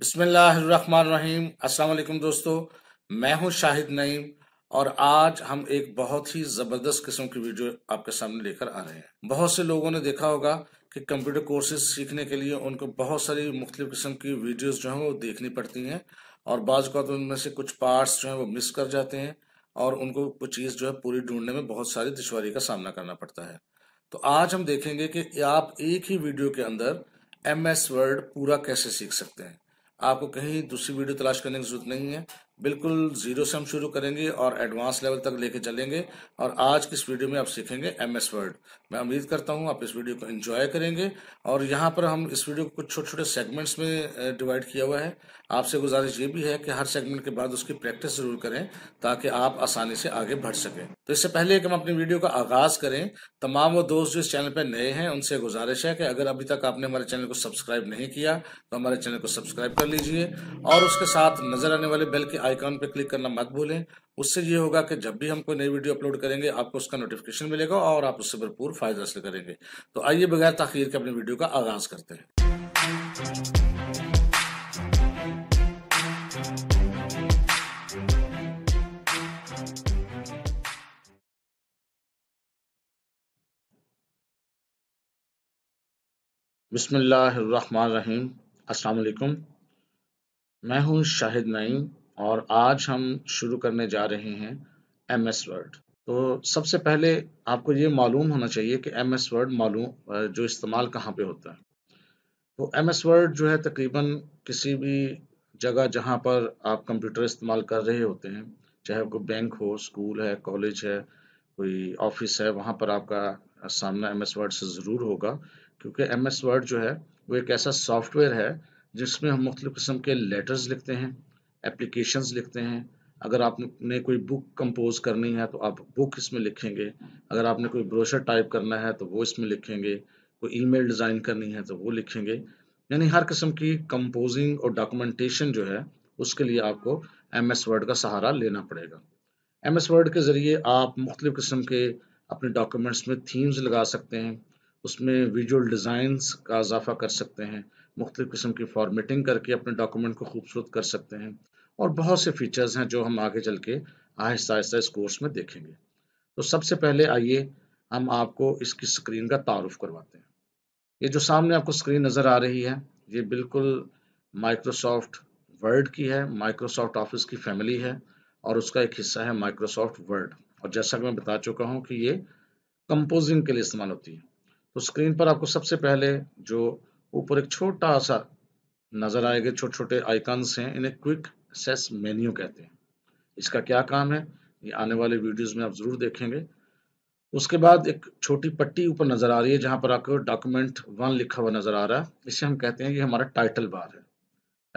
बिस्मिल्लाहिर्रहमानिर्रहीम अस्सलाम वालेकुम दोस्तों मैं हूं शाहिद नईम और आज हम एक बहुत ही ज़बरदस्त किस्म की वीडियो आपके सामने लेकर आ रहे हैं बहुत से लोगों ने देखा होगा कि कंप्यूटर कोर्सेज सीखने के लिए उनको बहुत सारी मुख्तलिफ किस्म की वीडियोज़ जो हैं वो देखनी पड़ती हैं और बाज़ तो उनमें से कुछ पार्ट्स जो हैं वो मिस कर जाते हैं और उनको कुछ चीज़ जो है पूरी ढूंढने में बहुत सारी दुशारी का सामना करना पड़ता है तो आज हम देखेंगे कि आप एक ही वीडियो के अंदर एम एस वर्ड पूरा कैसे सीख सकते हैं आपको कहीं दूसरी वीडियो तलाश करने की जरूरत नहीं है बिल्कुल जीरो से हम शुरू करेंगे और एडवांस लेवल तक लेके चलेंगे और आज की इस वीडियो में आप सीखेंगे एम एस वर्ड मैं उम्मीद करता हूँ आप इस वीडियो को एंजॉय करेंगे और यहाँ पर हम इस वीडियो को कुछ छोटे छोटे सेगमेंट्स में डिवाइड किया हुआ है आपसे गुजारिश ये भी है कि हर सेगमेंट के बाद उसकी प्रैक्टिस जरूर करें ताकि आप आसानी से आगे बढ़ सकें तो इससे पहले कि हम अपनी वीडियो का आगाज करें तमाम वो दोस्त जो इस चैनल पर नए हैं उनसे गुजारिश है कि अगर अभी तक आपने हमारे चैनल को सब्सक्राइब नहीं किया तो हमारे चैनल को सब्सक्राइब कर लीजिए और उसके साथ नजर आने वाले बेल के आइकॉन पर क्लिक करना मत भूलें उससे ये होगा कि जब भी हम कोई नई वीडियो अपलोड करेंगे आपको उसका नोटिफिकेशन मिलेगा और आप उससे भरपूर फायदा हासिल करेंगे तो आइए बगैर तखीर के अपनी वीडियो का आगाज करते हैं बिसमीम अल्लाम मैं हूं शाहिद नईम और आज हम शुरू करने जा रहे हैं एम एस वर्ड तो सबसे पहले आपको ये मालूम होना चाहिए कि एम एस वर्ड मालूम जो इस्तेमाल कहाँ पे होता है तो एम एस वर्ड जो है तकरीबन किसी भी जगह जहाँ पर आप कंप्यूटर इस्तेमाल कर रहे होते हैं चाहे कोई बैंक हो स्कूल है कॉलेज है कोई ऑफिस है वहाँ पर आपका सामना एम एस वर्ड से ज़रूर होगा क्योंकि एम एस वर्ड जो है वो एक ऐसा सॉफ्टवेयर है जिसमें हम मुख्तु किस्म के लेटर्स लिखते हैं एप्लीकेशन लिखते हैं अगर आपने कोई बुक कंपोज करनी है तो आप बुक इसमें लिखेंगे अगर आपने कोई ब्रोशर टाइप करना है तो वो इसमें लिखेंगे कोई ईमेल डिज़ाइन करनी है तो वो लिखेंगे यानी हर किस्म की कंपोजिंग और डॉक्यूमेंटेशन जो है उसके लिए आपको एम एस वर्ड का सहारा लेना पड़ेगा एम एस वर्ड के ज़रिए आप मुख्तलिफ़ किस्म के अपने डॉक्यूमेंट्स में थीम्स लगा सकते हैं उसमें विजुअल डिज़ाइंस का इजाफा कर सकते हैं मुख्तलिफ़ किस्म की फॉर्मेटिंग करके अपने डॉक्यूमेंट को खूबसूरत कर सकते हैं और बहुत से फीचर्स हैं जो हम आगे चल के आहिस्ता आहिस्ता इस कोर्स में देखेंगे तो सबसे पहले आइए हम आपको इसकी स्क्रीन का तारुफ करवाते हैं ये जो सामने आपको स्क्रीन नज़र आ रही है ये बिल्कुल माइक्रोसॉफ्ट वर्ड की है माइक्रोसॉफ्ट ऑफिस की फैमिली है और उसका एक हिस्सा है माइक्रोसॉफ्ट वर्ड और जैसा कि मैं बता चुका हूँ कि ये कंपोजिंग के लिए इस्तेमाल होती है तो स्क्रीन पर आपको सबसे पहले जो ऊपर एक छोटा सा नज़र आएगा छोटे छोटे आइकन्स हैं इन्हें क्विक एक्सेस मेन्यू कहते हैं इसका क्या काम है ये आने वाले वीडियोस में आप जरूर देखेंगे उसके बाद एक छोटी पट्टी ऊपर नजर आ रही है जहां पर आपको डॉक्यूमेंट वन लिखा हुआ नजर आ रहा है इसे हम कहते हैं कि हमारा टाइटल बार है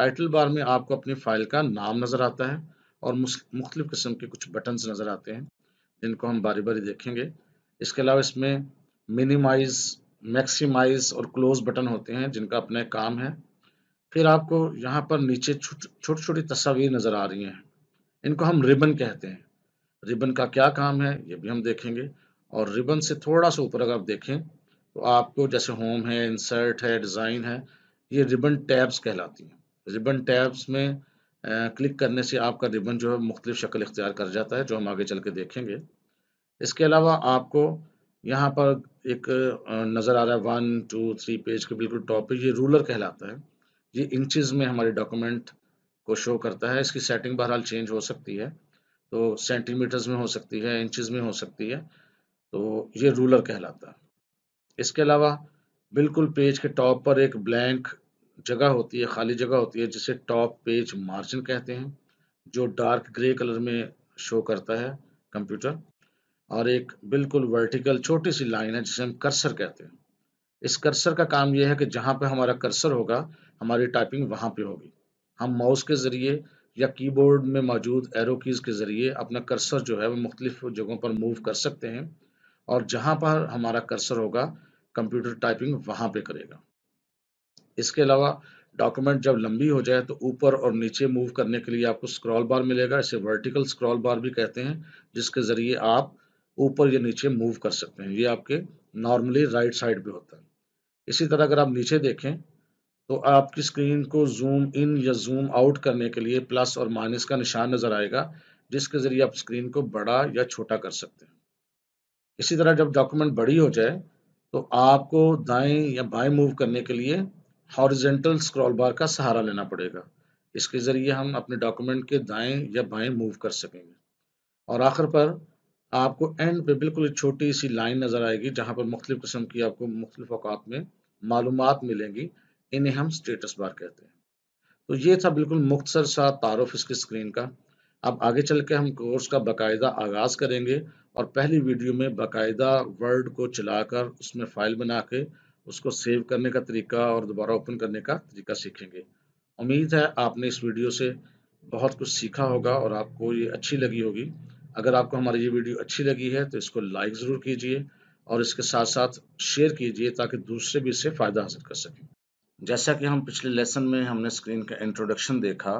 टाइटल बार में आपको अपनी फाइल का नाम नजर आता है और मुख्तलिफ किस्म के कुछ बटन नजर आते हैं जिनको हम बारी बारी देखेंगे इसके अलावा इसमें मिनिमाइज मैक्सिमाइज और क्लोज बटन होते हैं जिनका अपना काम है फिर आपको यहाँ पर नीचे छोटी छोटी तस्वीर नज़र आ रही हैं इनको हम रिबन कहते हैं रिबन का क्या काम है ये भी हम देखेंगे और रिबन से थोड़ा सा ऊपर अगर आप देखें तो आपको जैसे होम है इंसर्ट है डिज़ाइन है ये रिबन टैब्स कहलाती हैं रिबन टैब्स में आ, क्लिक करने से आपका रिबन जो है मुख्तु शक्ल इख्तियार कर जाता है जो हम आगे चल के देखेंगे इसके अलावा आपको यहाँ पर एक नज़र आ रहा है वन टू थ्री पेज के बिल्कुल टॉप पर ये रूलर कहलाता है ये इंचज में हमारे डॉक्यूमेंट को शो करता है इसकी सेटिंग बहरहाल चेंज हो सकती है तो सेंटीमीटर्स में हो सकती है इंचज में हो सकती है तो ये रूलर कहलाता है इसके अलावा बिल्कुल पेज के टॉप पर एक ब्लैंक जगह होती है खाली जगह होती है जिसे टॉप पेज मार्जिन कहते हैं जो डार्क ग्रे कलर में शो करता है कंप्यूटर और एक बिल्कुल वर्टिकल छोटी सी लाइन है जिसे हम कर्सर कहते हैं इस कर्सर का काम यह है कि जहाँ पे हमारा कर्सर होगा हमारी टाइपिंग वहाँ पे होगी हम माउस के ज़रिए या कीबोर्ड में मौजूद एरो कीज़ के ज़रिए अपना कर्सर जो है वो मुख्तलिफ जगहों पर मूव कर सकते हैं और जहाँ पर हमारा कर्सर होगा कंप्यूटर टाइपिंग वहाँ पे करेगा इसके अलावा डॉक्यूमेंट जब लंबी हो जाए तो ऊपर और नीचे मूव करने के लिए आपको स्क्रॉल बार मिलेगा इसे वर्टिकल स्क्रॉल बार भी कहते हैं जिसके ज़रिए आप ऊपर या नीचे मूव कर सकते हैं ये आपके नॉर्मली राइट साइड पे होता है इसी तरह अगर आप नीचे देखें तो आपकी स्क्रीन को जूम इन या जूम आउट करने के लिए प्लस और माइनस का निशान नज़र आएगा जिसके ज़रिए आप स्क्रीन को बड़ा या छोटा कर सकते हैं इसी तरह जब डॉक्यूमेंट बड़ी हो जाए तो आपको दाएं या बाएं मूव करने के लिए हॉरिजेंटल स्क्रॉल बार का सहारा लेना पड़ेगा इसके ज़रिए हम अपने डॉक्यूमेंट के दाएं या बाएं मूव कर सकेंगे और आखिर पर आपको एंड पे बिल्कुल एक छोटी सी लाइन नज़र आएगी जहाँ पर मुख्तलिफ़ किस्म की आपको मुख्तलिफ अवकात में मालूम मिलेंगी इन्हें हम स्टेटस बार कहते हैं तो ये था बिल्कुल मुख्तर सा तारफ इसकी स्क्रीन का अब आगे चल के हम कोर्स का बाकायदा आगाज़ करेंगे और पहली वीडियो में बाकायदा वर्ड को चलाकर उसमें फ़ाइल बना के उसको सेव करने का तरीका और दोबारा ओपन करने का तरीका सीखेंगे उम्मीद है आपने इस वीडियो से बहुत कुछ सीखा होगा और आपको ये अच्छी लगी होगी अगर आपको हमारी ये वीडियो अच्छी लगी है तो इसको लाइक ज़रूर कीजिए और इसके साथ साथ शेयर कीजिए ताकि दूसरे भी इससे फ़ायदा हासिल कर सकें जैसा कि हम पिछले लेसन में हमने स्क्रीन का इंट्रोडक्शन देखा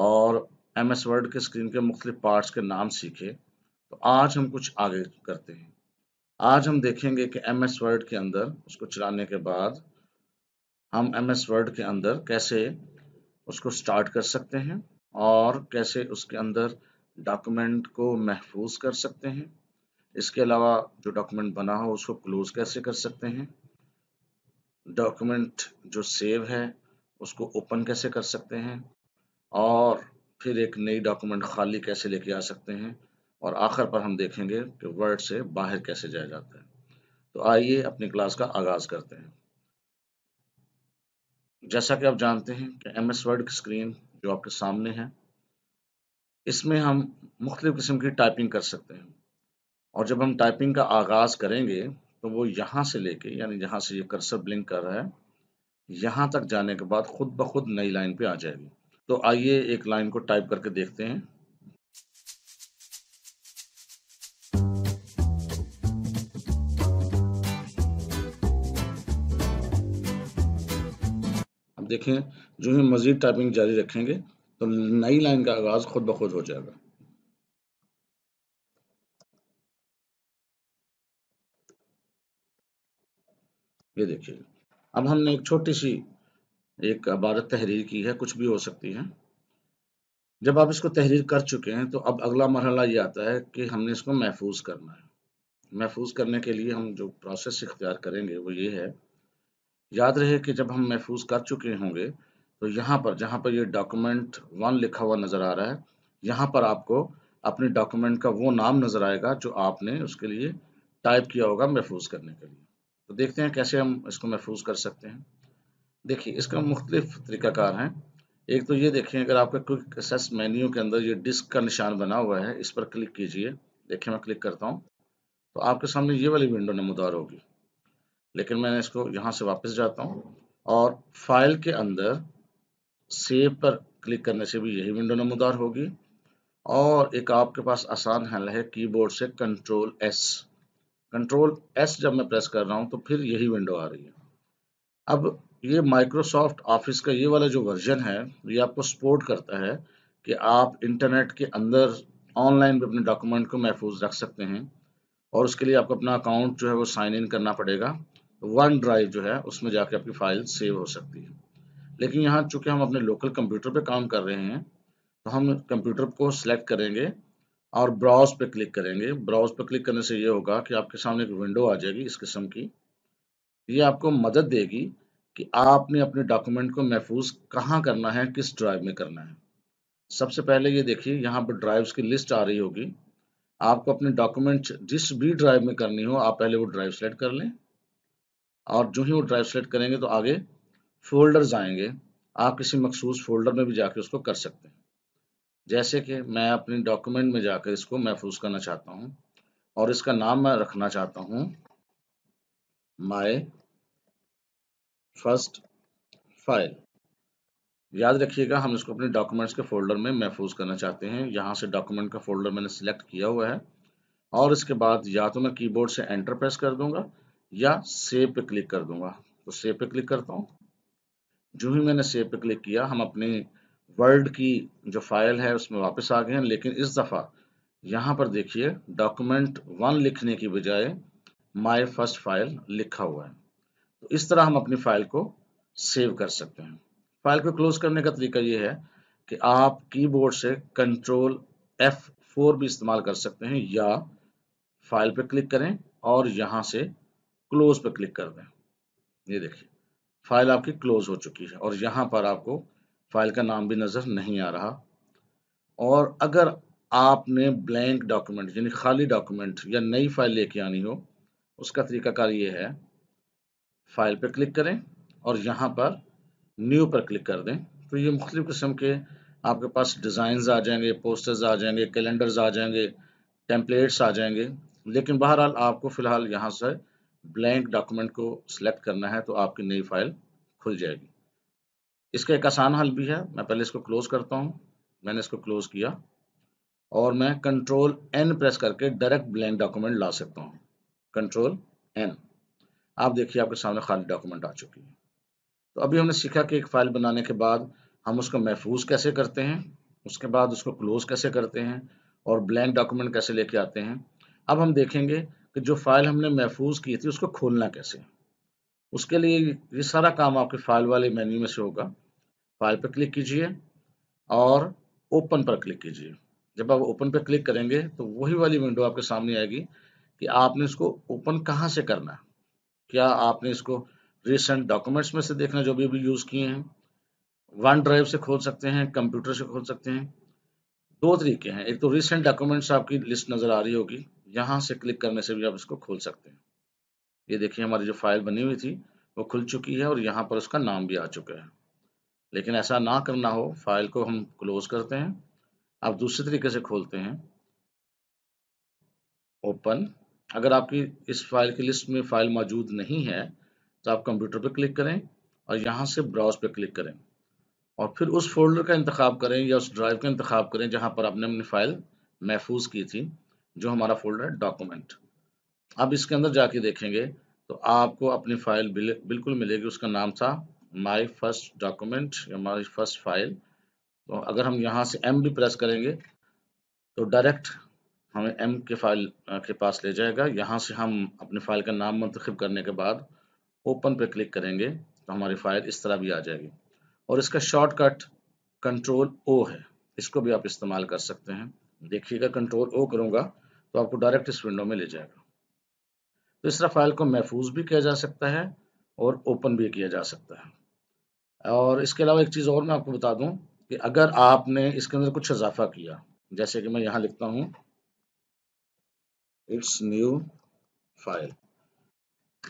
और एम एस वर्ड के स्क्रीन के मुख्तलिफ पार्ट्स के नाम सीखे तो आज हम कुछ आगे करते हैं आज हम देखेंगे कि एम एस वर्ड के अंदर उसको चलाने के बाद हम एम एस वर्ड के अंदर कैसे उसको स्टार्ट कर सकते हैं और कैसे उसके अंदर डॉक्यूमेंट को महफूज कर सकते हैं इसके अलावा जो डॉक्यूमेंट बना हो उसको क्लोज कैसे कर सकते हैं डॉक्यूमेंट जो सेव है उसको ओपन कैसे कर सकते हैं और फिर एक नई डॉक्यूमेंट खाली कैसे लेके आ सकते हैं और आखिर पर हम देखेंगे कि वर्ड से बाहर कैसे जाया जाता है तो आइए अपनी क्लास का आगाज करते हैं जैसा कि आप जानते हैं कि एम एस वर्ड की स्क्रीन जो आपके सामने है इसमें हम मुख्तलिफ किस्म की टाइपिंग कर सकते हैं और जब हम टाइपिंग का आगाज करेंगे तो वो यहाँ से लेके यानी जहाँ से ये कर्सर ब्लिंक कर रहा है यहाँ तक जाने के बाद खुद ब खुद नई लाइन पे आ जाएगी तो आइए एक लाइन को टाइप करके देखते हैं अब देखें जो है मज़ीद टाइपिंग जारी रखेंगे तो नई लाइन का आगाज़ खुद ब खुद हो जाएगा ये देखिए अब हमने एक छोटी सी एक अबारत तहरीर की है कुछ भी हो सकती है जब आप इसको तहरीर कर चुके हैं तो अब अगला मरहला ये आता है कि हमने इसको महफूज करना है महफूज करने के लिए हम जो प्रोसेस इख्तियार करेंगे वो ये है याद रहे कि जब हम महफूज कर चुके होंगे तो यहाँ पर जहाँ पर ये डॉक्यूमेंट वन लिखा हुआ नज़र आ रहा है यहाँ पर आपको अपने डॉक्यूमेंट का वो नाम नज़र आएगा जो आपने उसके लिए टाइप किया होगा महफूज करने के लिए तो देखते हैं कैसे हम इसको महफूज कर सकते हैं देखिए इसका मुख्तलिफ तरीक़ाकार हैं एक तो ये देखें अगर आपका क्विक एसेस मेन्यू के अंदर ये डिस्क का निशान बना हुआ है इस पर क्लिक कीजिए देखिए मैं क्लिक करता हूँ तो आपके सामने ये वाली विंडो नमदार होगी लेकिन मैं इसको यहाँ से वापस जाता हूँ और फाइल के अंदर सेव पर क्लिक करने से भी यही विंडो नमदार होगी और एक आपके पास आसान हल है कीबोर्ड से कंट्रोल एस कंट्रोल एस जब मैं प्रेस कर रहा हूँ तो फिर यही विंडो आ रही है अब ये माइक्रोसॉफ्ट ऑफिस का ये वाला जो वर्जन है ये आपको सपोर्ट करता है कि आप इंटरनेट के अंदर ऑनलाइन भी अपने डॉक्यूमेंट को महफूज रख सकते हैं और उसके लिए आपको अपना अकाउंट जो है वो साइन इन करना पड़ेगा वन ड्राइव जो है उसमें जाके आपकी फाइल सेव हो सकती है लेकिन यहाँ चूंकि हम अपने लोकल कंप्यूटर पे काम कर रहे हैं तो हम कंप्यूटर को सिलेक्ट करेंगे और ब्राउज पे क्लिक करेंगे ब्राउज पे क्लिक करने से ये होगा कि आपके सामने एक विंडो आ जाएगी इस किस्म की ये आपको मदद देगी कि आपने अपने डॉक्यूमेंट को महफूज कहाँ करना है किस ड्राइव में करना है सबसे पहले ये देखिए यहाँ पर ड्राइव्स की लिस्ट आ रही होगी आपको अपने डॉक्यूमेंट जिस भी ड्राइव में करनी हो आप पहले वो ड्राइव सेलेक्ट कर लें और जो ही वो ड्राइव सेलेक्ट करेंगे तो आगे फोल्डर्स आएंगे आप किसी मखसूस फोल्डर में भी जाके उसको कर सकते हैं जैसे कि मैं अपने डॉक्यूमेंट में जाकर इसको महफूज करना चाहता हूँ और इसका नाम मैं रखना चाहता हूँ माई फर्स्ट फाइल याद रखिएगा हम इसको अपने डॉक्यूमेंट्स के फोल्डर में महफूज करना चाहते हैं यहाँ से डॉक्यूमेंट का फोल्डर मैंने सिलेक्ट किया हुआ है और इसके बाद या तो मैं कीबोर्ड से एंटर प्रेस कर दूंगा या सेव पे क्लिक कर दूंगा तो सेव पे क्लिक करता हूँ जो ही मैंने सेव पे क्लिक किया हम अपनी वर्ड की जो फाइल है उसमें वापस आ गए हैं लेकिन इस दफ़ा यहाँ पर देखिए डॉक्यूमेंट वन लिखने की बजाय माई फर्स्ट फाइल लिखा हुआ है तो इस तरह हम अपनी फाइल को सेव कर सकते हैं फाइल को क्लोज करने का तरीका ये है कि आप कीबोर्ड से कंट्रोल एफ फोर भी इस्तेमाल कर सकते हैं या फाइल पर क्लिक करें और यहाँ से क्लोज पर क्लिक कर दें ये देखिए फाइल आपकी क्लोज हो चुकी है और यहाँ पर आपको फाइल का नाम भी नज़र नहीं आ रहा और अगर आपने ब्लैंक डॉक्यूमेंट यानी खाली डॉक्यूमेंट या नई फाइल लेके आनी हो उसका तरीकाकार ये है फाइल पर क्लिक करें और यहाँ पर न्यू पर क्लिक कर दें तो ये मुख्तु किस्म के आपके पास डिज़ाइंस आ जाएंगे पोस्टर्स आ जाएंगे कैलेंडर्स आ जाएंगे टेम्पलेट्स आ जाएंगे लेकिन बहरहाल आपको फ़िलहाल यहाँ से ब्लैंक डॉक्यूमेंट को सिलेक्ट करना है तो आपकी नई फाइल खुल जाएगी इसका एक आसान हल भी है मैं पहले इसको क्लोज करता हूँ मैंने इसको क्लोज किया और मैं कंट्रोल एन प्रेस करके डायरेक्ट ब्लैंक डॉक्यूमेंट ला सकता हूँ कंट्रोल एन आप देखिए आपके सामने खाली डॉक्यूमेंट आ चुकी है तो अभी हमने सीखा कि एक फाइल बनाने के बाद हम उसको महफूज कैसे करते हैं उसके बाद उसको क्लोज कैसे करते हैं और ब्लैंक डॉक्यूमेंट कैसे लेके आते हैं अब हम देखेंगे कि जो फाइल हमने महफूज की थी उसको खोलना कैसे उसके लिए ये सारा काम आपके फाइल वाले मेन्यू में से होगा फाइल पर क्लिक कीजिए और ओपन पर क्लिक कीजिए जब आप ओपन पर क्लिक करेंगे तो वही वाली विंडो आपके सामने आएगी कि आपने इसको ओपन कहाँ से करना है क्या आपने इसको रिसेंट डॉक्यूमेंट्स में से देखना जो भी अभी यूज़ किए हैं वन ड्राइव से खोल सकते हैं कंप्यूटर से खोल सकते हैं दो तरीके हैं एक तो रिसेंट डॉक्यूमेंट्स आपकी लिस्ट नज़र आ रही होगी यहाँ से क्लिक करने से भी आप इसको खोल सकते हैं ये देखिए हमारी जो फाइल बनी हुई थी वो खुल चुकी है और यहाँ पर उसका नाम भी आ चुका है लेकिन ऐसा ना करना हो फाइल को हम क्लोज करते हैं आप दूसरे तरीके से खोलते हैं ओपन अगर आपकी इस फाइल की लिस्ट में फाइल मौजूद नहीं है तो आप कंप्यूटर पर क्लिक करें और यहाँ से ब्राउज पर क्लिक करें और फिर उस फोल्डर का इंतखा करें या उस ड्राइव का इंतखा करें जहाँ पर आपने अपनी फाइल महफूज की थी जो हमारा फोल्डर है डॉक्यूमेंट अब इसके अंदर जाके देखेंगे तो आपको अपनी फाइल बिल्कुल मिलेगी उसका नाम था माई फर्स्ट डॉक्यूमेंट या माई फर्स्ट फाइल तो अगर हम यहाँ से एम भी प्रेस करेंगे तो डायरेक्ट हमें एम के फाइल के पास ले जाएगा यहाँ से हम अपनी फाइल का नाम मंतखब करने के बाद ओपन पे क्लिक करेंगे तो हमारी फाइल इस तरह भी आ जाएगी और इसका शॉर्टकट कंट्रोल ओ है इसको भी आप इस्तेमाल कर सकते हैं देखिएगा कंट्रोल ओ करूँगा तो आपको डायरेक्ट इस विंडो में ले जाएगा तो इस तरह फाइल को महफूज भी किया जा सकता है और ओपन भी किया जा सकता है और इसके अलावा एक चीज़ और मैं आपको बता दूं कि अगर आपने इसके अंदर कुछ इजाफा किया जैसे कि मैं यहाँ लिखता हूँ इट्स न्यू फाइल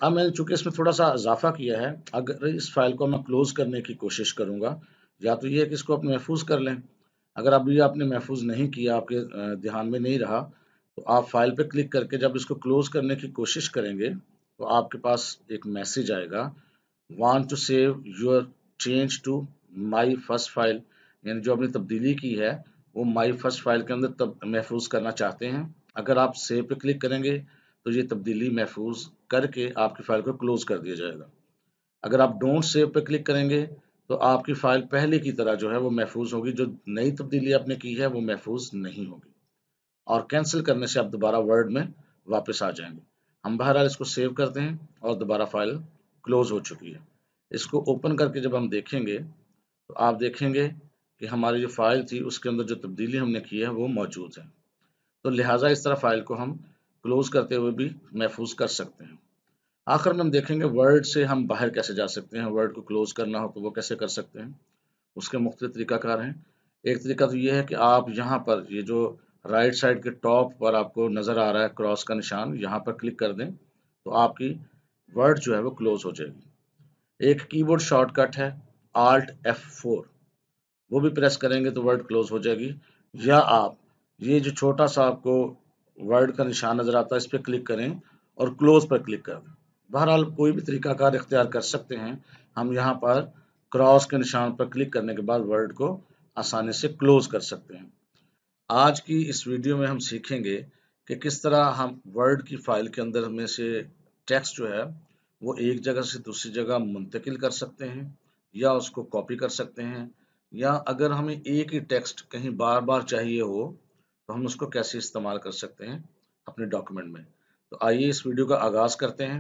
अब मैंने चूंकि इसमें थोड़ा सा इजाफा किया है अगर इस फाइल को मैं क्लोज करने की कोशिश करूँगा या तो ये कि इसको आप महफूज कर लें अगर अभी आपने महफूज नहीं किया आपके ध्यान में नहीं रहा तो आप फाइल पर क्लिक करके जब इसको क्लोज करने की कोशिश करेंगे तो आपके पास एक मैसेज आएगा want to save your change to my first file यानी जो आपने तब्दीली की है वो माई फर्स्ट फाइल के अंदर तब महफूज करना चाहते हैं अगर आप सेव पे क्लिक करेंगे तो ये तब्दीली महफूज करके आपकी फ़ाइल को क्लोज़ कर दिया जाएगा अगर आप डोंट सेव पे क्लिक करेंगे तो आपकी फ़ाइल पहले की तरह जो है वो महफूज होगी जो नई तब्दीली आपने की है वो महफूज नहीं होगी और कैंसिल करने से आप दोबारा वर्ड में वापस आ जाएंगे हम बहरहाल इसको सेव करते हैं और दोबारा फाइल क्लोज़ हो चुकी है इसको ओपन करके जब हम देखेंगे तो आप देखेंगे कि हमारी जो फाइल थी उसके अंदर जो तब्दीली हमने की है वो मौजूद है तो लिहाजा इस तरह फाइल को हम क्लोज करते हुए भी महफूज कर सकते हैं आखिर में हम देखेंगे वर्ड से हम बाहर कैसे जा सकते हैं वर्ड को क्लोज करना हो तो वो कैसे कर सकते हैं उसके मुख्तु तरीक़ाकार हैं एक तरीका तो ये है कि आप यहाँ पर ये जो राइट साइड के टॉप पर आपको नज़र आ रहा है क्रॉस का निशान यहाँ पर क्लिक कर दें तो आपकी वर्ड जो है वो क्लोज हो जाएगी एक कीबोर्ड शॉर्टकट है आल्ट फोर वो भी प्रेस करेंगे तो वर्ड क्लोज हो जाएगी या आप ये जो छोटा सा आपको वर्ड का निशान नज़र आता है इस पर क्लिक करें और क्लोज पर क्लिक कर दें बहरहाल कोई भी तरीकाकार इख्तियार कर सकते हैं हम यहाँ पर क्रॉस के निशान पर क्लिक करने के बाद वर्ड को आसानी से क्लोज कर सकते हैं आज की इस वीडियो में हम सीखेंगे कि किस तरह हम वर्ड की फाइल के अंदर में से टेक्स्ट जो है वो एक जगह से दूसरी जगह मुंतकिल कर सकते हैं या उसको कॉपी कर सकते हैं या अगर हमें एक ही टेक्स्ट कहीं बार बार चाहिए हो तो हम उसको कैसे इस्तेमाल कर सकते हैं अपने डॉक्यूमेंट में तो आइए इस वीडियो का आगाज़ करते हैं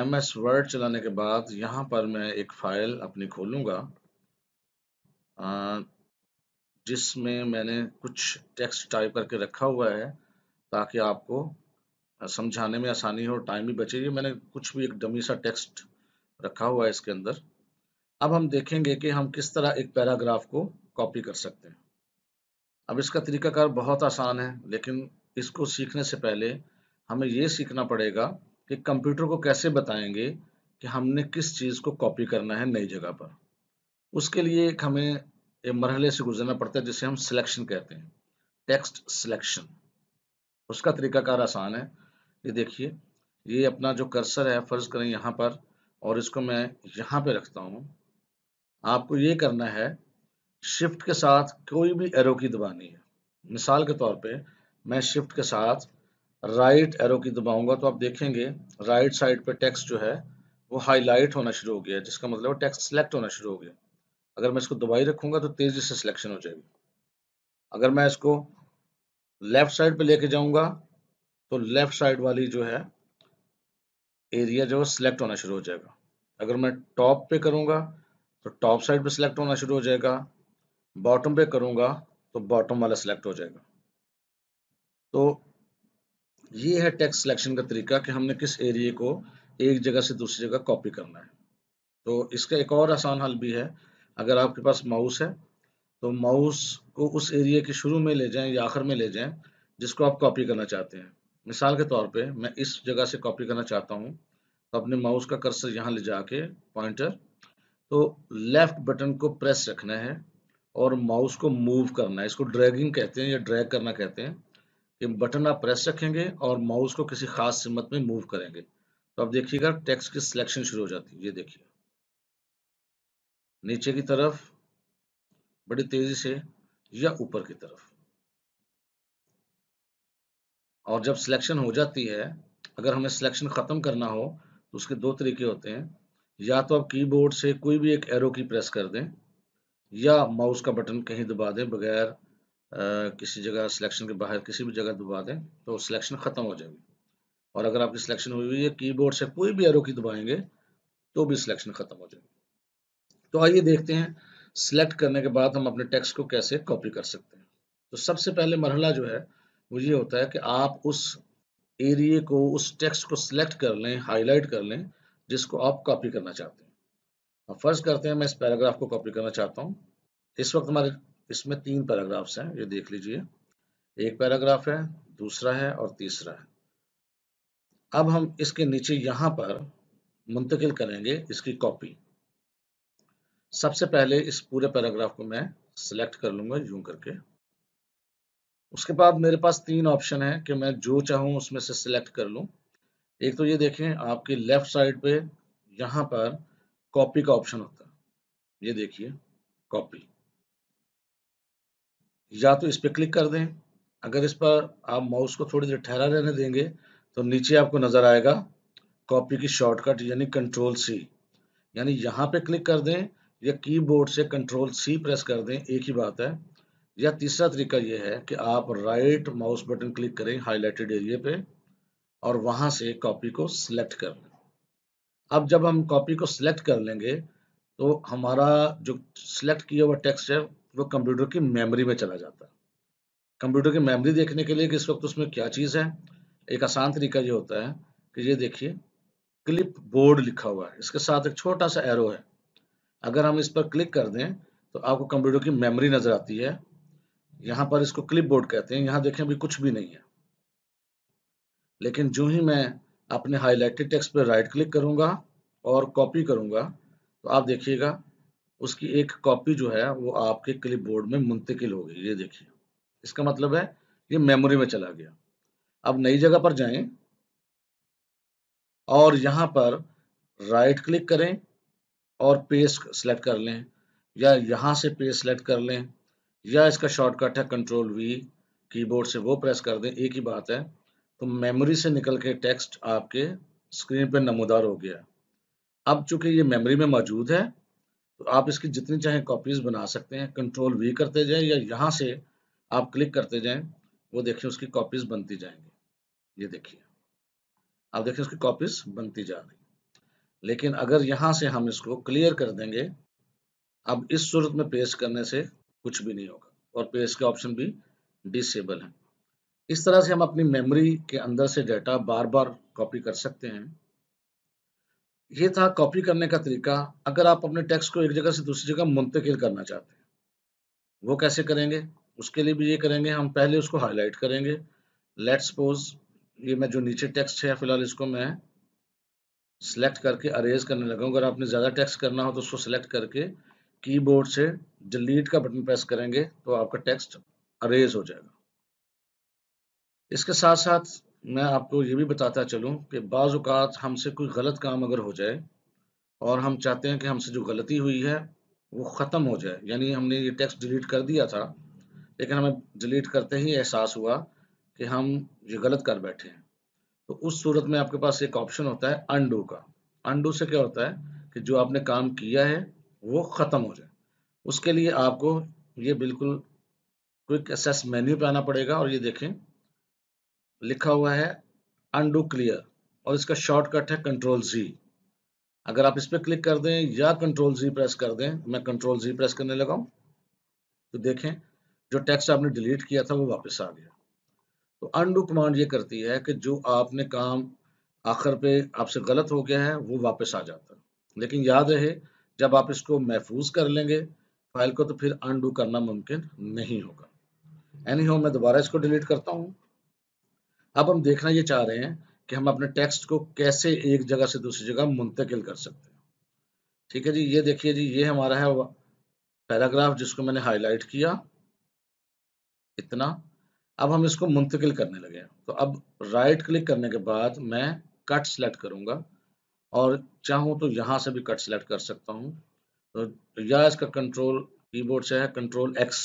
एम एस वर्ड चलाने के बाद यहाँ पर मैं एक फ़ाइल अपनी खोलूँगा जिसमें मैंने कुछ टेक्स्ट टाइप करके रखा हुआ है ताकि आपको समझाने में आसानी हो और टाइम भी बचे मैंने कुछ भी एक डमी सा टेक्स्ट रखा हुआ है इसके अंदर अब हम देखेंगे कि हम किस तरह एक पैराग्राफ को कॉपी कर सकते हैं अब इसका तरीकाकार बहुत आसान है लेकिन इसको सीखने से पहले हमें ये सीखना पड़ेगा कि कंप्यूटर को कैसे बताएंगे कि हमने किस चीज़ को कॉपी करना है नई जगह पर उसके लिए एक हमें एक मरहले से गुजरना पड़ता है जिसे हम सिलेक्शन कहते हैं टेक्स्ट सिलेक्शन उसका तरीकाकार आसान है ये देखिए ये अपना जो कर्सर है फर्ज करें यहाँ पर और इसको मैं यहाँ पे रखता हूँ आपको ये करना है शिफ्ट के साथ कोई भी एरो की दबानी है मिसाल के तौर पे मैं शिफ्ट के साथ राइट एरो की दबाऊंगा तो आप देखेंगे राइट साइड पे टेक्स्ट जो है वो हाईलाइट होना शुरू हो गया जिसका मतलब टेक्स्ट सेलेक्ट होना शुरू हो गया अगर मैं इसको दबाई रखूंगा तो तेजी से सिलेक्शन हो जाएगी अगर मैं इसको लेफ्ट साइड पे लेके जाऊंगा तो लेफ्ट साइड वाली जो है एरिया जो है सिलेक्ट होना शुरू हो जाएगा अगर मैं टॉप पे करूंगा तो टॉप साइड पे सिलेक्ट होना शुरू हो जाएगा बॉटम पे करूंगा तो बॉटम वाला सिलेक्ट हो जाएगा तो ये है टेक्स्ट सिलेक्शन का तरीका कि हमने किस एरिया को एक जगह से दूसरी जगह कॉपी करना है तो इसका एक और आसान हल भी है अगर आपके पास माउस है तो माउस को उस एरिया के शुरू में ले जाएं या आखिर में ले जाएं जिसको आप कॉपी करना चाहते हैं मिसाल के तौर पे मैं इस जगह से कॉपी करना चाहता हूँ तो अपने माउस का कर्सर यहाँ ले जाके पॉइंटर तो लेफ्ट बटन को प्रेस रखना है और माउस को मूव करना है इसको ड्रैगिंग कहते हैं या ड्रैग करना कहते हैं कि बटन आप प्रेस रखेंगे और माउस को किसी खास सिमत में मूव करेंगे तो आप देखिएगा टेक्स्ट की सिलेक्शन शुरू हो जाती है ये देखिए नीचे की तरफ बड़ी तेजी से या ऊपर की तरफ और जब सिलेक्शन हो जाती है अगर हमें सिलेक्शन ख़त्म करना हो तो उसके दो तरीके होते हैं या तो आप कीबोर्ड से कोई भी एक एरो की प्रेस कर दें या माउस का बटन कहीं दबा दें बगैर किसी जगह सिलेक्शन के बाहर किसी भी जगह दबा दें तो सिलेक्शन ख़त्म हो जाएगी और अगर आपकी सिलेक्शन हुई हुई है कीबोर्ड से कोई भी एरो की दबाएंगे तो भी सिलेक्शन ख़त्म हो जाएगी तो आइए देखते हैं सिलेक्ट करने के बाद हम अपने टेक्स्ट को कैसे कॉपी कर सकते हैं तो सबसे पहले मरहला जो है वो ये होता है कि आप उस एरिए को उस टेक्स्ट को सिलेक्ट कर लें हाईलाइट कर लें जिसको आप कॉपी करना चाहते हैं अब फर्ज करते हैं मैं इस पैराग्राफ को कॉपी करना चाहता हूँ इस वक्त हमारे इसमें तीन पैराग्राफ्स हैं ये देख लीजिए एक पैराग्राफ है दूसरा है और तीसरा है अब हम इसके नीचे यहाँ पर मुंतकिल करेंगे इसकी कॉपी सबसे पहले इस पूरे पैराग्राफ को मैं सिलेक्ट कर लूँगा यूँ करके उसके बाद मेरे पास तीन ऑप्शन है कि मैं जो चाहूँ उसमें से सिलेक्ट कर लूँ एक तो ये देखें आपके लेफ्ट साइड पे यहाँ पर कॉपी का ऑप्शन होता है ये देखिए कॉपी या तो इस पर क्लिक कर दें अगर इस पर आप माउस को थोड़ी देर ठहरा रहने देंगे तो नीचे आपको नज़र आएगा कॉपी की शॉर्टकट यानी कंट्रोल सी यानी यहाँ पे क्लिक कर दें या कीबोर्ड से कंट्रोल सी प्रेस कर दें एक ही बात है या तीसरा तरीका यह है कि आप राइट माउस बटन क्लिक करें हाईलाइटेड एरिया पे और वहां से कॉपी को सिलेक्ट कर लें अब जब हम कॉपी को सिलेक्ट कर लेंगे तो हमारा जो सिलेक्ट किया हुआ टेक्स्ट है वो कंप्यूटर की मेमोरी में चला जाता है कंप्यूटर की मेमोरी देखने के लिए कि इस वक्त उसमें क्या चीज़ है एक आसान तरीका ये होता है कि ये देखिए क्लिप बोर्ड लिखा हुआ है इसके साथ एक छोटा सा एरो है अगर हम इस पर क्लिक कर दें तो आपको कंप्यूटर की मेमोरी नज़र आती है यहां पर इसको बोर्ड कहते हैं यहां देखें अभी कुछ भी नहीं है लेकिन जो ही मैं अपने हाईलाइटेड टेक्स्ट पर राइट क्लिक करूंगा और कॉपी करूंगा तो आप देखिएगा उसकी एक कॉपी जो है वो आपके बोर्ड में मुंतकिल हो गई ये देखिए इसका मतलब है ये मेमोरी में चला गया अब नई जगह पर जाएं और यहां पर राइट क्लिक करें और पेस्ट सेलेक्ट कर लें या यहां से पेस्ट सेलेक्ट कर लें या इसका शॉर्टकट है कंट्रोल वी कीबोर्ड से वो प्रेस कर दें एक ही बात है तो मेमोरी से निकल के टेक्स्ट आपके स्क्रीन पर नमोदार हो गया अब चूंकि ये मेमोरी में मौजूद है तो आप इसकी जितनी चाहे कॉपीज बना सकते हैं कंट्रोल वी करते जाएं या यहाँ से आप क्लिक करते जाएं वो देखिए उसकी कॉपीज बनती जाएंगी ये देखिए आप देखिए उसकी कॉपीज बनती जा रही लेकिन अगर यहाँ से हम इसको क्लियर कर देंगे अब इस सूरत में पेश करने से कुछ भी नहीं होगा और पेज के ऑप्शन भी डिसेबल हैं इस तरह से हम अपनी मेमोरी के अंदर से डाटा बार बार कॉपी कर सकते हैं ये था कॉपी करने का तरीका अगर आप अपने टेक्स्ट को एक जगह से दूसरी जगह मुंतकिल करना चाहते हैं वो कैसे करेंगे उसके लिए भी ये करेंगे हम पहले उसको हाईलाइट करेंगे लेट सपोज ये मैं जो नीचे टेक्स्ट है फिलहाल इसको मैं सिलेक्ट करके अरेज करने लगा अगर आपने ज़्यादा टेक्स्ट करना हो तो उसको सिलेक्ट करके कीबोर्ड से डिलीट का बटन प्रेस करेंगे तो आपका टेक्स्ट अरेज हो जाएगा इसके साथ साथ मैं आपको ये भी बताता चलूँ कि बाज़ात हमसे कोई गलत काम अगर हो जाए और हम चाहते हैं कि हमसे जो गलती हुई है वो ख़त्म हो जाए यानी हमने ये टेक्स्ट डिलीट कर दिया था लेकिन हमें डिलीट करते ही एहसास हुआ कि हम ये गलत कर बैठे हैं तो उस सूरत में आपके पास एक ऑप्शन होता है अंडू का अंडू से क्या होता है कि जो आपने काम किया है वो ख़त्म हो जाए उसके लिए आपको ये बिल्कुल क्विक एसेस मेन्यू पे आना पड़ेगा और ये देखें लिखा हुआ है अनडू क्लियर और इसका शॉर्टकट है कंट्रोल जी अगर आप इस पर क्लिक कर दें या कंट्रोल जी प्रेस कर दें मैं कंट्रोल जी प्रेस करने लगा तो देखें जो टेक्स्ट आपने डिलीट किया था वो वापस आ गया तो अनडू कमांड ये करती है कि जो आपने काम आखिर पे आपसे गलत हो गया है वो वापस आ जाता है लेकिन याद रहे जब आप इसको महफूज कर लेंगे फाइल को तो फिर अनडू करना मुमकिन नहीं होगा एनी हो मैं दोबारा इसको डिलीट करता हूँ अब हम देखना ये चाह रहे हैं कि हम अपने टेक्स्ट को कैसे एक जगह से दूसरी जगह मुंतकिल कर सकते हैं ठीक है जी ये देखिए जी ये हमारा है पैराग्राफ जिसको मैंने हाईलाइट किया इतना अब हम इसको मुंतकिल करने लगे हैं तो अब राइट क्लिक करने के बाद मैं कट सेलेक्ट करूंगा और चाहूँ तो यहाँ से भी कट सेलेक्ट कर सकता हूँ तो या इसका कंट्रोल कीबोर्ड से है कंट्रोल एक्स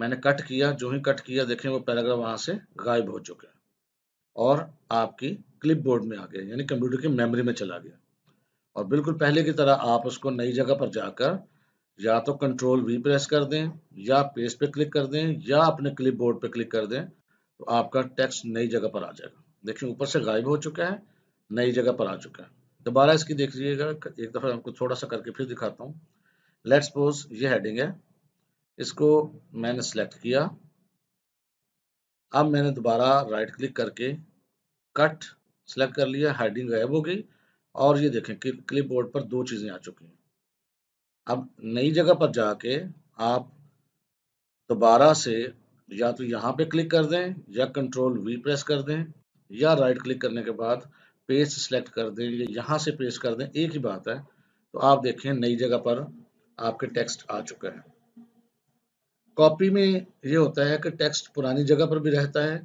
मैंने कट किया जो ही कट किया देखें वो पैराग्राफ वहाँ से गायब हो चुका है और आपकी क्लिपबोर्ड में आ गया यानी कंप्यूटर की मेमोरी में चला गया और बिल्कुल पहले की तरह आप उसको नई जगह पर जाकर या तो कंट्रोल वी प्रेस कर दें या पेज पे क्लिक कर दें या अपने क्लिपबोर्ड पे क्लिक कर दें तो आपका टेक्स्ट नई जगह पर आ जाएगा देखिए ऊपर से गायब हो चुका है नई जगह पर आ चुका है दोबारा इसकी देख लीजिएगा एक दफ़ा हमको थोड़ा सा करके फिर दिखाता हूँ लेट सपोज ये हेडिंग है इसको मैंने सेलेक्ट किया अब मैंने दोबारा राइट क्लिक करके कट सेलेक्ट कर लिया हेडिंग गायब हो गई और ये देखें कि क्लिप बोर्ड पर दो चीज़ें आ चुकी हैं अब नई जगह पर जाके आप दोबारा से या तो यहाँ पे क्लिक कर दें या कंट्रोल वी प्रेस कर दें या राइट क्लिक करने के बाद पेज सेलेक्ट कर दें या यहाँ से पेज कर दें एक ही बात है तो आप देखें नई जगह पर आपके टेक्स्ट आ चुके हैं कॉपी में ये होता है कि टेक्स्ट पुरानी जगह पर भी रहता है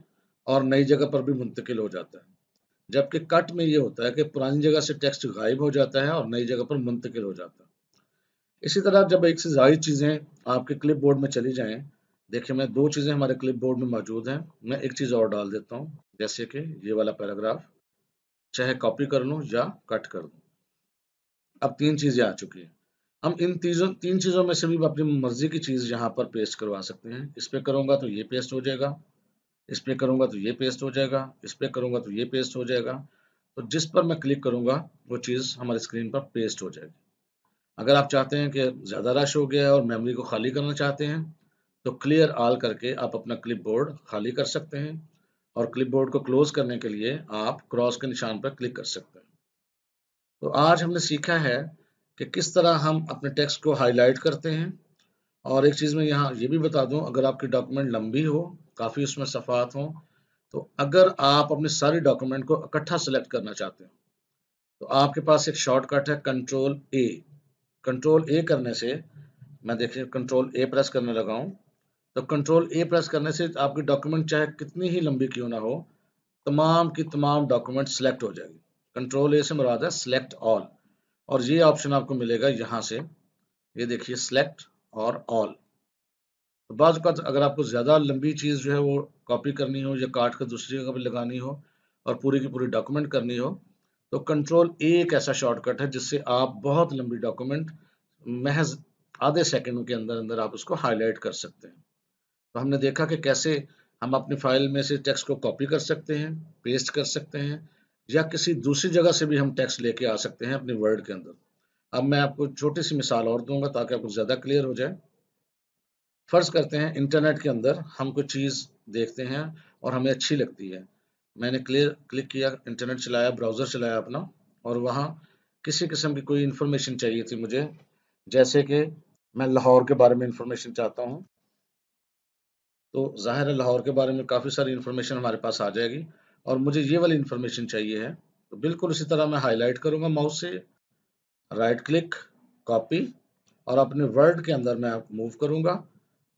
और नई जगह पर भी मुंतकिल हो जाता है जबकि कट में ये होता है कि पुरानी जगह से टेक्स्ट गायब हो जाता है और नई जगह पर मुंतकिल हो जाता है इसी तरह जब एक से ज्यादा चीज़ें आपके क्लिप बोर्ड में चली जाएँ देखिए मैं दो चीज़ें हमारे क्लिप बोर्ड में मौजूद हैं मैं एक चीज़ और डाल देता हूँ जैसे कि ये वाला पैराग्राफ चाहे कॉपी कर लो या कट कर दो अब तीन चीज़ें आ चुकी हैं हम इन तीजों तीन चीज़ों में से भी अपनी मर्जी की चीज़ यहाँ पर पेस्ट करवा सकते हैं इस पर करूँगा तो ये पेस्ट हो जाएगा इस पर करूँगा तो ये पेस्ट हो जाएगा इस पर करूंगा तो ये पेस्ट हो जाएगा तो जिस पर मैं क्लिक करूंगा वो चीज़ हमारे स्क्रीन पर पेस्ट हो जाएगी अगर आप चाहते हैं कि ज़्यादा रश हो गया है और मेमोरी को खाली करना चाहते हैं तो क्लियर आल करके आप अपना क्लिप खाली कर सकते हैं और क्लिपबोर्ड को क्लोज करने के लिए आप क्रॉस के निशान पर क्लिक कर सकते हैं तो आज हमने सीखा है कि किस तरह हम अपने टेक्स्ट को हाईलाइट करते हैं और एक चीज़ में यहाँ ये यह भी बता दूँ अगर आपकी डॉक्यूमेंट लंबी हो काफ़ी उसमें सफ़ात हो तो अगर आप अपने सारे डॉक्यूमेंट को इकट्ठा सेलेक्ट करना चाहते हो तो आपके पास एक शॉर्टकट है कंट्रोल ए कंट्रोल ए करने से मैं देखिए कंट्रोल ए प्रेस करने लगा हूँ तो कंट्रोल ए प्रेस करने से आपकी डॉक्यूमेंट चाहे कितनी ही लंबी क्यों ना हो तमाम की तमाम डॉक्यूमेंट सेलेक्ट हो जाएगी कंट्रोल ए से मुराद है सेलेक्ट ऑल और ये ऑप्शन आपको मिलेगा यहाँ से ये देखिए सेलेक्ट और ऑल तो बाज़ अगर आपको ज़्यादा लंबी चीज़ जो है वो कॉपी करनी हो या काट कर दूसरी जगह पर लगानी हो और पूरी की पूरी डॉक्यूमेंट करनी हो तो कंट्रोल ए एक ऐसा शॉर्टकट है जिससे आप बहुत लंबी डॉक्यूमेंट महज आधे सेकंड के अंदर अंदर आप उसको हाईलाइट कर सकते हैं तो हमने देखा कि कैसे हम अपनी फाइल में से टेक्स्ट को कॉपी कर सकते हैं पेस्ट कर सकते हैं या किसी दूसरी जगह से भी हम टेक्स्ट लेके आ सकते हैं अपने वर्ड के अंदर अब मैं आपको छोटी सी मिसाल और दूंगा ताकि आपको ज़्यादा क्लियर हो जाए फ़र्ज़ करते हैं इंटरनेट के अंदर हम कोई चीज़ देखते हैं और हमें अच्छी लगती है मैंने क्लियर क्लिक किया इंटरनेट चलाया ब्राउज़र चलाया अपना और वहाँ किसी किस्म की कोई इन्फॉर्मेशन चाहिए थी मुझे जैसे कि मैं लाहौर के बारे में इंफॉर्मेशन चाहता हूँ तो ज़ाहिर है लाहौर के बारे में काफ़ी सारी इन्फॉर्मेशन हमारे पास आ जाएगी और मुझे ये वाली इन्फॉर्मेशन चाहिए है तो बिल्कुल इसी तरह मैं हाईलाइट करूँगा माउस से राइट क्लिक कॉपी और अपने वर्ड के अंदर मैं मूव करूँगा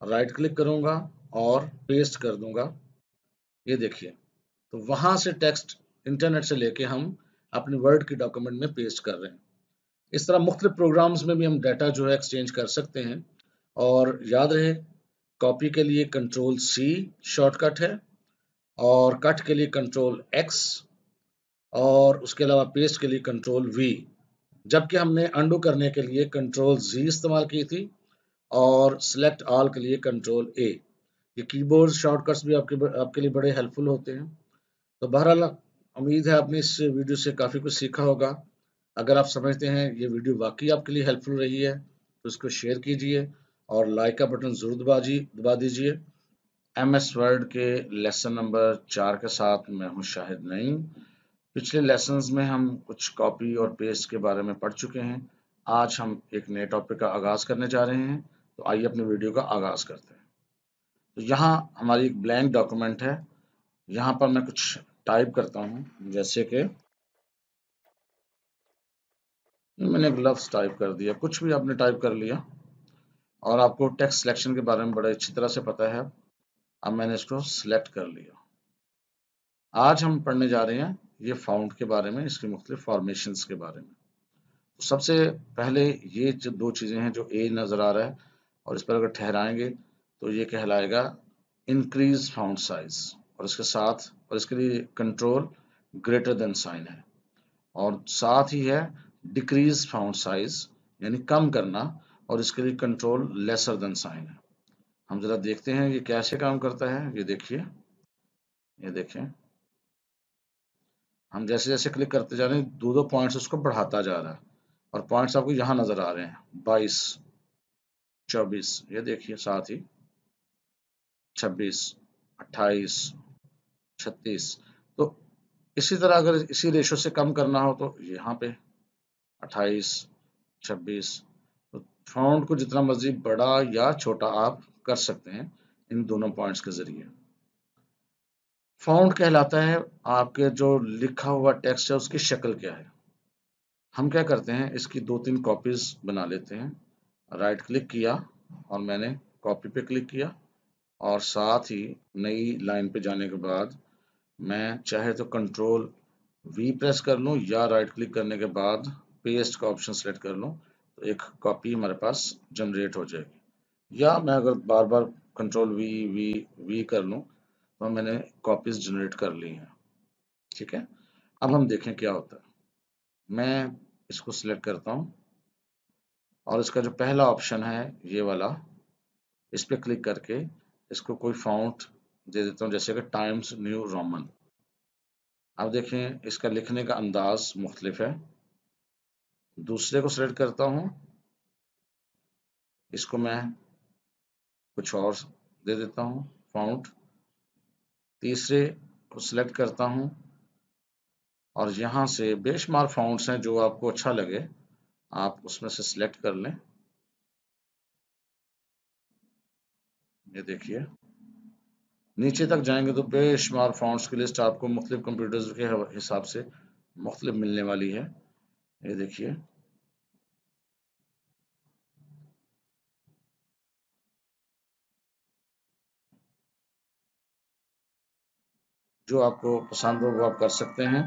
राइट क्लिक करूँगा और पेस्ट कर दूँगा ये देखिए तो वहाँ से टेक्स्ट इंटरनेट से लेके हम अपने वर्ड के डॉक्यूमेंट में पेस्ट कर रहे हैं इस तरह मुख्तलिफ प्रोग्राम्स में भी हम डाटा जो है एक्सचेंज कर सकते हैं और याद रहे कॉपी के लिए कंट्रोल सी शॉर्टकट है और कट के लिए कंट्रोल एक्स और उसके अलावा पेस्ट के लिए कंट्रोल वी जबकि हमने अंडू करने के लिए कंट्रोल जी इस्तेमाल की थी और सिलेक्ट ऑल के लिए कंट्रोल ए ये कीबोर्ड शॉर्टकट्स भी आपके आपके लिए बड़े हेल्पफुल होते हैं तो बहरहाल उम्मीद है आपने इस वीडियो से काफ़ी कुछ सीखा होगा अगर आप समझते हैं ये वीडियो वाकई आपके लिए हेल्पफुल रही है तो इसको शेयर कीजिए और लाइक का बटन जरूर दबा जी दबा दीजिए एम एस वर्ड के लेसन नंबर चार के साथ मैं हूं शाहिद नईम पिछले लेसन में हम कुछ कॉपी और पेस्ट के बारे में पढ़ चुके हैं आज हम एक नए टॉपिक का आगाज करने जा रहे हैं तो आइए अपने वीडियो का आगाज करते हैं तो यहाँ हमारी एक ब्लैंक डॉक्यूमेंट है यहाँ पर मैं कुछ टाइप करता हूँ जैसे कि मैंने एक लफ्स टाइप कर दिया कुछ भी आपने टाइप कर लिया और आपको टेक्स्ट सिलेक्शन के बारे में बड़े अच्छी तरह से पता है अब मैंने इसको सिलेक्ट कर लिया आज हम पढ़ने जा रहे हैं ये फाउंड के बारे में इसके मुख्त फॉर्मेशन के बारे में तो सबसे पहले ये जो दो चीज़ें हैं जो ए नज़र आ रहा है और इस पर अगर ठहराएंगे तो ये कहलाएगा इंक्रीज फाउंड साइज और इसके साथ और इसके लिए कंट्रोल ग्रेटर देन साइन है और साथ ही है डिक्रीज फाउंड साइज यानी कम करना और इसके लिए कंट्रोल लेसर देन साइन है हम जरा देखते हैं ये कैसे काम करता है ये देखिए ये देखें हम जैसे जैसे क्लिक करते जा रहे हैं दो दो पॉइंट्स उसको बढ़ाता जा रहा है और पॉइंट्स आपको यहाँ नजर आ रहे हैं बाईस चौबीस ये देखिए साथ ही छब्बीस अट्ठाईस छत्तीस तो इसी तरह अगर इसी रेशो से कम करना हो तो यहाँ पे अट्ठाईस छब्बीस फाउंड को जितना मर्जी बड़ा या छोटा आप कर सकते हैं इन दोनों पॉइंट्स के जरिए फाउंड कहलाता है आपके जो लिखा हुआ टेक्स्ट है उसकी शक्ल क्या है हम क्या करते हैं इसकी दो तीन कॉपीज बना लेते हैं राइट क्लिक किया और मैंने कॉपी पे क्लिक किया और साथ ही नई लाइन पे जाने के बाद मैं चाहे तो कंट्रोल वी प्रेस कर लूँ या राइट क्लिक करने के बाद पेस्ट का ऑप्शन सेलेक्ट कर लूँ तो एक कॉपी हमारे पास जनरेट हो जाएगी या मैं अगर बार बार कंट्रोल वी वी वी कर लूँ तो मैंने कॉपीज जनरेट कर ली हैं ठीक है अब हम देखें क्या होता है मैं इसको सिलेक्ट करता हूँ और इसका जो पहला ऑप्शन है ये वाला इस पर क्लिक करके इसको कोई फाउंट दे देता हूँ जैसे कि टाइम्स न्यू रोमन अब देखें इसका लिखने का अंदाज मुख्तलिफ है दूसरे को सिलेक्ट करता हूं इसको मैं कुछ और दे देता हूं फाउंट तीसरे को सिलेक्ट करता हूं और यहां से बेशमार फाउंड्स हैं जो आपको अच्छा लगे आप उसमें से सिलेक्ट कर लें ये देखिए नीचे तक जाएंगे तो बेशमार फाउंट्स की लिस्ट आपको मुख्तलिफ कंप्यूटर्स के हिसाब से मुख्तलिफ मिलने वाली है ये देखिए जो आपको पसंद हो वो आप कर सकते हैं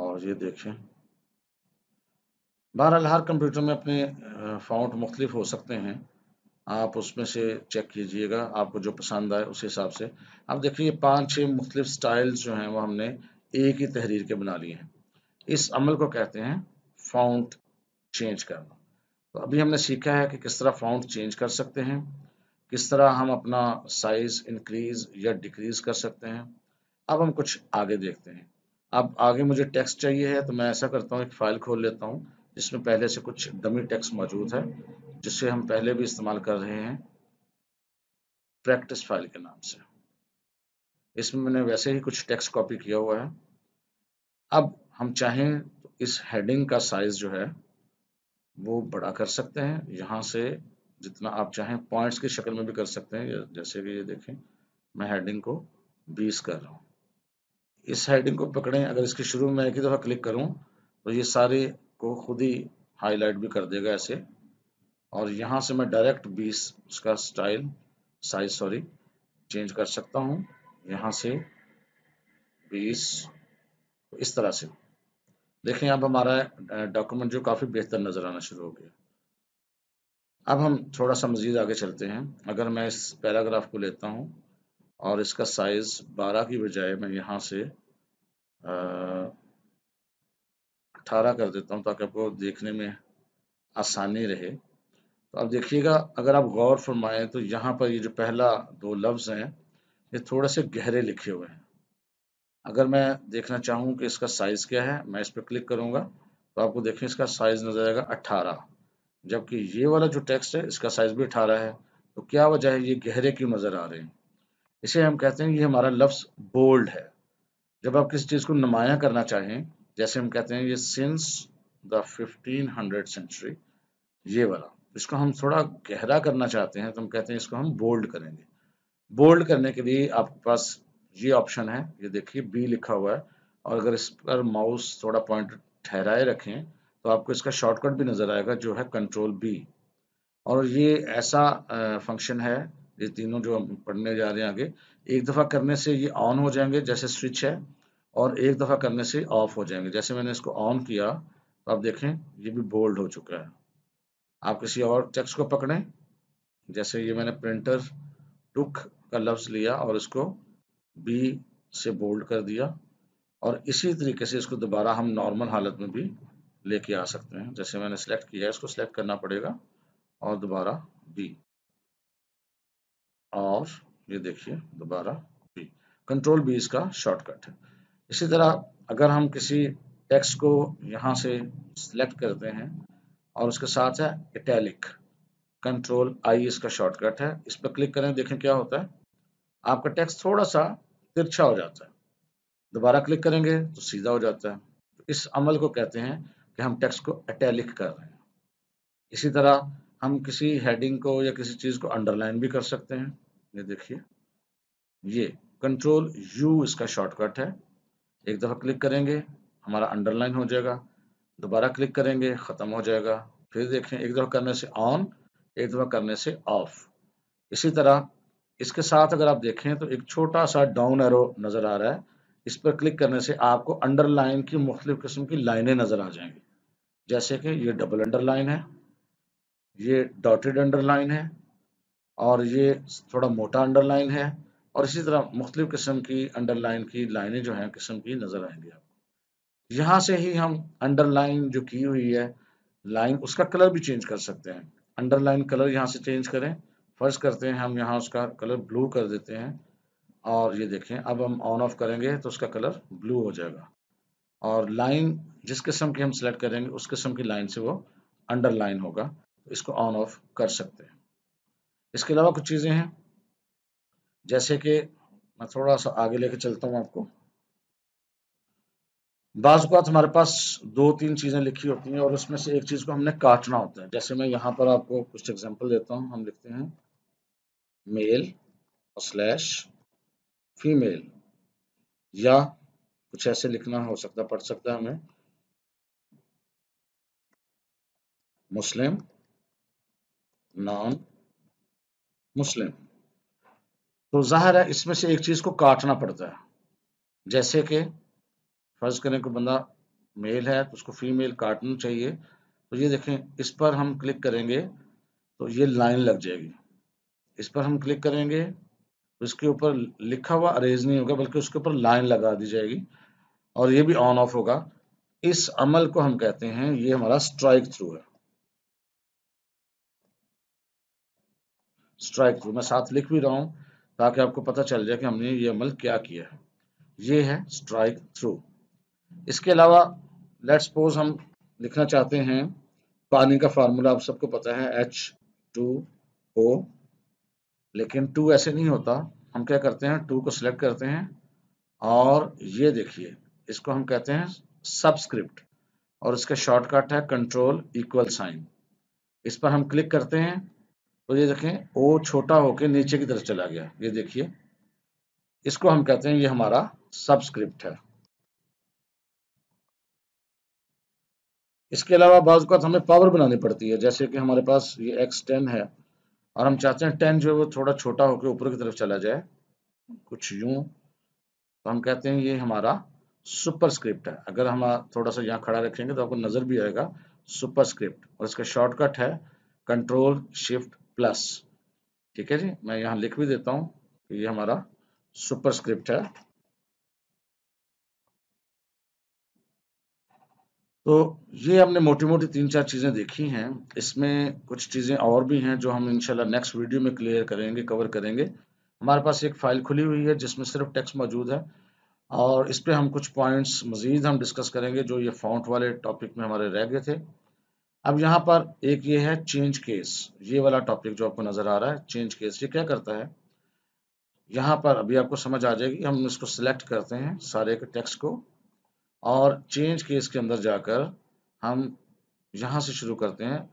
और ये देखें बहरहाल हर कंप्यूटर में अपने फाउंट मुख्तलिफ हो सकते हैं आप उसमें से चेक कीजिएगा आपको जो पसंद आए उस हिसाब से आप देखिए पांच पाँच छः मुख्तलिफ स्टाइल्स जो हैं वो हमने एक ही तहरीर के बना लिए हैं इस अमल को कहते हैं फाउंट चेंज करना तो अभी हमने सीखा है कि किस तरह फाउंट चेंज कर सकते हैं किस तरह हम अपना साइज इंक्रीज या डिक्रीज कर सकते हैं अब हम कुछ आगे देखते हैं अब आगे मुझे टेक्स्ट चाहिए है तो मैं ऐसा करता हूँ एक फाइल खोल लेता हूँ जिसमें पहले से कुछ डमी टेक्स्ट मौजूद है जिसे हम पहले भी इस्तेमाल कर रहे हैं प्रैक्टिस फाइल के नाम से इसमें मैंने वैसे ही कुछ टेक्स्ट कॉपी किया हुआ है अब हम चाहें तो इस हेडिंग का साइज जो है वो बड़ा कर सकते हैं यहाँ से जितना आप चाहें पॉइंट्स की शक्ल में भी कर सकते हैं जैसे कि ये देखें मैं हेडिंग को 20 कर रहा हूँ इस हेडिंग को पकड़ें अगर इसके शुरू में एक ही दफ़ा क्लिक करूँ तो ये सारे को खुद ही हाईलाइट भी कर देगा ऐसे और यहाँ से मैं डायरेक्ट बीस उसका स्टाइल साइज सॉरी चेंज कर सकता हूँ यहाँ से बीस इस तरह से देखें अब हमारा डॉक्यूमेंट जो काफ़ी बेहतर नज़र आना शुरू हो गया अब हम थोड़ा सा मज़ीद आगे चलते हैं अगर मैं इस पैराग्राफ को लेता हूँ और इसका साइज़ 12 की बजाय मैं यहाँ से अठारह कर देता हूँ ताकि आपको देखने में आसानी रहे तो आप देखिएगा अगर आप गौर फरमाएं तो यहाँ पर ये जो पहला दो लफ्ज़ हैं ये थोड़े से गहरे लिखे हुए हैं अगर मैं देखना चाहूँ कि इसका साइज़ क्या है मैं इस पर क्लिक करूँगा तो आपको देखें इसका साइज़ नजर आएगा अट्ठारह जबकि ये वाला जो टेक्स्ट है इसका साइज़ भी अठारह है तो क्या वजह है ये गहरे क्यों नज़र आ रहे हैं इसे हम कहते हैं ये हमारा लफ्ज़ बोल्ड है जब आप किसी चीज़ को नुमाया करना चाहें जैसे हम कहते हैं ये since the fifteen hundred century ये वाला इसको हम थोड़ा गहरा करना चाहते हैं तो हम कहते हैं इसको हम बोल्ड करेंगे बोल्ड करने के लिए आपके पास ये ऑप्शन है ये देखिए बी लिखा हुआ है और अगर इस पर माउस थोड़ा पॉइंट ठहराए रखें तो आपको इसका शॉर्टकट भी नज़र आएगा जो है कंट्रोल बी और ये ऐसा फंक्शन है ये तीनों जो हम पढ़ने जा रहे हैं आगे एक दफ़ा करने से ये ऑन हो जाएंगे जैसे स्विच है और एक दफ़ा करने से ऑफ हो जाएंगे जैसे मैंने इसको ऑन किया तो आप देखें ये भी बोल्ड हो चुका है आप किसी और टेक्स्ट को पकड़ें जैसे ये मैंने प्रिंटर टुक का लफ्ज़ लिया और इसको बी से बोल्ड कर दिया और इसी तरीके से इसको दोबारा हम नॉर्मल हालत में भी लेके आ सकते हैं जैसे मैंने सेलेक्ट किया है इसको सेलेक्ट करना पड़ेगा और दोबारा बी और ये देखिए दोबारा बी कंट्रोल बी इसका शॉर्टकट है इसी तरह अगर हम किसी टेक्स्ट को यहाँ से सेलेक्ट करते हैं और उसके साथ है इटैलिक कंट्रोल आई इसका शॉर्टकट है इस पर क्लिक करें देखें क्या होता है आपका टेक्स्ट थोड़ा सा तिरछा हो जाता है दोबारा क्लिक करेंगे तो सीधा हो जाता है तो इस अमल को कहते हैं कि हम टेक्स्ट को अटैलिक कर रहे हैं इसी तरह हम किसी हेडिंग को या किसी चीज़ को अंडरलाइन भी कर सकते हैं ये देखिए ये कंट्रोल यू इसका शॉर्टकट है एक दफ़ा क्लिक करेंगे हमारा अंडरलाइन हो जाएगा दोबारा क्लिक करेंगे ख़त्म हो जाएगा फिर देखें एक दफ़ा करने से ऑन एक दफ़ा करने से ऑफ इसी तरह इसके साथ अगर आप देखें तो एक छोटा सा डाउन एरो नज़र आ रहा है इस पर क्लिक करने से आपको अंडरलाइन की मुख्तु किस्म की लाइनें नज़र आ जाएंगी जैसे कि ये डबल अंडरलाइन है ये डॉटेड अंडरलाइन है और ये थोड़ा मोटा अंडरलाइन है और इसी तरह मुख्तलिफ़ किस्म की अंडरलाइन की लाइनें जो हैं किस्म की नज़र आएंगी आपको यहाँ से ही हम अंडरलाइन जो की हुई है लाइन उसका कलर भी चेंज कर सकते हैं अंडरलाइन कलर यहाँ से चेंज करें फर्ज करते हैं हम यहाँ उसका कलर ब्लू कर देते हैं और ये देखें अब हम ऑन ऑफ करेंगे तो उसका कलर ब्लू हो जाएगा और लाइन जिस किस्म की हम सिलेक्ट करेंगे उस किस्म की लाइन से वो अंडरलाइन होगा इसको ऑन ऑफ कर सकते हैं इसके अलावा कुछ चीज़ें हैं जैसे कि मैं थोड़ा सा आगे लेके चलता हूँ आपको बाज़ात हमारे पास दो तीन चीज़ें लिखी होती हैं और उसमें से एक चीज़ को हमने काटना होता है जैसे मैं यहाँ पर आपको कुछ एग्जांपल देता हूँ हम लिखते हैं मेल और स्लैश फीमेल या कुछ ऐसे लिखना हो सकता पढ़ सकता है हमें मुस्लिम नॉन मुस्लिम तो जाहिर है इसमें से एक चीज़ को काटना पड़ता है जैसे कि फर्ज करें कोई बंदा मेल है तो उसको फीमेल कार्टून चाहिए तो ये देखें इस पर हम क्लिक करेंगे तो ये लाइन लग जाएगी इस पर हम क्लिक करेंगे तो इसके ऊपर लिखा हुआ अरेज नहीं होगा बल्कि उसके ऊपर लाइन लगा दी जाएगी और ये भी ऑन ऑफ होगा इस अमल को हम कहते हैं ये हमारा स्ट्राइक थ्रू है स्ट्राइक थ्रू मैं साथ लिख भी रहा हूं ताकि आपको पता चल जाए कि हमने ये अमल क्या किया है ये है स्ट्राइक थ्रू इसके अलावा लेट सपोज हम लिखना चाहते हैं पानी का फार्मूला आप सबको पता है एच टू ओ लेकिन टू ऐसे नहीं होता हम क्या करते हैं टू को सिलेक्ट करते हैं और ये देखिए इसको हम कहते हैं सबस्क्रिप्ट और इसका शॉर्टकट है कंट्रोल इक्वल साइन इस पर हम क्लिक करते हैं तो ये देखें ओ छोटा होके नीचे की तरफ चला गया ये देखिए इसको हम कहते हैं ये हमारा सबस्क्रिप्ट है इसके अलावा बाज हमें पावर बनानी पड़ती है जैसे कि हमारे पास ये एक्स टेन है और हम चाहते हैं टेन जो है वो थोड़ा छोटा होकर ऊपर की तरफ चला जाए कुछ यूं तो हम कहते हैं ये हमारा सुपर स्क्रिप्ट है अगर हम थोड़ा सा यहाँ खड़ा रखेंगे तो आपको नज़र भी आएगा सुपर स्क्रिप्ट और इसका शॉर्टकट है कंट्रोल शिफ्ट प्लस ठीक है जी मैं यहाँ लिख भी देता हूँ ये हमारा सुपर स्क्रिप्ट है तो ये हमने मोटी मोटी तीन चार चीज़ें देखी हैं इसमें कुछ चीज़ें और भी हैं जो हम इंशाल्लाह नेक्स्ट वीडियो में क्लियर करेंगे कवर करेंगे हमारे पास एक फ़ाइल खुली हुई है जिसमें सिर्फ टेक्स्ट मौजूद है और इस पर हम कुछ पॉइंट्स मज़ीद हम डिस्कस करेंगे जो ये फ़ॉन्ट वाले टॉपिक में हमारे रह गए थे अब यहाँ पर एक ये है चेंज केस ये वाला टॉपिक जो आपको नज़र आ रहा है चेंज केस ये क्या करता है यहाँ पर अभी आपको समझ आ जाएगी हम इसको सिलेक्ट करते हैं सारे के टेक्स्ट को और चेंज केस के अंदर जाकर हम यहाँ से शुरू करते हैं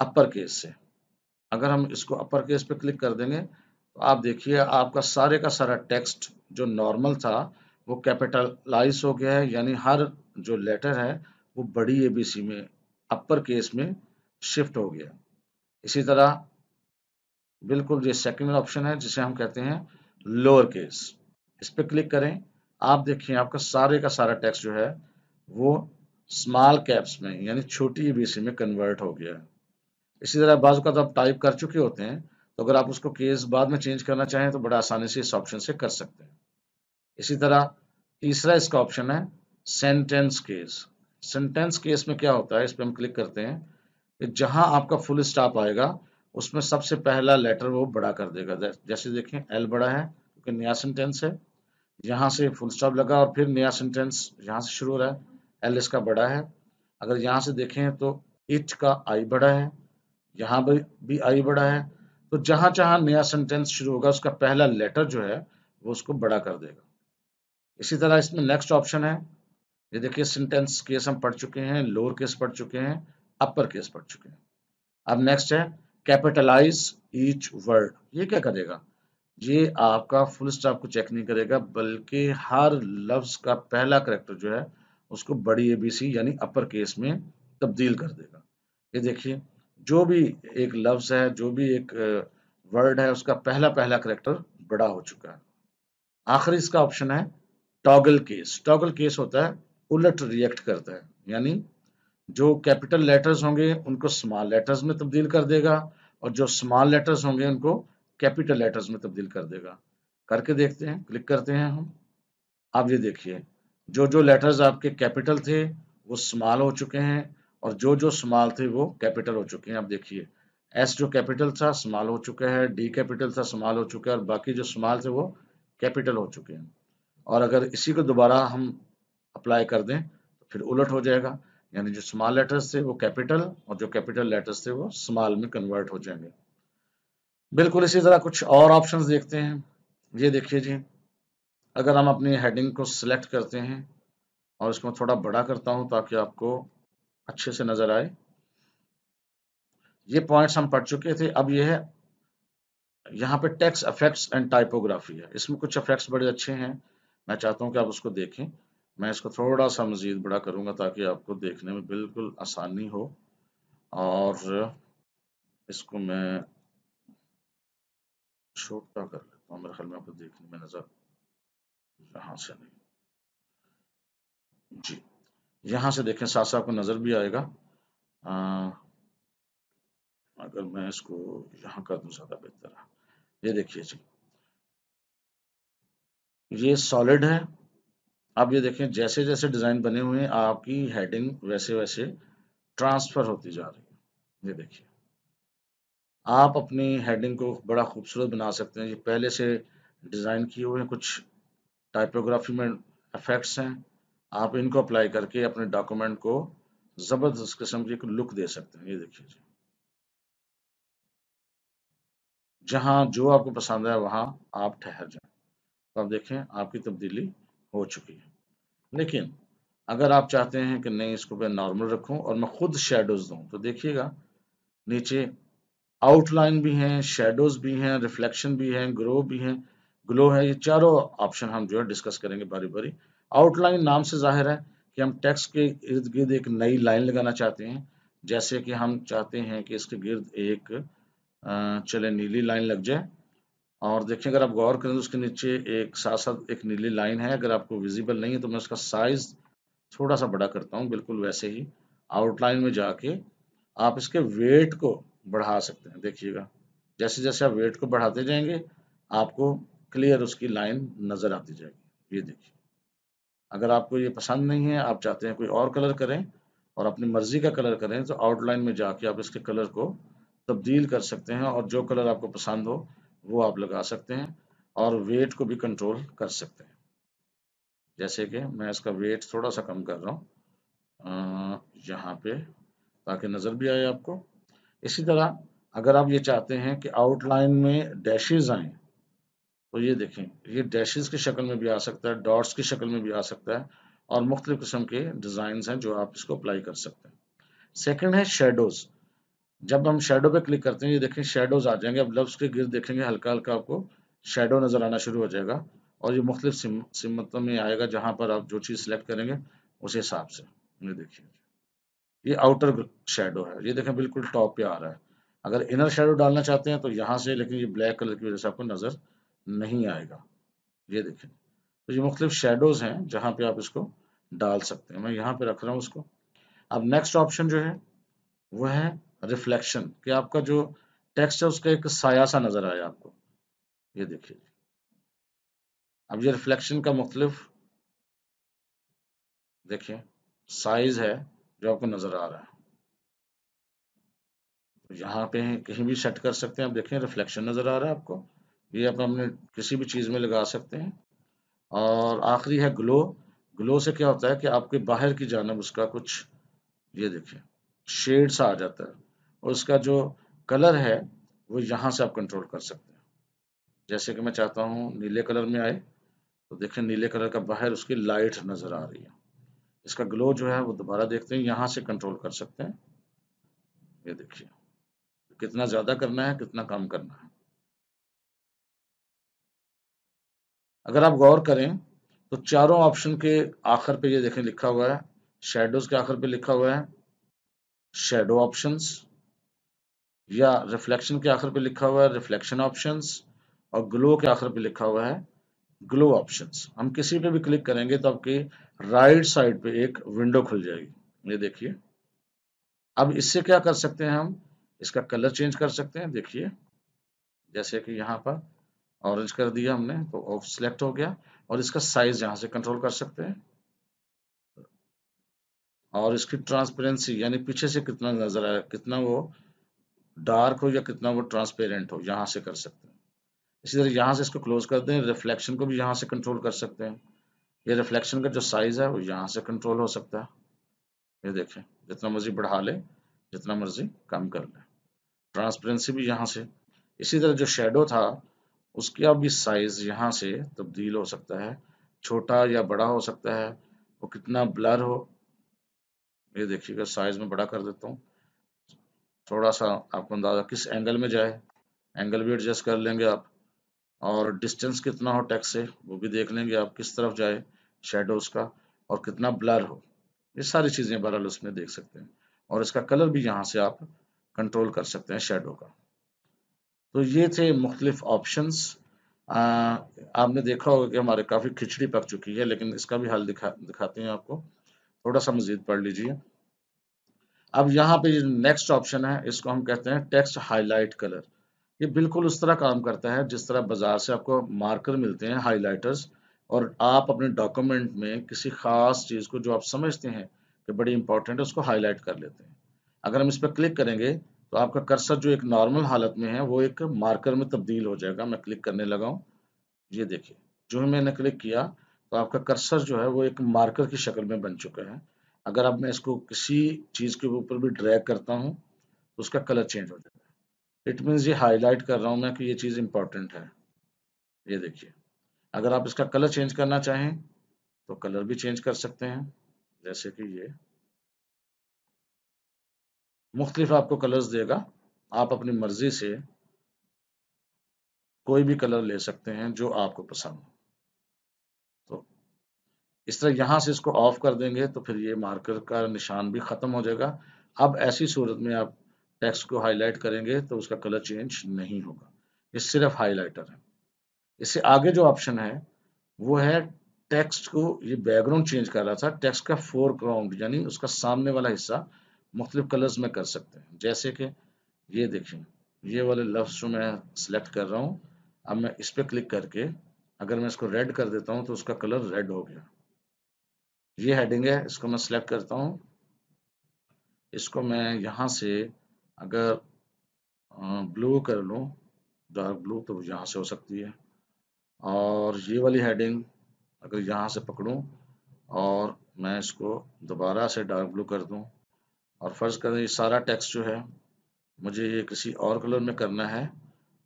अपर केस से अगर हम इसको अपर केस पे क्लिक कर देंगे तो आप देखिए आपका सारे का सारा टेक्स्ट जो नॉर्मल था वो कैपिटलाइज हो गया है यानी हर जो लेटर है वो बड़ी एबीसी में अपर केस में शिफ्ट हो गया इसी तरह बिल्कुल ये सेकंड ऑप्शन है जिसे हम कहते हैं लोअर केस इस पर क्लिक करें आप देखिए आपका सारे का सारा टैक्स जो है वो स्मॉल कैप्स में यानी छोटी ईबीसी में कन्वर्ट हो गया इसी तरह बाजू का तो आप टाइप कर चुके होते हैं तो अगर आप उसको केस बाद में चेंज करना चाहें तो बड़ा आसानी से इस ऑप्शन से कर सकते हैं इसी तरह तीसरा इसका ऑप्शन है सेंटेंस केस सेंटेंस केस में क्या होता है इस पर हम क्लिक करते हैं कि जहां आपका फुल स्टॉप आएगा उसमें सबसे पहला लेटर वो बड़ा कर देगा जैसे देखें एल बड़ा है क्योंकि नया सेंटेंस है यहाँ से फुल स्टॉप लगा और फिर नया सेंटेंस यहाँ से शुरू हो रहा है एल का बड़ा है अगर यहाँ से देखें तो इट का आई बड़ा है यहाँ पर भी आई बड़ा है तो जहाँ जहाँ नया सेंटेंस शुरू होगा उसका पहला लेटर जो है वो उसको बड़ा कर देगा इसी तरह इसमें नेक्स्ट ऑप्शन है ये देखिए सेंटेंस केस हम पढ़ चुके हैं लोअर केस पढ़ चुके हैं अपर केस पढ़ चुके हैं अब नेक्स्ट है कैपिटलाइज ईच वर्ड ये क्या करेगा ये आपका फुल स्टॉप को चेक नहीं करेगा बल्कि हर लफ्ज का पहला करेक्टर जो है उसको बड़ी एबीसी यानी अपर केस में तब्दील कर देगा ये देखिए जो भी एक लफ्ज है जो भी एक वर्ड है उसका पहला पहला करेक्टर बड़ा हो चुका है आखिरी इसका ऑप्शन है टॉगल केस टॉगल केस होता है उलट रिएक्ट करता है यानी जो कैपिटल लेटर्स होंगे उनको स्मॉल लेटर्स में तब्दील कर देगा और जो स्मॉल लेटर्स होंगे उनको कैपिटल लेटर्स में तब्दील कर देगा करके देखते हैं क्लिक करते हैं हम आप ये देखिए जो जो लेटर्स आपके कैपिटल थे वो स्मॉल हो चुके हैं और जो जो स्मॉल थे वो कैपिटल हो चुके हैं आप देखिए एस जो कैपिटल था स्मॉल हो चुका है डी कैपिटल था स्मॉल हो चुका है और बाकी जो स्मॉल थे वो कैपिटल हो चुके हैं और अगर इसी को दोबारा हम अप्लाई कर दें तो फिर उलट हो जाएगा यानी जो स्मॉल लेटर्स थे वो कैपिटल और जो कैपिटल लेटर्स थे वो स्मॉल में कन्वर्ट हो जाएंगे बिल्कुल इसी तरह कुछ और ऑप्शंस देखते हैं ये देखिए जी अगर हम अपनी हेडिंग को सिलेक्ट करते हैं और इसको थोड़ा बड़ा करता हूं ताकि आपको अच्छे से नजर आए ये पॉइंट्स हम पढ़ चुके थे अब ये है यहाँ पे टेक्स अफेक्ट्स एंड टाइपोग्राफी है इसमें कुछ अफेक्ट्स बड़े अच्छे हैं मैं चाहता हूँ कि आप उसको देखें मैं इसको थोड़ा सा मज़ीद बड़ा करूँगा ताकि आपको देखने में बिल्कुल आसानी हो और इसको मैं छोटा कर लेता हूँ मेरे ख्याल में आपको देखने में नजर यहाँ से नहीं जी यहाँ से देखें साथ साथ को नजर भी आएगा आ, अगर मैं इसको यहाँ कर दूँ ज्यादा बेहतर है ये देखिए जी ये सॉलिड है आप ये देखें जैसे जैसे डिजाइन बने हुए हैं आपकी हेडिंग वैसे वैसे ट्रांसफर होती जा रही है ये देखिए आप अपनी हेडिंग को बड़ा खूबसूरत बना सकते हैं ये पहले से डिज़ाइन किए हुए हैं कुछ टाइपोग्राफी में इफेक्ट्स हैं आप इनको अप्लाई करके अपने डॉक्यूमेंट को ज़बरदस्त किस्म की एक लुक दे सकते हैं ये देखिए जी जहाँ जो आपको पसंद है वहाँ आप ठहर जाए तो आप देखें आपकी तब्दीली हो चुकी है लेकिन अगर आप चाहते हैं कि नहीं इसको मैं नॉर्मल रखूं और मैं खुद शेडोज दूं तो देखिएगा नीचे आउटलाइन भी हैं शेडोज भी हैं रिफ्लेक्शन भी हैं ग्रो भी हैं ग्लो है ये चारों ऑप्शन हम जो है डिस्कस करेंगे बारी बारी आउटलाइन नाम से जाहिर है कि हम टेक्स्ट के इर्द गिर्द एक नई लाइन लगाना चाहते हैं जैसे कि हम चाहते हैं कि इसके गिर्द एक चले नीली लाइन लग जाए और देखें अगर आप गौर करें तो उसके नीचे एक साथ साथ एक नीली लाइन है अगर आपको विजिबल नहीं है तो मैं उसका साइज थोड़ा सा बड़ा करता हूँ बिल्कुल वैसे ही आउटलाइन में जाके आप इसके वेट को बढ़ा सकते हैं देखिएगा जैसे जैसे आप वेट को बढ़ाते जाएंगे आपको क्लियर उसकी लाइन नज़र आती जाएगी ये देखिए अगर आपको ये पसंद नहीं है आप चाहते हैं कोई और कलर करें और अपनी मर्जी का कलर करें तो आउटलाइन में जाके आप इसके कलर को तब्दील कर सकते हैं और जो कलर आपको पसंद हो वो आप लगा सकते हैं और वेट को भी कंट्रोल कर सकते हैं जैसे कि मैं इसका वेट थोड़ा सा कम कर रहा हूँ यहाँ पे ताकि नज़र भी आए आपको इसी तरह अगर आप ये चाहते हैं कि आउटलाइन में डैशेज आए तो ये देखें ये डैशेज की शक्ल में भी आ सकता है डॉट्स की शक्ल में भी आ सकता है और मुख्तलिफ किस्म के डिज़ाइन हैं जो आप इसको अप्लाई कर सकते हैं सेकेंड है शेडोज़ जब हम शेडो पे क्लिक करते हैं ये देखें शेडोज आ जाएंगे अब लफ्स के गिर देखेंगे हल्का हल्का आपको शेडो नज़र आना शुरू हो जाएगा और ये मुख्तलिफ सिमतों में आएगा जहाँ पर आप जो चीज़ सेलेक्ट करेंगे उस हिसाब से ये देखिए ये आउटर शेडो है ये देखें बिल्कुल टॉप पे आ रहा है अगर इनर शेडो डालना चाहते हैं तो यहाँ से लेकिन ये ब्लैक कलर की वजह से आपको नज़र नहीं आएगा ये देखें तो ये मुख्तलिफ शेडोज हैं जहाँ पे आप इसको डाल सकते हैं मैं यहाँ पे रख रहा हूँ उसको अब नेक्स्ट ऑप्शन जो है वो है रिफ्लेक्शन कि आपका जो टेक्स्ट है उसका एक साया सा नज़र आया आपको ये देखिए अब ये रिफ्लेक्शन का मुख्तलिफ देखिए साइज है जो आपको नजर आ रहा है तो यहाँ पे कहीं भी सेट कर सकते हैं आप देखें रिफ्लेक्शन नजर आ रहा है आपको ये आप अपने किसी भी चीज में लगा सकते हैं और आखिरी है ग्लो ग्लो से क्या होता है कि आपके बाहर की जानब उसका कुछ ये देखें शेड सा आ जाता है और उसका जो कलर है वो यहाँ से आप कंट्रोल कर सकते हैं जैसे कि मैं चाहता हूँ नीले कलर में आए तो देखें नीले कलर का बाहर उसकी लाइट नजर आ रही है इसका ग्लो जो है वो दोबारा देखते हैं यहां से कंट्रोल कर सकते हैं ये देखिए कितना ज़्यादा करना है कितना कम करना है अगर आप गौर करें तो चारों ऑप्शन के आखिर पे ये देखें लिखा हुआ है शेडोज के आखिर पे लिखा हुआ है शेडो ऑप्शंस या रिफ्लेक्शन के आखिर पे लिखा हुआ है रिफ्लेक्शन ऑप्शंस और ग्लो के आखिर पे लिखा हुआ है ग्लो ऑप्शंस हम किसी पे भी क्लिक करेंगे तो आपके राइट साइड पे एक विंडो खुल जाएगी ये देखिए अब इससे क्या कर सकते हैं हम इसका कलर चेंज कर सकते हैं देखिए जैसे कि यहाँ पर ऑरेंज कर दिया हमने तो ऑफ सिलेक्ट हो गया और इसका साइज यहाँ से कंट्रोल कर सकते हैं और इसकी ट्रांसपेरेंसी यानी पीछे से कितना नजर आया कितना वो डार्क हो या कितना वो ट्रांसपेरेंट हो यहाँ से कर सकते हैं इसी तरह यहाँ से इसको क्लोज कर दें रिफ्लेक्शन को भी यहाँ से कंट्रोल कर सकते हैं ये रिफ्लेक्शन का जो साइज है वो यहाँ से कंट्रोल हो सकता है ये देखें जितना मर्जी बढ़ा ले जितना मर्जी कम कर ले ट्रांसपेरेंसी भी यहाँ से इसी तरह जो शेडो था उसका भी साइज यहाँ से तब्दील हो सकता है छोटा या बड़ा हो सकता है वो कितना ब्लर हो ये देखिएगा साइज में बड़ा कर देता हूँ थोड़ा सा आपको अंदाजा किस एंगल में जाए एंगल भी एडजस्ट कर लेंगे आप और डिस्टेंस कितना हो टैक्स से वो भी देख लेंगे आप किस तरफ जाए शेडोज का और कितना ब्लर हो ये सारी चीज़ें बहरहाल उसमें देख सकते हैं और इसका कलर भी यहाँ से आप कंट्रोल कर सकते हैं शेडो का तो ये थे मुख्तलिफ ऑप्शंस आपने देखा होगा कि हमारे काफ़ी खिचड़ी पक चुकी है लेकिन इसका भी हल दिखा दिखाते हैं आपको थोड़ा सा मजीद पढ़ लीजिए अब यहाँ पे नेक्स्ट ऑप्शन है इसको हम कहते हैं टेक्स्ट हाईलाइट कलर ये बिल्कुल उस तरह काम करता है जिस तरह बाजार से आपको मार्कर मिलते हैं हाइलाइटर्स और आप अपने डॉक्यूमेंट में किसी खास चीज़ को जो आप समझते हैं कि बड़ी इंपॉर्टेंट है उसको हाईलाइट कर लेते हैं अगर हम इस पर क्लिक करेंगे तो आपका कर्सर जो एक नॉर्मल हालत में है वो एक मार्कर में तब्दील हो जाएगा मैं क्लिक करने लगा हूँ ये देखिए जो ही मैंने क्लिक किया तो आपका कर्सर जो है वो एक मार्कर की शक्ल में बन चुका है अगर अब मैं इसको किसी चीज़ के ऊपर भी ड्रैग करता हूँ तो उसका कलर चेंज हो जाएगा इट मीन्स ये हाईलाइट कर रहा हूं मैं कि ये चीज़ इंपॉर्टेंट है ये देखिए अगर आप इसका कलर चेंज करना चाहें तो कलर भी चेंज कर सकते हैं जैसे कि ये मुख्तलिफ आपको कलर्स देगा आप अपनी मर्जी से कोई भी कलर ले सकते हैं जो आपको पसंद हो तो इस तरह यहां से इसको ऑफ कर देंगे तो फिर ये मार्कर का निशान भी ख़त्म हो जाएगा अब ऐसी सूरत में आप टेक्स्ट को हाईलाइट करेंगे तो उसका कलर चेंज नहीं होगा ये सिर्फ हाईलाइटर है इससे आगे जो ऑप्शन है वो है टेक्स्ट को ये बैकग्राउंड चेंज कर रहा था टेक्स्ट का फोरग्राउंड यानी उसका सामने वाला हिस्सा मुख्तलिफ कलर्स में कर सकते हैं जैसे कि ये देखें ये वाले लफ्स जो मैं सिलेक्ट कर रहा हूँ अब मैं इस पर क्लिक करके अगर मैं इसको रेड कर देता हूँ तो उसका कलर रेड हो गया ये हेडिंग है इसको मैं सिलेक्ट करता हूँ इसको मैं यहाँ से अगर ब्लू कर लूँ डार्क ब्लू तो यहाँ से हो सकती है और ये वाली हेडिंग अगर यहाँ से पकड़ूँ और मैं इसको दोबारा से डार्क ब्लू कर दूँ और फर्ज करें ये सारा टेक्स्ट जो है मुझे ये किसी और कलर में करना है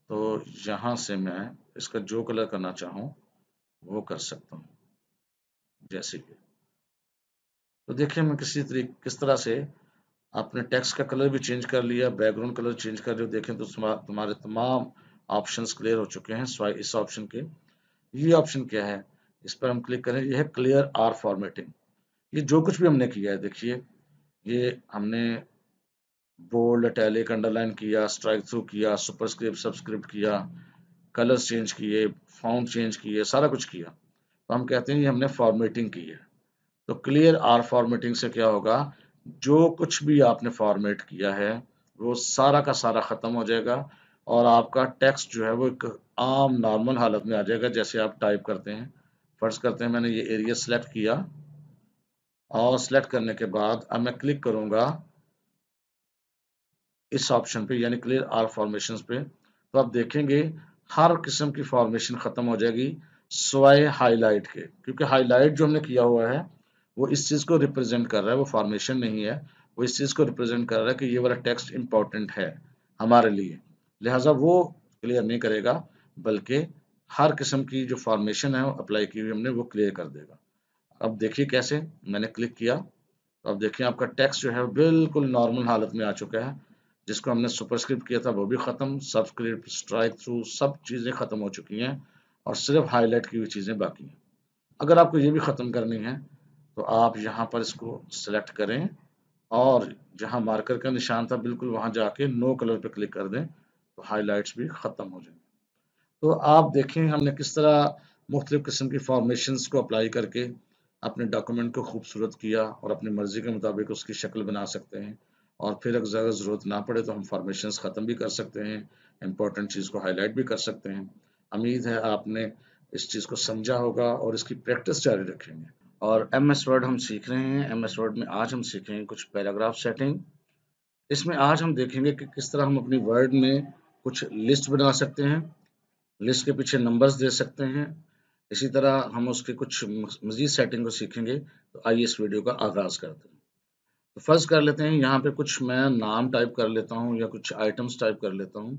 तो यहाँ से मैं इसका जो कलर करना चाहूँ वो कर सकता हूँ जैसे कि तो देखिए मैं किसी तरीके किस तरह से आपने टेक्स्ट का कलर भी चेंज कर लिया बैकग्राउंड कलर चेंज कर लिया देखें तो तुम्हारे तमाम ऑप्शंस क्लियर हो चुके हैं इस ऑप्शन के ये ऑप्शन क्या है इस पर हम क्लिक करें यह है क्लियर आर फॉर्मेटिंग ये जो कुछ भी हमने किया है देखिए ये हमने बोल्ड अटैलिक अंडरलाइन किया स्ट्राइक थ्रू किया सुपरस्क्रिप्ट सबस्क्रिप्ट किया कलर्स चेंज किए फॉर्म चेंज किए सारा कुछ किया तो हम कहते हैं ये हमने फॉर्मेटिंग की है तो क्लियर आर फॉर्मेटिंग से क्या होगा जो कुछ भी आपने फॉर्मेट किया है वो सारा का सारा ख़त्म हो जाएगा और आपका टेक्स्ट जो है वो एक आम नॉर्मल हालत में आ जाएगा जैसे आप टाइप करते हैं फर्ज करते हैं मैंने ये एरिया सेलेक्ट किया और सेलेक्ट करने के बाद अब मैं क्लिक करूंगा इस ऑप्शन पे यानी क्लियर आर फॉर्मेशन पे तो आप देखेंगे हर किस्म की फॉर्मेशन ख़त्म हो जाएगी सवाए हाईलाइट के क्योंकि हाईलाइट जो हमने किया हुआ है वो इस चीज़ को रिप्रेजेंट कर रहा है वो फॉर्मेशन नहीं है वो इस चीज़ को रिप्रेजेंट कर रहा है कि ये वाला टेक्स्ट इंपॉर्टेंट है हमारे लिए लिहाजा वो क्लियर नहीं करेगा बल्कि हर किस्म की जो फॉर्मेशन है अप्लाई की हुई हमने वो क्लियर कर देगा अब देखिए कैसे मैंने क्लिक किया तो अब देखिए आपका टेक्स्ट जो है बिल्कुल नॉर्मल हालत में आ चुका है जिसको हमने सुपरस्क्रिप्ट किया था वो भी ख़त्म सबस्क्रिप्ट स्ट्राइक थ्रू सब चीज़ें ख़त्म हो चुकी हैं और सिर्फ हाईलाइट की हुई चीज़ें बाकी हैं अगर आपको ये भी ख़त्म करनी है तो आप यहाँ पर इसको सेलेक्ट करें और जहाँ मार्कर का निशान था बिल्कुल वहाँ जाके नो कलर पर क्लिक कर दें तो हाईलाइट्स भी ख़त्म हो जाएंगे तो आप देखें हमने किस तरह मुख्तलिफ़ किस्म की फॉर्मेशन को अप्लाई करके अपने डॉक्यूमेंट को खूबसूरत किया और अपनी मर्ज़ी के मुताबिक उसकी शक्ल बना सकते हैं और फिर अगर ज़रूरत ना पड़े तो हम फॉर्मेशन ख़त्म भी कर सकते हैं इंपॉर्टेंट चीज़ को हाईलाइट भी कर सकते हैं उम्मीद है आपने इस चीज़ को समझा होगा और इसकी प्रैक्टिस जारी रखेंगे और एम एस वर्ड हम सीख रहे हैं एम एस वर्ड में आज हम सीखेंगे कुछ पैराग्राफ सेटिंग इसमें आज हम देखेंगे कि किस तरह हम अपनी वर्ड में कुछ लिस्ट बना सकते हैं लिस्ट के पीछे नंबर्स दे सकते हैं इसी तरह हम उसके कुछ मजीद सेटिंग को सीखेंगे तो आइए इस वीडियो का आगाज़ करते हैं तो फर्स्ट कर लेते हैं यहाँ पे कुछ मैं नाम टाइप कर लेता हूँ या कुछ आइटम्स टाइप कर लेता हूँ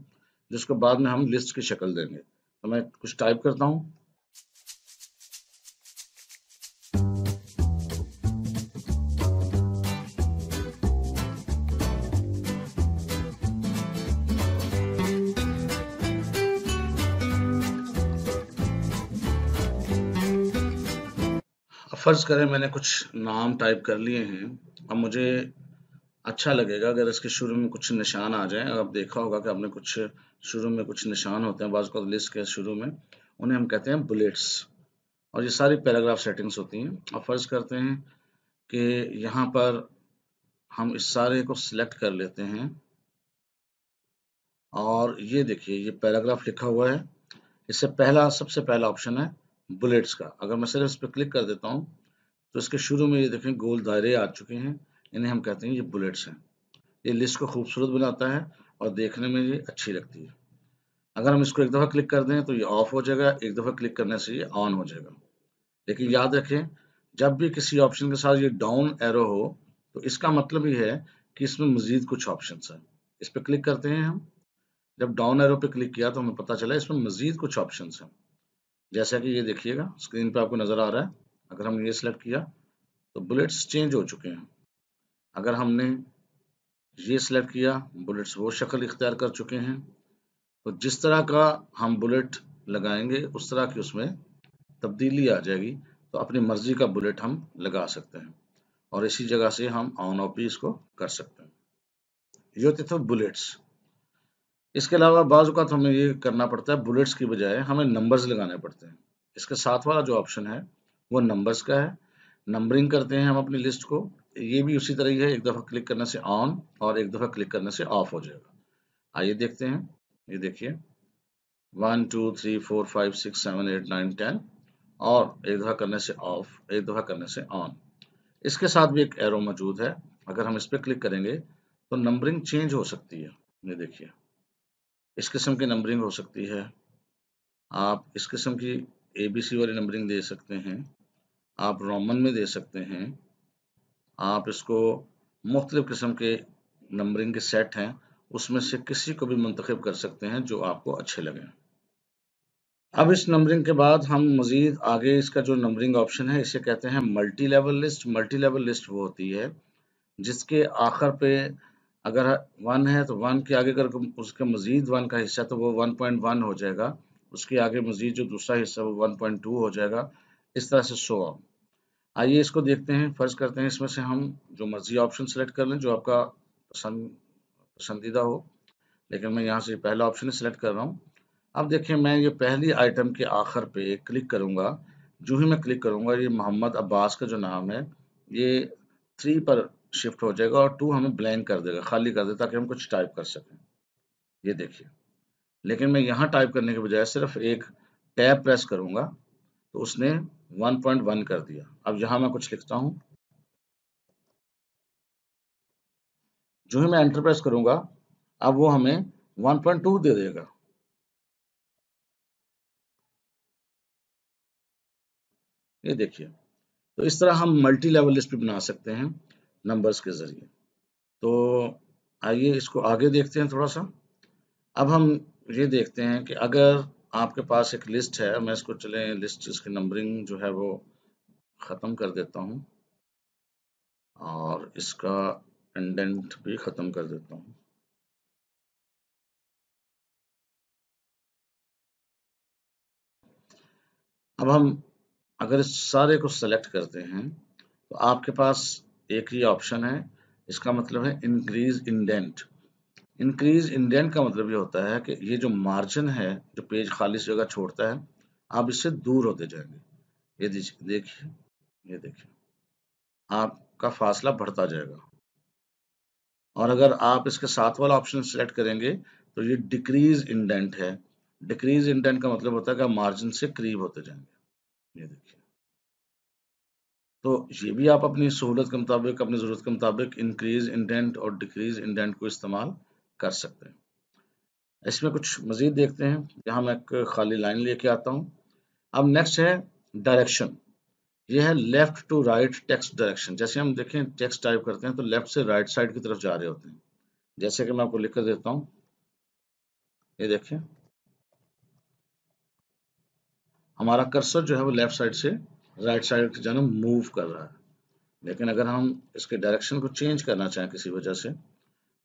जिसको बाद में हम लिस्ट की शक्ल देंगे तो मैं कुछ टाइप करता हूँ फ़र्ज़ करें मैंने कुछ नाम टाइप कर लिए हैं अब मुझे अच्छा लगेगा अगर इसके शुरू में कुछ निशान आ जाए आप देखा होगा कि आपने कुछ शुरू में कुछ निशान होते हैं बाज़ लिस्ट के शुरू में उन्हें हम कहते हैं बुलेट्स और ये सारी पैराग्राफ सेटिंग्स होती हैं अब फ़र्ज़ करते हैं कि यहाँ पर हम इस सारे को सिलेक्ट कर लेते हैं और ये देखिए ये पैराग्राफ लिखा हुआ है इससे पहला सबसे पहला ऑप्शन है बुलेट्स का अगर मैं सिर्फ इस पर क्लिक कर देता हूँ तो इसके शुरू में ये देखें गोल दायरे आ चुके हैं इन्हें हम कहते हैं ये बुलेट्स हैं ये लिस्ट को खूबसूरत बनाता है और देखने में ये अच्छी लगती है अगर हम इसको एक दफ़ा क्लिक कर दें तो ये ऑफ हो जाएगा एक दफ़ा क्लिक करने से ये ऑन हो जाएगा लेकिन याद रखें जब भी किसी ऑप्शन के साथ ये डाउन एरो हो तो इसका मतलब ये है कि इसमें मज़ीद कुछ ऑप्शन हैं इस पर क्लिक करते हैं हम जब डाउन एरो पे क्लिक किया तो हमें पता चला इसमें मज़ीद कुछ ऑप्शन हैं जैसा कि ये देखिएगा स्क्रीन पर आपको नज़र आ रहा है अगर हमने ये सिलेक्ट किया तो बुलेट्स चेंज हो चुके हैं अगर हमने ये सिलेक्ट किया बुलेट्स वो शक्ल इख्तियार कर चुके हैं तो जिस तरह का हम बुलेट लगाएंगे उस तरह की उसमें तब्दीली आ जाएगी तो अपनी मर्जी का बुलेट हम लगा सकते हैं और इसी जगह से हम ऑन ऑफ भी इसको कर सकते हैं ये होते थे बुलेट्स इसके अलावा बाज़ तो हमें ये करना पड़ता है बुलेट्स की बजाय हमें नंबर्स लगाने पड़ते हैं इसके साथ वाला जो ऑप्शन है वो नंबर्स का है नंबरिंग करते हैं हम अपनी लिस्ट को ये भी उसी तरह ही है एक दफ़ा क्लिक करने से ऑन और एक दफ़ा क्लिक करने से ऑफ हो जाएगा आइए देखते हैं ये देखिए one two three four five six seven eight nine ten और एक दफ़ा करने से ऑफ एक दफ़ा करने से ऑन इसके साथ भी एक एरो मौजूद है अगर हम इस पर क्लिक करेंगे तो नंबरिंग चेंज हो सकती है ये देखिए इस किस्म की नंबरिंग हो सकती है आप इस किस्म की ए बी सी वाली नंबरिंग दे सकते हैं आप रोमन में दे सकते हैं आप इसको मुख्तलि किस्म के नंबरिंग के सेट हैं उसमें से किसी को भी मंतखब कर सकते हैं जो आपको अच्छे लगें अब इस नंबरिंग के बाद हम मज़ीद आगे इसका जो नंबरिंग ऑप्शन है इसे कहते हैं multi level list multi level list वो होती है जिसके आखिर पे अगर वन है तो वन के आगे अगर उसके मज़ीद वन का हिस्सा तो वो वन पॉइंट वन हो जाएगा उसके आगे मज़ीद जो दूसरा हिस्सा वो वन पॉइंट टू हो जाएगा इस तरह से सो आइए इसको देखते हैं फर्ज करते हैं इसमें से हम जो मर्जी ऑप्शन सेलेक्ट कर लें जो आपका पसंद पसंदीदा हो लेकिन मैं यहाँ से पहला ऑप्शन सेलेक्ट कर रहा हूँ अब देखिए मैं ये पहली आइटम के आखिर पे क्लिक करूँगा जो ही मैं क्लिक करूँगा ये मोहम्मद अब्बास का जो नाम है ये थ्री पर शिफ्ट हो जाएगा और टू हमें ब्लैंक कर देगा खाली कर देगा ताकि हम कुछ टाइप कर सकें ये देखिए लेकिन मैं यहाँ टाइप करने के बजाय सिर्फ एक टैब प्रेस करूँगा तो उसने 1.1 कर दिया अब यहां मैं कुछ लिखता हूं जो ही मैं एंटर प्रेस करूंगा अब वो हमें 1.2 दे देगा ये देखिए तो इस तरह हम मल्टी लेवल लिस्ट भी बना सकते हैं नंबर्स के जरिए तो आइए इसको आगे देखते हैं थोड़ा सा अब हम ये देखते हैं कि अगर आपके पास एक लिस्ट है मैं इसको चले लिस्ट इसकी नंबरिंग जो है वो ख़त्म कर देता हूँ और इसका इंडेंट भी ख़त्म कर देता हूँ अब हम अगर इस सारे को सेलेक्ट करते हैं तो आपके पास एक ही ऑप्शन है इसका मतलब है इंक्रीज इंडेंट इंक्रीज इन का मतलब ये होता है कि ये जो मार्जिन है जो पेज खाली जगह छोड़ता है आप इससे दूर होते जाएंगे ये देखिए ये देखिए आपका फासला बढ़ता जाएगा और अगर आप इसके साथ वाला ऑप्शन सेलेक्ट करेंगे तो ये डिक्रीज इंडेंट है डिक्रीज इंडेंट का मतलब होता है कि आप मार्जिन से करीब होते जाएंगे ये देखिए तो ये भी आप अपनी सहूलत के मुताबिक अपनी ज़रूरत के मुताबिक इंक्रीज इंडेंट और डिक्रीज इंडेंट को इस्तेमाल कर सकते हैं इसमें कुछ मजीद देखते हैं यहां मैं एक खाली लाइन लेके आता हूं अब नेक्स्ट है डायरेक्शन ये है left to right text direction जैसे हम देखें टेक्स्ट टाइप करते हैं तो लेफ्ट से राइट साइड की तरफ जा रहे होते हैं जैसे कि मैं आपको लिख कर देता हूं ये देखें हमारा कर्सर जो है वो लेफ्ट साइड से राइट साइड की मूव कर रहा है लेकिन अगर हम इसके डायरेक्शन को चेंज करना चाहें किसी वजह से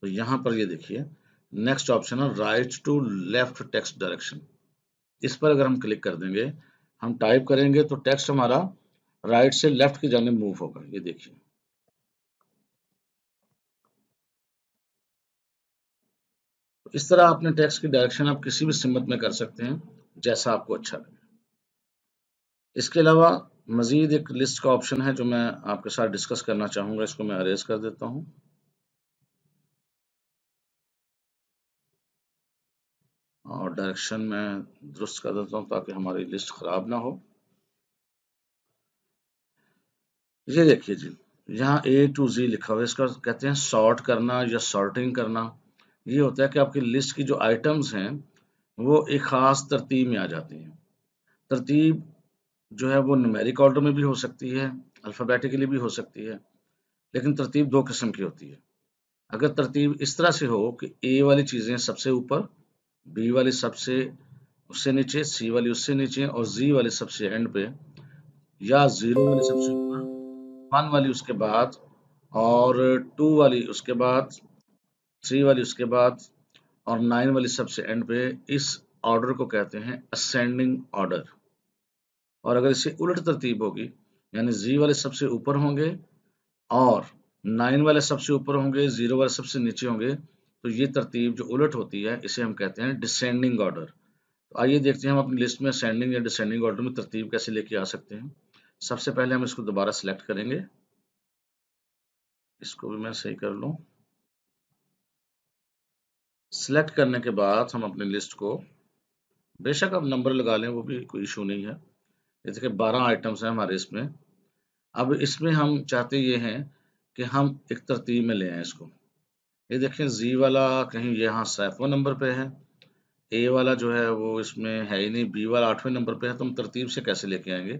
तो यहां पर ये देखिए नेक्स्ट ऑप्शन है right to left text direction इस पर अगर हम क्लिक कर देंगे हम टाइप करेंगे तो टेक्स्ट हमारा राइट से लेफ्ट की जाने मूव होगा ये देखिए इस तरह आपने टेक्स्ट की डायरेक्शन आप किसी भी सिमत में कर सकते हैं जैसा आपको अच्छा लगे इसके अलावा मज़ीद एक लिस्ट का ऑप्शन है जो मैं आपके साथ डिस्कस करना चाहूंगा इसको मैं अरेज कर देता हूं और डायरेक्शन में दुरुस्त कर देता हूँ ताकि हमारी लिस्ट खराब ना हो ये देखिए जी यहाँ ए टू जी लिखा हुआ इसका कहते हैं सॉर्ट करना या सॉर्टिंग करना ये होता है कि आपकी लिस्ट की जो आइटम्स हैं वो एक ख़ास तरतीब में आ जाती हैं तरतीब जो है वो नमेरिक ऑर्डर में भी हो सकती है अल्फ़ाबेटिकली भी हो सकती है लेकिन तरतीब दो किस्म की होती है अगर तरतीब इस तरह से हो कि ए वाली चीज़ें सबसे ऊपर बी वाले सबसे उससे नीचे सी वाली उससे नीचे और जी वाले सबसे एंड पे या जीरो वाली सबसे ऊपर वन वाली उसके बाद और टू वाली उसके बाद थ्री वाली उसके बाद और नाइन वाली सबसे एंड पे इस ऑर्डर को कहते हैं असेंडिंग ऑर्डर और अगर इसे उलट तरतीब होगी यानी जी वाले सबसे ऊपर होंगे और नाइन वाले सबसे ऊपर होंगे जीरो वाले सबसे नीचे होंगे तो ये तरतीब जो उलट होती है इसे हम कहते हैं डिसेंडिंग ऑर्डर तो आइए देखते हैं हम अपनी लिस्ट में असेंडिंग या डिसेंडिंग ऑर्डर में तरतीब कैसे लेके आ सकते हैं सबसे पहले हम इसको दोबारा सेलेक्ट करेंगे इसको भी मैं सही कर लूँ सेलेक्ट करने के बाद हम अपनी लिस्ट को बेशक आप नंबर लगा लें वो भी कोई इशू नहीं है जैसे कि बारह आइटम्स हैं हमारे इसमें अब इसमें हम चाहते ये हैं कि हम एक तरतीब में ले आए इसको ये देखें जी वाला कहीं यहाँ सैफवा नंबर पे है ए वाला जो है वो इसमें है ही नहीं बी वाला आठवें नंबर पे है तो हम तरतीब से कैसे लेके आएंगे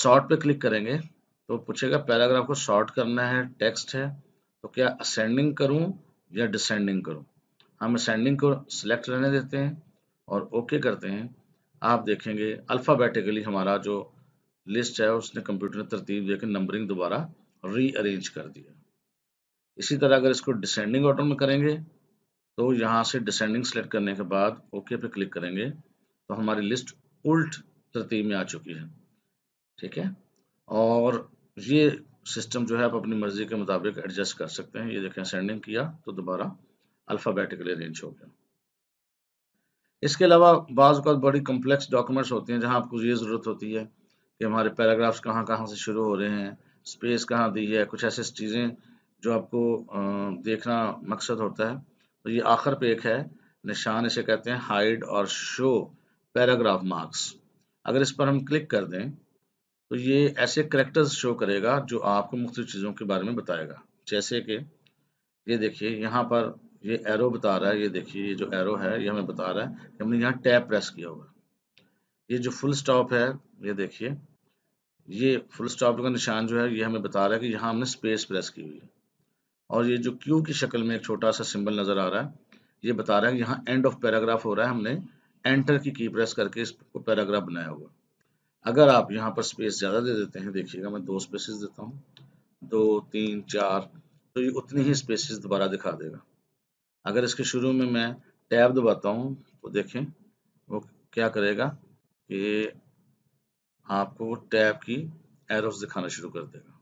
शॉर्ट पे क्लिक करेंगे तो पूछेगा पैराग्राफ को शॉर्ट करना है टेक्स्ट है तो क्या असेंडिंग करूं या डिसेंडिंग करूं हम असेंडिंग को सिलेक्ट रहने देते हैं और ओके करते हैं आप देखेंगे अल्फ़ाबेटिकली हमारा जो लिस्ट है उसने कंप्यूटर ने तरतीब देकर नंबरिंग दोबारा रीअरेंज कर दिया इसी तरह अगर इसको डिसेंडिंग ऑर्डर में करेंगे तो यहाँ से डिसेंडिंग सेलेक्ट करने के बाद ओके पे क्लिक करेंगे तो हमारी लिस्ट उल्ट तरतीब में आ चुकी है ठीक है और ये सिस्टम जो है आप अपनी मर्जी के मुताबिक एडजस्ट कर सकते हैं ये देखें सेंडिंग किया तो दोबारा अल्फ़ाबेटिकली अरेंज हो गया इसके अलावा बाज़ बड़ी कम्प्लेक्स डॉक्यूमेंट्स होती हैं जहाँ आपको ये ज़रूरत होती है कि हमारे पैराग्राफ्स कहाँ कहाँ से शुरू हो रहे हैं स्पेस कहाँ दी है कुछ ऐसी चीज़ें जो आपको देखना मकसद होता है तो ये आखिर पे एक है निशान इसे कहते हैं हाइड और शो पैराग्राफ मार्क्स अगर इस पर हम क्लिक कर दें तो ये ऐसे करेक्टर्स शो करेगा जो आपको मुख्त चीज़ों के बारे में बताएगा जैसे कि ये देखिए यहाँ पर ये एरो बता रहा है ये देखिए ये जो एरो है ये हमें बता रहा है कि हमने यहाँ टैप प्रेस किया होगा ये जो फुल स्टॉप है ये देखिए ये फुल स्टॉप का निशान जो है ये हमें बता रहा है कि यहाँ हमने स्पेस प्रेस की हुई है और ये जो क्यू की शक्ल में एक छोटा सा सिंबल नजर आ रहा है ये बता रहा है यहाँ एंड ऑफ पैराग्राफ हो रहा है हमने एंटर की की प्रेस करके इसको पैराग्राफ बनाया हुआ अगर आप यहाँ पर स्पेस ज़्यादा दे देते हैं देखिएगा मैं दो स्पेसिस देता हूँ दो तीन चार तो ये उतनी ही स्पेसिस दोबारा दिखा देगा अगर इसके शुरू में मैं टैब दबाता हूँ तो देखें वो क्या करेगा कि आपको वो टैब की एरोस दिखाना शुरू कर देगा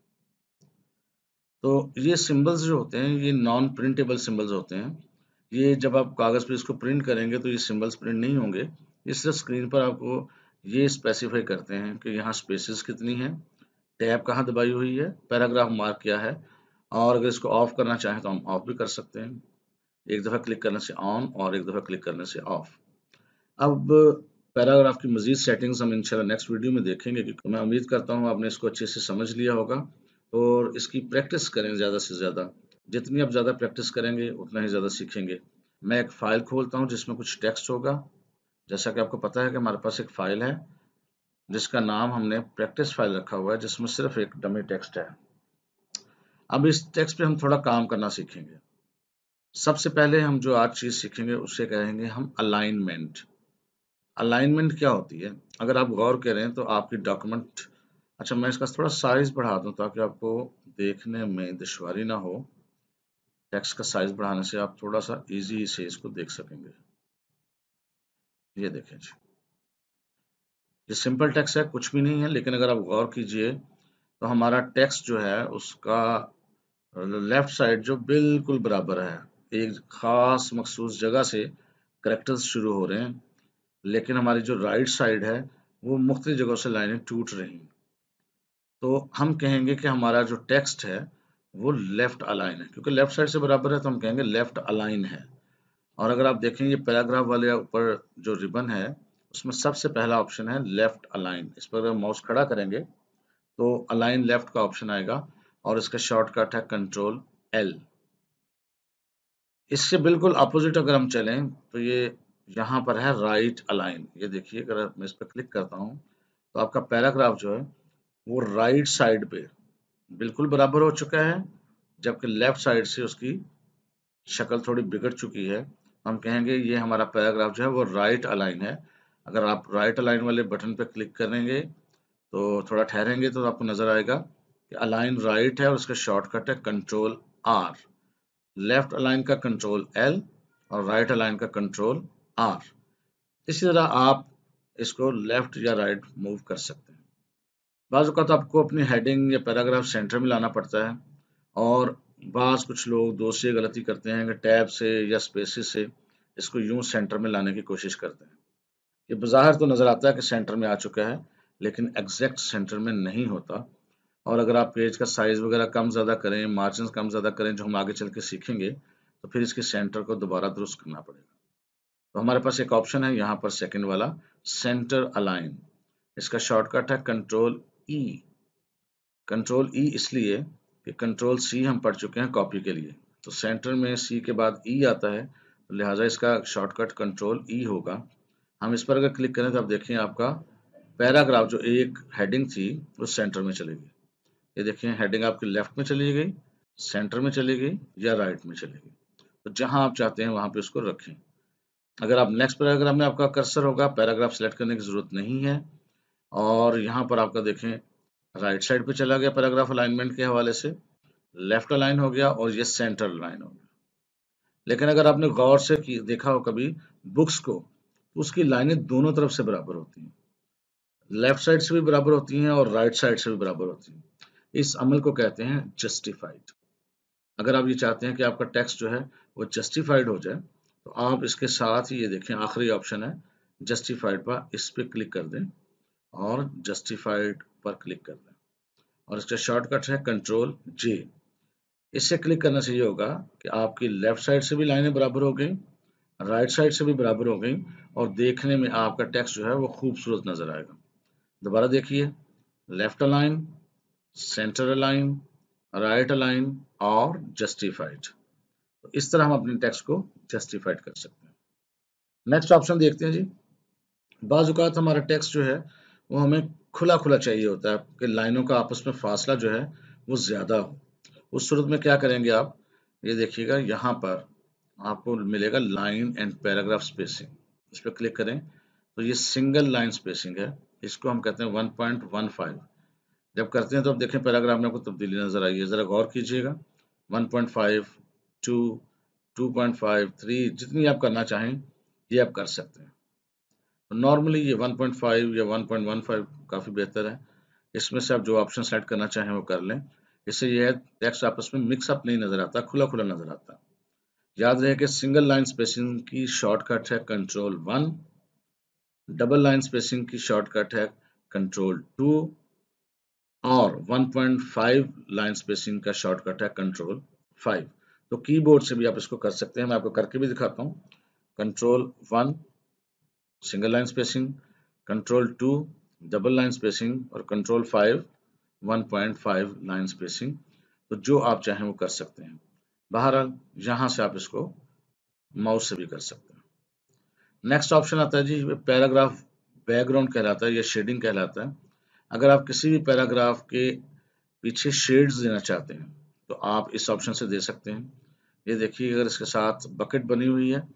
तो ये सिंबल्स जो होते हैं ये नॉन प्रिंटेबल सिंबल्स होते हैं ये जब आप कागज़ पे इसको प्रिंट करेंगे तो ये सिंबल्स प्रिंट नहीं होंगे ये सिर्फ स्क्रीन पर आपको ये स्पेसिफाई करते हैं कि यहाँ स्पेसेस कितनी हैं टैब कहाँ दबाई हुई है पैराग्राफ मार्क क्या है और अगर इसको ऑफ करना चाहें तो हम ऑफ भी कर सकते हैं एक दफ़ा क्लिक करने से ऑन और एक दफ़ा क्लिक करने से ऑफ अब पैराग्राफ की मजीद सेटिंग्स हम इंशाल्लाह नेक्स्ट वीडियो में देखेंगे क्योंकि मैं उम्मीद करता हूँ आपने इसको अच्छे से समझ लिया होगा और इसकी प्रैक्टिस करें ज़्यादा से ज़्यादा जितनी आप ज़्यादा प्रैक्टिस करेंगे उतना ही ज़्यादा सीखेंगे मैं एक फ़ाइल खोलता हूँ जिसमें कुछ टेक्स्ट होगा जैसा कि आपको पता है कि हमारे पास एक फ़ाइल है जिसका नाम हमने प्रैक्टिस फाइल रखा हुआ है जिसमें सिर्फ एक डमी टेक्स्ट है अब इस टेक्स्ट पे हम थोड़ा काम करना सीखेंगे सबसे पहले हम जो आज चीज़ सीखेंगे उसे कहेंगे हम अलाइनमेंट अलाइनमेंट क्या होती है अगर आप गौर करें तो आपकी डॉक्यूमेंट अच्छा मैं इसका थोड़ा साइज बढ़ा दूं ताकि आपको देखने में दुशारी ना हो टेक्स्ट का साइज बढ़ाने से आप थोड़ा सा इजी से इसको देख सकेंगे ये देखें जी ये सिंपल टेक्स्ट है कुछ भी नहीं है लेकिन अगर आप गौर कीजिए तो हमारा टेक्स्ट जो है उसका लेफ्ट साइड जो बिल्कुल बराबर है एक खास मखसूस जगह से करेक्टर्स शुरू हो रहे हैं लेकिन हमारी जो राइट साइड है वो मुख्त जगहों से लाइनें टूट रही हैं तो हम कहेंगे कि हमारा जो टेक्स्ट है वो लेफ्ट अलाइन है क्योंकि लेफ्ट साइड से बराबर है तो हम कहेंगे लेफ्ट अलाइन है और अगर आप देखें ये पैराग्राफ वाले ऊपर जो रिबन है उसमें सबसे पहला ऑप्शन है लेफ्ट अलाइन इस पर अगर माउस खड़ा करेंगे तो अलाइन लेफ्ट का ऑप्शन आएगा और इसका शॉर्टकट है कंट्रोल एल इससे बिल्कुल अपोजिट अगर हम चलें तो ये यहाँ पर है राइट अलाइन ये देखिए अगर मैं इस पर क्लिक करता हूँ तो आपका पैराग्राफ जो है वो राइट साइड पे बिल्कुल बराबर हो चुका है जबकि लेफ्ट साइड से उसकी शक्ल थोड़ी बिगड़ चुकी है हम कहेंगे ये हमारा पैराग्राफ जो है वो राइट अलाइन है अगर आप राइट अलाइन वाले बटन पर क्लिक करेंगे तो थोड़ा ठहरेंगे तो आपको नजर आएगा कि अलाइन राइट है और उसका शॉर्टकट है कंट्रोल आर लेफ्ट अलाइन का कंट्रोल एल और राइट अलाइन का कंट्रोल आर इसी तरह आप इसको लेफ्ट या राइट मूव कर सकते हैं बाज़ात आपको अपनी हेडिंग या पैराग्राफ सेंटर में लाना पड़ता है और बाज़ कुछ लोग दो से गलती करते हैं कि टैब से या स्पेसिस से इसको यूं सेंटर में लाने की कोशिश करते हैं ये बाहर तो नज़र आता है कि सेंटर में आ चुका है लेकिन एग्जैक्ट सेंटर में नहीं होता और अगर आप पेज का साइज़ वगैरह कम ज़्यादा करें मार्जिन कम ज़्यादा करें जो हम आगे चल के सीखेंगे तो फिर इसके सेंटर को दोबारा दुरुस्त करना पड़ेगा तो हमारे पास एक ऑप्शन है यहाँ पर सेकेंड वाला सेंटर अलाइन इसका शॉर्टकट है कंट्रोल ई कंट्रोल ई इसलिए कि कंट्रोल सी हम पढ़ चुके हैं कॉपी के लिए तो सेंटर में सी के बाद ई e आता है तो लिहाजा इसका शॉर्टकट कंट्रोल ई होगा हम इस पर अगर क्लिक करें तो आप देखें आपका पैराग्राफ जो एक हेडिंग थी वो सेंटर में चली गई ये देखें हेडिंग आपकी लेफ्ट में चली गई सेंटर में चली गई या राइट में चली गई तो जहां आप चाहते हैं वहां पे उसको रखें अगर आप नेक्स्ट पैराग्राफ में आपका कर्सर होगा पैराग्राफ सेलेक्ट करने की जरूरत नहीं है और यहाँ पर आपका देखें राइट साइड पे चला गया पैराग्राफ अलाइनमेंट के हवाले से लेफ्ट अलाइन हो गया और ये सेंटर लाइन हो गया लेकिन अगर आपने गौर से देखा हो कभी बुक्स को तो उसकी लाइनें दोनों तरफ से बराबर होती हैं लेफ्ट साइड से भी बराबर होती हैं और राइट साइड से भी बराबर होती हैं इस अमल को कहते हैं जस्टिफाइड अगर आप ये चाहते हैं कि आपका टेक्स्ट जो है वो जस्टिफाइड हो जाए तो आप इसके साथ ही ये देखें आखिरी ऑप्शन है जस्टिफाइड पर इस पर क्लिक कर दें और जस्टिफाइड पर क्लिक करना है और इसका शॉर्टकट है कंट्रोल जे इससे क्लिक करने से ये होगा कि आपकी लेफ्ट साइड से भी लाइनें बराबर हो गई राइट साइड से भी बराबर हो गई और देखने में आपका टेक्स्ट जो है वो खूबसूरत नजर आएगा दोबारा देखिए left align centre align right align और जस्टिफाइड तो इस तरह हम अपने टेक्स्ट को जस्टिफाइड कर सकते हैं नेक्स्ट ऑप्शन देखते हैं जी बाजुकात हमारा टेक्स्ट जो है वो हमें खुला खुला चाहिए होता है कि लाइनों का आपस में फासला जो है वो ज़्यादा हो उस सूरत में क्या करेंगे आप ये देखिएगा यहाँ पर आपको मिलेगा लाइन एंड पैराग्राफ स्पेसिंग इस पर क्लिक करें तो ये सिंगल लाइन स्पेसिंग है इसको हम कहते हैं 1.15 जब करते हैं तो आप देखें पैराग्राफ में आपको तब्दीली नज़र आई है ज़रा गौर कीजिएगा 1.5 2 2.5 3 जितनी आप करना चाहें ये आप कर सकते हैं नॉर्मली ये 1.5 या 1.15 काफ़ी बेहतर है इसमें से आप जो ऑप्शन सेलेक्ट करना चाहें वो कर लें इससे यह टेक्स्ट आपस में मिक्सअप नहीं नज़र आता खुला खुला नज़र आता याद रहे कि सिंगल लाइन स्पेसिंग की शॉर्टकट है control one double line spacing की शॉर्टकट है कंट्रोल टू और 1.5 लाइन स्पेसिंग का शॉर्टकट है कंट्रोल फाइव तो कीबोर्ड से भी आप इसको कर सकते हैं मैं आपको करके भी दिखाता हूँ control one single line spacing control two double line spacing और कंट्रोल फाइव 1.5 लाइन स्पेसिंग तो जो आप चाहें वो कर सकते हैं बहरहाल यहाँ से आप इसको माउस से भी कर सकते हैं नेक्स्ट ऑप्शन आता है जी पैराग्राफ बैकग्राउंड कहलाता है या शेडिंग कहलाता है अगर आप किसी भी पैराग्राफ के पीछे शेड्स देना चाहते हैं तो आप इस ऑप्शन से दे सकते हैं ये देखिए अगर इसके साथ बकेट बनी हुई है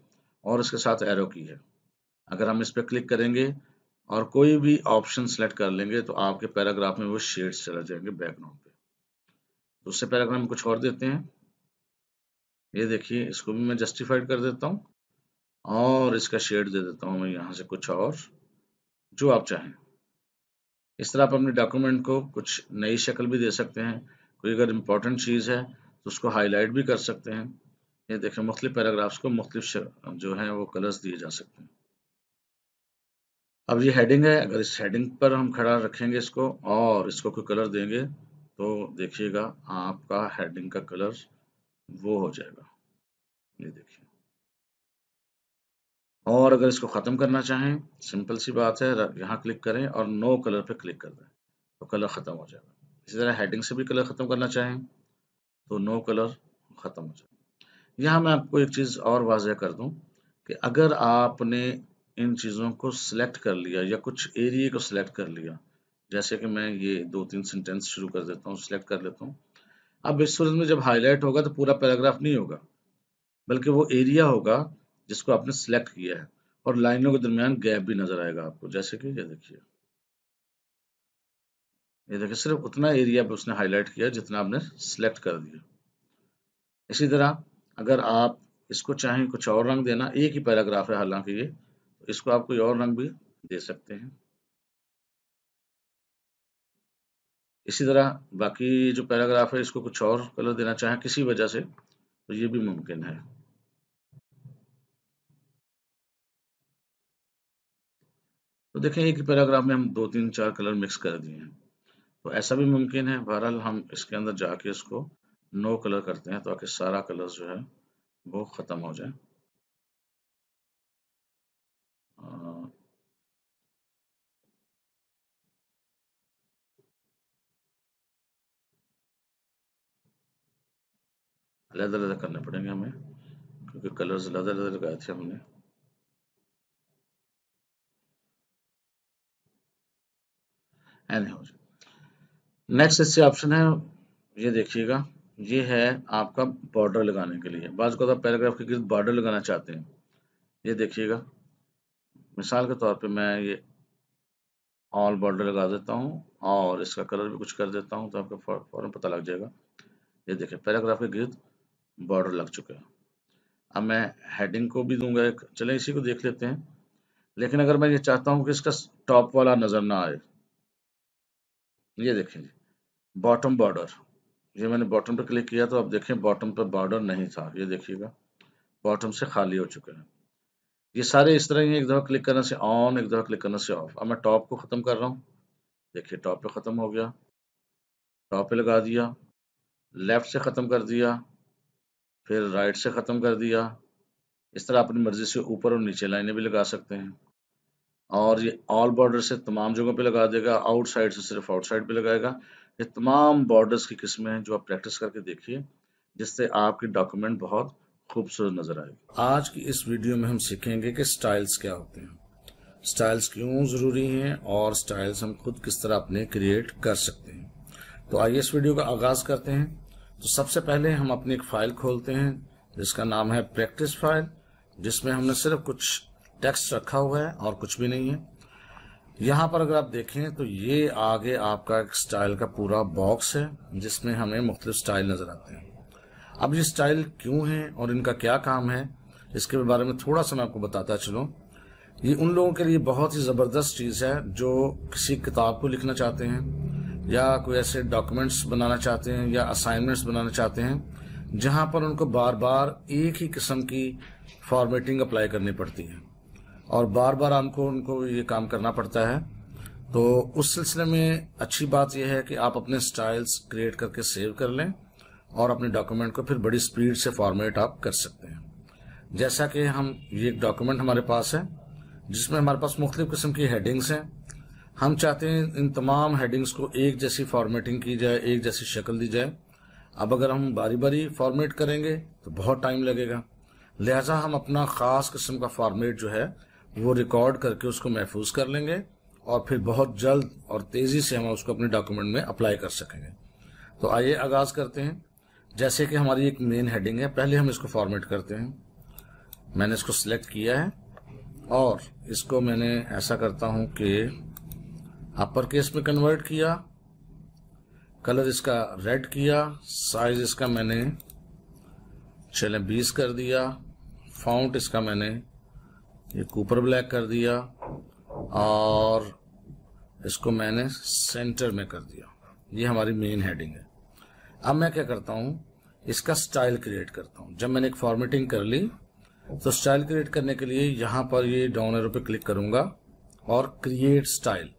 और इसके साथ एरो की है अगर हम इस पर क्लिक करेंगे और कोई भी ऑप्शन सेलेक्ट कर लेंगे तो आपके पैराग्राफ में वो शेड्स चला जाएंगे बैकग्राउंड पे दूसरे पैराग्राफ में कुछ और देते हैं ये देखिए इसको भी मैं जस्टिफाइड कर देता हूँ और इसका शेड दे देता हूँ मैं यहाँ से कुछ और जो आप चाहें इस तरह आप अपने डॉक्यूमेंट को कुछ नई शक्ल भी दे सकते हैं कोई अगर इम्पोर्टेंट चीज़ है तो उसको हाईलाइट भी कर सकते हैं ये देखें मुख्तु पैराग्राफ्स को मुख्तलिफ जो है वो कलर्स दिए जा सकते हैं अब ये हेडिंग है अगर इस हेडिंग पर हम खड़ा रखेंगे इसको और इसको कोई कलर देंगे तो देखिएगा आपका हेडिंग का कलर वो हो जाएगा ये देखिए और अगर इसको ख़त्म करना चाहें सिंपल सी बात है यहाँ क्लिक करें और नो कलर पे क्लिक कर दें तो कलर ख़त्म हो जाएगा इसी तरह हेडिंग से भी कलर ख़त्म करना चाहें तो नो कलर ख़त्म हो जाएगा यहाँ मैं आपको एक चीज़ और वाजह कर दूँ कि अगर आपने इन चीज़ों को सिलेक्ट कर लिया या कुछ एरिए को सिलेक्ट कर लिया जैसे कि मैं ये दो तीन सेंटेंस शुरू कर देता हूँ सिलेक्ट कर लेता हूँ अब इस सूरत में जब हाईलाइट होगा तो पूरा पैराग्राफ नहीं होगा बल्कि वो एरिया होगा जिसको आपने सेलेक्ट किया है और लाइनों के दरमियान गैप भी नजर आएगा आपको जैसे कि ये देखिए ये देखिए सिर्फ उतना एरिया पे उसने हाईलाइट किया जितना आपने सेलेक्ट कर दिया इसी तरह अगर आप इसको चाहें कुछ और रंग देना एक ही पैराग्राफ है हालांकि ये इसको आप कोई और रंग भी दे सकते हैं इसी तरह बाकी जो पैराग्राफ है इसको कुछ और कलर देना चाहें किसी वजह से तो ये भी मुमकिन है तो देखें एक पैराग्राफ में हम दो तीन चार कलर मिक्स कर दिए हैं तो ऐसा भी मुमकिन है बहरहाल हम इसके अंदर जाके इसको नो कलर करते हैं ताकि तो सारा कलर जो है वो ख़त्म हो जाए अलग अलग करने पड़ेंगे हमें क्योंकि कलर्स अलग अलग लगाए थे हमने नेक्स्ट इससे ऑप्शन है ये देखिएगा ये है आपका बॉर्डर लगाने के लिए बाज को तो पैराग्राफ के गिर्द बॉर्डर लगाना चाहते हैं ये देखिएगा मिसाल के तौर पे मैं ये ऑल बॉर्डर लगा देता हूँ और इसका कलर भी कुछ कर देता हूँ तो आपको फौरन पता लग जाएगा ये देखिए पैराग्राफ के गिर्द बॉर्डर लग चुका है अब मैं हेडिंग को भी दूंगा एक चले इसी को देख लेते हैं लेकिन अगर मैं ये चाहता हूँ कि इसका टॉप वाला नज़र ना आए ये देखेंगे बॉटम बॉर्डर ये मैंने बॉटम पर क्लिक किया तो आप देखें बॉटम पर बॉर्डर नहीं था ये देखिएगा बॉटम से खाली हो चुके हैं ये सारे इस तरह ही एक दफ़ा क्लिक करने से ऑन एक दफ़ा क्लिक करने से ऑफ अब मैं टॉप को ख़त्म कर रहा हूँ देखिए टॉप पे ख़त्म हो गया टॉप पे लगा दिया लेफ़्ट से ख़त्म कर दिया फिर राइट से ख़त्म कर दिया इस तरह अपनी मर्ज़ी से ऊपर और नीचे लाइनें भी लगा सकते हैं और ये ऑल बॉर्डर से तमाम जगहों पे लगा देगा आउटसाइड से सिर्फ आउटसाइड पे लगाएगा ये तमाम बॉर्डर्स की किस्में हैं जो आप प्रैक्टिस करके देखिए जिससे आपकी डॉक्यूमेंट बहुत खूबसूरत नजर आएगी आज की इस वीडियो में हम सीखेंगे कि स्टाइल्स क्या होते हैं स्टाइल्स क्यों ज़रूरी हैं और स्टाइल्स हम खुद किस तरह अपने क्रिएट कर सकते हैं तो आइए इस वीडियो का आगाज़ करते हैं तो सबसे पहले हम अपनी एक फाइल खोलते हैं जिसका नाम है प्रैक्टिस फाइल जिसमें हमने सिर्फ कुछ टेक्स्ट रखा हुआ है और कुछ भी नहीं है यहाँ पर अगर आप देखें तो ये आगे आपका एक स्टाइल का पूरा बॉक्स है जिसमें हमें मुख्तलिफ स्टाइल नज़र आते हैं अब ये स्टाइल क्यों हैं और इनका क्या काम है इसके बारे में थोड़ा सा मैं आपको बताता चलूँ ये उन लोगों के लिए बहुत ही ज़बरदस्त चीज़ है जो किसी किताब को लिखना चाहते हैं या कोई ऐसे डॉक्यूमेंट्स बनाना चाहते हैं या असाइनमेंट्स बनाना चाहते हैं जहां पर उनको बार बार एक ही किस्म की फॉर्मेटिंग अप्लाई करनी पड़ती है और बार बार हमको उनको ये काम करना पड़ता है तो उस सिलसिले में अच्छी बात यह है कि आप अपने स्टाइल्स क्रिएट करके सेव कर लें और अपने डॉक्यूमेंट को फिर बड़ी स्पीड से फॉर्मेट आप कर सकते हैं जैसा कि हम ये एक डॉक्यूमेंट हमारे पास है जिसमें हमारे पास मुख्तलिफ किस्म की हेडिंग्स हैं हम चाहते हैं इन तमाम हेडिंग्स को एक जैसी फॉर्मेटिंग की जाए एक जैसी शक्ल दी जाए अब अगर हम बारी बारी फॉर्मेट करेंगे तो बहुत टाइम लगेगा लिहाजा हम अपना ख़ास किस्म का फॉर्मेट जो है वो रिकॉर्ड करके उसको महफूज कर लेंगे और फिर बहुत जल्द और तेज़ी से हम उसको अपने डॉक्यूमेंट में अप्लाई कर सकेंगे तो आइए आगाज़ करते हैं जैसे कि हमारी एक मेन हेडिंग है पहले हम इसको फॉर्मेट करते हैं मैंने इसको सिलेक्ट किया है और इसको मैंने ऐसा करता हूँ कि अपर केस में कन्वर्ट किया कलर इसका रेड किया साइज इसका मैंने चले बीस कर दिया फाउंट इसका मैंने ये कूपर ब्लैक कर दिया और इसको मैंने सेंटर में कर दिया ये हमारी मेन हेडिंग है अब मैं क्या करता हूं इसका स्टाइल क्रिएट करता हूं जब मैंने एक फॉर्मेटिंग कर ली तो स्टाइल क्रिएट करने के लिए यहां पर ये डाउन एरो पे क्लिक करूंगा और क्रिएट स्टाइल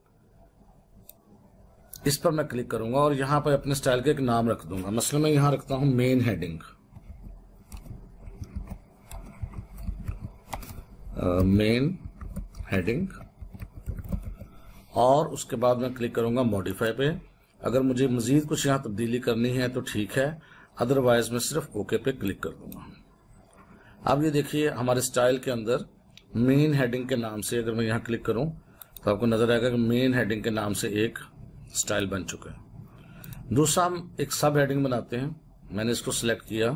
इस पर मैं क्लिक करूंगा और यहां पर अपने स्टाइल का एक नाम रख दूंगा मसलन मैं यहां रखता हूं मेन हेडिंग मेन हेडिंग और उसके बाद मैं क्लिक करूंगा मॉडिफाई पे अगर मुझे मजीद कुछ यहां तब्दीली करनी है तो ठीक है अदरवाइज मैं सिर्फ ओके पे क्लिक कर दूंगा अब ये देखिए हमारे स्टाइल के अंदर मेन हेडिंग के नाम से अगर मैं यहां क्लिक करूं तो आपको नजर आएगा कि मेन हेडिंग के नाम से एक स्टाइल बन चुका है दूसरा हम एक सब हेडिंग बनाते हैं मैंने इसको सिलेक्ट किया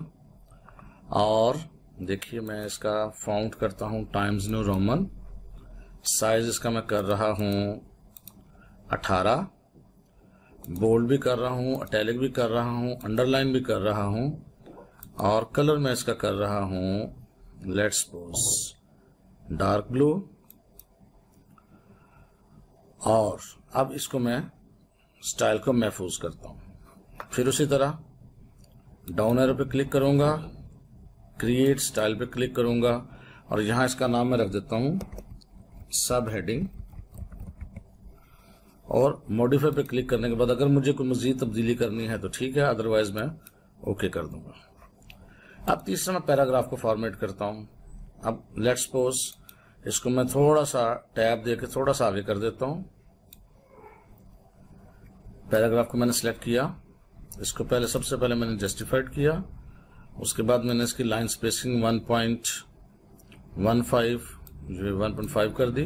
और देखिए मैं इसका फाउंड करता हूं टाइम्स न्यू रोमन साइज इसका मैं कर रहा हूं 18 बोल्ड भी कर रहा हूं अटैलिक भी कर रहा हूं अंडरलाइन भी कर रहा हूं और कलर मैं इसका कर रहा हूं लेट्स पोज डार्क ब्लू और अब इसको मैं स्टाइल को महफूज करता हूं फिर उसी तरह डाउन एरो पे क्लिक करूंगा क्रिएट स्टाइल पे क्लिक करूंगा और यहां इसका नाम मैं रख देता हूं सब हेडिंग और मॉडिफाई पे क्लिक करने के बाद अगर मुझे कोई मजीद तब्दीली करनी है तो ठीक है अदरवाइज मैं ओके कर दूंगा अब तीसरा मैं पैराग्राफ को फॉर्मेट करता हूं अब लेट्स पोज इसको मैं थोड़ा सा टैब देकर थोड़ा सा आगे कर देता हूं पैराग्राफ को मैंने सेलेक्ट किया इसको पहले सबसे पहले मैंने जस्टिफाइड किया उसके बाद मैंने इसकी लाइन स्पेसिंग 1.15 जो है 1.5 कर दी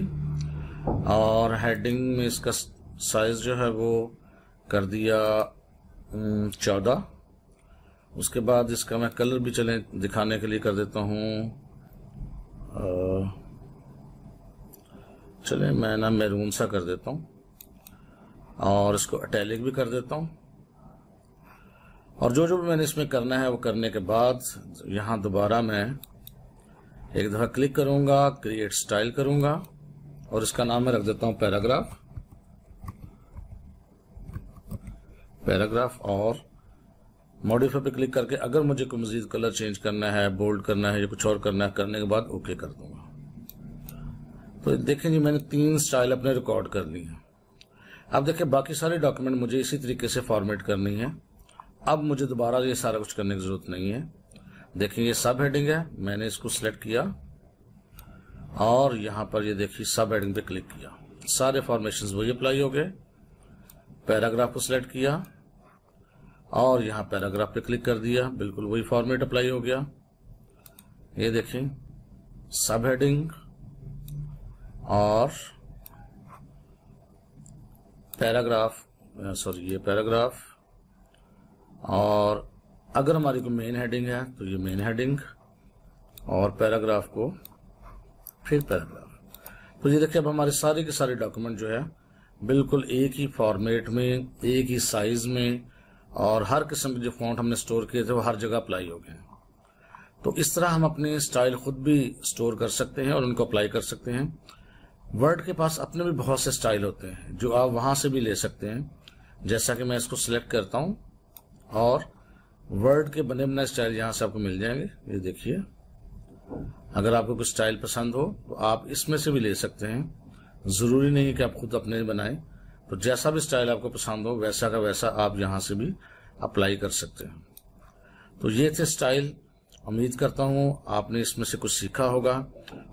और हेडिंग में इसका साइज जो है वो कर दिया चौदह उसके बाद इसका मैं कलर भी चले दिखाने के लिए कर देता हूँ चले मैं ना मैरून सा कर देता हूँ और इसको अटैलिक भी कर देता हूँ और जो जो भी मैंने इसमें करना है वो करने के बाद यहां दोबारा मैं एक दफ़ा क्लिक करूंगा क्रिएट स्टाइल करूंगा और इसका नाम मैं रख देता हूँ पैराग्राफ पैराग्राफ और मॉडिफाई पे क्लिक करके अगर मुझे कोई मजीद कलर चेंज करना है बोल्ड करना है या कुछ और करना है करने के बाद ओके कर दूंगा तो देखें जी मैंने तीन स्टाइल अपने रिकॉर्ड कर ली है अब देखिए बाकी सारे डॉक्यूमेंट मुझे इसी तरीके से फॉर्मेट करनी है अब मुझे दोबारा ये सारा कुछ करने की जरूरत नहीं है देखिए ये सब हेडिंग है मैंने इसको सिलेक्ट किया और यहां पर ये देखिए सब हेडिंग पे क्लिक किया सारे फॉर्मेशन वही अप्लाई हो गए पैराग्राफ को सिलेक्ट किया और यहां पैराग्राफ पे क्लिक कर दिया बिल्कुल वही फॉर्मेट अप्लाई हो गया ये देखें सब हेडिंग और पैराग्राफ सॉरी ये पैराग्राफ और अगर हमारी को मेन हेडिंग है तो ये मेन हेडिंग और पैराग्राफ को फिर पैराग्राफ तो ये देखिए अब हमारे सारे के सारे डॉक्यूमेंट जो है बिल्कुल एक ही फॉर्मेट में एक ही साइज में और हर किस्म के जो फॉन्ट हमने स्टोर किए थे वो हर जगह अप्लाई हो गए तो इस तरह हम अपने स्टाइल खुद भी स्टोर कर सकते हैं और उनको अप्लाई कर सकते हैं वर्ड के पास अपने भी बहुत से स्टाइल होते हैं जो आप वहां से भी ले सकते हैं जैसा कि मैं इसको सिलेक्ट करता हूं और वर्ड के बने बनाए स्टाइल यहां से आपको मिल जाएंगे ये देखिए अगर आपको कुछ स्टाइल पसंद हो तो आप इसमें से भी ले सकते हैं ज़रूरी नहीं है कि आप खुद अपने बनाएं तो जैसा भी स्टाइल आपको पसंद हो वैसा का वैसा आप यहां से भी अप्लाई कर सकते हैं तो ये थे स्टाइल उम्मीद करता हूँ आपने इसमें से कुछ सीखा होगा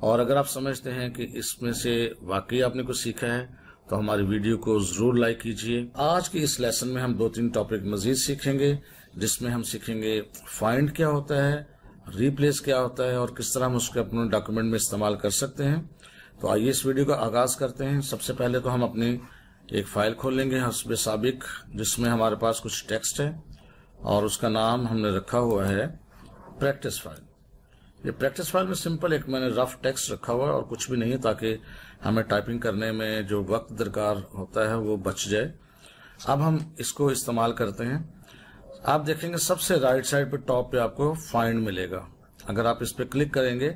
और अगर आप समझते हैं कि इसमें से वाकई आपने कुछ सीखा है तो हमारी वीडियो को जरूर लाइक कीजिए आज के इस लेसन में हम दो तीन टॉपिक मजीद सीखेंगे जिसमें हम सीखेंगे फाइंड क्या होता है रिप्लेस क्या होता है और किस तरह हम उसके अपने डॉक्यूमेंट में इस्तेमाल कर सकते हैं तो आइए इस वीडियो का आगाज करते हैं सबसे पहले तो हम अपनी एक फाइल खोल लेंगे हसब सबक जिसमें हमारे पास कुछ टेक्स्ट है और उसका नाम हमने रखा हुआ है प्रैक्टिस फाइल ये प्रैक्टिस फाइल में सिंपल एक मैंने रफ टेक्स्ट रखा हुआ है और कुछ भी नहीं है ताकि हमें टाइपिंग करने में जो वक्त दरकार होता है वो बच जाए अब हम इसको इस्तेमाल करते हैं आप देखेंगे सबसे राइट साइड पे टॉप पे आपको फाइंड मिलेगा अगर आप इस पर क्लिक करेंगे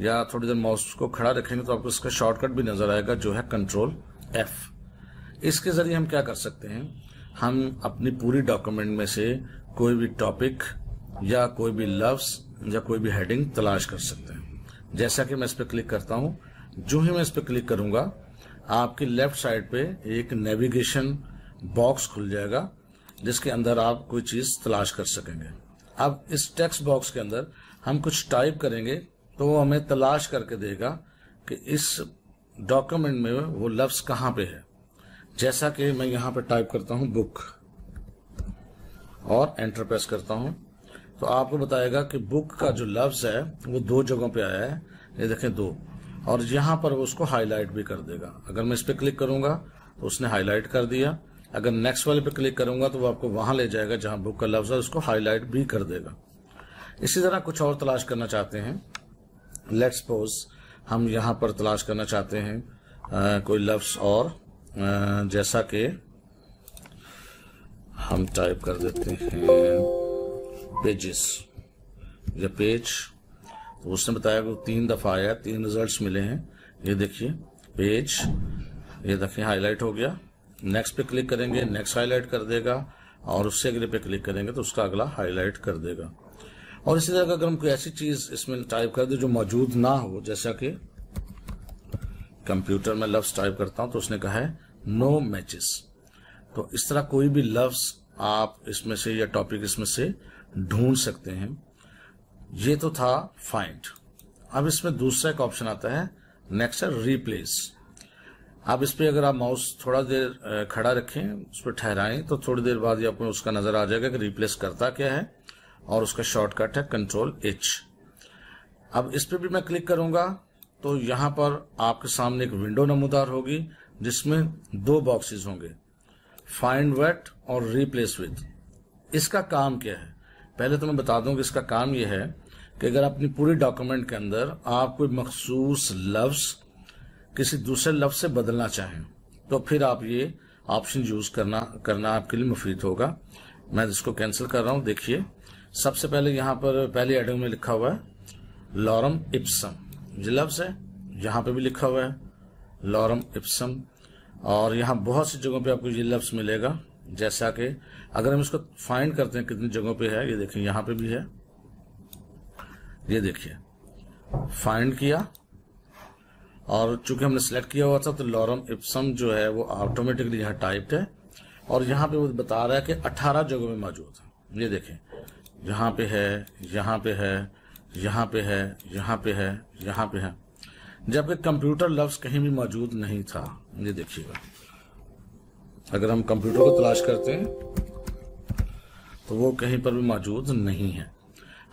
या थोड़ी देर माउस को खड़ा रखेंगे तो आपको इसका शॉर्टकट भी नजर आएगा जो है कंट्रोल एफ इसके जरिए हम क्या कर सकते हैं हम अपनी पूरी डॉक्यूमेंट में से कोई भी टॉपिक या कोई भी लफ्स या कोई भी हेडिंग तलाश कर सकते हैं जैसा कि मैं इस पर क्लिक करता हूं जो ही मैं इस पर क्लिक करूंगा आपकी लेफ्ट साइड पे एक नेविगेशन बॉक्स खुल जाएगा जिसके अंदर आप कोई चीज तलाश कर सकेंगे अब इस टेक्स्ट बॉक्स के अंदर हम कुछ टाइप करेंगे तो वो हमें तलाश करके देगा कि इस डॉक्यूमेंट में वो लफ्स कहाँ पे है जैसा कि मैं यहाँ पे टाइप करता हूँ बुक और एंटर प्रेस करता हूँ तो आपको बताएगा कि बुक का जो लफ्ज़ है वो दो जगहों पे आया है ये देखें दो और यहां पर वो उसको हाईलाइट भी कर देगा अगर मैं इस पर क्लिक करूंगा तो उसने हाईलाइट कर दिया अगर नेक्स्ट वाले पे क्लिक करूंगा तो वो आपको वहां ले जाएगा जहां बुक का लफ्ज़ है उसको हाईलाइट भी कर देगा इसी तरह कुछ और तलाश करना चाहते हैं लेट सपोज हम यहां पर तलाश करना चाहते हैं आ, कोई लफ्ज़ और आ, जैसा कि हम टाइप कर देते हैं पेजेस या पेज तो उसने बताया कि तीन दफ़ा आया तीन रिजल्ट्स मिले हैं ये देखिए पेज ये देखिए हाईलाइट हो गया नेक्स्ट पे क्लिक करेंगे नेक्स्ट हाईलाइट कर देगा और उससे अगले पे क्लिक करेंगे तो उसका अगला हाईलाइट कर देगा और इसी तरह अगर हम कोई ऐसी चीज इसमें टाइप कर दे जो मौजूद ना हो जैसा कि कंप्यूटर में लफ्स टाइप करता हूं तो उसने कहा है नो मैचेस तो इस तरह कोई भी लफ्स आप इसमें से या टॉपिक इसमें से ढूंढ सकते हैं ये तो था फाइंड अब इसमें दूसरा एक ऑप्शन आता है नेक्स्ट है रिप्लेस आप इस पर अगर आप माउस थोड़ा देर खड़ा रखें उस पर ठहराएं तो थोड़ी देर बाद आपको उसका नजर आ जाएगा कि रिप्लेस करता क्या है और उसका शॉर्टकट है कंट्रोल एच अब इस पर भी मैं क्लिक करूंगा तो यहां पर आपके सामने एक विंडो नमोदार होगी जिसमें दो बॉक्सेस होंगे फाइंड वेट और रिप्लेस विथ इसका काम क्या है पहले तो मैं बता दूं कि इसका काम यह है कि अगर अपनी पूरी डॉक्यूमेंट के अंदर आप कोई मखसूस लफ्ज किसी दूसरे लफ्ज से बदलना चाहें तो फिर आप ये ऑप्शन यूज करना करना आपके लिए मुफीद होगा मैं इसको कैंसिल कर रहा हूं देखिए सबसे पहले यहां पर पहले एडिंग में लिखा हुआ है लॉरम इप्सम ये लफ्ज है यहां पे भी लिखा हुआ है लॉरम इप्सम और यहां बहुत सी जगहों पे आपको ये लफ्ज़ मिलेगा जैसा कि अगर हम इसको फाइंड करते हैं कितनी जगहों पे है ये देखिए यहां पे भी है ये देखिए फाइंड किया और चूंकि हमने सेलेक्ट किया हुआ था तो लॉरम इप्सम जो है वो ऑटोमेटिकली यहां टाइप्ड है और यहां पे वो बता रहा है कि 18 जगहों में मौजूद है ये देखें यहां पे है यहां पे है यहां पे है यहां पे है यहां पे है जबकि कंप्यूटर लफ्स कहीं भी मौजूद नहीं था ये देखिएगा अगर हम कंप्यूटर को तलाश करते हैं तो वो कहीं पर भी मौजूद नहीं है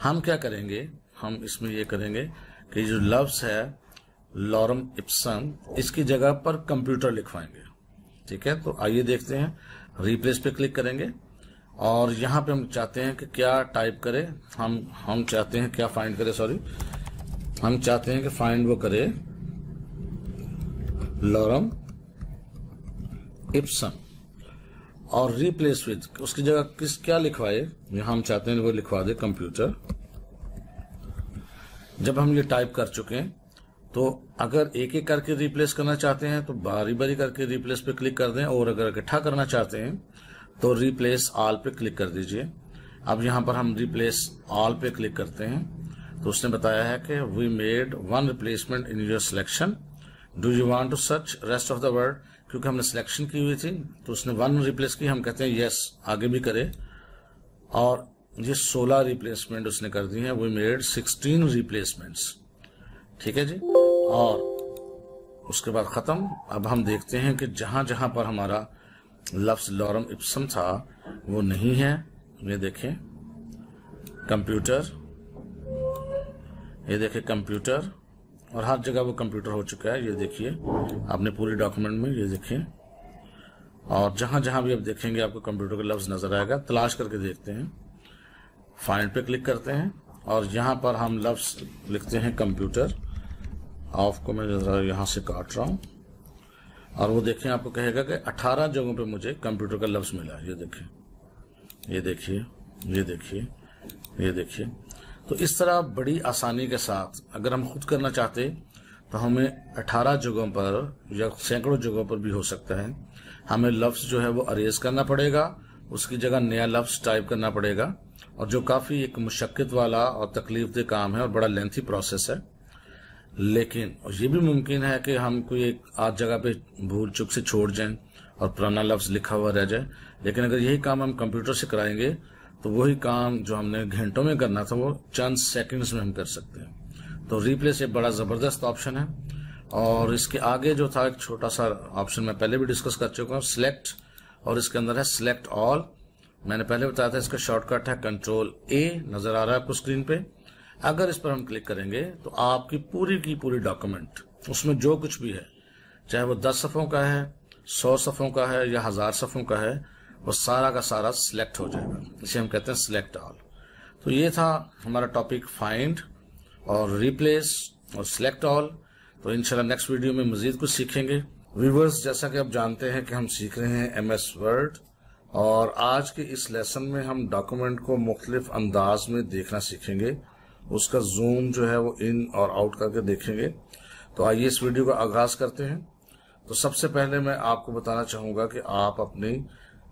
हम क्या करेंगे हम इसमें ये करेंगे कि जो लफ्स है लॉरम इप्सन इसकी जगह पर कंप्यूटर लिखवाएंगे ठीक है तो आइए देखते हैं रिप्लेस पे क्लिक करेंगे और यहां पे हम चाहते हैं कि क्या टाइप करे हम हम चाहते हैं क्या फाइंड करे सॉरी हम चाहते हैं कि फाइंड वो करे लॉरम इप्सन और रिप्लेस विद उसकी जगह किस क्या लिखवाए हम चाहते हैं वो लिखवा दे कंप्यूटर जब हम ये टाइप कर चुके हैं तो अगर एक एक करके रिप्लेस करना चाहते हैं तो बारी बारी करके रिप्लेस पे क्लिक कर दें और अगर इकट्ठा करना चाहते हैं तो रिप्लेस ऑल पे क्लिक कर दीजिए अब यहां पर हम रिप्लेस ऑल पे क्लिक करते हैं तो उसने बताया है कि we made one replacement in your selection do you want to search rest of the word क्योंकि हमने सिलेक्शन की हुई थी तो उसने वन रिप्लेस की हम कहते हैं यस आगे भी करे और ये सोलह रिप्लेसमेंट उसने कर दी है वी मेड सिक्सटीन रिप्लेसमेंट्स ठीक है जी और उसके बाद ख़त्म अब हम देखते हैं कि जहाँ जहाँ पर हमारा लफ्ज़ लॉरम इप्सम था वो नहीं है ये देखें कंप्यूटर ये देखें कंप्यूटर और हर जगह वो कंप्यूटर हो चुका है ये देखिए आपने पूरी डॉक्यूमेंट में ये देखिए और जहाँ जहाँ भी आप देखेंगे आपको कंप्यूटर का लफ्ज़ नज़र आएगा तलाश करके देखते हैं फाइंड पे क्लिक करते हैं और यहाँ पर हम लफ्ज़ लिखते हैं कंप्यूटर ऑफ को मैं ज़रा यहाँ से काट रहा हूँ और वो देखें आपको कहेगा कि 18 जगहों पे मुझे कंप्यूटर का लफ्ज़ मिला ये देखें ये देखिए ये देखिए ये देखिए तो इस तरह बड़ी आसानी के साथ अगर हम खुद करना चाहते तो हमें 18 जगहों पर या सैकड़ों जगहों पर भी हो सकता है हमें लफ्ज़ जो है वो अरेज करना पड़ेगा उसकी जगह नया लफ्स टाइप करना पड़ेगा और जो काफ़ी एक मुशक्क़त वाला और तकलीफ दे काम है और बड़ा लेंथी प्रोसेस है लेकिन ये भी मुमकिन है कि हम कोई एक आध जगह पे भूल चुक से छोड़ जाएं और पुराना लफ्ज़ लिखा हुआ रह जाए लेकिन अगर यही काम हम कंप्यूटर से कराएंगे तो वही काम जो हमने घंटों में करना था वो चंद सेकंड्स में हम कर सकते हैं तो रिप्लेस एक बड़ा ज़बरदस्त ऑप्शन है और इसके आगे जो था एक छोटा सा ऑप्शन मैं पहले भी डिस्कस कर चुका हूँ सिलेक्ट और इसके अंदर है सिलेक्ट ऑल मैंने पहले बताया था इसका शॉर्टकट है कंट्रोल ए नज़र आ रहा है आपको स्क्रीन पे अगर इस पर हम क्लिक करेंगे तो आपकी पूरी की पूरी डॉक्यूमेंट उसमें जो कुछ भी है चाहे वो दस सफ़ों का है सौ सफ़ों का है या हज़ार सफ़ों का है वो सारा का सारा सिलेक्ट हो जाएगा इसे हम कहते हैं सिलेक्ट ऑल तो ये था हमारा टॉपिक फाइंड और रिप्लेस और सिलेक्ट ऑल तो इनशाला नेक्स्ट वीडियो में मजीद कुछ सीखेंगे व्यूवर्स जैसा कि आप जानते हैं कि हम सीख रहे हैं एम एस वर्ड और आज के इस लेसन में हम डॉक्यूमेंट को मुख्तलिफ अंदाज में देखना सीखेंगे उसका जूम जो है वो इन और आउट करके देखेंगे तो आइए इस वीडियो का आगाज करते हैं तो सबसे पहले मैं आपको बताना चाहूंगा कि आप अपनी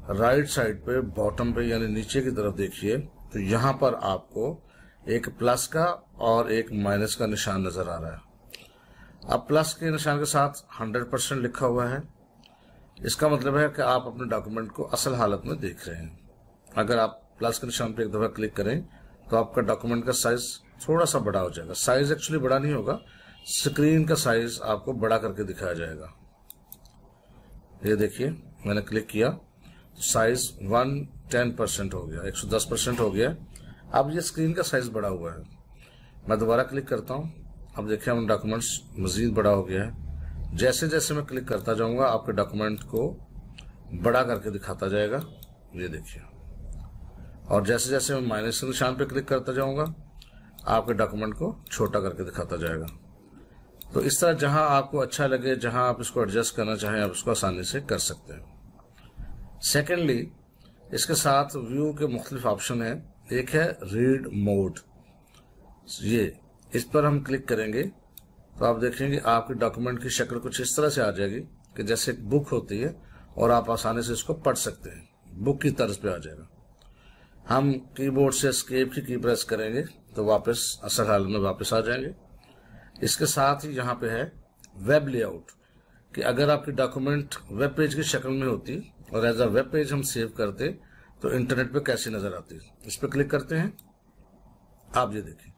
राइट साइड पे बॉटम पे यानी नीचे की तरफ देखिए तो यहां पर आपको एक प्लस का और एक माइनस का निशान नजर आ रहा है अब प्लस के निशान के साथ 100 परसेंट लिखा हुआ है इसका मतलब है कि आप अपने डॉक्यूमेंट को असल हालत में देख रहे हैं अगर आप प्लस के निशान पे एक दफा क्लिक करें तो आपका डॉक्यूमेंट का साइज थोड़ा सा बड़ा हो जाएगा साइज एक्चुअली बड़ा नहीं होगा स्क्रीन का साइज आपको बड़ा करके दिखाया जाएगा ये देखिए मैंने क्लिक किया साइज वन टेन परसेंट हो गया एक सौ दस परसेंट हो गया अब ये स्क्रीन का साइज बड़ा हुआ है मैं दोबारा क्लिक करता हूँ अब देखिए हम डॉक्यूमेंट्स मजीद बड़ा हो गया है जैसे जैसे मैं क्लिक करता जाऊँगा आपके डॉक्यूमेंट को बड़ा करके दिखाता जाएगा ये देखिए और जैसे जैसे मैं माइनस के निशान पर क्लिक करता जाऊँगा आपके डॉक्यूमेंट को छोटा करके दिखाता जाएगा तो इस तरह जहाँ आपको अच्छा लगे जहाँ आप इसको एडजस्ट करना चाहें आप इसको आसानी से कर सकते हैं सेकेंडली इसके साथ व्यू के मुख्तलिफ ऑप्शन है एक है रीड मोड ये इस पर हम क्लिक करेंगे तो आप देखेंगे आपके डॉक्यूमेंट की शक्ल कुछ इस तरह से आ जाएगी कि जैसे एक बुक होती है और आप आसानी से इसको पढ़ सकते हैं बुक की तर्ज पे आ जाएगा हम कीबोर्ड से स्केप की की प्रेस करेंगे तो वापस असल हाल में वापस आ जाएंगे इसके साथ ही यहाँ पे है वेब लेआउट कि अगर आपकी डॉक्यूमेंट वेब पेज की शक्ल में होती और एज अ वेब पेज हम सेव करते तो इंटरनेट पे कैसे नजर आती है इस पर क्लिक करते हैं आप ये देखिए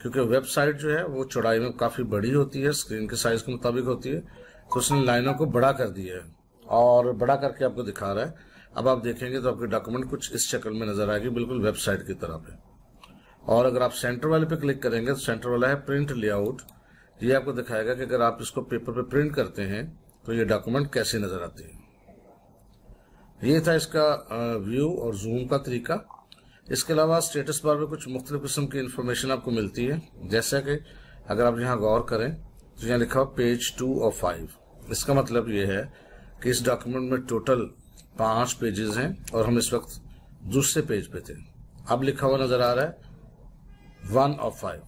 क्योंकि वेबसाइट जो है वो चौड़ाई में काफी बड़ी होती है स्क्रीन के साइज के मुताबिक होती है तो उसने लाइनों को बड़ा कर दिया है और बड़ा करके आपको दिखा रहा है अब आप देखेंगे तो आपके डॉक्यूमेंट कुछ इस शक्ल में नजर आएगी बिल्कुल वेबसाइट की तरह पे और अगर आप सेंटर वाले पे क्लिक करेंगे तो सेंटर वाला है प्रिंट लेआउट ये आपको दिखाएगा कि अगर आप इसको पेपर पे प्रिंट करते हैं तो ये डॉक्यूमेंट कैसे नजर आती है ये था इसका व्यू और जूम का तरीका इसके अलावा स्टेटस बार में कुछ मुख्तलिफ किस्म की इन्फॉर्मेशन आपको मिलती है जैसा कि अगर आप यहाँ गौर करें तो यहाँ लिखा हुआ पेज टू और फाइव इसका मतलब ये है कि इस डॉक्यूमेंट में टोटल पांच पेजेस हैं और हम इस वक्त दूसरे पेज पे थे अब लिखा हुआ नजर आ रहा है वन और फाइव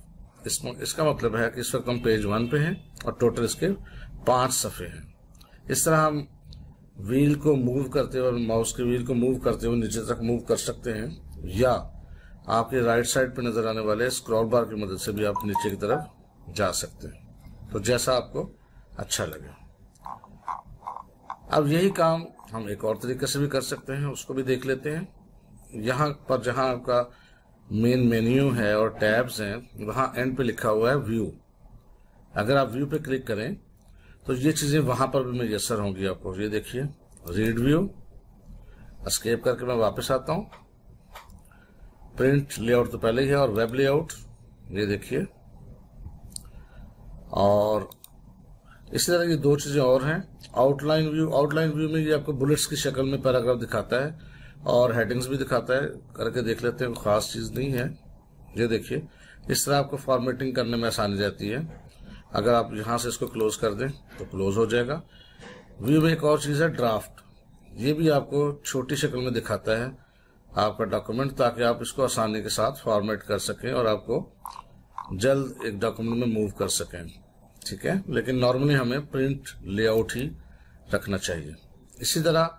इस, इसका मतलब है कि इस वक्त हम पेज वन पे हैं और टोटल इसके पांच सफ़े हैं इस तरह हम व्हील को मूव करते हुए माउस के व्हील को मूव करते हुए नीचे तक मूव कर सकते हैं या आपके राइट साइड पर नजर आने वाले स्क्रॉल बार की मदद से भी आप नीचे की तरफ जा सकते हैं तो जैसा आपको अच्छा लगे अब यही काम हम एक और तरीके से भी कर सकते हैं उसको भी देख लेते हैं यहाँ पर जहाँ आपका मेन मेन्यू है और टैब्स हैं वहाँ एंड पे लिखा हुआ है व्यू अगर आप व्यू पे क्लिक करें तो ये चीज़ें वहां पर भी मैसर होंगी आपको ये देखिए रीड व्यू स्केप करके मैं वापस आता हूं प्रिंट लेआउट तो पहले ही है और वेब लेआउट ये देखिए और इसी तरह की दो चीज़ें और हैं आउटलाइन व्यू आउटलाइन व्यू में ये आपको बुलेट्स की शक्ल में पैराग्राफ दिखाता है और हेडिंग्स भी दिखाता है करके देख लेते हैं खास चीज़ नहीं है ये देखिए इस तरह आपको फॉर्मेटिंग करने में आसानी जाती है अगर आप यहां से इसको क्लोज कर दें तो क्लोज हो जाएगा व्यू में एक और चीज़ है ड्राफ्ट ये भी आपको छोटी शक्ल में दिखाता है आपका डॉक्यूमेंट ताकि आप इसको आसानी के साथ फॉर्मेट कर सकें और आपको जल्द एक डॉक्यूमेंट में मूव कर सकें ठीक है लेकिन नॉर्मली हमें प्रिंट लेआउट ही रखना चाहिए इसी तरह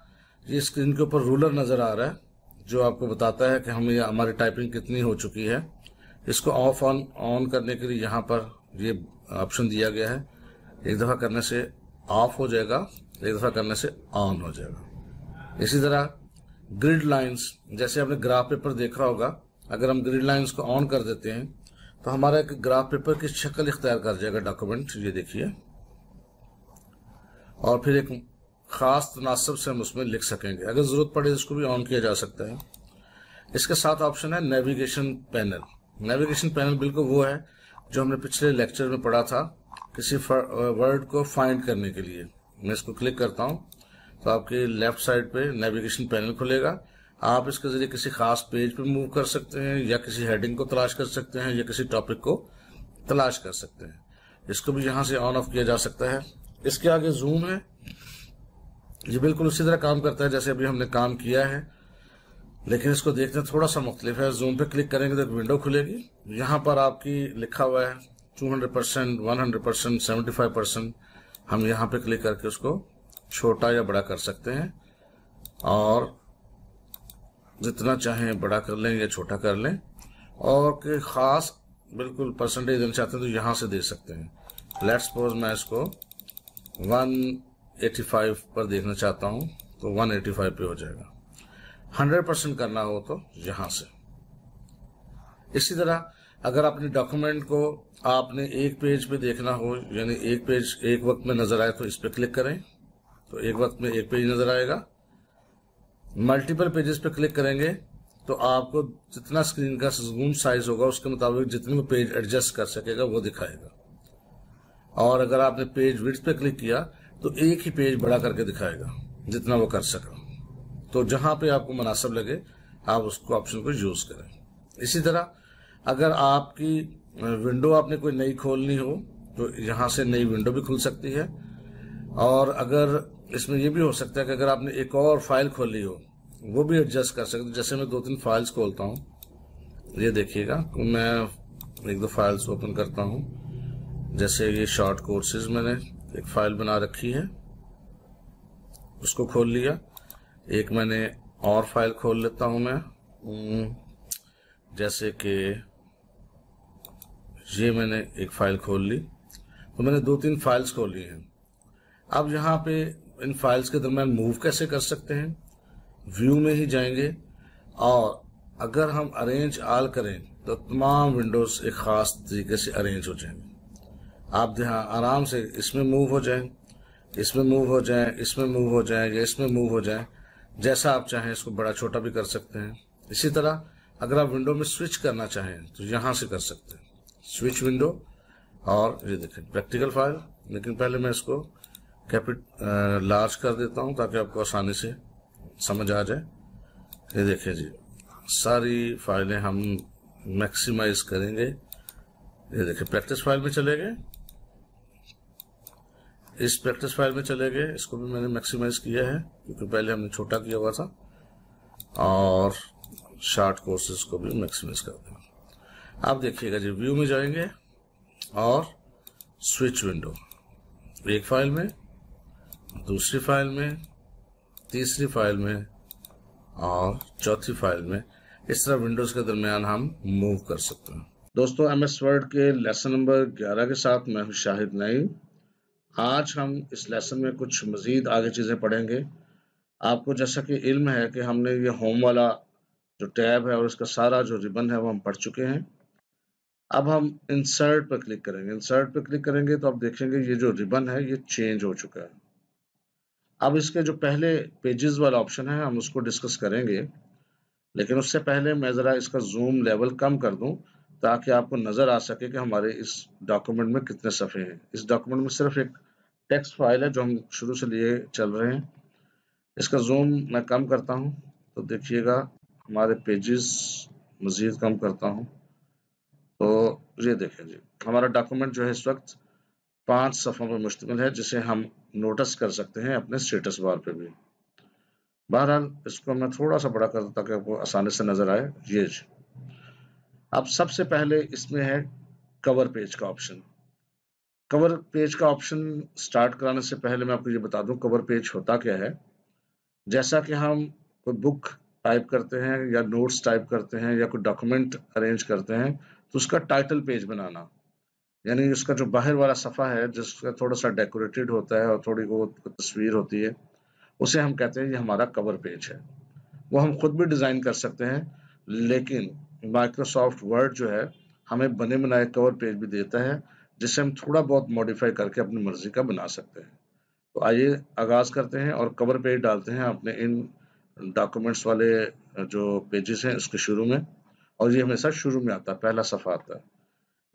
ये स्क्रीन के ऊपर रूलर नज़र आ रहा है जो आपको बताता है कि हमें हमारी टाइपिंग कितनी हो चुकी है इसको ऑफ ऑन ऑन करने के लिए यहाँ पर ये ऑप्शन दिया गया है एक दफ़ा करने से ऑफ हो जाएगा एक दफ़ा करने से ऑन हो जाएगा इसी तरह ग्रिड लाइंस जैसे आपने ग्राफ पेपर देखा होगा अगर हम ग्रिड लाइंस को ऑन कर देते हैं तो हमारा एक ग्राफ पेपर की शक्ल इख्तियार कर जाएगा डॉक्यूमेंट ये देखिए और फिर एक ख़ास तनासब से हम उसमें लिख सकेंगे अगर ज़रूरत पड़े तो इसको भी ऑन किया जा सकता है इसके साथ ऑप्शन है नेविगेशन पैनल नेविगेशन पैनल बिल्कुल वो है जो हमने पिछले लेक्चर में पढ़ा था किसी वर्ड को फाइंड करने के लिए मैं इसको क्लिक करता हूँ तो आपके लेफ्ट साइड पे नेविगेशन पैनल खुलेगा आप इसके जरिए किसी खास पेज पे मूव कर सकते हैं या किसी हेडिंग को तलाश कर सकते हैं या किसी टॉपिक को तलाश कर सकते हैं इसको भी यहां से ऑन ऑफ किया जा सकता है इसके आगे जूम है ये बिल्कुल उसी तरह काम करता है जैसे अभी हमने काम किया है लेकिन इसको देखते हैं थोड़ा सा मुख्तलिफ है जूम पे क्लिक करेंगे तो एक विंडो खुलेगी यहाँ पर आपकी लिखा हुआ है 200 percent one hundred percent seventy five percent हम यहाँ पे क्लिक करके उसको छोटा या बड़ा कर सकते हैं और जितना चाहें बड़ा कर लें या छोटा कर लें और के ख़ास बिल्कुल परसेंटेज देना चाहते हैं तो यहाँ से दे सकते हैं लेट सपोज मैं इसको फाइव पर देखना चाहता हूँ तो फाइव पे हो जाएगा हंड्रेड परसेंट करना हो तो यहां से इसी तरह अगर अपने डॉक्यूमेंट को आपने एक पेज पे देखना हो यानी एक पेज एक वक्त में नजर आए तो इस पर क्लिक करें तो एक वक्त में एक पेज नजर आएगा मल्टीपल पेजेस पे क्लिक करेंगे तो आपको जितना स्क्रीन का जूम साइज होगा उसके मुताबिक जितने भी पेज एडजस्ट कर सकेगा वो दिखाएगा और अगर आपने पेज विड्थ पे क्लिक किया तो एक ही पेज बड़ा करके दिखाएगा जितना वो कर सका तो जहां पे आपको मुनासिब लगे आप उसको ऑप्शन को यूज करें इसी तरह अगर आपकी विंडो आपने कोई नई खोलनी हो तो यहां से नई विंडो भी खुल सकती है और अगर इसमें यह भी हो सकता है कि अगर आपने एक और फाइल खोली हो वो भी एडजस्ट कर सकते जैसे मैं दो तीन फाइल्स खोलता हूँ ये देखिएगा मैं एक दो फाइल्स ओपन करता हूँ जैसे ये शॉर्ट कोर्सेज मैंने एक फाइल बना रखी है उसको खोल लिया एक मैंने और फाइल खोल लेता हूं मैं जैसे कि ये मैंने एक फाइल खोल ली तो मैंने दो तीन फाइल्स खोल ली हैं अब यहां पे इन फाइल्स के दरम्यान मूव कैसे कर सकते हैं व्यू में ही जाएंगे और अगर हम अरेंज आल करें तो तमाम विंडोज एक ख़ास तरीके से अरेंज हो जाएंगे आप ध्यान आराम से इसमें मूव हो जाएं इसमें मूव हो जाएं इसमें मूव हो जाएं या इसमें मूव हो जाएं जैसा आप चाहें इसको बड़ा छोटा भी कर सकते हैं इसी तरह अगर आप विंडो में स्विच करना चाहें तो यहाँ से कर सकते हैं स्विच विंडो और ये देखें प्रैक्टिकल फाइल लेकिन पहले मैं इसको कैपिट लार्ज कर देता हूँ ताकि आपको आसानी से समझ आ जाए ये देखें जी सारी फाइलें हम मैक्सिमाइज करेंगे ये देखें प्रैक्टिस फाइल में चले गए इस प्रैक्टिस फाइल में चले गए इसको भी मैंने मैक्सिमाइज किया है क्योंकि पहले हमने छोटा किया हुआ था और शार्ट कोर्सेज को भी मैक्सिमाइज कर दिया आप देखिएगा जी व्यू में जाएंगे और स्विच विंडो एक फाइल में दूसरी फाइल में तीसरी फाइल में और चौथी फाइल में इस तरह विंडोज के दरमियान हम मूव कर सकते हैं दोस्तों एम एस वर्ड के लेसन नंबर 11 के साथ मैं हूं शाहिद नईम आज हम इस लेसन में कुछ मज़ीद आगे चीज़ें पढ़ेंगे आपको जैसा कि इल्म है कि हमने ये होम वाला जो टैब है और इसका सारा जो रिबन है वो हम पढ़ चुके हैं अब हम इंसर्ट पर क्लिक करेंगे इंसर्ट पर क्लिक करेंगे तो आप देखेंगे ये जो रिबन है ये चेंज हो चुका है अब इसके जो पहले पेजेस वाला ऑप्शन है हम उसको डिस्कस करेंगे लेकिन उससे पहले मैं ज़रा इसका जूम लेवल कम कर दूँ ताकि आपको नज़र आ सके कि हमारे इस डॉक्यूमेंट में कितने सफ़े हैं इस डॉक्यूमेंट में सिर्फ एक टेक्स्ट फाइल है जो हम शुरू से लिए चल रहे हैं इसका जूम मैं कम करता हूं तो देखिएगा हमारे पेजेस मज़ीद कम करता हूं तो ये देखें जी हमारा डॉक्यूमेंट जो है इस वक्त पांच सफ़ों पर मुश्तमिल है जिसे हम नोटिस कर सकते हैं अपने स्टेटस बार पे भी बहरहाल इसको मैं थोड़ा सा बड़ा कर ताकि आपको आसानी से नज़र आए ये जी अब सबसे पहले इसमें है कवर पेज का ऑप्शन कवर पेज का ऑप्शन स्टार्ट कराने से पहले मैं आपको ये बता दूं कवर पेज होता क्या है जैसा कि हम कोई बुक टाइप करते हैं या नोट्स टाइप करते हैं या कोई डॉक्यूमेंट अरेंज करते हैं तो उसका टाइटल पेज बनाना यानी उसका जो बाहर वाला सफ़ा है जिसका थोड़ा सा डेकोरेटेड होता है और थोड़ी वो तस्वीर होती है उसे हम कहते हैं ये हमारा कवर पेज है वो हम खुद भी डिज़ाइन कर सकते हैं लेकिन माइक्रोसॉफ्ट वर्ड जो है हमें बने बनाए कवर पेज भी देता है जिसे हम थोड़ा बहुत मॉडिफाई करके अपनी मर्जी का बना सकते हैं तो आइए आगाज़ करते हैं और कवर पेज डालते हैं अपने इन डॉक्यूमेंट्स वाले जो पेजेस हैं उसके शुरू में और ये हमेशा शुरू में आता है पहला सफ़ा आता है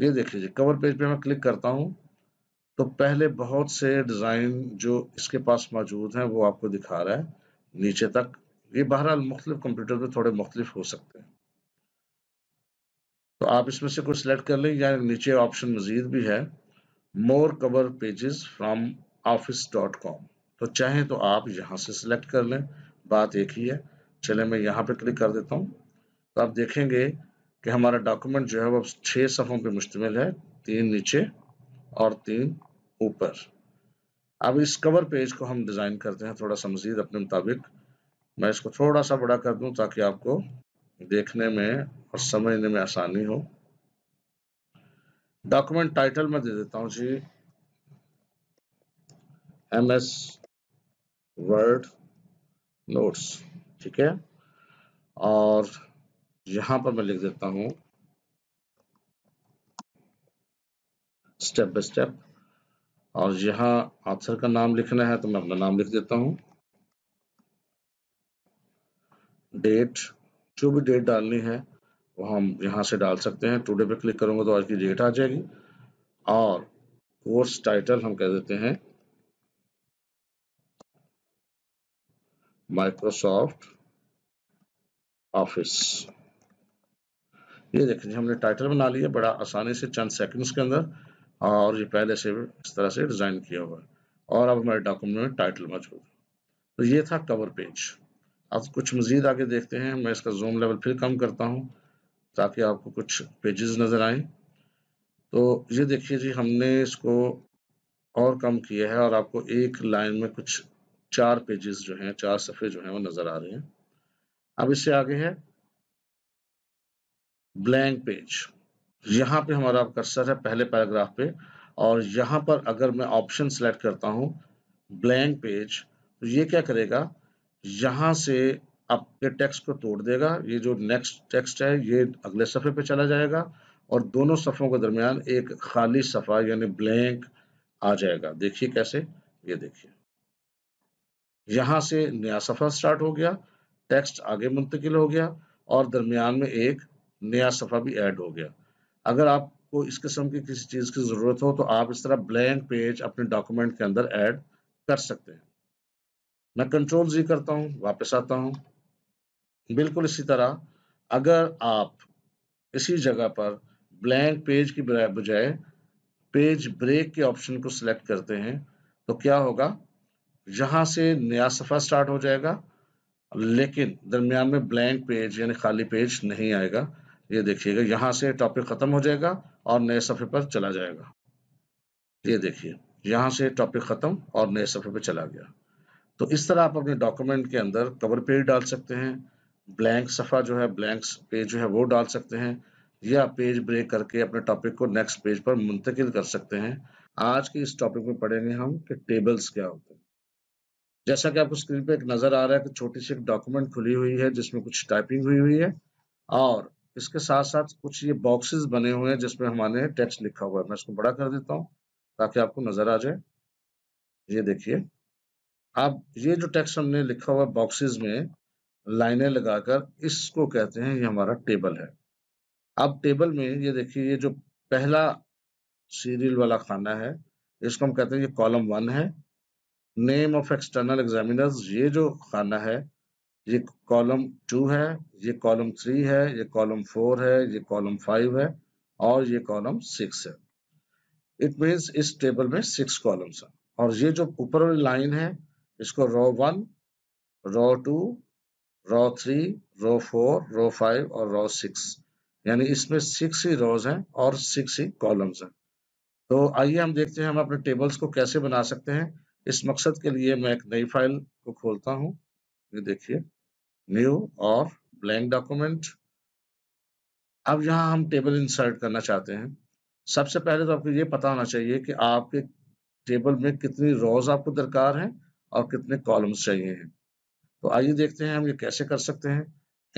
ये देख लीजिए कवर पेज पे मैं क्लिक करता हूँ तो पहले बहुत से डिज़ाइन जो इसके पास मौजूद हैं वो आपको दिखा रहा है नीचे तक ये बहरहाल मुख्तलिफ कंप्यूटर पे थोड़े मुख्तलिफ हो सकते हैं तो आप इसमें से कुछ सेलेक्ट कर लें या नीचे ऑप्शन मजीद भी है more cover pages from office dot com तो चाहें तो आप यहाँ से सिलेक्ट कर लें बात एक ही है चले मैं यहाँ पे क्लिक कर देता हूँ तो आप देखेंगे कि हमारा डॉक्यूमेंट जो है वो छः सफ़ों पे मुश्तमिल है तीन नीचे और तीन ऊपर अब इस कवर पेज को हम डिज़ाइन करते हैं थोड़ा सा मजीद अपने मुताबिक मैं इसको थोड़ा सा बड़ा कर दूं ताकि आपको देखने में और समझने में आसानी हो डॉक्यूमेंट टाइटल में दे देता हूं जी एम एस वर्ड नोट्स ठीक है और यहां पर मैं लिख देता हूं स्टेप बाय स्टेप और यहाँ ऑथर का नाम लिखना है तो मैं अपना नाम लिख देता हूं डेट जो भी डेट डालनी है तो हम यहाँ से डाल सकते हैं टुडे पे क्लिक करूँगा तो आज की डेट आ जाएगी और कोर्स टाइटल हम कह देते हैं माइक्रोसॉफ्ट ऑफिस ये देखिए हमने टाइटल बना लिया बड़ा आसानी से चंद सेकंड्स के अंदर और ये पहले से इस तरह से डिज़ाइन किया हुआ है और अब हमारे डॉक्यूमेंट में टाइटल मौजूद तो ये था कवर पेज अब कुछ मज़ीद आगे देखते हैं मैं इसका जूम लेवल फिर कम करता हूँ ताकि आपको कुछ पेजेस नज़र आए तो ये देखिए जी हमने इसको और कम किया है और आपको एक लाइन में कुछ चार पेजेस जो हैं चार सफ़े जो हैं वो नज़र आ रहे हैं अब इससे आगे है ब्लैंक पेज यहाँ पे हमारा कर्सर है पहले पैराग्राफ पे और यहाँ पर अगर मैं ऑप्शन सेलेक्ट करता हूँ ब्लैंक पेज तो ये क्या करेगा यहाँ से आपके टेक्स्ट को तोड़ देगा ये जो नेक्स्ट टेक्स्ट है ये अगले सफ़े पे चला जाएगा और दोनों सफ़ों के दरमियान एक खाली सफ़ा यानी ब्लैंक आ जाएगा देखिए कैसे ये देखिए यहाँ से नया सफ़ा स्टार्ट हो गया टेक्स्ट आगे मुंतकिल हो गया और दरमियान में एक नया सफ़ा भी ऐड हो गया अगर आपको इस किस्म की किसी चीज़ की ज़रूरत हो तो आप इस तरह ब्लैंक पेज अपने डॉक्यूमेंट के अंदर ऐड कर सकते हैं मैं कंट्रोल जी करता हूँ वापस आता हूँ बिल्कुल इसी तरह अगर आप इसी जगह पर ब्लैंक पेज की बजाय पेज ब्रेक के ऑप्शन को सिलेक्ट करते हैं तो क्या होगा यहाँ से नया सफ़ा स्टार्ट हो जाएगा लेकिन दरमियान में ब्लैंक पेज यानी खाली पेज नहीं आएगा ये देखिएगा यहाँ से टॉपिक ख़त्म हो जाएगा और नए सफ़े पर चला जाएगा ये देखिए यहाँ से टॉपिक ख़त्म और नए सफ़े पर चला गया तो इस तरह आप अपने डॉक्यूमेंट के अंदर कवर पेज डाल सकते हैं ब्लैंक सफ़ा जो है ब्लैंक पेज जो है वो डाल सकते हैं या पेज ब्रेक करके अपने टॉपिक को नेक्स्ट पेज पर मुंतकिल कर सकते हैं आज के इस टॉपिक में पढ़ेंगे हम कि टेबल्स क्या होते हैं जैसा कि आपको स्क्रीन पे एक नज़र आ रहा है कि छोटी सी एक डॉक्यूमेंट खुली हुई है जिसमें कुछ टाइपिंग हुई हुई है और इसके साथ साथ कुछ ये बॉक्सेस बने हुए हैं जिसमें हमारे टेक्स्ट लिखा हुआ है मैं इसको बड़ा कर देता हूँ ताकि आपको नज़र आ जाए ये देखिए अब ये जो टेक्स्ट हमने लिखा हुआ बॉक्सेस में लाइनें लगाकर इसको कहते हैं ये हमारा टेबल है अब टेबल में ये देखिए ये जो पहला सीरियल वाला खाना है इसको हम कहते हैं ये कॉलम वन है नेम ऑफ एक्सटर्नल एग्जामिनर्स ये जो खाना है ये कॉलम टू है ये कॉलम थ्री है ये कॉलम फोर है ये कॉलम फाइव है और ये कॉलम सिक्स है इट मीन्स इस टेबल में सिक्स कॉलम्स हैं और ये जो ऊपर वाली लाइन है इसको row one row two row three row four row five और रो सिक्स यानी इसमें सिक्स ही रोज हैं और सिक्स ही कॉलम्स हैं तो आइए हम देखते हैं हम अपने टेबल्स को कैसे बना सकते हैं इस मकसद के लिए मैं एक नई फाइल को खोलता हूँ ये देखिए न्यू और ब्लैंक डॉक्यूमेंट अब यहाँ हम टेबल इंसर्ट करना चाहते हैं सबसे पहले तो आपको ये पता होना चाहिए कि आपके टेबल में कितनी रोज आपको दरकार है और कितने कॉलम्स चाहिए हैं तो आइए देखते हैं हम ये कैसे कर सकते हैं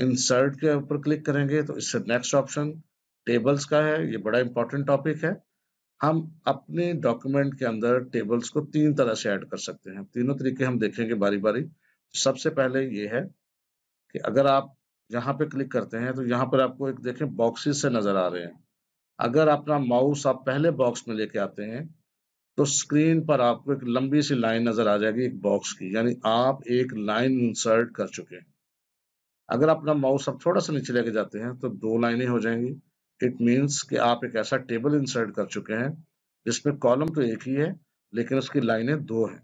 इंसर्ट के ऊपर क्लिक करेंगे तो इससे नेक्स्ट ऑप्शन टेबल्स का है ये बड़ा इंपॉर्टेंट टॉपिक है हम अपने डॉक्यूमेंट के अंदर टेबल्स को तीन तरह से ऐड कर सकते हैं तीनों तरीके हम देखेंगे बारी बारी सबसे पहले ये है कि अगर आप यहाँ पे क्लिक करते हैं तो यहाँ पर आपको एक देखें बॉक्सेस से नजर आ रहे हैं अगर अपना माउस आप पहले बॉक्स में लेके आते हैं तो स्क्रीन पर आपको एक लंबी सी लाइन नजर आ जाएगी एक बॉक्स की यानी आप एक लाइन इंसर्ट कर चुके हैं अगर अपना माउस आप थोड़ा सा नीचे लेके जाते हैं तो दो लाइनें हो जाएंगी इट मीन्स कि आप एक ऐसा टेबल इंसर्ट कर चुके हैं जिसमें कॉलम तो एक ही है लेकिन उसकी लाइनें दो हैं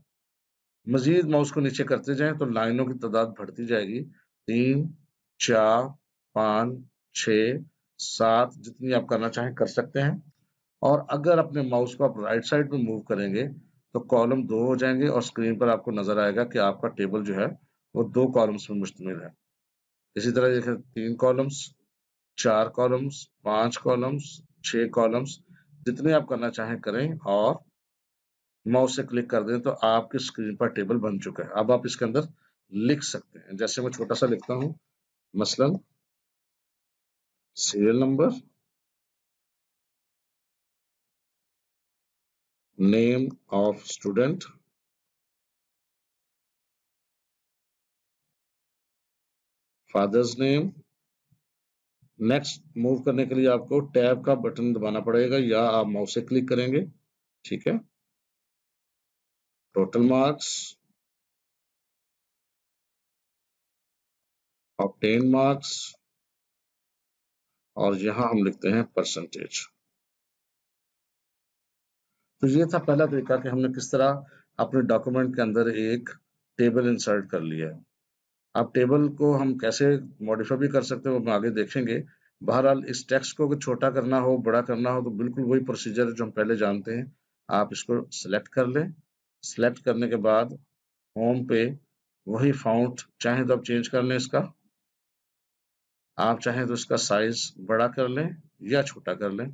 मजीद माउस को नीचे करते जाएं तो लाइनों की तादाद बढ़ती जाएगी तीन चार पाँच छ सात जितनी आप करना चाहें कर सकते हैं और अगर अपने माउस को आप राइट साइड में मूव करेंगे तो कॉलम दो हो जाएंगे और स्क्रीन पर आपको नजर आएगा कि आपका टेबल जो है वो दो कॉलम्स में मुश्तमिल है इसी तरह देखें तीन कॉलम्स चार कॉलम्स पांच कॉलम्स छह कॉलम्स जितने आप करना चाहें करें और माउस से क्लिक कर दें तो आपकी स्क्रीन पर टेबल बन चुका है अब आप इसके अंदर लिख सकते हैं जैसे मैं छोटा सा लिखता हूं मसलन serial number name of student father's name next move करने के लिए आपको टैब का बटन दबाना पड़ेगा या आप माउस से क्लिक करेंगे ठीक है टोटल मार्क्स ऑप्टेन मार्क्स और यहां हम लिखते हैं परसेंटेज तो ये था पहला तरीका कि हमने किस तरह अपने डॉक्यूमेंट के अंदर एक टेबल इंसर्ट कर लिया है अब टेबल को हम कैसे मॉडिफाई भी कर सकते हैं वो हम आगे देखेंगे बहरहाल इस टेक्स्ट को अगर छोटा करना हो बड़ा करना हो तो बिल्कुल वही प्रोसीजर है जो हम पहले जानते हैं आप इसको सिलेक्ट कर लें सेलेक्ट करने के बाद होम पे वही फाउंट चाहे तो आप चेंज कर लें इसका आप चाहें तो इसका साइज बड़ा कर लें या छोटा कर लें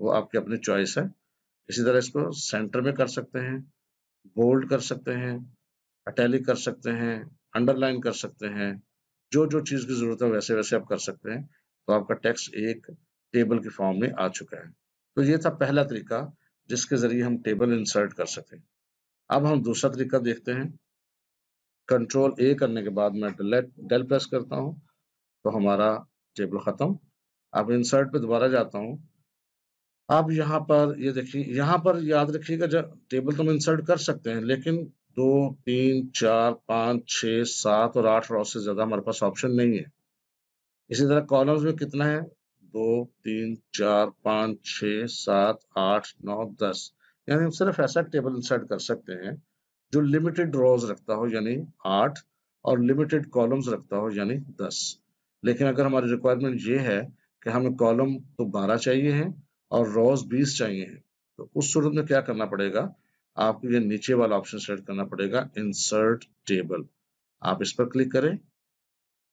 वो आपकी अपनी चॉइस है इसी तरह इसको सेंटर में कर सकते हैं बोल्ड कर सकते हैं अटैलिक कर सकते हैं अंडरलाइन कर सकते हैं जो जो चीज़ की ज़रूरत है वैसे वैसे आप कर सकते हैं तो आपका टेक्स्ट एक टेबल के फॉर्म में आ चुका है तो ये था पहला तरीका जिसके ज़रिए हम टेबल इंसर्ट कर सकें अब हम दूसरा तरीका देखते हैं कंट्रोल ए करने के बाद मैं डेल प्रेस करता हूँ तो हमारा टेबल ख़त्म अब इंसर्ट पे दोबारा जाता हूँ आप यहाँ पर ये यह देखिए यहाँ पर याद रखिएगा जब टेबल तो हम इंसर्ट कर सकते हैं लेकिन दो तीन चार पाँच छः सात और आठ रॉ से ज़्यादा हमारे पास ऑप्शन नहीं है इसी तरह कॉलम्स में कितना है दो तीन चार पाँच छः सात आठ नौ दस यानी हम सिर्फ ऐसा टेबल इंसर्ट कर सकते हैं जो लिमिटेड रॉज रखता हो यानी आठ और लिमिटेड कॉलम्स रखता हो यानी दस लेकिन अगर हमारी रिक्वायरमेंट ये है कि हमें कॉलम तो बारह चाहिए हैं और रोज बीस चाहिए तो उस सूरत में क्या करना पड़ेगा आपको ये नीचे वाला ऑप्शन सेलेक्ट करना पड़ेगा इंसर्ट टेबल आप इस पर क्लिक करें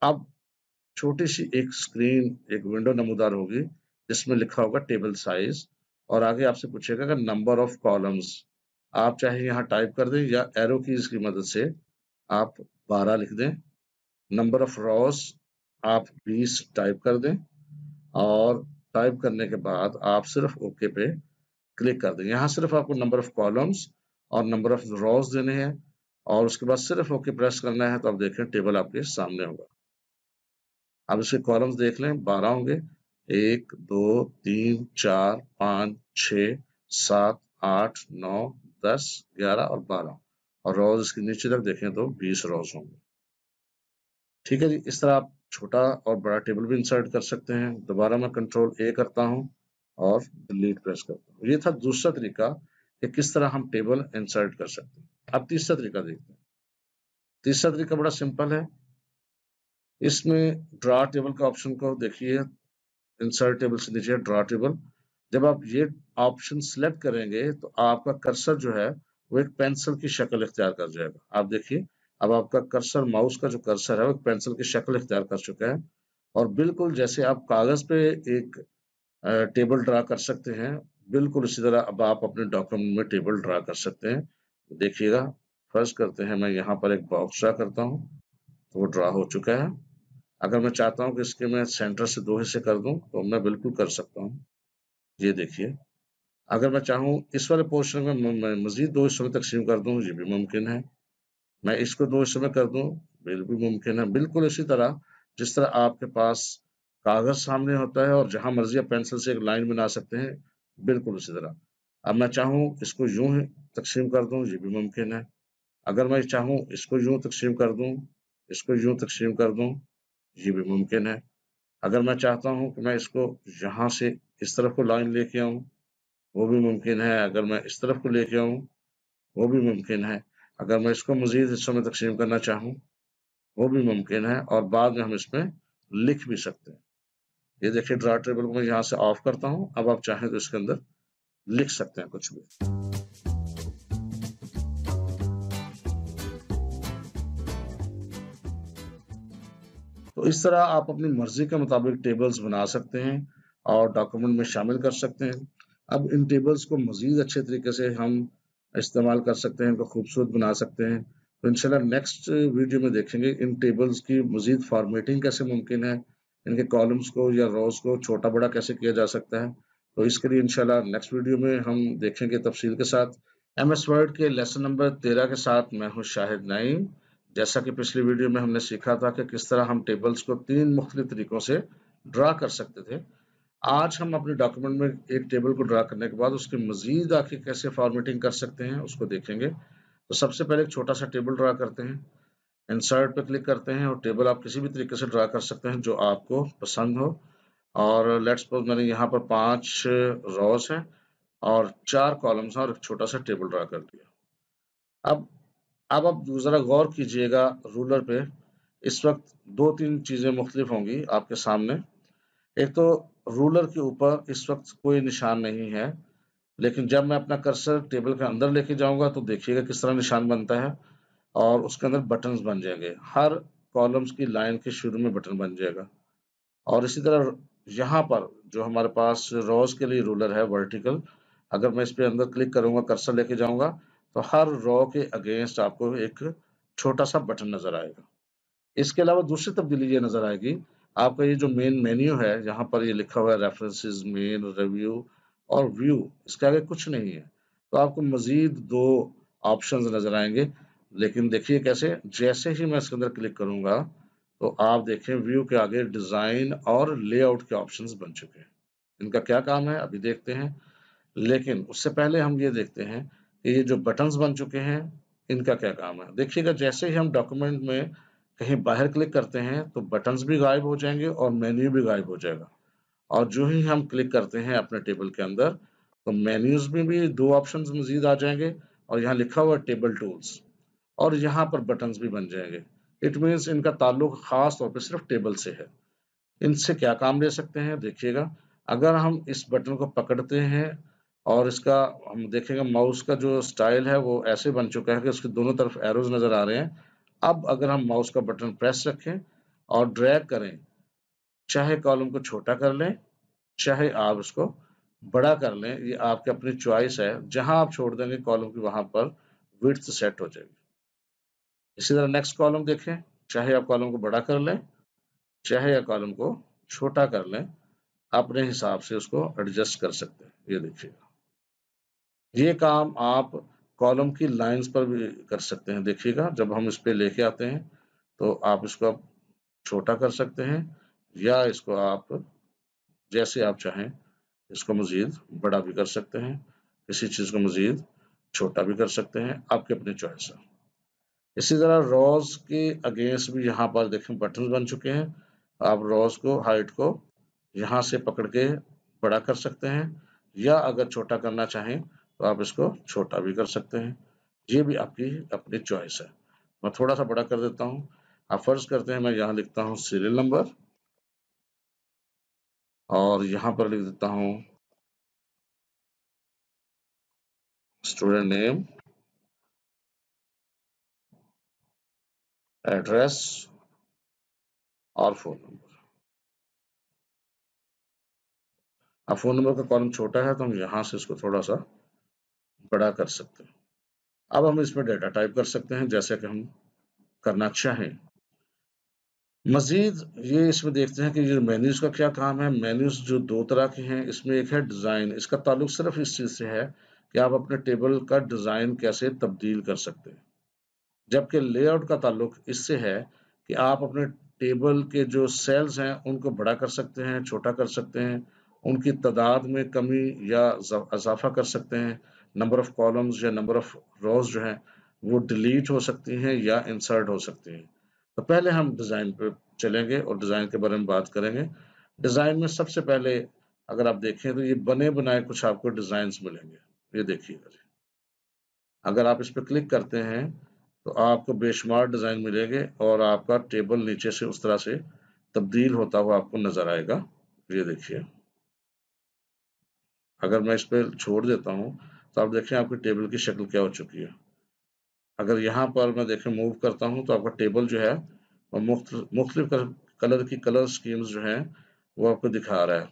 अब छोटी सी एक स्क्रीन एक विंडो नमूदार होगी जिसमें लिखा होगा टेबल साइज और आगे आपसे पूछेगा कि नंबर ऑफ कॉलम्स आप चाहे यहाँ टाइप कर दें या एरो कीज की मदद से आप 12 लिख दें नंबर ऑफ रॉस आप 20 टाइप कर दें और टाइप करने के बाद आप सिर्फ ओके पे क्लिक कर दें यहाँ सिर्फ आपको नंबर ऑफ कॉलम्स और नंबर ऑफ रॉज देने हैं और उसके बाद सिर्फ ओके प्रेस करना है तो आप देखें टेबल आपके सामने होगा अब इसके कॉलम्स देख लें बारह होंगे एक दो तीन चार पाँच छ सात आठ नौ दस ग्यारह और बारह और रोज इसके नीचे तक देखें तो बीस रोज होंगे ठीक है जी इस तरह आप छोटा और बड़ा टेबल भी इंसर्ट कर सकते हैं दोबारा मैं कंट्रोल ए करता हूँ और डिलीट प्रेस करता हूँ ये था दूसरा तरीका कि किस तरह हम टेबल इंसर्ट कर सकते हैं अब तीसरा तरीका देखते हैं तीसरा तरीका बड़ा सिंपल है इसमें ड्रा टेबल का ऑप्शन को देखिए इंसर्ट टेबल से नीचे ड्रा टेबल जब आप ये ऑप्शन सेलेक्ट करेंगे तो आपका कर्सर जो है वो एक पेंसिल की शक्ल इख्तियार कर जाएगा आप देखिए अब आपका कर्सर माउस का जो कर्सर है वो पेंसिल की शक्ल इख्तियार कर चुका है और बिल्कुल जैसे आप कागज पे एक टेबल ड्रा कर सकते हैं बिल्कुल इसी तरह अब आप अपने डॉक्यूमेंट में टेबल ड्रा कर सकते हैं देखिएगा फर्ज करते हैं मैं यहाँ पर एक बॉक्स ड्रा करता हूँ तो वो ड्रा हो चुका है अगर मैं चाहता हूँ कि इसके मैं सेंटर से दो हिस्से कर दूँ तो मैं बिल्कुल कर सकता हूँ ये देखिए अगर मैं चाहूँ इस वाले पोर्शन में मजीद दो हिस्सों में तकसीम कर दूँ ये भी मुमकिन है मैं इसको दो हिस्से में कर दूं बिल्कुल मुमकिन है बिल्कुल इसी तरह जिस तरह आपके पास कागज सामने होता है और जहां मर्जी आप पेंसिल से एक लाइन बना सकते हैं बिल्कुल उसी तरह अब मैं चाहूँ इसको यूं तकसीम कर दूं ये भी मुमकिन है अगर मैं चाहूँ इसको यूं तकसीम कर दूं इसको यूं तकसीम कर दूं ये भी मुमकिन है अगर मैं चाहता हूँ कि मैं इसको यहां से इस तरफ को लाइन लेके आऊँ वो भी मुमकिन है अगर मैं इस तरफ को लेके आऊँ वो भी मुमकिन है अगर मैं इसको मजीद हिस्सों में तकसीम करना चाहूँ वो भी मुमकिन है और बाद में हम इसमें लिख भी सकते हैं ये देखिए ड्रा टेबल को मैं यहाँ से ऑफ करता हूँ अब आप चाहें तो इसके अंदर लिख सकते हैं कुछ भी तो इस तरह आप अपनी मर्जी के मुताबिक टेबल्स बना सकते हैं और डॉक्यूमेंट में शामिल कर सकते हैं अब इन टेबल्स को मज़ीद अच्छे तरीके से हम इस्तेमाल कर सकते हैं इनको खूबसूरत बना सकते हैं तो इनशाला नेक्स्ट वीडियो में देखेंगे इन टेबल्स की मजीद फॉर्मेटिंग कैसे मुमकिन है इनके कॉलम्स को या रोज को छोटा बड़ा कैसे किया जा सकता है तो इसके लिए इनशाला नेक्स्ट वीडियो में हम देखेंगे तफसील के साथ एम एस वर्ड के लेसन नंबर तेरह के साथ मैं हूँ शाहिद नईम जैसा कि पिछली वीडियो में हमने सीखा था कि किस तरह हम टेबल्स को तीन मुख्तलिफ तरीक़ों से ड्रा कर सकते थे आज हम अपने डॉक्यूमेंट में एक टेबल को ड्रा करने के बाद उसकी मजीद आके कैसे फॉर्मेटिंग कर सकते हैं उसको देखेंगे तो सबसे पहले एक छोटा सा टेबल ड्रा करते हैं इंसर्ट पे क्लिक करते हैं और टेबल आप किसी भी तरीके से ड्रा कर सकते हैं जो आपको पसंद हो और लेट्स सपोज मैंने यहाँ पर पांच रॉस हैं और चार कॉलम्स हैं और एक छोटा सा टेबल ड्रा कर दिया अब अब आप ज़रा गौर कीजिएगा रूलर पे इस वक्त दो तीन चीज़ें मुख्तलिफ होंगी आपके सामने एक तो रूलर के ऊपर इस वक्त कोई निशान नहीं है लेकिन जब मैं अपना कर्सर टेबल के अंदर लेके जाऊंगा तो देखिएगा किस तरह निशान बनता है और उसके अंदर बटन्स बन जाएंगे हर कॉलम्स की लाइन के शुरू में बटन बन जाएगा और इसी तरह यहाँ पर जो हमारे पास रोज के लिए रूलर है वर्टिकल अगर मैं इस पर अंदर क्लिक करूँगा कर्सर लेके जाऊंगा तो हर रॉ के अगेंस्ट आपको एक छोटा सा बटन नज़र आएगा इसके अलावा दूसरी तब्दीली ये नज़र आएगी आपका ये जो मेन मेन्यू है यहाँ पर ये लिखा हुआ है रेफरेंसेस मेन रिव्यू और व्यू इसके आगे कुछ नहीं है तो आपको मजीद दो ऑप्शन नजर आएंगे लेकिन देखिए कैसे जैसे ही मैं इसके अंदर क्लिक करूंगा तो आप देखें व्यू के आगे डिज़ाइन और लेआउट के ऑप्शन बन चुके हैं इनका क्या काम है अभी देखते हैं लेकिन उससे पहले हम ये देखते हैं कि ये जो बटन्स बन चुके हैं इनका क्या काम है देखिएगा जैसे ही हम डॉक्यूमेंट में कहीं बाहर क्लिक करते हैं तो बटन्स भी गायब हो जाएंगे और मेन्यू भी गायब हो जाएगा और जो ही हम क्लिक करते हैं अपने टेबल के अंदर तो मेन्यूज में भी दो ऑप्शंस मजीद आ जाएंगे और यहाँ लिखा हुआ टेबल टूल्स और यहाँ पर बटन्स भी बन जाएंगे इट मीन्स इनका ताल्लुक ख़ास तौर पर सिर्फ टेबल से है इनसे क्या काम ले सकते हैं देखिएगा अगर हम इस बटन को पकड़ते हैं और इसका हम देखेंगे माउस का जो स्टाइल है वो ऐसे बन चुका है कि उसके दोनों तरफ एरोज नज़र आ रहे हैं अब अगर हम माउस का बटन प्रेस रखें और ड्रैग करें चाहे कॉलम को छोटा कर लें चाहे आप उसको बड़ा कर लें ये आपकी अपनी चॉइस है जहां आप छोड़ देंगे कॉलम की वहां पर विड्थ सेट हो जाएगी इसी तरह नेक्स्ट कॉलम देखें चाहे आप कॉलम को बड़ा कर लें चाहे आप कॉलम को छोटा कर लें अपने हिसाब से उसको एडजस्ट कर सकते हैं ये देखिएगा ये काम आप कॉलम की लाइंस पर भी कर सकते हैं देखिएगा जब हम इस पर लेके आते हैं तो आप इसको आप छोटा कर सकते हैं या इसको आप जैसे आप चाहें इसको मज़ीद बड़ा भी कर सकते हैं किसी चीज़ को मज़ीद छोटा भी कर सकते हैं आपके अपने चॉइस है इसी तरह रोज़ के अगेंस्ट भी यहाँ पर देखें बटन बन चुके हैं आप रोज़ को हाइट को यहाँ से पकड़ के बड़ा कर सकते हैं या अगर छोटा करना चाहें तो आप इसको छोटा भी कर सकते हैं ये भी आपकी अपनी चॉइस है मैं थोड़ा सा बड़ा कर देता हूँ आप फर्ज करते हैं मैं यहाँ लिखता हूँ सीरियल नंबर और यहाँ पर लिख देता हूँ स्टूडेंट नेम एड्रेस और फोन नंबर अब फोन नंबर का कॉलम छोटा है तो हम यहाँ से इसको थोड़ा सा बड़ा कर सकते हैं अब हम इसमें डेटा टाइप कर सकते हैं जैसे कि हम करना चाहें मजीद ये इसमें देखते हैं कि ये मेन्यूज का क्या काम है मेन्यूज जो दो तरह के हैं इसमें एक है डिज़ाइन इसका ताल्लुक सिर्फ इस चीज़ से है कि आप अपने टेबल का डिज़ाइन कैसे तब्दील कर सकते हैं जबकि लेआउट का ताल्लुक इससे है कि आप अपने टेबल के जो सेल्स हैं उनको बड़ा कर सकते हैं छोटा कर सकते हैं उनकी तादाद में कमी या इजाफा कर सकते हैं नंबर ऑफ कॉलम्स या नंबर ऑफ रोज जो है वो डिलीट हो सकती हैं या इंसर्ट हो सकती हैं तो पहले हम डिज़ाइन पे चलेंगे और डिज़ाइन के बारे में बात करेंगे डिज़ाइन में सबसे पहले अगर आप देखें तो ये बने बनाए कुछ आपको डिज़ाइन मिलेंगे ये देखिएगा जी अगर आप इस पर क्लिक करते हैं तो आपको बेशुमार डिज़ाइन मिलेंगे और आपका टेबल नीचे से उस तरह से तब्दील होता हुआ आपको नज़र आएगा ये देखिए अगर मैं इस पर छोड़ देता हूँ तो आप देखें आपकी टेबल की शक्ल क्या हो चुकी है अगर यहाँ पर मैं देखें मूव करता हूँ तो आपका टेबल जो है और मुख्त कलर की कलर स्कीम्स जो हैं वो आपको दिखा रहा है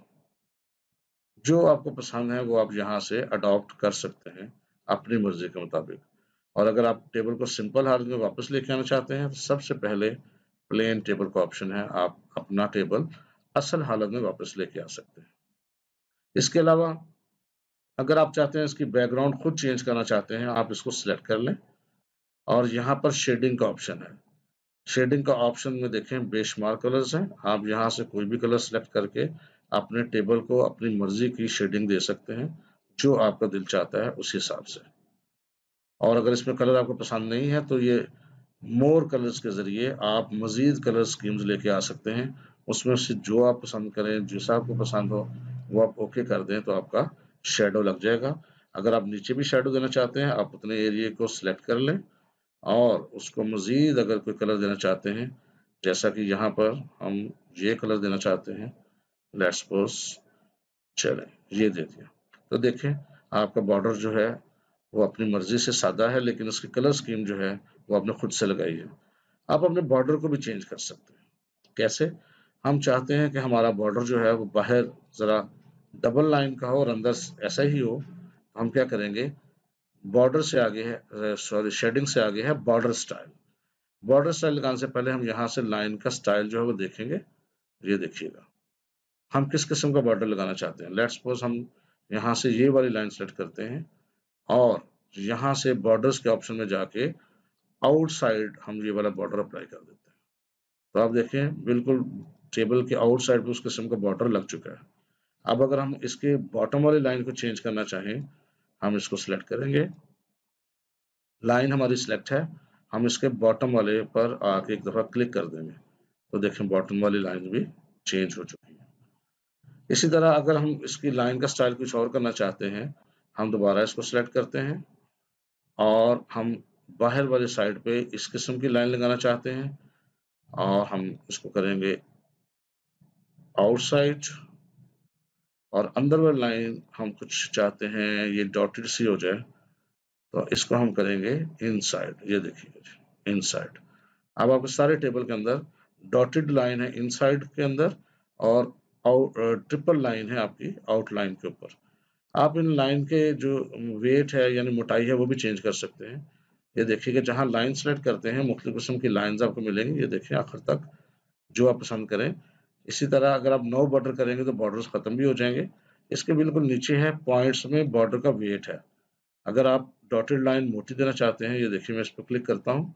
जो आपको पसंद है वो आप यहाँ से अडॉप्ट कर सकते हैं अपनी मर्जी के मुताबिक और अगर आप टेबल को सिंपल हालत में वापस लेके आना चाहते हैं तो सबसे पहले प्लेन टेबल का ऑप्शन है आप अपना टेबल असल हालत में वापस लेके आ सकते हैं इसके अलावा अगर आप चाहते हैं इसकी बैकग्राउंड खुद चेंज करना चाहते हैं आप इसको सिलेक्ट कर लें और यहाँ पर शेडिंग का ऑप्शन है शेडिंग का ऑप्शन में देखें बेशुमार कलर्स हैं आप यहाँ से कोई भी कलर सेलेक्ट करके अपने टेबल को अपनी मर्जी की शेडिंग दे सकते हैं जो आपका दिल चाहता है उस हिसाब से और अगर इसमें कलर आपको पसंद नहीं है तो ये मोर कलर्स के ज़रिए आप मज़ीद कलर स्कीम्स लेके आ सकते हैं उसमें से जो आप पसंद करें जैसा आपको पसंद हो वो आप ओके कर दें तो आपका शेडो लग जाएगा अगर आप नीचे भी शेडो देना चाहते हैं आप अपने एरिए को सिलेक्ट कर लें और उसको मज़ीद अगर कोई कलर देना चाहते हैं जैसा कि यहाँ पर हम ये कलर देना चाहते हैं लेट्स सपोज ये दे दिया तो देखें आपका बॉर्डर जो है वो अपनी मर्ज़ी से सादा है लेकिन उसकी कलर स्कीम जो है वो आपने खुद से लगाई है आप अपने बॉर्डर को भी चेंज कर सकते हैं कैसे हम चाहते हैं कि हमारा बॉर्डर जो है वो बाहर ज़रा डबल लाइन का हो और अंदर ऐसा ही हो तो हम क्या करेंगे बॉर्डर से आगे है सॉरी शेडिंग से आगे है बॉर्डर स्टाइल बॉर्डर स्टाइल लगाने से पहले हम यहाँ से लाइन का स्टाइल जो है वो देखेंगे ये देखिएगा हम किस किस्म का बॉर्डर लगाना चाहते हैं लेट्स सपोज हम यहाँ से ये वाली लाइन सेलेक्ट करते हैं और यहाँ से बॉर्डर्स के ऑप्शन में जाके आउटसाइड हम ये वाला बॉर्डर अप्लाई कर देते हैं तो आप देखें बिल्कुल टेबल के आउटसाइड पे उस किस्म का बॉर्डर लग चुका है अब अगर हम इसके बॉटम वाली लाइन को चेंज करना चाहें हम इसको सिलेक्ट करेंगे लाइन हमारी सिलेक्ट है हम इसके बॉटम वाले पर आके एक दफ़ा क्लिक कर देंगे तो देखें बॉटम वाली लाइन भी चेंज हो चुकी है इसी तरह अगर हम इसकी लाइन का स्टाइल कुछ और करना चाहते हैं हम दोबारा इसको सिलेक्ट करते हैं और हम बाहर वाले साइड पे इस किस्म की लाइन लगाना चाहते हैं और हम इसको करेंगे आउटसाइड और अंदर वाली लाइन हम कुछ चाहते हैं ये डॉटेड सी हो जाए तो इसको हम करेंगे इनसाइड ये देखिए इनसाइड अब आपके सारे टेबल के अंदर डॉटेड लाइन है इनसाइड के अंदर और ट्रिपल लाइन है आपकी आउट लाइन के ऊपर आप इन लाइन के जो वेट है यानी मोटाई है वो भी चेंज कर सकते हैं ये देखिए कि जहाँ लाइन सेलेक्ट करते हैं मुख्तु किस्म की लाइन आपको मिलेंगी ये देखिए आखिर तक जो आप पसंद करें इसी तरह अगर आप नो बॉर्डर करेंगे तो बॉर्डर्स खत्म भी हो जाएंगे इसके बिल्कुल नीचे है पॉइंट्स में बॉर्डर का वेट है अगर आप डॉटेड लाइन मोटी देना चाहते हैं ये देखिए मैं इस पर क्लिक करता हूँ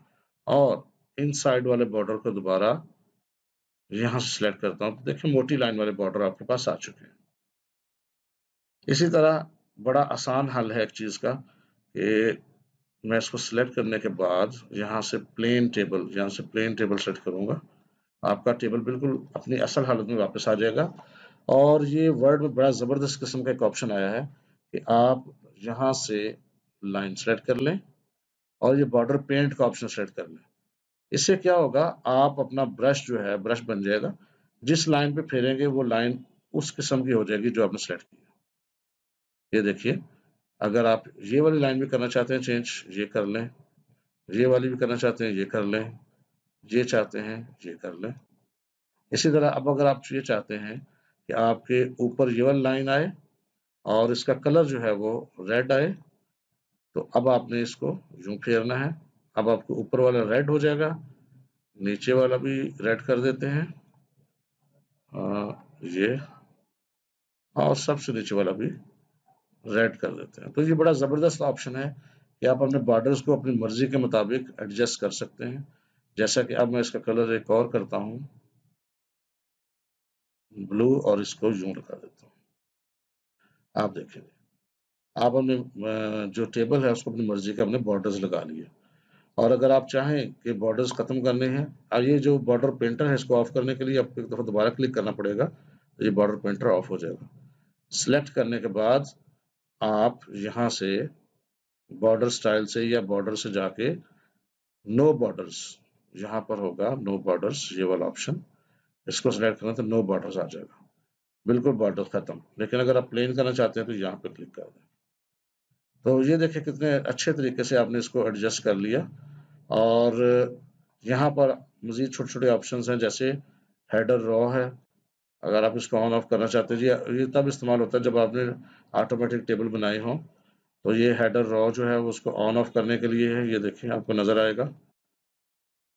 और इन साइड वाले बॉर्डर को दोबारा यहाँ से सिलेक्ट करता हूँ तो देखिए मोटी लाइन वाले बॉर्डर आपके पास आ चुके हैं इसी तरह बड़ा आसान हल है एक चीज़ का कि मैं इसको सिलेक्ट करने के बाद यहाँ से प्लेन टेबल यहाँ से प्लेन टेबल सेट करूँगा आपका टेबल बिल्कुल अपनी असल हालत में वापस आ जाएगा और ये वर्ड में बड़ा ज़बरदस्त किस्म का एक ऑप्शन आया है कि आप यहाँ से लाइन सेलेक्ट कर लें और ये बॉर्डर पेंट का ऑप्शन सेलेक्ट कर लें इससे क्या होगा आप अपना ब्रश जो है ब्रश बन जाएगा जिस लाइन पे फेरेंगे वो लाइन उस किस्म की हो जाएगी जो आपने सेलेक्ट किया ये देखिए अगर आप ये वाली लाइन भी करना चाहते हैं चेंज ये कर लें ये वाली भी करना चाहते हैं ये कर लें ये चाहते हैं ये कर लें इसी तरह अब अगर आप ये चाहते हैं कि आपके ऊपर ये वाली लाइन आए और इसका कलर जो है वो रेड आए तो अब आपने इसको यूं फेरना है अब आपको ऊपर वाला रेड हो जाएगा नीचे वाला भी रेड कर देते हैं आ, ये और सबसे नीचे वाला भी रेड कर देते हैं तो ये बड़ा ज़बरदस्त ऑप्शन है कि आप अपने बॉर्डर्स को अपनी मर्जी के मुताबिक एडजस्ट कर सकते हैं जैसा कि अब मैं इसका कलर एक और करता हूँ ब्लू और इसको जूम कर देता हूँ आप देखेंगे आप अपने जो टेबल है उसको अपनी मर्जी के अपने बॉर्डर्स लगा लिए और अगर आप चाहें कि बॉर्डर्स ख़त्म करने हैं और ये जो बॉर्डर पेंटर है इसको ऑफ करने के लिए आपको एक दफ़ा दोबारा क्लिक करना पड़ेगा तो ये बॉर्डर पेंटर ऑफ हो जाएगा सिलेक्ट करने के बाद आप यहां से बॉर्डर स्टाइल से या बॉर्डर से जाके नो बॉर्डर्स यहाँ पर होगा नो बॉर्डर्स ये वाला ऑप्शन इसको सिलेक्ट करना तो नो बॉर्डर्स आ जाएगा बिल्कुल बॉर्डर खत्म लेकिन अगर आप प्लेन करना चाहते हैं तो यहाँ पर क्लिक कर दें तो ये देखें कितने अच्छे तरीके से आपने इसको एडजस्ट कर लिया और यहाँ पर मजीद छोटे छोटे ऑप्शन हैं जैसे हेडर रॉ है अगर आप इसको ऑन ऑफ करना चाहते हैं ये तब इस्तेमाल होता है जब आपने ऑटोमेटिक टेबल बनाई हो तो ये हेडर रॉ जो है उसको ऑन ऑफ करने के लिए है ये देखें आपको नज़र आएगा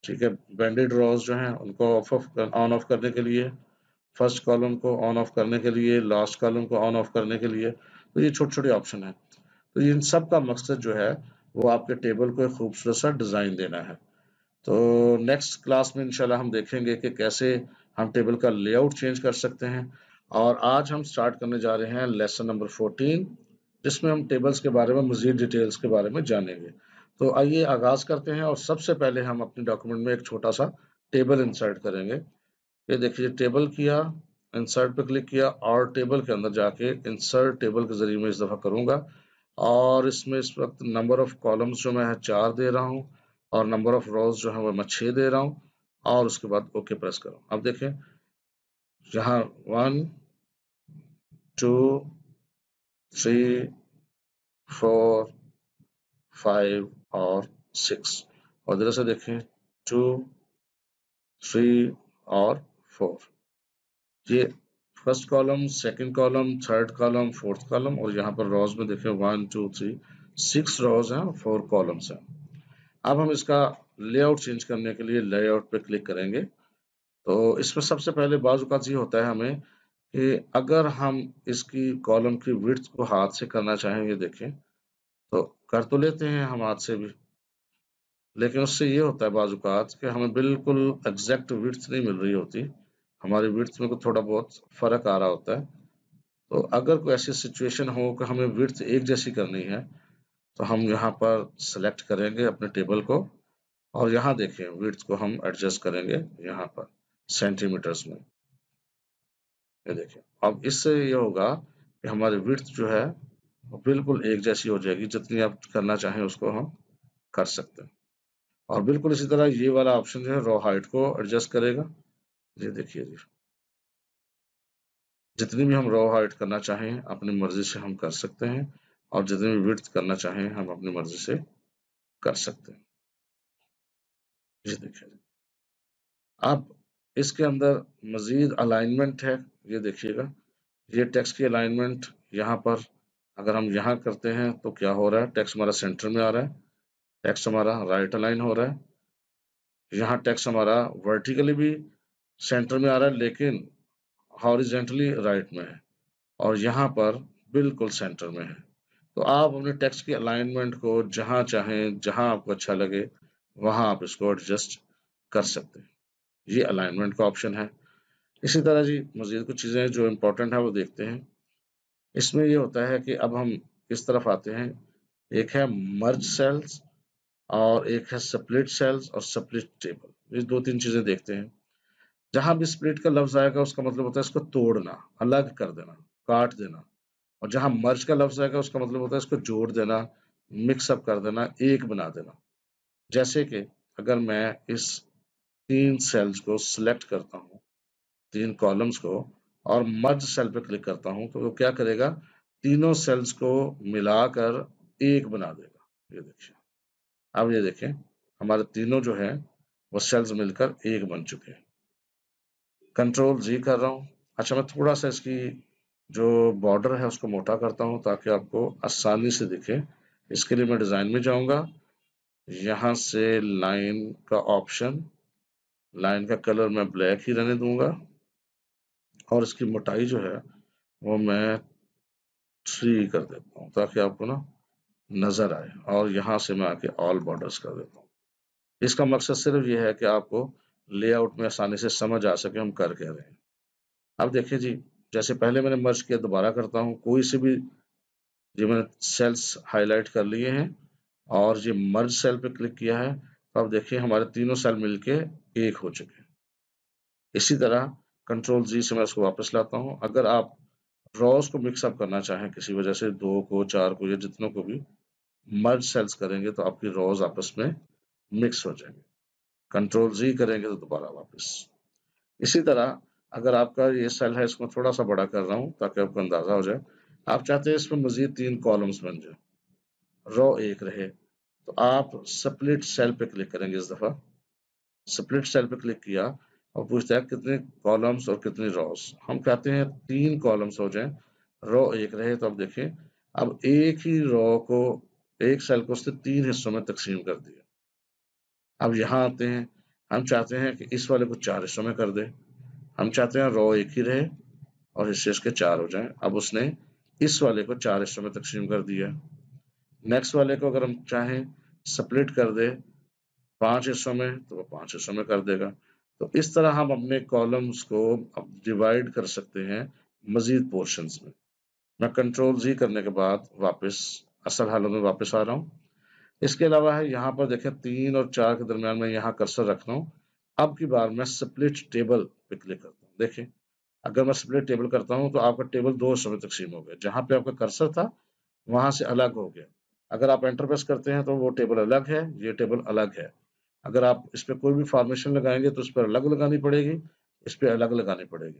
ठीक है बैंडेड रॉज जो हैं उनको ऑफ ऑफ ऑन ऑफ करने के लिए फर्स्ट कॉलम को ऑन ऑफ करने के लिए लास्ट कॉलम को ऑन ऑफ करने के लिए तो ये छोटे छोटे ऑप्शन हैं तो इन सब का मकसद जो है वो आपके टेबल को एक खूबसूरत सा डिज़ाइन देना है तो नेक्स्ट क्लास में इंशाल्लाह हम देखेंगे कि कैसे हम टेबल का लेआउट चेंज कर सकते हैं और आज हम स्टार्ट करने जा रहे हैं लेसन नंबर फोर्टीन जिसमें हम टेबल्स के बारे में मज़ीद डिटेल्स के बारे में जानेंगे तो आइए आगाज करते हैं और सबसे पहले हम अपने डॉक्यूमेंट में एक छोटा सा टेबल इंसर्ट करेंगे ये देखिए टेबल किया इंसर्ट पर क्लिक किया और टेबल के अंदर जाके इंसर्ट टेबल के जरिए मैं इस दफ़ा करूंगा और इसमें इस वक्त नंबर ऑफ कॉलम्स जो मैं है चार दे रहा हूँ और नंबर ऑफ रोज जो है वह मैं छः दे रहा हूँ और उसके बाद ओके प्रेस करूँ अब देखें यहाँ one two three four five और सिक्स और जरा से देखें टू थ्री और फोर ये first column second column third column fourth column और यहाँ पर रोज में देखें one two three six rows हैं फोर कॉलम्स हैं अब हम इसका लेआउट चेंज करने के लिए लेआउट पे क्लिक करेंगे तो इसमें सबसे पहले बाज़ात ये होता है हमें कि अगर हम इसकी कॉलम की विड्थ को हाथ से करना चाहें ये देखें तो कर तो लेते हैं हम हाथ से भी लेकिन उससे ये होता है बाजुकात कि हमें बिल्कुल एग्जैक्ट विर्थ नहीं मिल रही होती हमारी विर्थ में को थोड़ा बहुत फ़र्क आ रहा होता है तो अगर कोई ऐसी सिचुएशन हो कि हमें विर्थ एक जैसी करनी है तो हम यहाँ पर सेलेक्ट करेंगे अपने टेबल को और यहाँ देखें विर्थ को हम एडजस्ट करेंगे यहाँ पर सेंटीमीटर्स में ये देखें अब इससे ये होगा कि हमारी विर्थ जो है बिल्कुल एक जैसी हो जाएगी जितनी आप करना चाहें उसको हम कर सकते हैं और बिल्कुल इसी तरह ये वाला ऑप्शन जो है रॉ हाइट को एडजस्ट करेगा ये देखिए जी जितनी भी हम रॉ हाइट करना चाहें अपनी मर्जी से हम कर सकते हैं और जितनी भी विर्थ करना चाहें हम अपनी मर्जी से कर सकते हैं ये देखिए अब इसके अंदर मजीद अलाइनमेंट है ये देखिएगा ये टेक्स्ट की अलाइनमेंट यहाँ पर अगर हम यहाँ करते हैं तो क्या हो रहा है टैक्स हमारा सेंटर में आ रहा है टैक्स हमारा राइट अलाइन हो रहा है यहाँ टैक्स हमारा वर्टिकली भी सेंटर में आ रहा है लेकिन हॉरिजेंटली राइट में है और यहाँ पर बिल्कुल सेंटर में है तो आप अपने टैक्स की अलाइनमेंट को जहाँ चाहें जहाँ आपको अच्छा लगे वहाँ आप इसको एडजस्ट कर सकते हैं ये अलाइनमेंट का ऑप्शन है इसी तरह जी मज़ीद कुछ चीज़ें जो इम्पोर्टेंट है वो देखते हैं इसमें ये होता है कि अब हम किस तरफ आते हैं एक है मर्ज सेल्स और एक है स्प्लिट सेल्स और स्प्लिट टेबल ये दो तीन चीजें देखते हैं जहां भी स्प्लिट का लफ्ज आएगा उसका मतलब होता है इसको तोड़ना अलग कर देना काट देना और जहां मर्ज का लफ्ज आएगा उसका मतलब होता है इसको जोड़ देना मिक्सअप कर देना एक बना देना जैसे कि अगर मैं इस तीन सेल्स को सिलेक्ट करता हूँ तीन कॉलम्स को और मर्ज सेल पे क्लिक करता हूँ तो वो क्या करेगा तीनों सेल्स को मिलाकर एक बना देगा ये देखिए अब ये देखें हमारे तीनों जो है वो सेल्स मिलकर एक बन चुके हैं कंट्रोल जी कर रहा हूँ अच्छा मैं थोड़ा सा इसकी जो बॉर्डर है उसको मोटा करता हूँ ताकि आपको आसानी से दिखे इसके लिए मैं डिज़ाइन में जाऊंगा यहां से लाइन का ऑप्शन लाइन का कलर मैं ब्लैक ही रहने दूंगा और इसकी मोटाई जो है वो मैं थ्री कर देता हूँ ताकि आपको ना नज़र आए और यहाँ से मैं आके ऑल बॉर्डर्स कर देता हूँ इसका मकसद सिर्फ ये है कि आपको लेआउट में आसानी से समझ आ सके हम कर कह रहे हैं अब देखिए जी जैसे पहले मैंने मर्ज किया दोबारा करता हूँ कोई से भी ये मैंने सेल्स हाईलाइट कर लिए हैं और ये मर्ज सेल पे क्लिक किया है तो आप देखिए हमारे तीनों सेल मिलके एक हो चुके हैं इसी तरह कंट्रोल जी से मैं इसको वापस लाता हूँ अगर आप रॉस को मिक्सअप करना चाहें किसी वजह से दो को चार को या जितनों को भी मर्ज सेल्स करेंगे तो आपकी रॉज आपस में मिक्स हो जाएंगे कंट्रोल जी करेंगे तो दोबारा वापस इसी तरह अगर आपका ये सेल है इसको थोड़ा सा बड़ा कर रहा हूँ ताकि आपको अंदाजा हो जाए आप चाहते हैं इसमें मजीद तीन कॉलम्स बन जाए रॉ एक रहे तो आप सप्लिट सेल पे क्लिक करेंगे इस दफ़ा सप्लिट सेल पे क्लिक किया और पूछता है कितने कॉलम्स और कितने रॉस हम कहते हैं तीन कॉलम्स हो जाए रॉ एक रहे तो अब देखिए अब एक ही रॉ को एक सेल को उसने तीन हिस्सों में तकसीम कर दिया अब यहाँ आते हैं हम चाहते हैं कि इस वाले को चार हिस्सों में कर दे हम चाहते हैं रॉ एक ही रहे और हिस्से इसके चार हो जाए अब उसने इस वाले को चार हिस्सों में तकसीम कर दिया नेक्स्ट वाले को अगर हम चाहें सप्लिट कर दे पांच हिस्सों में तो वो पांच हिस्सों में कर देगा तो इस तरह हम अपने कॉलम्स को डिवाइड कर सकते हैं मजीद पोर्शंस में मैं कंट्रोल जी करने के बाद वापस असल हालों में वापस आ रहा हूँ इसके अलावा है यहाँ पर देखें तीन और चार के दरमियान में यहाँ कर्सर रख रहा हूँ अब की बार मैं स्प्लिट टेबल पे क्लिक करता हूँ देखें अगर मैं स्प्लिट टेबल करता हूँ तो आपका टेबल दो हिस्सों में तकसीम हो गया जहाँ पे आपका कर्सर था वहाँ से अलग हो गया अगर आप एंटरप्रेस करते हैं तो वो टेबल अलग है ये टेबल अलग है अगर आप इस पर कोई भी फॉर्मेशन लगाएंगे तो उस पर अलग लगानी पड़ेगी इस पर अलग लगानी पड़ेगी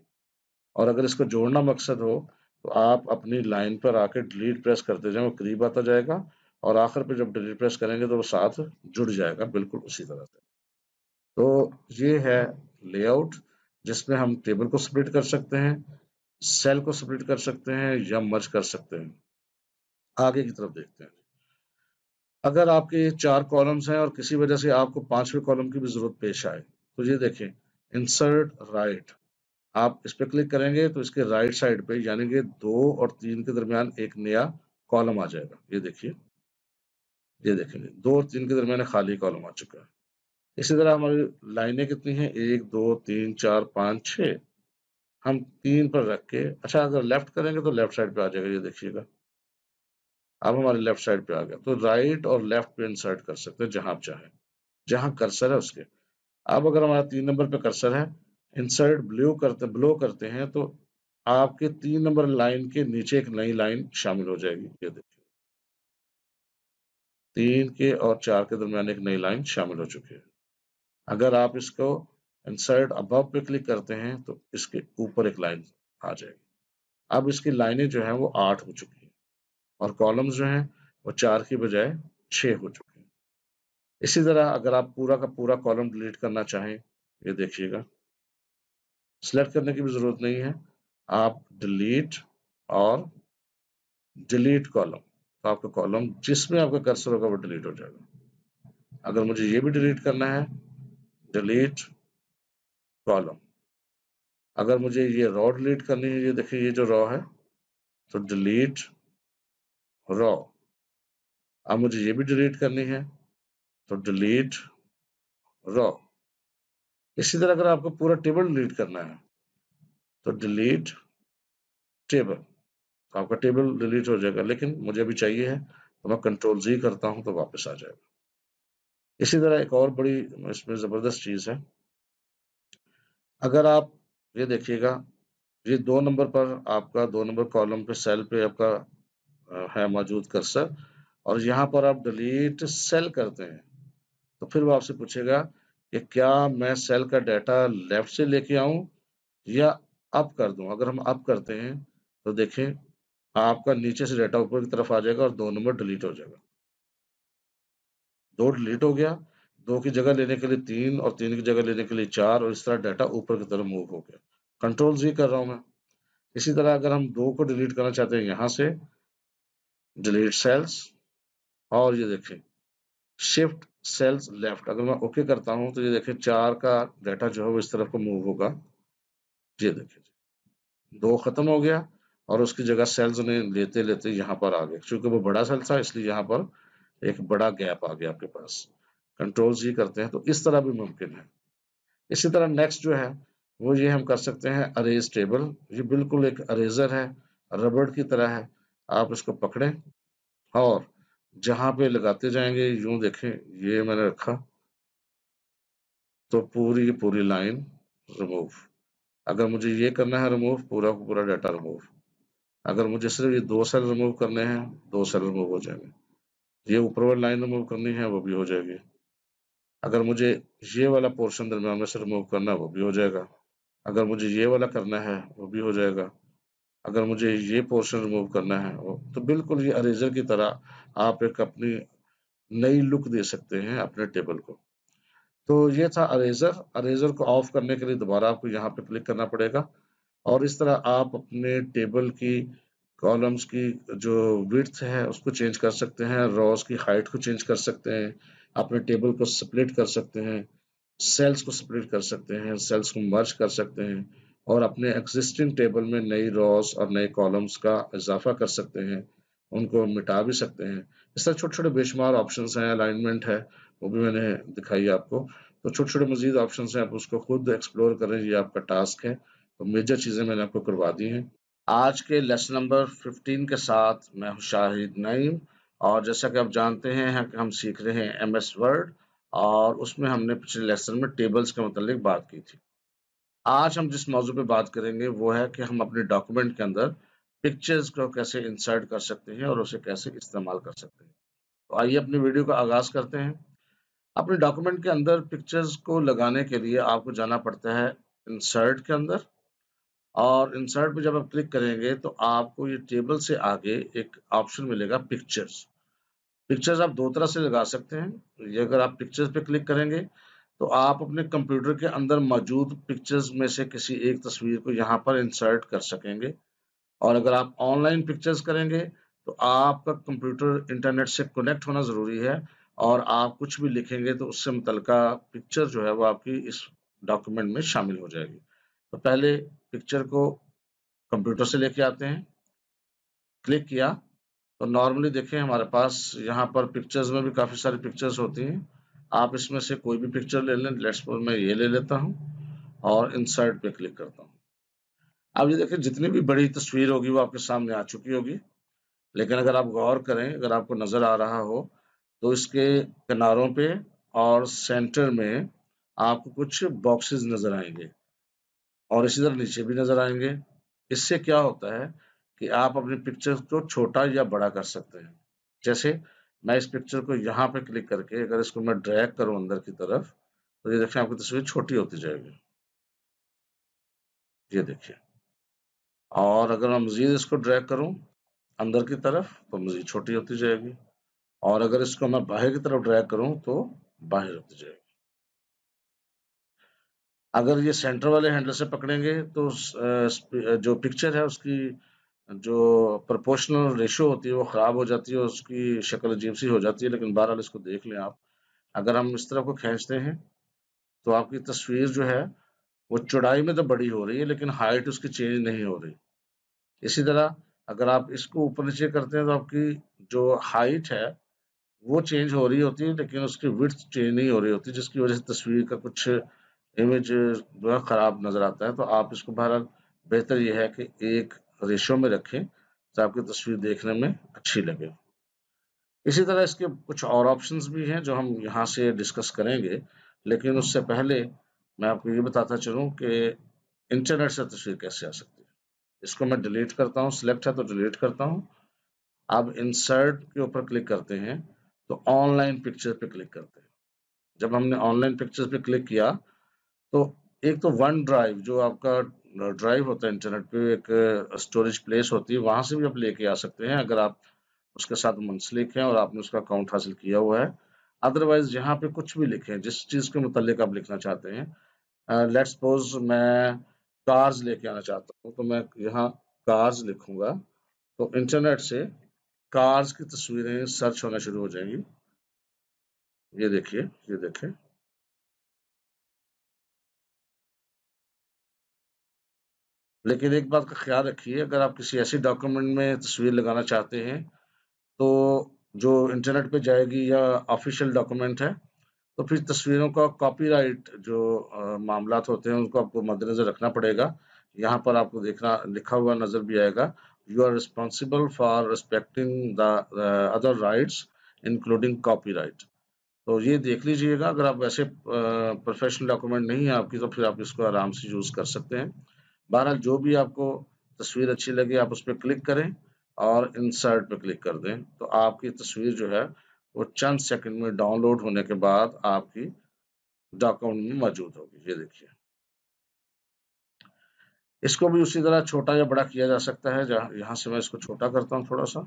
और अगर इसको जोड़ना मकसद हो तो आप अपनी लाइन पर आके डिलीट प्रेस करते जाए वो करीब आता जाएगा और आखिर पे जब डिलीट प्रेस करेंगे तो वो साथ जुड़ जाएगा बिल्कुल उसी तरह से तो ये है लेआउट जिसमें हम टेबल को स्प्लिट कर सकते हैं सेल को स्प्लिट कर सकते हैं या मर्ज कर सकते हैं आगे की तरफ देखते हैं अगर आपके चार कॉलम्स हैं और किसी वजह से आपको पांचवें कॉलम की भी जरूरत पेश आए तो ये देखें इंसर्ट राइट आप इस पर क्लिक करेंगे तो इसके राइट साइड पे यानी कि दो और तीन के दरमियान एक नया कॉलम आ जाएगा ये देखिए ये देखेंगे दो और तीन के दरमियान खाली कॉलम आ चुका है इसी तरह हमारी लाइनें कितनी हैं एक दो तीन चार पाँच छः हम तीन पर रख के अच्छा अगर लेफ्ट करेंगे तो लेफ्ट साइड पर आ जाएगा ये देखिएगा अब हमारे लेफ्ट साइड पे आ गया तो राइट और लेफ्ट पे इंसर्ट कर सकते हैं जहां आप चाहे जहां कर्सर है उसके अब अगर हमारा तीन नंबर पे कर्सर है इंसर्ट ब्लू करते ब्लो करते हैं तो आपके तीन नंबर लाइन के नीचे एक नई लाइन शामिल हो जाएगी ये देखिए तीन के और चार के दरमियान एक नई लाइन शामिल हो चुकी है अगर आप इसको इंसर्ट अब पे क्लिक करते हैं तो इसके ऊपर एक लाइन आ जाएगी अब इसकी लाइनें जो है वो आठ हो चुकी है और कॉलम्स जो हैं वो चार की बजाय छः हो चुके हैं इसी तरह अगर आप पूरा का पूरा कॉलम डिलीट करना चाहें ये देखिएगा सिलेक्ट करने की भी ज़रूरत नहीं है आप डिलीट और डिलीट कॉलम तो आपका कॉलम जिसमें आपका कर्सर होगा वो डिलीट हो जाएगा अगर मुझे ये भी डिलीट करना है डिलीट कॉलम अगर मुझे ये रॉ डिलीट करनी है ये देखिए ये जो रॉ है तो डिलीट रॉ अब मुझे ये भी डिलीट करनी है तो डिलीट रॉ इसी तरह अगर आपको पूरा टेबल डिलीट करना है तो डिलीट टेबल तो आपका टेबल डिलीट हो जाएगा लेकिन मुझे अभी चाहिए है तो मैं कंट्रोल जी करता हूं तो वापस आ जाएगा इसी तरह एक और बड़ी इसमें जबरदस्त चीज है अगर आप ये देखिएगा ये दो नंबर पर आपका दो नंबर कॉलम पे सेल पे आपका है मौजूद कर्सर और यहाँ पर आप डिलीट सेल करते हैं तो फिर वो आपसे पूछेगा कि क्या मैं सेल का डाटा लेफ्ट से लेके आऊं या अप कर दूं अगर हम अप करते हैं तो देखें आपका नीचे से डाटा ऊपर की तरफ आ जाएगा और दो नंबर डिलीट हो जाएगा दो डिलीट हो गया दो की जगह लेने के लिए तीन और तीन की जगह लेने के लिए चार और इस तरह डाटा ऊपर की तरफ मूव हो गया कंट्रोल जी कर रहा हूँ मैं इसी तरह अगर हम दो को डिलीट करना चाहते हैं यहाँ से डिलीट सेल्स और ये देखे शिफ्ट सेल्स लेफ्ट अगर मैं ओके करता हूं तो ये देखे चार का डाटा जो है वो इस तरफ को मूव होगा ये देखे दो खत्म हो गया और उसकी जगह सेल्स ने लेते लेते यहाँ पर आ गए क्योंकि वो बड़ा सेल था इसलिए यहाँ पर एक बड़ा गैप आ गया आपके पास कंट्रोल ये करते हैं तो इस तरह भी मुमकिन है इसी तरह नेक्स्ट जो है वो ये हम कर सकते हैं अरेज टेबल ये बिल्कुल एक अरेजर है रबड़ की तरह है आप इसको पकड़ें और जहां पे लगाते जाएंगे यूं देखें ये मैंने रखा तो पूरी की पूरी लाइन रिमूव अगर मुझे ये करना है रिमूव पूरा का पूरा डाटा रिमूव अगर मुझे सिर्फ ये दो सेल रिमूव करने हैं दो सेल रिमूव हो जाएंगे ये ऊपर वाली लाइन रिमूव करनी है वो भी हो जाएगी अगर मुझे ये वाला पोर्शन दरम्यान में से रिमूव करना है वो भी हो जाएगा अगर मुझे ये वाला करना है वो भी हो जाएगा अगर मुझे ये पोर्शन रिमूव करना है तो बिल्कुल ये अरेजर की तरह आप एक अपनी नई लुक दे सकते हैं अपने टेबल को तो ये था अरेजर अरेजर को ऑफ करने के लिए दोबारा आपको यहाँ पे क्लिक करना पड़ेगा और इस तरह आप अपने टेबल की कॉलम्स की जो विथ है उसको चेंज कर सकते हैं रॉस की हाइट को चेंज कर सकते हैं अपने टेबल को स्प्लिट कर सकते हैं सेल्स को स्प्लिट कर सकते हैं सेल्स को मर्ज कर सकते हैं और अपने एग्जिस्टिंग टेबल में नई रॉस और नए कॉलम्स का इजाफा कर सकते हैं उनको मिटा भी सकते हैं इस तरह छोटे छोटे बेशुमार ऑप्शन हैं अलाइनमेंट है वो भी मैंने दिखाई आपको तो छोटे छोटे मजीद ऑप्शन हैं आप उसको खुद एक्सप्लोर करें ये आपका टास्क है तो मेजर चीज़ें मैंने आपको करवा दी हैं आज के लेसन नंबर फिफ्टीन के साथ मैं हूँ शाहिद नईम और जैसा कि आप जानते हैं कि हम सीख रहे हैं एम एस वर्ड और उसमें हमने पिछले लेसन में टेबल्स के मतलब बात की थी आज हम जिस मौजू पे बात करेंगे वो है कि हम अपने डॉक्यूमेंट के अंदर पिक्चर्स को कैसे इंसर्ट कर सकते हैं और उसे कैसे इस्तेमाल कर सकते हैं तो आइए अपनी वीडियो का आगाज करते हैं अपने डॉक्यूमेंट के अंदर पिक्चर्स को लगाने के लिए आपको जाना पड़ता है इंसर्ट के अंदर और इंसर्ट पे जब आप क्लिक करेंगे तो आपको ये टेबल से आगे एक ऑप्शन मिलेगा पिक्चर्स पिक्चर्स आप दो तरह से लगा सकते हैं ये अगर आप पिक्चर्स पे क्लिक करेंगे तो आप अपने कंप्यूटर के अंदर मौजूद पिक्चर्स में से किसी एक तस्वीर को यहाँ पर इंसर्ट कर सकेंगे और अगर आप ऑनलाइन पिक्चर्स करेंगे तो आपका कंप्यूटर इंटरनेट से कनेक्ट होना ज़रूरी है और आप कुछ भी लिखेंगे तो उससे मुतलका पिक्चर जो है वो आपकी इस डॉक्यूमेंट में शामिल हो जाएगी तो पहले पिक्चर को कंप्यूटर से लेके आते हैं क्लिक किया तो नॉर्मली देखें हमारे पास यहाँ पर पिक्चर्स में भी काफ़ी सारी पिक्चर्स होती हैं आप इसमें से कोई भी पिक्चर ले लें लेट्स पर मैं ये ले लेता हूँ और इंसर्ट पे क्लिक करता हूँ अब ये देखें जितनी भी बड़ी तस्वीर होगी वो आपके सामने आ चुकी होगी लेकिन अगर आप गौर करें अगर आपको नज़र आ रहा हो तो इसके किनारों पे और सेंटर में आपको कुछ बॉक्सेस नज़र आएंगे और इसी तरह नीचे भी नज़र आएंगे इससे क्या होता है कि आप अपनी पिक्चर को छोटा या बड़ा कर सकते हैं जैसे मैं इस पिक्चर को यहाँ पे क्लिक करके अगर इसको मैं ड्रैग करूँ अंदर की तरफ तो ये देखिए आपकी तस्वीर छोटी होती जाएगी ये देखिए और अगर मैं मजीद इसको ड्रैग करूँ अंदर की तरफ तो मजीद छोटी होती जाएगी और अगर इसको मैं बाहर की तरफ ड्रैग करूँ तो बाहर होती जाएगी अगर ये सेंटर वाले हैंडल से पकड़ेंगे तो जो पिक्चर है उसकी जो प्रोपोर्शनल रेशो होती है वो ख़राब हो जाती है उसकी शक्ल अजीब सी हो जाती है लेकिन बहरहाल इसको देख लें आप अगर हम इस तरफ को खींचते हैं तो आपकी तस्वीर जो है वो चौड़ाई में तो बड़ी हो रही है लेकिन हाइट उसकी चेंज नहीं हो रही इसी तरह अगर आप इसको ऊपर नीचे करते हैं तो आपकी जो हाइट है वो चेंज हो रही होती है लेकिन उसकी विर्थ चेंज नहीं हो रही होती जिसकी वजह से तस्वीर का कुछ इमेज जो है ख़राब नज़र आता है तो आप इसको बहरहाल बेहतर यह है कि एक रेशो में रखें तो आपकी तस्वीर देखने में अच्छी लगे इसी तरह इसके कुछ और ऑप्शंस भी हैं जो हम यहाँ से डिस्कस करेंगे लेकिन उससे पहले मैं आपको ये बताता चलूँ कि इंटरनेट से तस्वीर कैसे आ सकती है इसको मैं डिलीट करता हूँ सिलेक्ट है तो डिलीट करता हूँ आप इंसर्ट के ऊपर क्लिक करते हैं तो ऑनलाइन पिक्चर पर क्लिक करते हैं जब हमने ऑनलाइन पिक्चर्स पर क्लिक किया तो एक तो वन ड्राइव जो आपका ड्राइव होता है इंटरनेट पे एक स्टोरेज प्लेस होती है वहां से भी आप लेके आ सकते हैं अगर आप उसके साथ मुंसलिक हैं और आपने उसका अकाउंट हासिल किया हुआ है अदरवाइज यहाँ पे कुछ भी लिखें जिस चीज़ के मतलब आप लिखना चाहते हैं लेट्स uh, सपोज मैं कार्स लेके आना चाहता हूँ तो मैं यहाँ कार्स लिखूंगा तो इंटरनेट से कार्स की तस्वीरें सर्च होना शुरू हो जाएंगी ये देखिए ये देखें लेकिन एक बात का ख्याल रखिए अगर आप किसी ऐसी डॉक्यूमेंट में तस्वीर लगाना चाहते हैं तो जो इंटरनेट पे जाएगी या ऑफिशियल डॉक्यूमेंट है तो फिर तस्वीरों का कॉपीराइट जो मामला होते हैं उनको आपको मद्देनजर रखना पड़ेगा यहाँ पर आपको देखना लिखा हुआ नजर भी आएगा you are responsible for respecting the other rights including copyright तो ये देख लीजिएगा अगर आप वैसे प्रोफेशनल डॉक्यूमेंट नहीं है आपकी तो फिर आप इसको आराम से यूज़ कर सकते हैं बहरहाल जो भी आपको तस्वीर अच्छी लगे आप उस पर क्लिक करें और इंसर्ट पे क्लिक कर दें तो आपकी तस्वीर जो है वो चंद सेकंड में डाउनलोड होने के बाद आपकी डॉक्यूमेंट में मौजूद होगी ये देखिए इसको भी उसी तरह छोटा या बड़ा किया जा सकता है यहां से मैं इसको छोटा करता हूं थोड़ा सा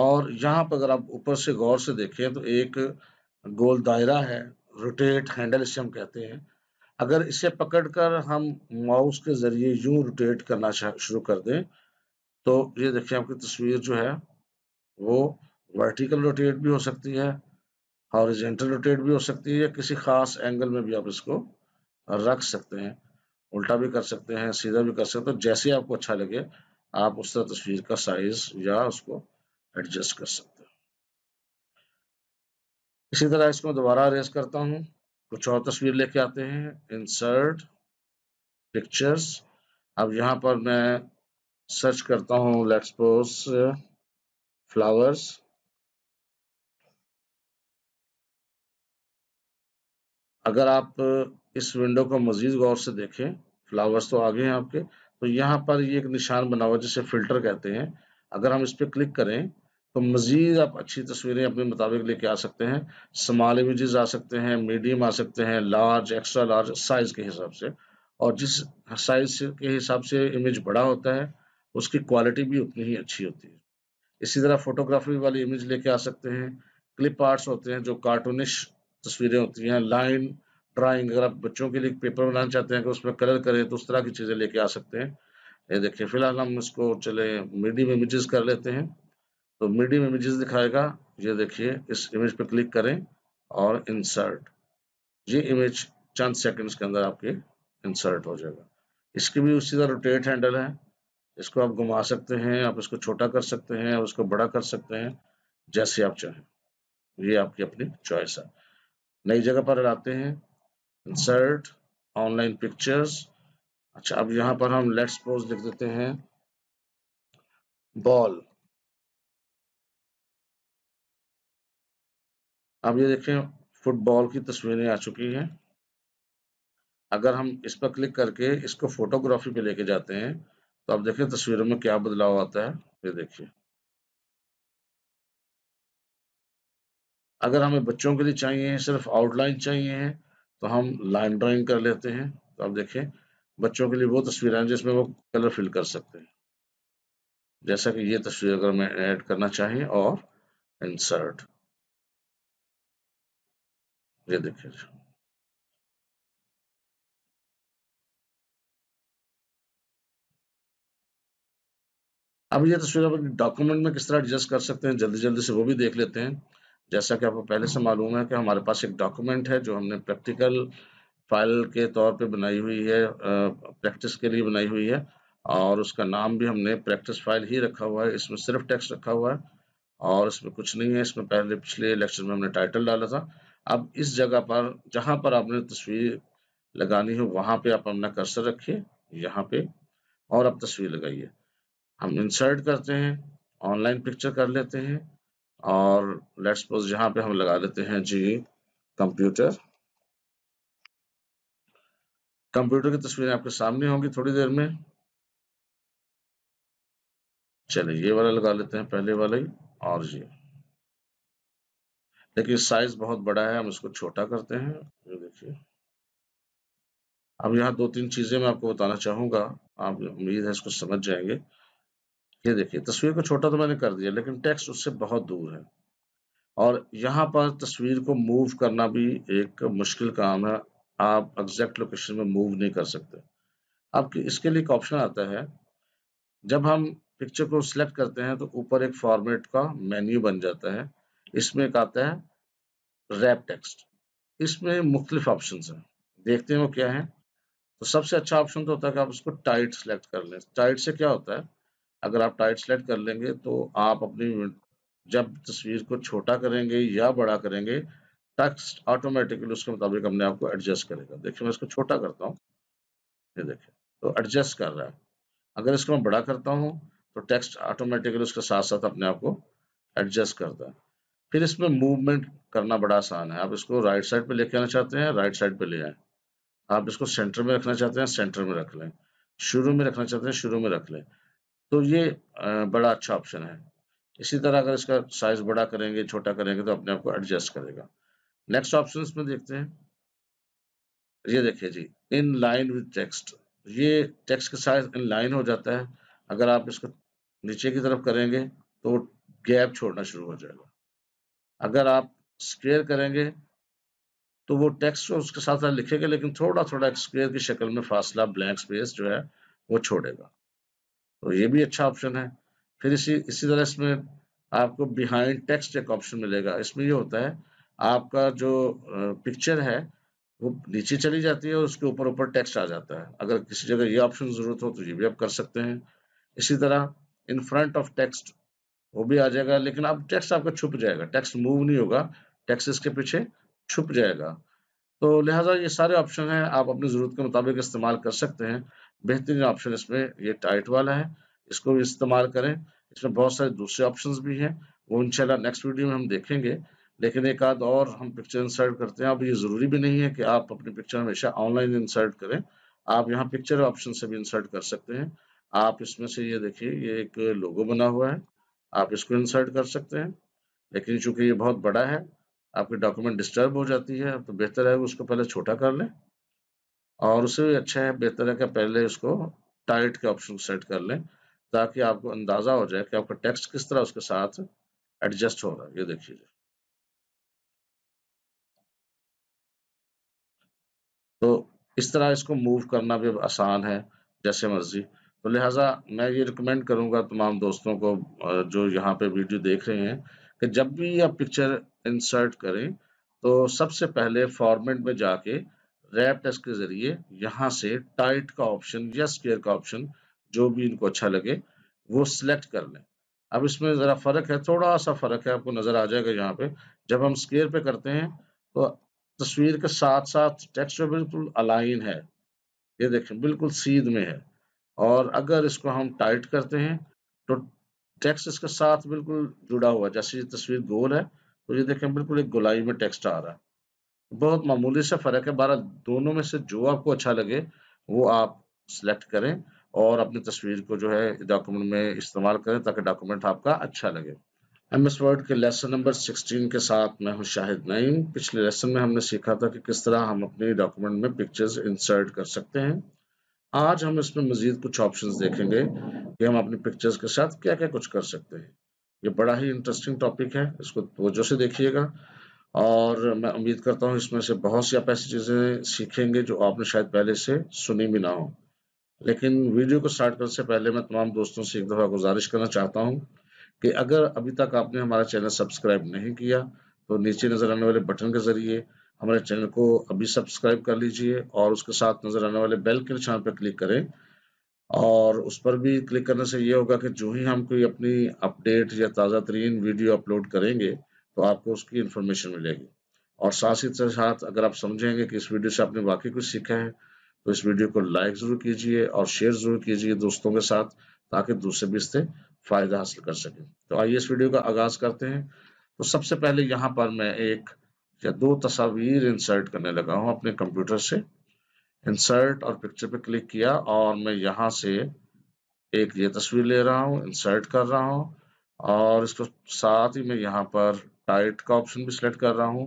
और यहां पर अगर आप ऊपर से गौर से देखें तो एक गोल दायरा है रोटेट हैंडल इसे हम कहते हैं अगर इसे पकड़कर हम माउस के जरिए यूं रोटेट करना शुरू कर दें तो ये देखिए आपकी तस्वीर जो है वो वर्टिकल रोटेट भी हो सकती है हॉरिजेंटल रोटेट भी हो सकती है या किसी खास एंगल में भी आप इसको रख सकते हैं उल्टा भी कर सकते हैं सीधा भी कर सकते हैं तो जैसे आपको अच्छा लगे आप उस तरह तस्वीर का साइज या उसको एडजस्ट कर सकते हैं इसी तरह इसको दोबारा अरेज करता हूँ कुछ और तस्वीर लेके आते हैं इंसर्ट पिक्चर्स अब यहाँ पर मैं सर्च करता हूँ लेट्स पोस फ्लावर्स अगर आप इस विंडो को मजीद गौर से देखें फ्लावर्स तो आगे हैं आपके तो यहाँ पर ये एक निशान बना हुआ जिसे फिल्टर कहते हैं अगर हम इस पर क्लिक करें तो मज़ीद आप अच्छी तस्वीरें अपने मुताबिक लेके आ सकते हैं स्मॉल इमेजेस आ सकते हैं मीडियम आ सकते हैं लार्ज एक्स्ट्रा लार्ज साइज़ के हिसाब से और जिस साइज़ के हिसाब से इमेज बड़ा होता है उसकी क्वालिटी भी उतनी ही अच्छी होती है इसी तरह फोटोग्राफी वाली इमेज लेके आ सकते हैं क्लिप आर्ट्स होते हैं जो कार्टूनिश तस्वीरें होती हैं लाइन ड्राइंग अगर आप बच्चों के लिए पेपर बनाना चाहते हैं कि उसमें कलर करें तो उस तरह की चीज़ें लेके आ सकते हैं ये देखिए फिलहाल हम इसको चले मीडियम इमेजेस कर लेते हैं तो मीडियम इमेजेस दिखाएगा ये देखिए इस इमेज पर क्लिक करें और इंसर्ट ये इमेज चंद सेकंड्स के अंदर आपके इंसर्ट हो जाएगा इसकी भी उसी तरह रोटेट हैंडल है इसको आप घुमा सकते हैं आप इसको छोटा कर सकते हैं आप इसको बड़ा कर सकते हैं जैसे आप चाहें ये आपकी अपनी चॉइस है नई जगह पर लाते हैं इंसर्ट ऑनलाइन पिक्चर्स अच्छा अब यहाँ पर हम लेट्स पोज लिख देते हैं बॉल अब ये देखें फुटबॉल की तस्वीरें आ चुकी हैं अगर हम इस पर क्लिक करके इसको फोटोग्राफी पे लेके जाते हैं तो आप देखें तस्वीरों में क्या बदलाव आता है ये देखिए अगर हमें बच्चों के लिए चाहिए सिर्फ आउटलाइन चाहिए है तो हम लाइन ड्राइंग कर लेते हैं तो आप देखें बच्चों के लिए वो तस्वीरें हैं जिसमें वो कलर फिल कर सकते हैं जैसा कि ये तस्वीर अगर मैं ऐड करना चाहें और इंसर्ट ये देखिए अब ये तस्वीर आप डॉक्यूमेंट में किस तरह एडजस्ट कर सकते हैं जल्दी जल्दी से वो भी देख लेते हैं जैसा कि आपको पहले से मालूम है कि हमारे पास एक डॉक्यूमेंट है जो हमने प्रैक्टिकल फाइल के तौर पे बनाई हुई है प्रैक्टिस के लिए बनाई हुई है और उसका नाम भी हमने प्रैक्टिस फाइल ही रखा हुआ है इसमें सिर्फ टेक्स्ट रखा हुआ है और इसमें कुछ नहीं है इसमें पहले पिछले लेक्चर में हमने टाइटल डाला था अब इस जगह पर जहां पर आपने तस्वीर लगानी है वहां पे आप अपना कर्सर रखिए यहाँ पे और आप तस्वीर लगाइए हम इंसर्ट करते हैं ऑनलाइन पिक्चर कर लेते हैं और लेट्स सपोज यहाँ पे हम लगा लेते हैं जी कंप्यूटर कंप्यूटर की तस्वीरें आपके सामने होंगी थोड़ी देर में चलिए ये वाला लगा लेते हैं पहले वाला ही और जी देखिए साइज बहुत बड़ा है हम इसको छोटा करते हैं ये देखिए अब यहाँ दो तीन चीजें मैं आपको बताना चाहूंगा आप उम्मीद है इसको समझ जाएंगे ये देखिए तस्वीर को छोटा तो मैंने कर दिया लेकिन टेक्स्ट उससे बहुत दूर है और यहाँ पर तस्वीर को मूव करना भी एक मुश्किल काम है आप एग्जैक्ट लोकेशन में मूव नहीं कर सकते आपके इसके लिए एक ऑप्शन आता है जब हम पिक्चर को सिलेक्ट करते हैं तो ऊपर एक फॉर्मेट का मेन्यू बन जाता है इसमें एक आता है रैप टेक्स्ट इसमें मुख्तलिफ ऑप्शन हैं देखते हैं वो क्या है तो सबसे अच्छा ऑप्शन तो होता है कि आप उसको टाइट सेलेक्ट कर लें टाइट से क्या होता है अगर आप टाइट सेलेक्ट कर लेंगे तो आप अपनी जब तस्वीर को छोटा करेंगे या बड़ा करेंगे टेक्स्ट ऑटोमेटिकली उसके मुताबिक आप आपको एडजस्ट करेगा देखिए मैं इसको छोटा करता हूँ ये देखिए तो एडजस्ट कर रहा है अगर इसको मैं बड़ा करता हूँ तो टेक्स्ट ऑटोमेटिकली उसके साथ साथ अपने आप को एडजस्ट करता है फिर इसमें मूवमेंट करना बड़ा आसान है आप इसको राइट साइड पे लेके आना चाहते हैं राइट साइड पे ले आए आप इसको सेंटर में रखना चाहते हैं सेंटर में रख लें शुरू में रखना चाहते हैं शुरू में रख लें तो ये बड़ा अच्छा ऑप्शन है इसी तरह अगर इसका साइज बड़ा करेंगे छोटा करेंगे तो अपने आप को एडजस्ट करेगा नेक्स्ट ऑप्शन में देखते हैं ये देखिए जी इन लाइन विद टेक्स्ट ये टेक्स्ट का साइज इन लाइन हो जाता है अगर आप इसको नीचे की तरफ करेंगे तो गैप छोड़ना शुरू हो जाएगा अगर आप स्क्वेयर करेंगे तो वो टेक्स्ट को उसके साथ लिखेगा लेकिन थोड़ा थोड़ा स्क्वेयर की शक्ल में फासला ब्लैंक स्पेस जो है वो छोड़ेगा तो ये भी अच्छा ऑप्शन है फिर इसी इसी तरह इसमें आपको बिहाइंड टेक्स्ट एक ऑप्शन मिलेगा इसमें ये होता है आपका जो पिक्चर है वो नीचे चली जाती है और उसके ऊपर ऊपर टेक्स्ट आ जाता है अगर किसी जगह ये ऑप्शन जरूरत हो तो ये भी आप कर सकते हैं इसी तरह इन फ्रंट ऑफ टेक्स्ट वो भी आ जाएगा लेकिन अब टैक्स आपका छुप जाएगा टैक्स मूव नहीं होगा टैक्स इसके पीछे छुप जाएगा तो लिहाजा ये सारे ऑप्शन हैं आप अपनी ज़रूरत के मुताबिक इस्तेमाल कर सकते हैं बेहतरीन ऑप्शन इसमें ये टाइट वाला है इसको भी इस्तेमाल करें इसमें बहुत सारे दूसरे ऑप्शन भी हैं वो इनशाला नेक्स्ट वीडियो में हम देखेंगे लेकिन एक आध और हम पिक्चर इंसर्ट करते हैं अब ये ज़रूरी भी नहीं है कि आप अपनी पिक्चर हमेशा ऑनलाइन इंसर्ट करें आप यहाँ पिक्चर ऑप्शन से भी इंसर्ट कर सकते हैं आप इसमें से ये देखिए ये एक लोगो बना हुआ है आप इसको इंसर्ट कर सकते हैं लेकिन चूंकि ये बहुत बड़ा है आपकी डॉक्यूमेंट डिस्टर्ब हो जाती है तो बेहतर है उसको पहले छोटा कर लें और उससे भी अच्छा है बेहतर है कि पहले उसको टाइट के ऑप्शन सेट कर लें ताकि आपको अंदाज़ा हो जाए कि आपका टेक्स्ट किस तरह उसके साथ एडजस्ट हो रहा है ये देखिए तो इस तरह इसको मूव करना भी आसान है जैसे मर्जी तो लिहाजा मैं ये रिकमेंड करूँगा तमाम दोस्तों को जो यहाँ पे वीडियो देख रहे हैं कि जब भी आप पिक्चर इंसर्ट करें तो सबसे पहले फॉर्मेट में जाके रैप टेस्ट के ज़रिए यहाँ से टाइट का ऑप्शन या स्केयर का ऑप्शन जो भी इनको अच्छा लगे वो सिलेक्ट कर लें अब इसमें ज़रा फ़र्क है थोड़ा सा फ़र्क है आपको नज़र आ जाएगा यहाँ पे जब हम स्केयर पे करते हैं तो तस्वीर के साथ साथ टेक्स्ट बिल्कुल अलाइन है ये देखें बिल्कुल सीध में है और अगर इसको हम टाइट करते हैं तो टेक्स्ट इसके साथ बिल्कुल जुड़ा हुआ जैसे ये तस्वीर गोल है तो ये देखें बिल्कुल एक गोलाई में टेक्स्ट आ रहा है बहुत मामूली सा फर्क है बारह दोनों में से जो आपको अच्छा लगे वो आप सिलेक्ट करें और अपनी तस्वीर को जो है डॉक्यूमेंट में इस्तेमाल करें ताकि डॉक्यूमेंट आपका अच्छा लगे एम एस वर्ड के लेसन नंबर 16 के साथ मैं हूं शाहिद नईम पिछले लेसन में हमने सीखा था कि किस तरह हम अपने डॉक्यूमेंट में पिक्चर्स इंसर्ट कर सकते हैं आज हम इसमें मजीद कुछ ऑप्शन देखेंगे कि हम अपनी पिक्चर्स के साथ क्या क्या कुछ कर सकते हैं ये बड़ा ही इंटरेस्टिंग टॉपिक है इसको तोजो से देखिएगा और मैं उम्मीद करता हूँ इसमें से बहुत सी आप ऐसी चीज़ें सीखेंगे जो आपने शायद पहले से सुनी भी ना हो लेकिन वीडियो को स्टार्ट करने से पहले मैं तमाम दोस्तों से एक दफ़ा गुजारिश करना चाहता हूँ कि अगर अभी तक आपने हमारा चैनल सब्सक्राइब नहीं किया तो नीचे नज़र आने वाले बटन के ज़रिए हमारे चैनल को अभी सब्सक्राइब कर लीजिए और उसके साथ नजर आने वाले बेल के निशान पर क्लिक करें और उस पर भी क्लिक करने से ये होगा कि जो ही हम कोई अपनी अपडेट या ताज़ा तरीन वीडियो अपलोड करेंगे तो आपको उसकी इन्फॉर्मेशन मिलेगी और साथ ही साथ अगर आप समझेंगे कि इस वीडियो से आपने वाकई कुछ सीखा है तो इस वीडियो को लाइक ज़रूर कीजिए और शेयर ज़रूर कीजिए दोस्तों के साथ ताकि दूसरे भी इससे फ़ायदा हासिल कर सकें तो आइए इस वीडियो का आगाज़ करते हैं तो सबसे पहले यहाँ पर मैं एक या दो तस्वीर इंसर्ट करने लगा हूँ अपने कंप्यूटर से इंसर्ट और पिक्चर पे क्लिक किया और मैं यहाँ से एक ये तस्वीर ले रहा हूँ इंसर्ट कर रहा हूँ और इसको साथ ही मैं यहाँ पर टाइट का ऑप्शन भी सिलेक्ट कर रहा हूँ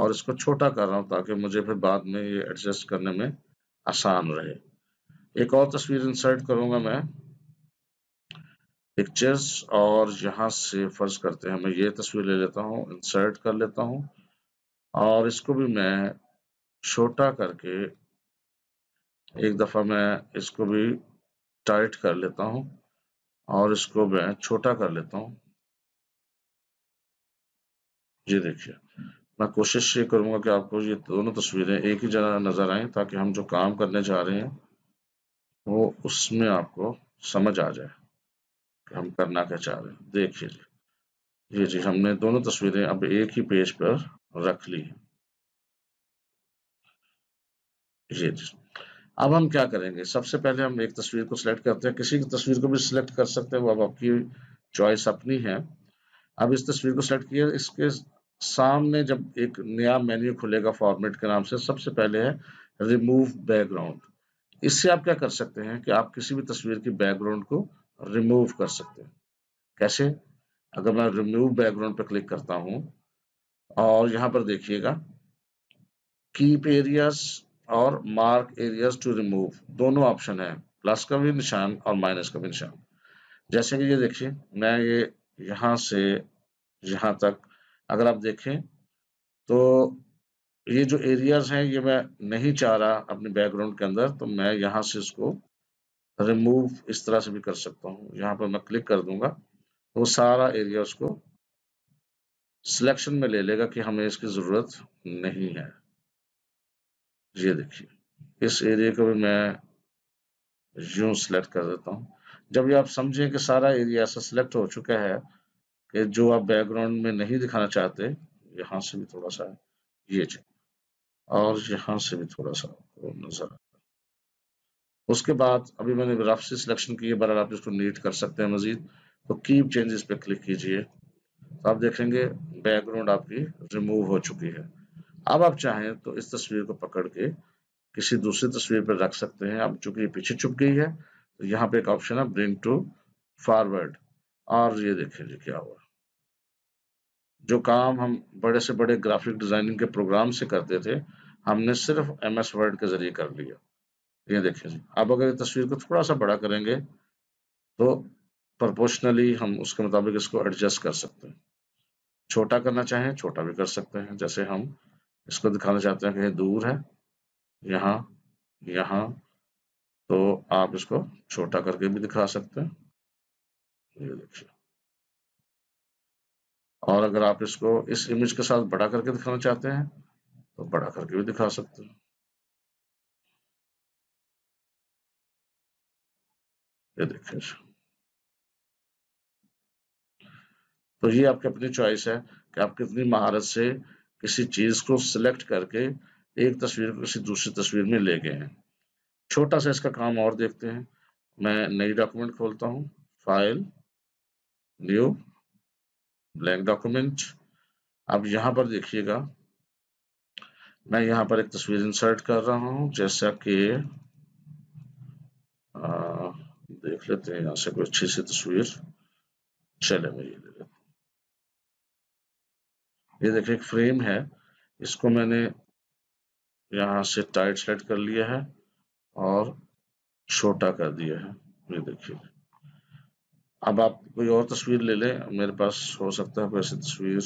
और इसको छोटा कर रहा हूँ ताकि मुझे फिर बाद में ये एडजस्ट करने में आसान रहे एक और तस्वीर इंसर्ट करूँगा मैं पिक्चर्स और यहाँ से फर्ज करते हैं मैं ये तस्वीर ले लेता हूँ इंसर्ट कर लेता हूँ और इसको भी मैं छोटा करके एक दफ़ा मैं इसको भी टाइट कर लेता हूँ और इसको मैं छोटा कर लेता हूँ ये देखिए मैं कोशिश ये करूँगा कि आपको ये दोनों तस्वीरें एक ही जगह नज़र आए ताकि हम जो काम करने जा रहे हैं वो उसमें आपको समझ आ जाए कि हम करना क्या चाह रहे हैं देखिए जी जी हमने दोनों तस्वीरें अब एक ही पेज पर रख ली ये अब हम क्या करेंगे सबसे पहले हम एक तस्वीर को सिलेक्ट करते हैं किसी की तस्वीर को भी सिलेक्ट कर सकते हैं वो अब आपकी चॉइस अपनी है अब इस तस्वीर को सिलेक्ट किया इसके सामने जब एक नया मेन्यू खुलेगा फॉर्मेट के नाम से सबसे पहले है रिमूव बैकग्राउंड इससे आप क्या कर सकते हैं कि आप किसी भी तस्वीर की बैकग्राउंड को रिमूव कर सकते हैं कैसे अगर मैं रिमूव बैकग्राउंड पर क्लिक करता हूँ और यहाँ पर देखिएगा कीप एरियाज और मार्क एरियाज टू रिमूव दोनों ऑप्शन है प्लस का भी निशान और माइनस का भी निशान जैसे कि ये देखिए मैं ये यहां से यहां तक अगर आप देखें तो ये जो एरियाज हैं ये मैं नहीं चाह रहा अपने बैकग्राउंड के अंदर तो मैं यहां से इसको रिमूव इस तरह से भी कर सकता हूँ यहाँ पर मैं क्लिक कर दूंगा तो सारा एरिया उसको सिलेक्शन में ले लेगा कि हमें इसकी ज़रूरत नहीं है ये देखिए इस एरिया को भी मैं यू सिलेक्ट कर देता हूँ जब ये आप समझे कि सारा एरिया ऐसा सिलेक्ट हो चुका है कि जो आप बैकग्राउंड में नहीं दिखाना चाहते यहाँ से भी थोड़ा सा ये और यहाँ से भी थोड़ा सा नज़र है उसके बाद अभी मैंने रफ से सिलेक्शन की है बहरहाल आप इसको नीट कर सकते हैं मज़ीद तो कीप चेंजेस पे क्लिक कीजिए तो आप देखेंगे बैकग्राउंड आपकी रिमूव हो चुकी है अब आप चाहें तो इस तस्वीर को पकड़ के किसी दूसरी तस्वीर पर रख सकते हैं अब चूंकि पीछे छुप गई है तो यहाँ पे एक ऑप्शन है ब्रिंग टू फॉरवर्ड और ये देखिए जी क्या हुआ जो काम हम बड़े से बड़े ग्राफिक डिजाइनिंग के प्रोग्राम से करते थे हमने सिर्फ एम एस वर्ड के जरिए कर लिया ये देखिए जी अब अगर तस्वीर को थोड़ा सा बड़ा करेंगे तो प्रोपोर्शनली हम उसके मुताबिक इसको एडजस्ट कर सकते हैं छोटा करना चाहें छोटा भी कर सकते हैं जैसे हम इसको दिखाना चाहते हैं कहीं दूर है यहाँ यहाँ तो आप इसको छोटा करके भी दिखा सकते हैं ये देखिए और अगर आप इसको इस इमेज के साथ बड़ा करके दिखाना चाहते हैं तो बड़ा करके भी दिखा सकते हैं ये देखिए तो ये आपकी अपनी चॉइस है कि आप कितनी महारत से किसी चीज़ को सिलेक्ट करके एक तस्वीर को किसी दूसरी तस्वीर में ले गए हैं छोटा सा इसका काम और देखते हैं मैं नई डॉक्यूमेंट खोलता हूँ फाइल न्यू ब्लैंक डॉक्यूमेंट अब यहाँ पर देखिएगा मैं यहाँ पर एक तस्वीर इंसर्ट कर रहा हूँ जैसा कि देख लेते हैं यहाँ से कोई अच्छी सी तस्वीर चले मैं ये ले ये देखिए एक फ्रेम है इसको मैंने यहाँ से टाइट सेट कर लिया है और छोटा कर दिया है ये देखिए अब आप कोई और तस्वीर ले लें मेरे पास हो सकता है वैसे तस्वीर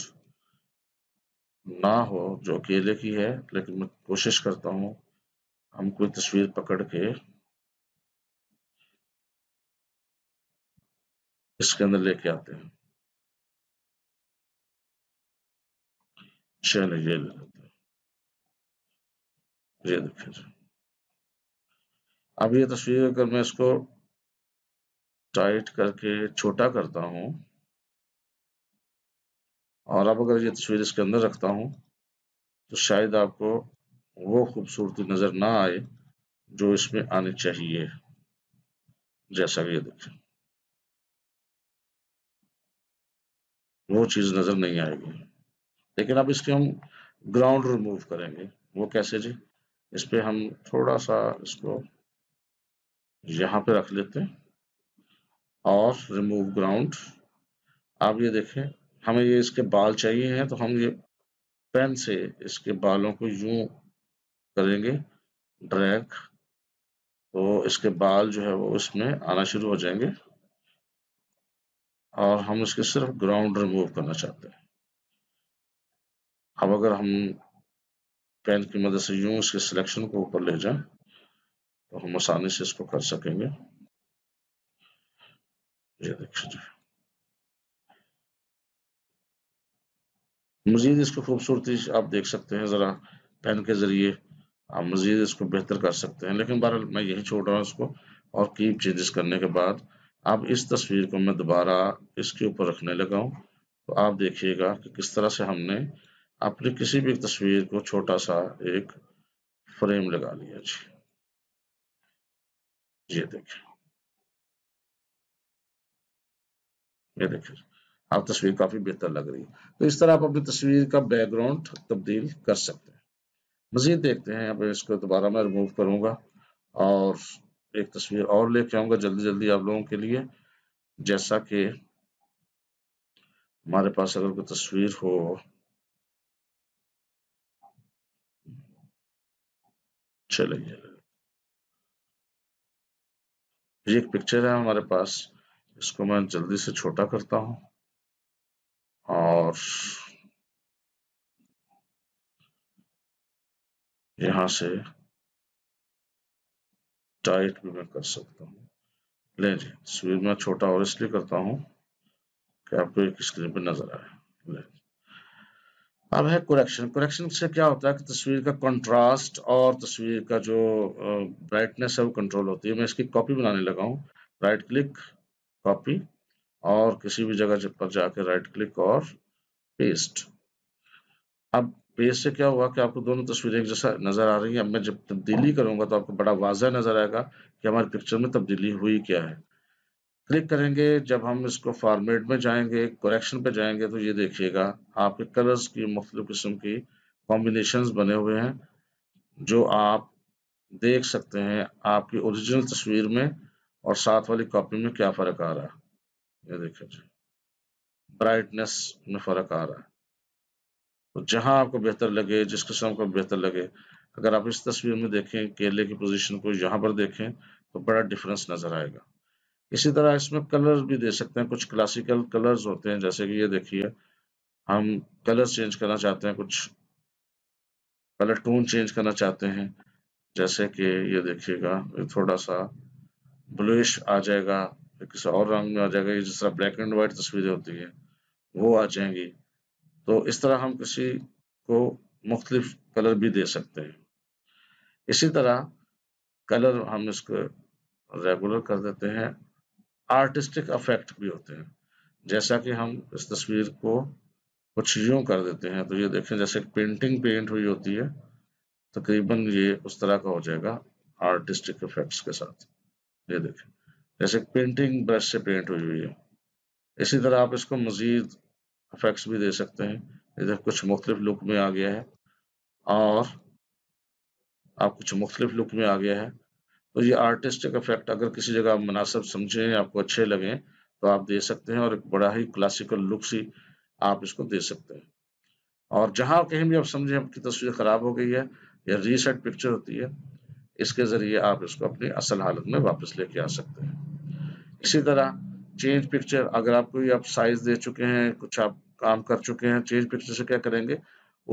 ना हो जो अकेले की है लेकिन मैं कोशिश करता हूँ हम कोई तस्वीर पकड़ के इसके अंदर लेके आते हैं चलो ये ले लेते ये देखिए अब ये तस्वीर अगर मैं इसको टाइट करके छोटा करता हूँ और अब अगर ये तस्वीर इसके अंदर रखता हूँ तो शायद आपको वो खूबसूरती नज़र ना आए जो इसमें आनी चाहिए जैसा ये देखें वो चीज़ नज़र नहीं आएगी लेकिन अब इसके हम ग्राउंड रिमूव करेंगे वो कैसे जी इस पर हम थोड़ा सा इसको यहाँ पे रख लेते हैं और रिमूव ग्राउंड आप ये देखें हमें ये इसके बाल चाहिए हैं तो हम ये पेन से इसके बालों को यूं करेंगे ड्रैग तो इसके बाल जो है वो इसमें आना शुरू हो जाएंगे और हम इसके सिर्फ ग्राउंड रिमूव करना चाहते हैं अब अगर हम पेन की मदद से यूं इसके सिलेक्शन को ऊपर ले जाएं तो हम आसानी से इसको कर सकेंगे ये देखिए मजीद इसको खूबसूरती आप देख सकते हैं ज़रा पेन के ज़रिए आप मजीद इसको बेहतर कर सकते हैं लेकिन बहरहाल मैं यही छोड़ रहा हूँ इसको और कीप चेंजेस करने के बाद अब इस तस्वीर को मैं दोबारा इसके ऊपर रखने लगा हूँ तो आप देखिएगा कि किस तरह से हमने आपने किसी भी तस्वीर को छोटा सा एक फ्रेम लगा लिया जी ये देखिए ये देखिए आप तस्वीर काफी बेहतर लग रही है तो इस तरह आप अपनी तस्वीर का बैकग्राउंड तब्दील कर सकते हैं मजीद देखते हैं अब इसको दोबारा मैं रिमूव करूंगा और एक तस्वीर और लेके आऊंगा जल्दी जल्दी आप लोगों के लिए जैसा कि हमारे पास अगर कोई तस्वीर हो चलिए ये एक पिक्चर है हमारे पास इसको मैं जल्दी से छोटा करता हूं और यहां से टाइट भी मैं कर सकता हूँ ले जी तस्वीर में छोटा और इसलिए करता हूँ कि आपको एक स्क्रीन पे नजर आए ले अब है कुरेक्शन कुरेक्शन से क्या होता है कि तस्वीर का कंट्रास्ट और तस्वीर का जो ब्राइटनेस है वो कंट्रोल होती है मैं इसकी कॉपी बनाने लगा हूँ राइट क्लिक कॉपी और किसी भी जगह पर जाके राइट क्लिक और पेस्ट अब पेस्ट से क्या हुआ कि आपको दोनों तस्वीरें एक जैसा नज़र आ रही है अब मैं जब तब्दीली करूंगा तो आपको बड़ा वाजह नज़र आएगा कि हमारे पिक्चर में तब्दीली हुई क्या है क्लिक करेंगे जब हम इसको फॉर्मेट में जाएंगे कलेक्शन पे जाएंगे तो ये देखिएगा आपके कलर्स की मुख्तु किस्म की कॉम्बिनेशन बने हुए हैं जो आप देख सकते हैं आपकी ओरिजिनल तस्वीर में और साथ वाली कॉपी में क्या फ़र्क आ रहा है ये देखिए जी ब्राइटनेस में फ़र्क आ रहा है तो जहाँ आपको बेहतर लगे जिस किस्म को बेहतर लगे अगर आप इस तस्वीर में देखें केले की पोजीशन को यहाँ पर देखें तो बड़ा डिफरेंस नज़र आएगा इसी तरह इसमें कलर भी दे सकते हैं कुछ क्लासिकल कलर्स होते हैं जैसे कि ये देखिए हम कलर चेंज करना चाहते हैं कुछ कलर टोन चेंज करना चाहते हैं जैसे कि ये देखिएगा थोड़ा सा ब्लूश आ जाएगा किसी और रंग में आ जाएगा जिस तरह ब्लैक एंड वाइट तस्वीरें होती हैं वो आ जाएंगी तो इस तरह हम किसी को मुख्तलिफ कलर भी दे सकते हैं इसी तरह कलर हम इसको रेगुलर कर देते हैं आर्टिस्टिक अफेक्ट भी होते हैं जैसा कि हम इस तस्वीर को कुछ यूं कर देते हैं तो ये देखें जैसे पेंटिंग पेंट हुई होती है तकरीबन ये उस तरह का हो जाएगा आर्टिस्टिक इफेक्ट्स के साथ ये देखें जैसे पेंटिंग ब्रश से पेंट हुई हुई है इसी तरह आप इसको मज़ीद इफेक्ट्स भी दे सकते हैं इधर कुछ मुख्तलिफ लुक में आ गया है और आप कुछ मुख्तलिफ लुक में आ गया है तो ये आर्टिस्टिक इफेक्ट अगर किसी जगह आप मुनासिब समझें आपको अच्छे लगें तो आप दे सकते हैं और एक बड़ा ही क्लासिकल लुक सी आप इसको दे सकते हैं और जहाँ कहीं भी आप समझें आपकी तस्वीर ख़राब हो गई है या रीसेट पिक्चर होती है इसके ज़रिए आप इसको अपनी असल हालत में वापस लेके आ सकते हैं इसी तरह चेंज पिक्चर अगर आप कोई आप साइज दे चुके हैं कुछ आप काम कर चुके हैं चेंज पिक्चर से क्या करेंगे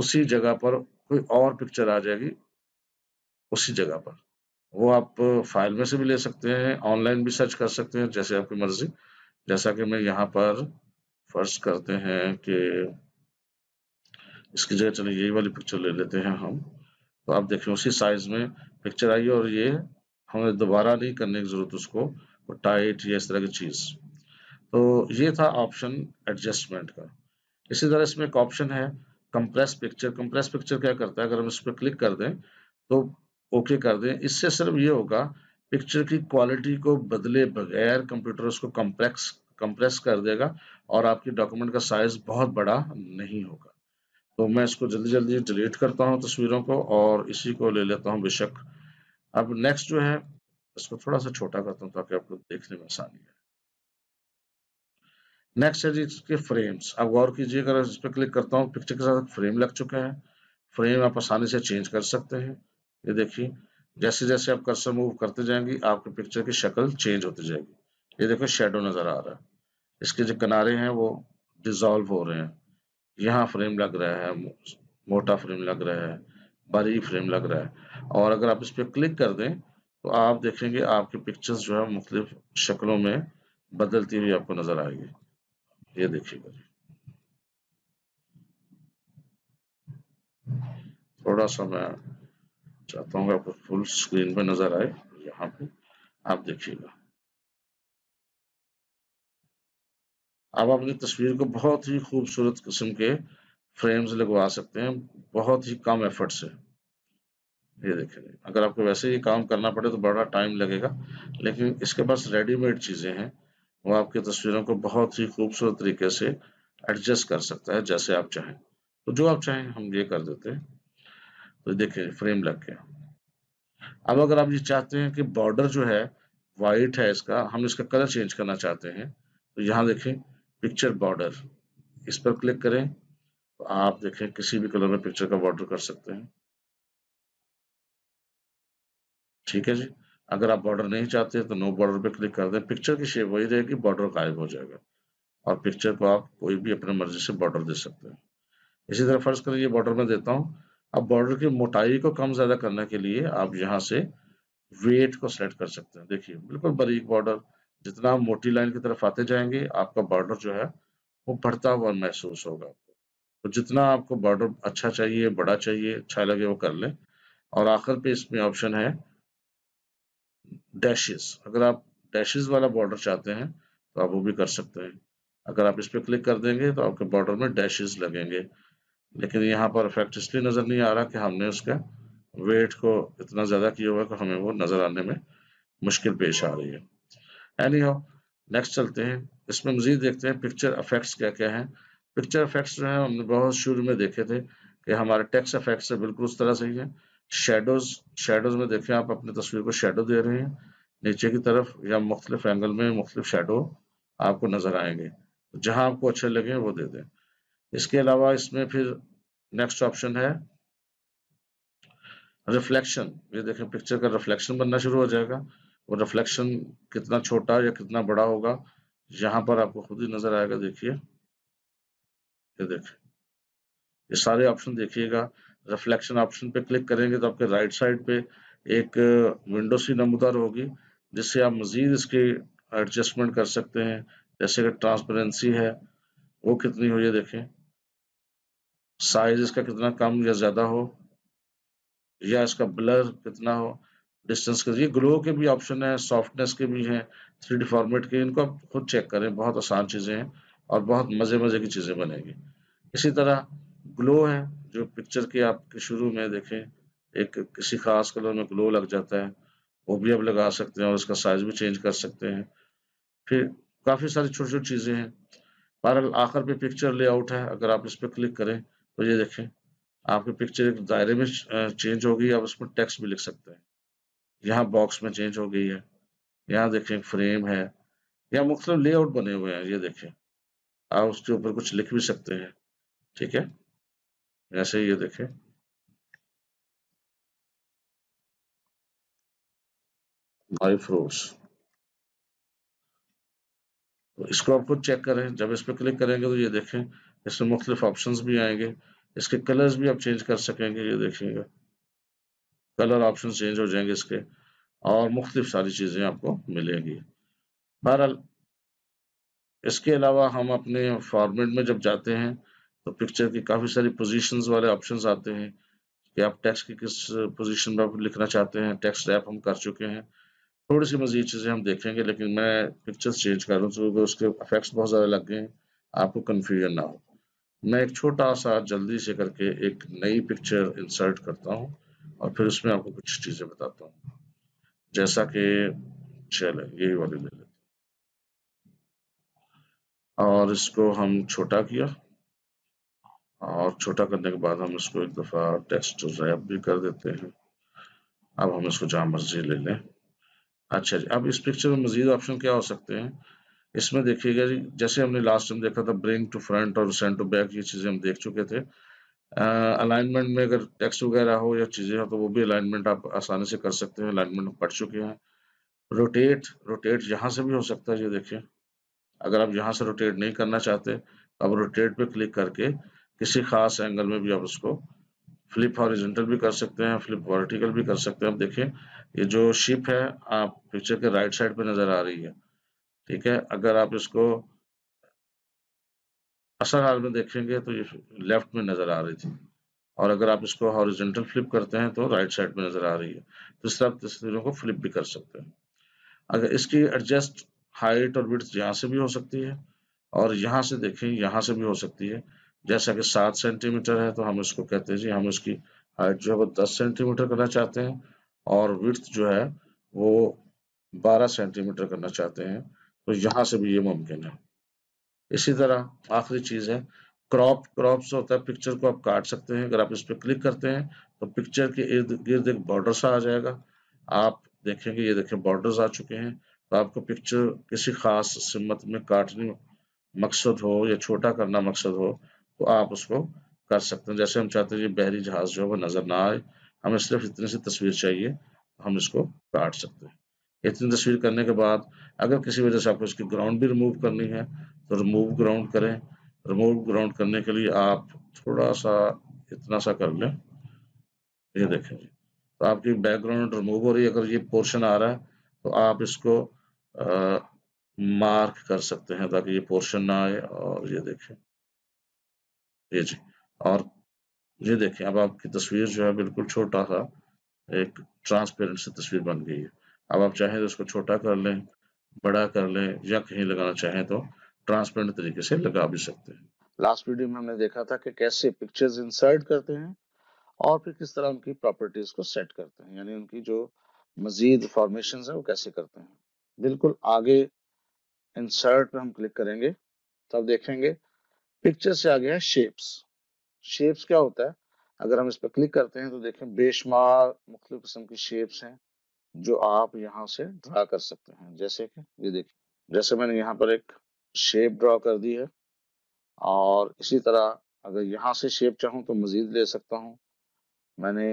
उसी जगह पर कोई और पिक्चर आ जाएगी उसी जगह पर वो आप फाइल में से भी ले सकते हैं ऑनलाइन भी सर्च कर सकते हैं जैसे आपकी मर्जी जैसा कि मैं यहाँ पर फर्श करते हैं कि इसकी जगह चलिए यही वाली पिक्चर ले लेते हैं हम तो आप देखें उसी साइज में पिक्चर आई और ये हमें दोबारा नहीं करने की ज़रूरत उसको तो टाइट या इस तरह की चीज़ तो ये था ऑप्शन एडजस्टमेंट का इसी तरह इसमें एक ऑप्शन है कंप्रेस पिक्चर कंप्रेस पिक्चर क्या करता है अगर हम इस पर क्लिक कर दें तो ओके कर दें इससे सिर्फ ये होगा पिक्चर की क्वालिटी को बदले बगैर कंप्यूटर उसको कम्प्लेक्स कंप्रेस कर देगा और आपकी डॉक्यूमेंट का साइज बहुत बड़ा नहीं होगा तो मैं इसको जल्दी जल्दी डिलीट करता हूँ तस्वीरों को और इसी को ले लेता हूँ बेशक अब नेक्स्ट जो है इसको थोड़ा सा छोटा करता हूँ ताकि आपको देखने में आसानी है नेक्स्ट है जी इसके फ्रेम्स आप गौर कीजिए अगर इस पर क्लिक करता हूँ पिक्चर के साथ फ्रेम लग चुके हैं फ्रेम आप आसानी से चेंज कर सकते हैं ये देखिए जैसे जैसे आप कर्सर मूव करते जाएंगे आपके पिक्चर की शक्ल चेंज होती जाएगी ये देखो शेडो नजर आ रहा है इसके जो किनारे हैं वो डिजॉल्व हो रहे हैं यहाँ फ्रेम लग रहा है मोटा फ्रेम लग रहा है बारी फ्रेम लग रहा है और अगर आप इस पर क्लिक कर दें तो आप देखेंगे आपके पिक्चर्स जो है मुख्तलिफ शक्लों में बदलती हुई आपको नजर आएगी ये देखिएगा थोड़ा सा मैं चाहता हूँ आपको फुल स्क्रीन पे नजर आए यहाँ पे आप देखिएगा आप अपनी तस्वीर को बहुत ही खूबसूरत किस्म के फ्रेम्स लगवा सकते हैं बहुत ही कम एफर्ट से ये देखेंगे अगर आपको वैसे ही काम करना पड़े तो बड़ा टाइम लगेगा लेकिन इसके पास रेडीमेड चीज़ें हैं वो आपकी तस्वीरों को बहुत ही खूबसूरत तरीके से एडजस्ट कर सकता है जैसे आप चाहें तो जो आप चाहें हम ये कर देते हैं तो देखिए फ्रेम लग गया अब अगर आप ये चाहते हैं कि बॉर्डर जो है वाइट है इसका हम इसका कलर चेंज करना चाहते हैं तो यहाँ देखें पिक्चर बॉर्डर इस पर क्लिक करें तो आप देखें किसी भी कलर में पिक्चर का बॉर्डर कर सकते हैं ठीक है जी अगर आप बॉर्डर नहीं चाहते तो नो बॉर्डर पे क्लिक कर दें पिक्चर की शेप वही रहेगी बॉर्डर गायब हो जाएगा और पिक्चर को आप कोई भी अपने मर्जी से बॉर्डर दे सकते हैं इसी तरह फर्ज करें ये बॉर्डर में देता हूँ अब बॉर्डर की मोटाई को कम ज़्यादा करने के लिए आप यहाँ से वेट को सेलेक्ट कर सकते हैं देखिए बिल्कुल बारीक बॉर्डर जितना आप मोटी लाइन की तरफ आते जाएंगे आपका बॉर्डर जो है वो बढ़ता हुआ महसूस होगा आपको तो जितना आपको बॉर्डर अच्छा चाहिए बड़ा चाहिए अच्छा लगे वो कर लें और आखिर पे इसमें ऑप्शन है डैशेस अगर आप डैशेस वाला बॉर्डर चाहते हैं तो आप वो भी कर सकते हैं अगर आप इस पर क्लिक कर देंगे तो आपके बॉर्डर में डैशेस लगेंगे लेकिन यहाँ पर इफेक्ट इसलिए नज़र नहीं आ रहा कि हमने उसका वेट को इतना ज़्यादा किया हुआ कि हमें वो नज़र आने में मुश्किल पेश आ रही है एनी हो नेक्स्ट चलते हैं इसमें मजीद देखते हैं पिक्चर अफेक्ट्स क्या क्या है पिक्चर अफेक्ट्स जो है हमने बहुत शुरू में देखे थे कि हमारे टेक्स अफेक्ट से बिल्कुल उस तरह से ही है शेडोज शेडोज में देखें आप अपनी तस्वीर को शेडो दे रहे हैं नीचे की तरफ या मुख्तलिफ एंगल में मुख्तलिफ शेडो आपको नजर आएंगे जहां आपको अच्छे लगे वो दे दें इसके अलावा इसमें फिर नेक्स्ट ऑप्शन है रिफ्लेक्शन ये देखें पिक्चर का रिफ्लेक्शन बनना शुरू हो जाएगा और रिफ्लेक्शन कितना छोटा या कितना बड़ा होगा यहाँ पर आपको खुद ही नजर आएगा देखिए ये देखें ये सारे ऑप्शन देखिएगा रिफ्लेक्शन ऑप्शन पे क्लिक करेंगे तो आपके राइट साइड पे एक विंडो सी नमदार होगी जिससे आप मजीद इसके एडजस्टमेंट कर सकते हैं जैसे कि ट्रांसपेरेंसी है वो कितनी हो ये देखें साइज इसका कितना कम या ज़्यादा हो या इसका ब्लर कितना हो डिस्टेंस ये ग्लो के भी ऑप्शन है सॉफ्टनेस के भी हैं थ्री डी फॉर्मेट के इनको आप खुद चेक करें बहुत आसान चीज़ें हैं और बहुत मज़े मज़े की चीज़ें बनेगी इसी तरह ग्लो है जो पिक्चर के आपके शुरू में देखें एक किसी खास कलर में ग्लो लग जाता है वो भी आप लगा सकते हैं और इसका साइज भी चेंज कर सकते हैं फिर काफ़ी सारी छोटी छोटी चीज़ें हैं बहरहाल आखिर पे पिक्चर लेआउट है अगर आप इस पर क्लिक करें तो ये देखें आपकी पिक्चर एक दायरे में चेंज हो गई आप उसमें टेक्स्ट भी लिख सकते हैं यहाँ बॉक्स में चेंज हो गई है यहाँ देखें फ्रेम है यहाँ मुख्तलिफ लेआउट बने हुए हैं ये देखें आप उसके ऊपर कुछ लिख भी सकते हैं ठीक है ऐसे ये देखें माई तो इसको आपको चेक करें जब इस पर क्लिक करेंगे तो ये देखें इसमें मुख्तलिफ ऑप्शन भी आएंगे इसके कलर्स भी आप चेंज कर सकेंगे ये देखेंगे कलर ऑप्शन चेंज हो जाएंगे इसके और मुख्तलिफ सारी चीज़ें आपको मिलेंगी बहरहाल इसके अलावा हम अपने फॉर्मेट में जब जाते हैं तो पिक्चर की काफ़ी सारी पोजीशंस वाले ऑप्शंस आते हैं कि आप टेक्स्ट की किस पोजीशन पर आप लिखना चाहते हैं टेक्स्ट रैप हम कर चुके हैं थोड़ी सी मजीद चीज़ें हम देखेंगे लेकिन मैं पिक्चर्स चेंज कर रहा हूँ क्योंकि तो उसके अफेक्ट्स बहुत ज़्यादा लग गए हैं आपको कन्फ्यूजन ना हो मैं एक छोटा सा जल्दी से करके एक नई पिक्चर इंसर्ट करता हूँ और फिर उसमें आपको कुछ चीज़ें बताता हूँ जैसा कि चले यही वाली ले लेते और इसको हम छोटा किया और छोटा करने के बाद हम इसको एक दफ़ा टेस्ट रैप भी कर देते हैं अब हम इसको जहां मर्जी ले लें अच्छा जी अब इस पिक्चर में मज़ीद ऑप्शन क्या हो सकते हैं इसमें देखिएगा जी जैसे हमने लास्ट टाइम देखा था ब्रिंग टू फ्रंट और सेंड टू बैक ये चीज़ें हम देख चुके थे अलाइनमेंट uh, में अगर टेक्स्ट वगैरह हो या चीज़ें हो तो वो भी अलाइनमेंट आप आसानी से कर सकते हैं अलाइनमेंट हम पढ़ चुके हैं रोटेट रोटेट यहाँ से भी हो सकता है ये देखिए अगर आप यहाँ से रोटेट नहीं करना चाहते तो आप रोटेट पे क्लिक करके किसी खास एंगल में भी आप उसको फ्लिप हॉरिजेंटल भी कर सकते हैं फ्लिप वर्टिकल भी कर सकते हैं आप देखिए ये जो शिप है आप पिक्चर के राइट साइड पे नज़र आ रही है ठीक है अगर आप इसको असर हाल में देखेंगे तो ये लेफ्ट में नज़र आ रही थी और अगर आप इसको हॉरिजेंटल फ्लिप करते हैं तो राइट साइड में नज़र आ रही है तो इस तरह आप तस्वीरों को फ्लिप भी कर सकते हैं अगर इसकी एडजस्ट हाइट और विड्थ यहाँ से भी हो सकती है और यहाँ से देखें यहाँ से भी हो सकती है जैसा कि सात सेंटीमीटर है तो हम इसको कहते हैं जी हम इसकी हाइट जो है वो दस सेंटीमीटर करना चाहते हैं और विड्थ जो है वो बारह सेंटीमीटर करना चाहते हैं तो यहाँ से भी ये मुमकिन है इसी तरह आखिरी चीज है क्रॉप क्रॉप से होता है पिक्चर को आप काट सकते हैं अगर आप इस पर क्लिक करते हैं तो पिक्चर के इर्द गिर्द एक बॉर्डर सा आ जाएगा आप देखेंगे ये देखें बॉर्डर्स आ चुके हैं तो आपको पिक्चर किसी खास सिमत में काटने मकसद हो या छोटा करना मकसद हो तो आप उसको कर सकते हैं जैसे हम चाहते हैं ये बहरी जहाज जो है वो नजर ना आए हमें सिर्फ इतनी सी तस्वीर चाहिए हम इसको काट सकते हैं इतनी तो तस्वीर करने के बाद अगर किसी वजह से आपको इसकी ग्राउंड भी रिमूव करनी है तो रिमूव ग्राउंड करें रिमूव ग्राउंड करने के लिए आप थोड़ा सा इतना सा कर लें ये देखें जी तो आपकी बैकग्राउंड रिमूव हो रही है अगर ये पोर्शन आ रहा है तो आप इसको आ, मार्क कर सकते हैं ताकि ये पोर्शन ना आए और ये देखें ये जी और ये देखें अब आपकी तस्वीर जो है बिल्कुल छोटा सा एक ट्रांसपेरेंट सी तस्वीर बन गई है अब आप चाहें तो इसको छोटा कर लें बड़ा कर लें या कहीं लगाना चाहें तो ट्रांसपेरेंट तरीके से लगा भी सकते हैं लास्ट वीडियो में हमने देखा था कि कैसे पिक्चर्स इंसर्ट करते हैं और फिर किस तरह उनकी प्रॉपर्टीज को सेट करते हैं यानी उनकी जो मजीद फॉर्मेशन है वो कैसे करते हैं बिल्कुल आगे इंसर्ट पर हम क्लिक करेंगे तब देखेंगे पिक्चर से आ गया शेप्स शेप्स क्या होता है अगर हम इस पर क्लिक करते हैं तो देखें बेशुमार मुख्तु किस्म की शेप्स हैं जो आप यहाँ से ड्रा कर सकते हैं जैसे कि ये देखिए जैसे मैंने यहाँ पर एक शेप ड्रा कर दी है और इसी तरह अगर यहां से शेप चाहूं तो मज़ीद ले सकता हूँ मैंने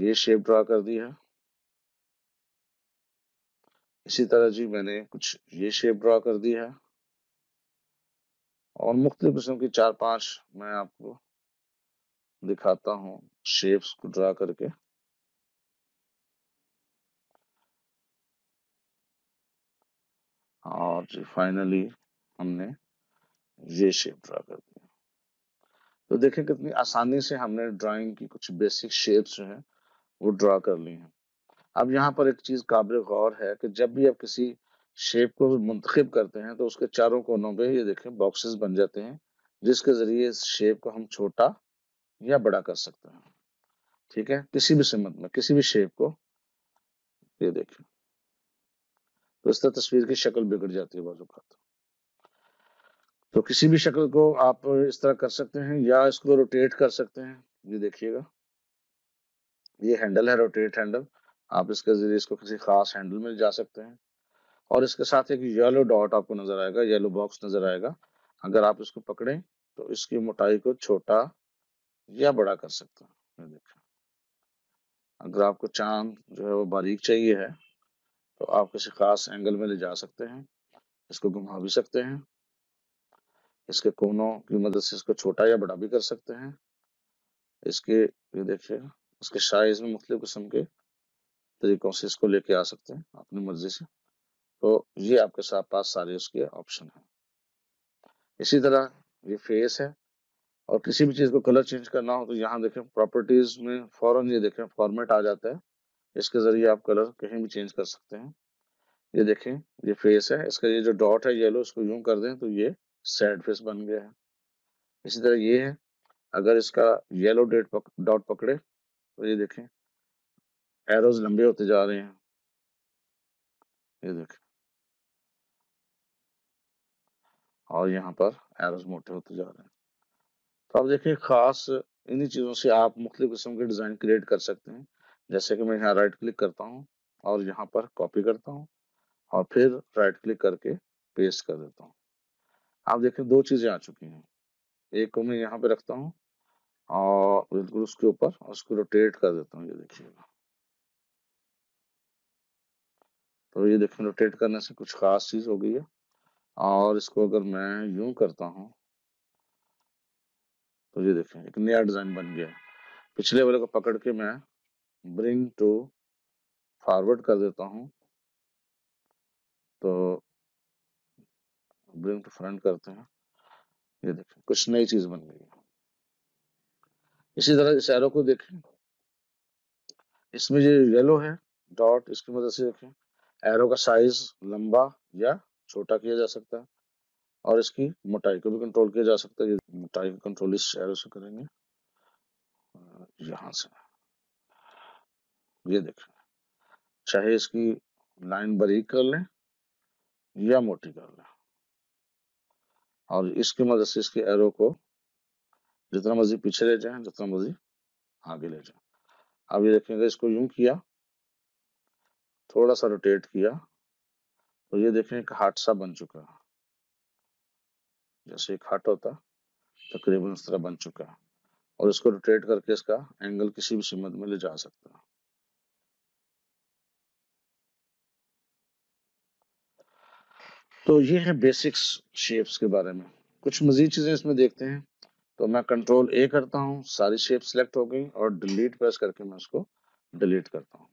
ये शेप ड्रा कर दी है इसी तरह जी मैंने कुछ ये शेप ड्रा कर दी है और मुख्तु किस्म की चार पांच मैं आपको दिखाता हूँ शेप्स को ड्रा करके और फाइनली हमने ये शेप ड्रा कर दिया तो देखें कितनी आसानी से हमने ड्राइंग की कुछ बेसिक शेप्स जो है वो ड्रा कर ली हैं अब यहाँ पर एक चीज़ काबिल गौर है कि जब भी आप किसी शेप को मुंतखब करते हैं तो उसके चारों कोनों पे ये देखें बॉक्सेस बन जाते हैं जिसके ज़रिए इस शेप को हम छोटा या बड़ा कर सकते हैं ठीक है किसी भी सिमत में किसी भी शेप को ये देखें तो इस तरह तस्वीर की शक्ल बिगड़ जाती है बाजू बाजूकात तो किसी भी शक्ल को आप इस तरह कर सकते हैं या इसको रोटेट कर सकते हैं ये देखिएगा ये हैंडल है रोटेट हैंडल आप इसके जरिए इसको किसी खास हैंडल में जा सकते हैं और इसके साथ एक येलो डॉट आपको नजर आएगा येलो बॉक्स नजर आएगा अगर आप इसको पकड़ें तो इसकी मोटाई को छोटा या बड़ा कर सकते हैं अगर आपको चांद जो है वो बारीक चाहिए है तो आप किसी खास एंगल में ले जा सकते हैं इसको घुमा भी सकते हैं इसके कोनों की मदद से इसको छोटा या बड़ा भी कर सकते हैं इसके ये देखिए इसके साइज में मुख्तु किस्म के तरीकों से इसको लेके आ सकते हैं अपनी मर्जी से तो ये आपके साथ पास सारे उसके ऑप्शन हैं इसी तरह ये फेस है और किसी भी चीज़ को कलर चेंज करना हो तो यहाँ देखें प्रॉपर्टीज में फौरन ये देखें फॉर्मेट आ जाता है इसके ज़रिए आप कलर कहीं भी चेंज कर सकते हैं ये देखें ये फेस है इसका ये जो डॉट है येलो इसको यूं कर दें तो ये सैड फेस बन गया है इसी तरह ये है अगर इसका येलो डेट पक, डॉट पकड़े तो ये देखें एरोज लंबे होते जा रहे हैं ये देखें और यहाँ पर एरोज मोटे होते जा रहे हैं तो आप देखिए खास इन्हीं चीज़ों से आप मुख्तलिफ किस्म के डिज़ाइन क्रिएट कर सकते हैं जैसे कि मैं यहाँ राइट क्लिक करता हूँ और यहाँ पर कॉपी करता हूँ और फिर राइट क्लिक करके पेस्ट कर देता हूँ आप देखें दो चीज़ें आ चुकी हैं एक को मैं यहाँ पे रखता हूँ और बिल्कुल उसके ऊपर उसको रोटेट कर देता हूँ ये देखिएगा तो ये देखें रोटेट करने से कुछ खास चीज़ हो गई है और इसको अगर मैं यू करता हूँ तो ये देखें एक नया डिज़ाइन बन गया पिछले वाले को पकड़ के मैं ब्रिंग टू फॉरवर्ड कर देता हूँ तो ब्रिंग टू फ्रंट करते हैं ये देखें कुछ नई चीज बन गई इसी तरह इस एरो को देखें इसमें जो येलो है डॉट इसकी मदद से देखें एरो का साइज लंबा या छोटा किया जा सकता है और इसकी मोटाई को भी कंट्रोल किया जा सकता है मोटाई कंट्रोल इस एरो से करेंगे यहां से ये देखें चाहे इसकी लाइन बारीक कर लें या मोटी कर लें और इसकी मदद से इसके एरो को जितना मर्जी पीछे ले जाएं जितना मर्जी आगे ले जाएं अब ये देखेंगे इसको यूं किया थोड़ा सा रोटेट किया तो ये देखें एक हाट सा बन चुका जैसे एक हाट होता तकरीबन इस तरह बन चुका और इसको रोटेट करके इसका एंगल किसी भी सीमत में ले जा सकता है तो ये है बेसिक्स शेप्स के बारे में कुछ मज़ीद चीज़ें इसमें देखते हैं तो मैं कंट्रोल ए करता हूँ सारी शेप सिलेक्ट हो गई और डिलीट प्रेस करके मैं उसको डिलीट करता हूँ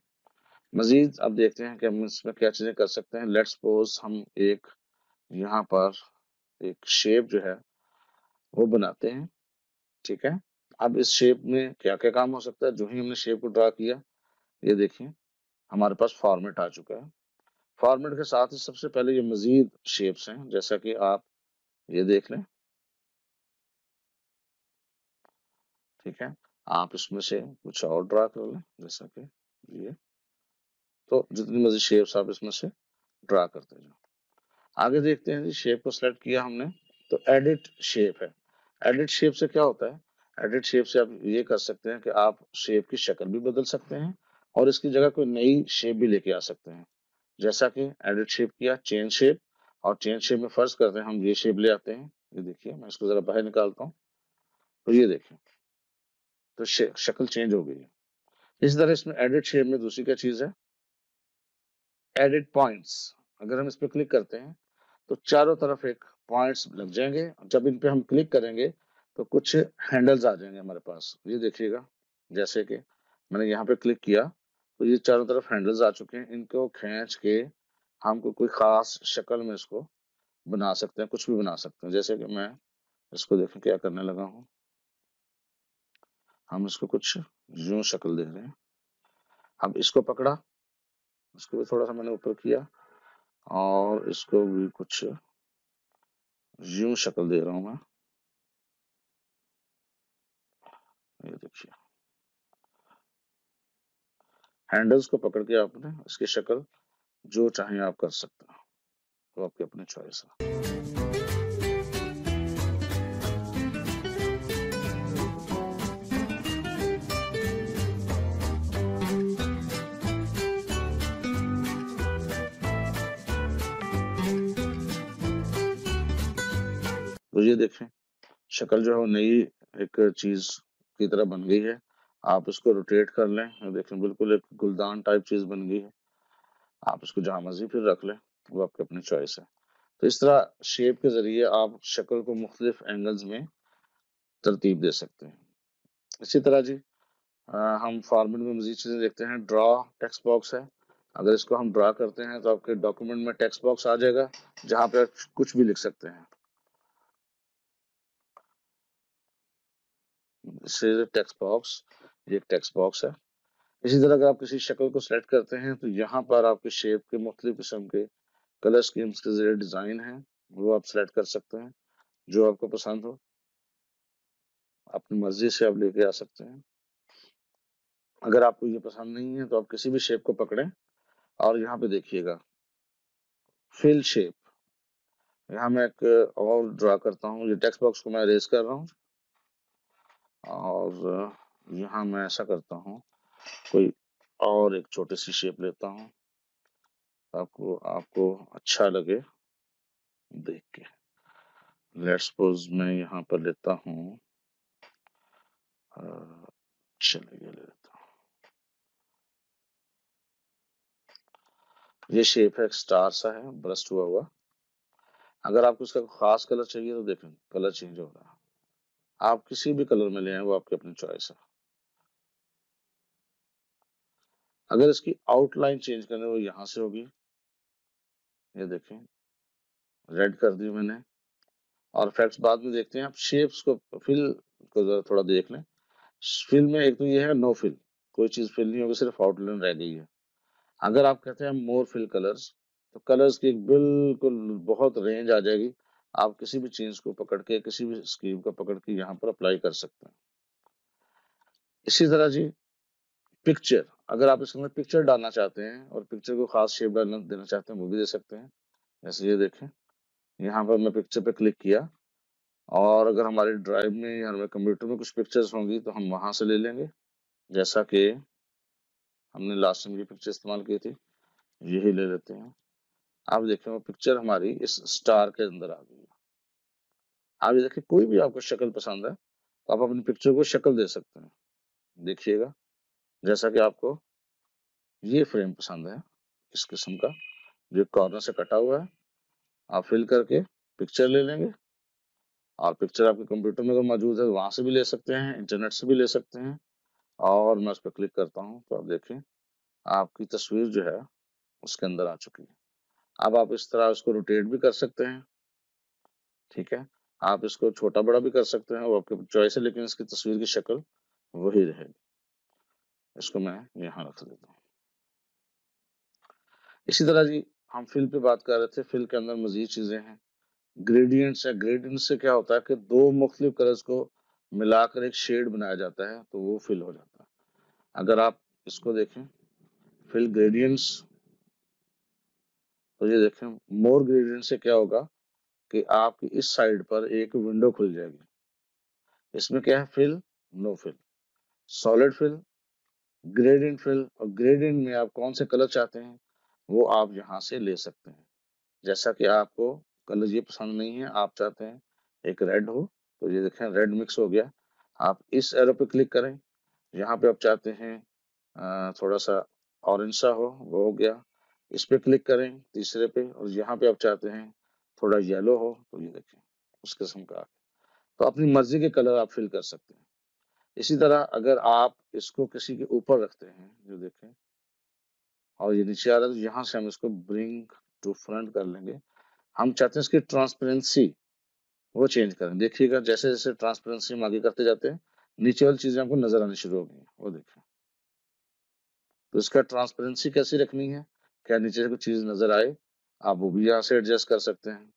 मज़ीद अब देखते हैं कि हम इसमें क्या चीज़ें कर सकते हैं लेट्स सपोज हम एक यहाँ पर एक शेप जो है वो बनाते हैं ठीक है अब इस शेप में क्या क्या काम हो सकता है जो ही हमने शेप को ड्रा किया ये देखिए हमारे पास फॉर्मेट आ चुका है फॉर्मेट के साथ ही सबसे पहले ये मज़ीद शेप्स हैं जैसा कि आप ये देख लें ठीक है आप इसमें से कुछ और ड्रा कर लें जैसा कि ये तो जितनी मर्जी शेप्स आप इसमें से ड्रा करते जाओ आगे देखते हैं जी शेप को सिलेक्ट किया हमने तो एडिट शेप है एडिट शेप से क्या होता है एडिट शेप से आप ये कर सकते हैं कि आप शेप की शक्ल भी बदल सकते हैं और इसकी जगह कोई नई शेप भी लेके आ सकते हैं जैसा कि एडिट शेप किया चेन शेप और चेन शेप में फर्ज करते हैं हम ये शेप ले आते हैं ये देखिए मैं इसको ज़रा बाहर निकालता हूँ तो ये देखिए तो शक्ल चेंज हो गई है इस तरह इसमें एडिट शेप में दूसरी क्या चीज़ है एडिट पॉइंट्स अगर हम इस पर क्लिक करते हैं तो चारों तरफ एक पॉइंट्स लग जाएंगे जब इन पे हम क्लिक करेंगे तो कुछ हैंडल्स आ जाएंगे हमारे पास ये देखिएगा जैसे कि मैंने यहाँ पे क्लिक किया तो ये चारों तरफ हैंडल्स आ चुके हैं इनको खींच के हमको कोई ख़ास शक्ल में इसको बना सकते हैं कुछ भी बना सकते हैं जैसे कि मैं इसको देखें क्या करने लगा हूं हम इसको कुछ यू शक्ल दे रहे हैं अब इसको पकड़ा इसको भी थोड़ा सा मैंने ऊपर किया और इसको भी कुछ यू शक्ल दे रहा हूं मैं ये देखिए हैंडल्स को पकड़ के आपने इसकी शक्ल जो चाहे आप कर सकते हैं तो आपकी अपनी चॉइस है तो ये देखें शक्ल जो है नई एक चीज की तरह बन गई है आप उसको रोटेट कर लें देखें बिल्कुल एक गुलदान टाइप चीज़ बन गई है आप उसको जहां मर्जी फिर रख लें वो आपके अपने चॉइस है तो इस तरह शेप के ज़रिए आप शक्ल को मुख्तलिफ एंगल्स में तरतीब दे सकते हैं इसी तरह जी आ, हम फॉर्मेट में मजीद चीज़ें देखते हैं ड्रा टेक्स्ट बॉक्स है अगर इसको हम ड्रा करते हैं तो आपके डॉक्यूमेंट में टेक्स्ट बॉक्स आ जाएगा जहां पर कुछ भी लिख सकते हैं टेक्स्ट बॉक्स ये एक टेक्स्ट बॉक्स है इसी तरह अगर आप किसी शक्ल को सिलेक्ट करते हैं तो यहाँ पर आपके शेप के मुख्तु किस्म के कलर स्कीम्स के जरिए डिज़ाइन है वो आप सेलेक्ट कर सकते हैं जो आपको पसंद हो अपनी मर्जी से आप लेके आ सकते हैं अगर आपको ये पसंद नहीं है तो आप किसी भी शेप को पकड़ें और यहाँ पे देखिएगा फिल शेप यहाँ मैं एक और ड्रा करता हूँ ये टेक्स्ट बॉक्स को मैं रेस कर रहा हूँ और यहाँ मैं ऐसा करता हूँ कोई और एक छोटी सी शेप लेता हूँ आपको आपको अच्छा लगे देख के लेट्स सपोज मैं यहाँ पर लेता हूँ चलिए लेता हूँ ये शेप है स्टार सा है ब्रस्ट हुआ हुआ अगर आपको इसका खास कलर चाहिए तो देखें कलर चेंज हो रहा है आप किसी भी कलर में ले आए वो आपकी अपनी चॉइस है अगर इसकी आउटलाइन चेंज करने वो यहां से होगी ये देखें रेड कर दी मैंने और फैक्ट्स बाद में देखते हैं आप शेप्स को फिल को जरा थोड़ा देख लें फिल में एक तो ये है नो फिल कोई चीज़ फिल नहीं होगी सिर्फ आउटलाइन रह गई है अगर आप कहते हैं मोर फिल कलर्स तो कलर्स की बिल्कुल बहुत रेंज आ जाएगी आप किसी भी चीज़ को पकड़ के किसी भी स्कीम को पकड़ के यहाँ पर अप्लाई कर सकते हैं इसी तरह जी पिक्चर अगर आप इसके अंदर पिक्चर डालना चाहते हैं और पिक्चर को खास शेप डालना देना चाहते हैं वो भी दे सकते हैं जैसे ये देखें यहाँ पर मैं पिक्चर पे क्लिक किया और अगर हमारे ड्राइव में या हमारे कंप्यूटर में कुछ पिक्चर्स होंगी तो हम वहाँ से ले लेंगे जैसा कि हमने लास्ट टाइम ये पिक्चर इस्तेमाल की थी यही ले लेते हैं आप देखें वो पिक्चर हमारी इस स्टार के अंदर आ गई आप ये देखें कोई भी आपको शक्ल पसंद है तो आप अपनी पिक्चर को शक्ल दे सकते हैं देखिएगा जैसा कि आपको ये फ्रेम पसंद है इस किस्म का जो कॉर्नर से कटा हुआ है आप फिल करके पिक्चर ले लेंगे और पिक्चर आपके कंप्यूटर में अगर तो मौजूद है वहाँ से भी ले सकते हैं इंटरनेट से भी ले सकते हैं और मैं उस पर क्लिक करता हूँ तो आप देखें आपकी तस्वीर जो है उसके अंदर आ चुकी है अब आप इस तरह उसको रोटेट भी कर सकते हैं ठीक है आप इसको छोटा बड़ा भी कर सकते हैं वो आपके चॉइस है लेकिन इसकी तस्वीर की शक्ल वही रहेगी इसको मैं यहाँ रख देता हूँ इसी तरह जी हम फिल पे बात कर रहे थे फिल के अंदर मजीद चीज़ें हैं ग्रेडियंट्स या ग्रेडियंट से क्या होता है कि दो मुख्तु कलर्स को मिलाकर एक शेड बनाया जाता है तो वो फिल हो जाता है अगर आप इसको देखें फिल ग्रेडियंट्स तो ये देखें मोर ग्रेडियंट से क्या होगा कि आपकी इस साइड पर एक विंडो खुल जाएगी इसमें क्या है fill no fill solid fill gradient fill और ग्रेडियंट में आप कौन से कलर चाहते हैं वो आप यहाँ से ले सकते हैं जैसा कि आपको कलर ये पसंद नहीं है आप चाहते हैं एक रेड हो तो ये देखें रेड मिक्स हो गया आप इस एरो पे क्लिक करें यहाँ पे आप चाहते हैं थोड़ा सा ऑरेंज सा हो वो हो गया इस पे क्लिक करें तीसरे पे और यहाँ पे आप चाहते हैं थोड़ा येलो हो तो ये देखें उस किस्म का तो अपनी मर्जी के कलर आप फिल कर सकते हैं इसी तरह अगर आप इसको किसी के ऊपर रखते हैं जो देखें और ये नीचे आ रहा है तो यहाँ से हम इसको ब्रिंग टू फ्रंट कर लेंगे हम चाहते हैं इसकी ट्रांसपेरेंसी वो चेंज करें देखिएगा जैसे जैसे ट्रांसपेरेंसी हम आगे करते जाते हैं नीचे वाली चीजें आपको नजर आनी शुरू हो गई वो देखें तो इसका ट्रांसपेरेंसी कैसी रखनी है क्या नीचे से कोई चीज नजर आए आप वो भी यहाँ से एडजस्ट कर सकते हैं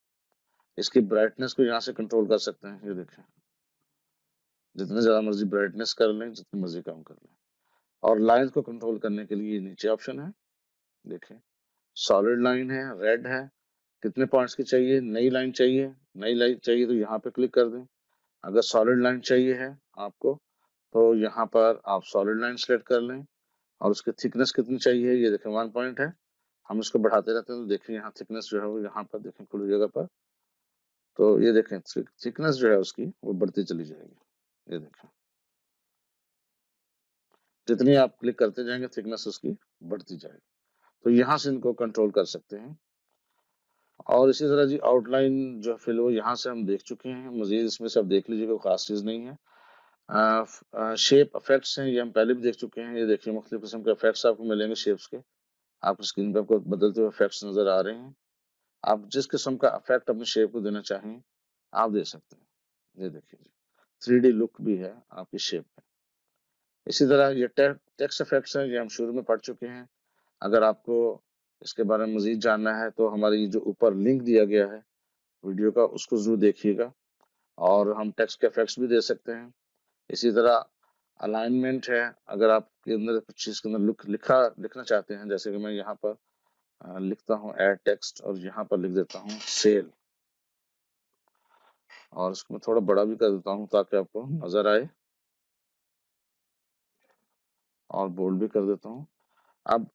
इसकी ब्राइटनेस को यहाँ से कंट्रोल कर सकते हैं ये देखें जितना ज़्यादा मर्जी ब्राइटनेस कर लें जितनी मर्जी कम कर लें और लाइन को कंट्रोल करने के लिए नीचे ऑप्शन है देखें सॉलिड लाइन है रेड है कितने पॉइंट्स की चाहिए नई लाइन चाहिए नई लाइन चाहिए तो यहाँ पे क्लिक कर दें अगर सॉलिड लाइन चाहिए है आपको तो यहाँ पर आप सॉलिड लाइन सेलेक्ट कर लें और उसकी थिकनेस कितनी चाहिए ये देखें वन पॉइंट है हम इसको बढ़ाते रहते हैं तो देखें यहाँ थिकनेस जो है वो यहाँ पर देखें खुली जगह पर तो ये देखें थिकनेस जो है उसकी वो बढ़ती चली जाएगी ये देखो जितनी आप क्लिक करते जाएंगे थिकनेस उसकी बढ़ती जाएगी तो यहाँ से इनको कंट्रोल कर सकते हैं और इसी तरह जी आउटलाइन जो फिल वो यहाँ से हम देख चुके हैं मजीद इसमें से आप देख लीजिए कोई खास चीज़ नहीं है शेप अफेक्ट्स हैं ये हम पहले भी देख चुके हैं ये देखिए मुख्तु किस्म के अफेक्ट्स आपको मिलेंगे शेप्स के आपकी स्क्रीन पर आपको बदलते हुए अफेक्ट्स नज़र आ रहे हैं आप जिस किस्म का अफेक्ट अपने शेप को देना चाहें आप दे सकते हैं ये देखिए थ्री लुक भी है आपकी शेप में इसी तरह ये टेक्स्ट इफेक्ट्स हैं ये हम शुरू में पढ़ चुके हैं अगर आपको इसके बारे में मज़ीद जानना है तो हमारी जो ऊपर लिंक दिया गया है वीडियो का उसको ज़रूर देखिएगा और हम टेक्स्ट के इफेक्ट्स भी दे सकते हैं इसी तरह अलाइनमेंट है अगर आपके अंदर कुछ चीज़ के अंदर लुक लिखा लिखना चाहते हैं जैसे कि मैं यहाँ पर लिखता हूँ एड टेक्स्ट और यहाँ पर लिख देता हूँ सेल और इसको मैं थोड़ा बड़ा भी कर देता हूँ ताकि आपको हम्म। नजर आए और बोल्ड भी कर देता हूँ अब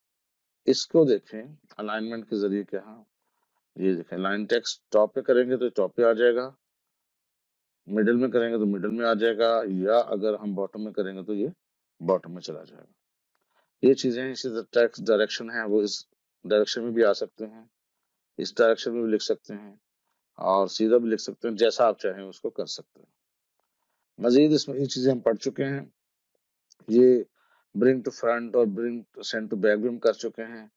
इसको देखें अलाइनमेंट के जरिए क्या हाँ ये देखें लाइन टेक्स्ट टॉप पे करेंगे तो टॉप पे आ जाएगा मिडिल में करेंगे तो मिडल में आ जाएगा या अगर हम बॉटम में करेंगे तो ये बॉटम में चला जाएगा ये चीजें इसी टेक्स्ट डायरेक्शन है वो इस डायरेक्शन में भी आ सकते हैं इस डायरेक्शन में भी लिख सकते हैं और सीधा भी लिख सकते हैं जैसा आप चाहें उसको कर सकते हैं मजीद इसमें ये चीज़ें हम पढ़ चुके हैं ये ब्रिंग टू फ्रंट और ब्रिंग सेंट टू बैक भी हम कर चुके हैं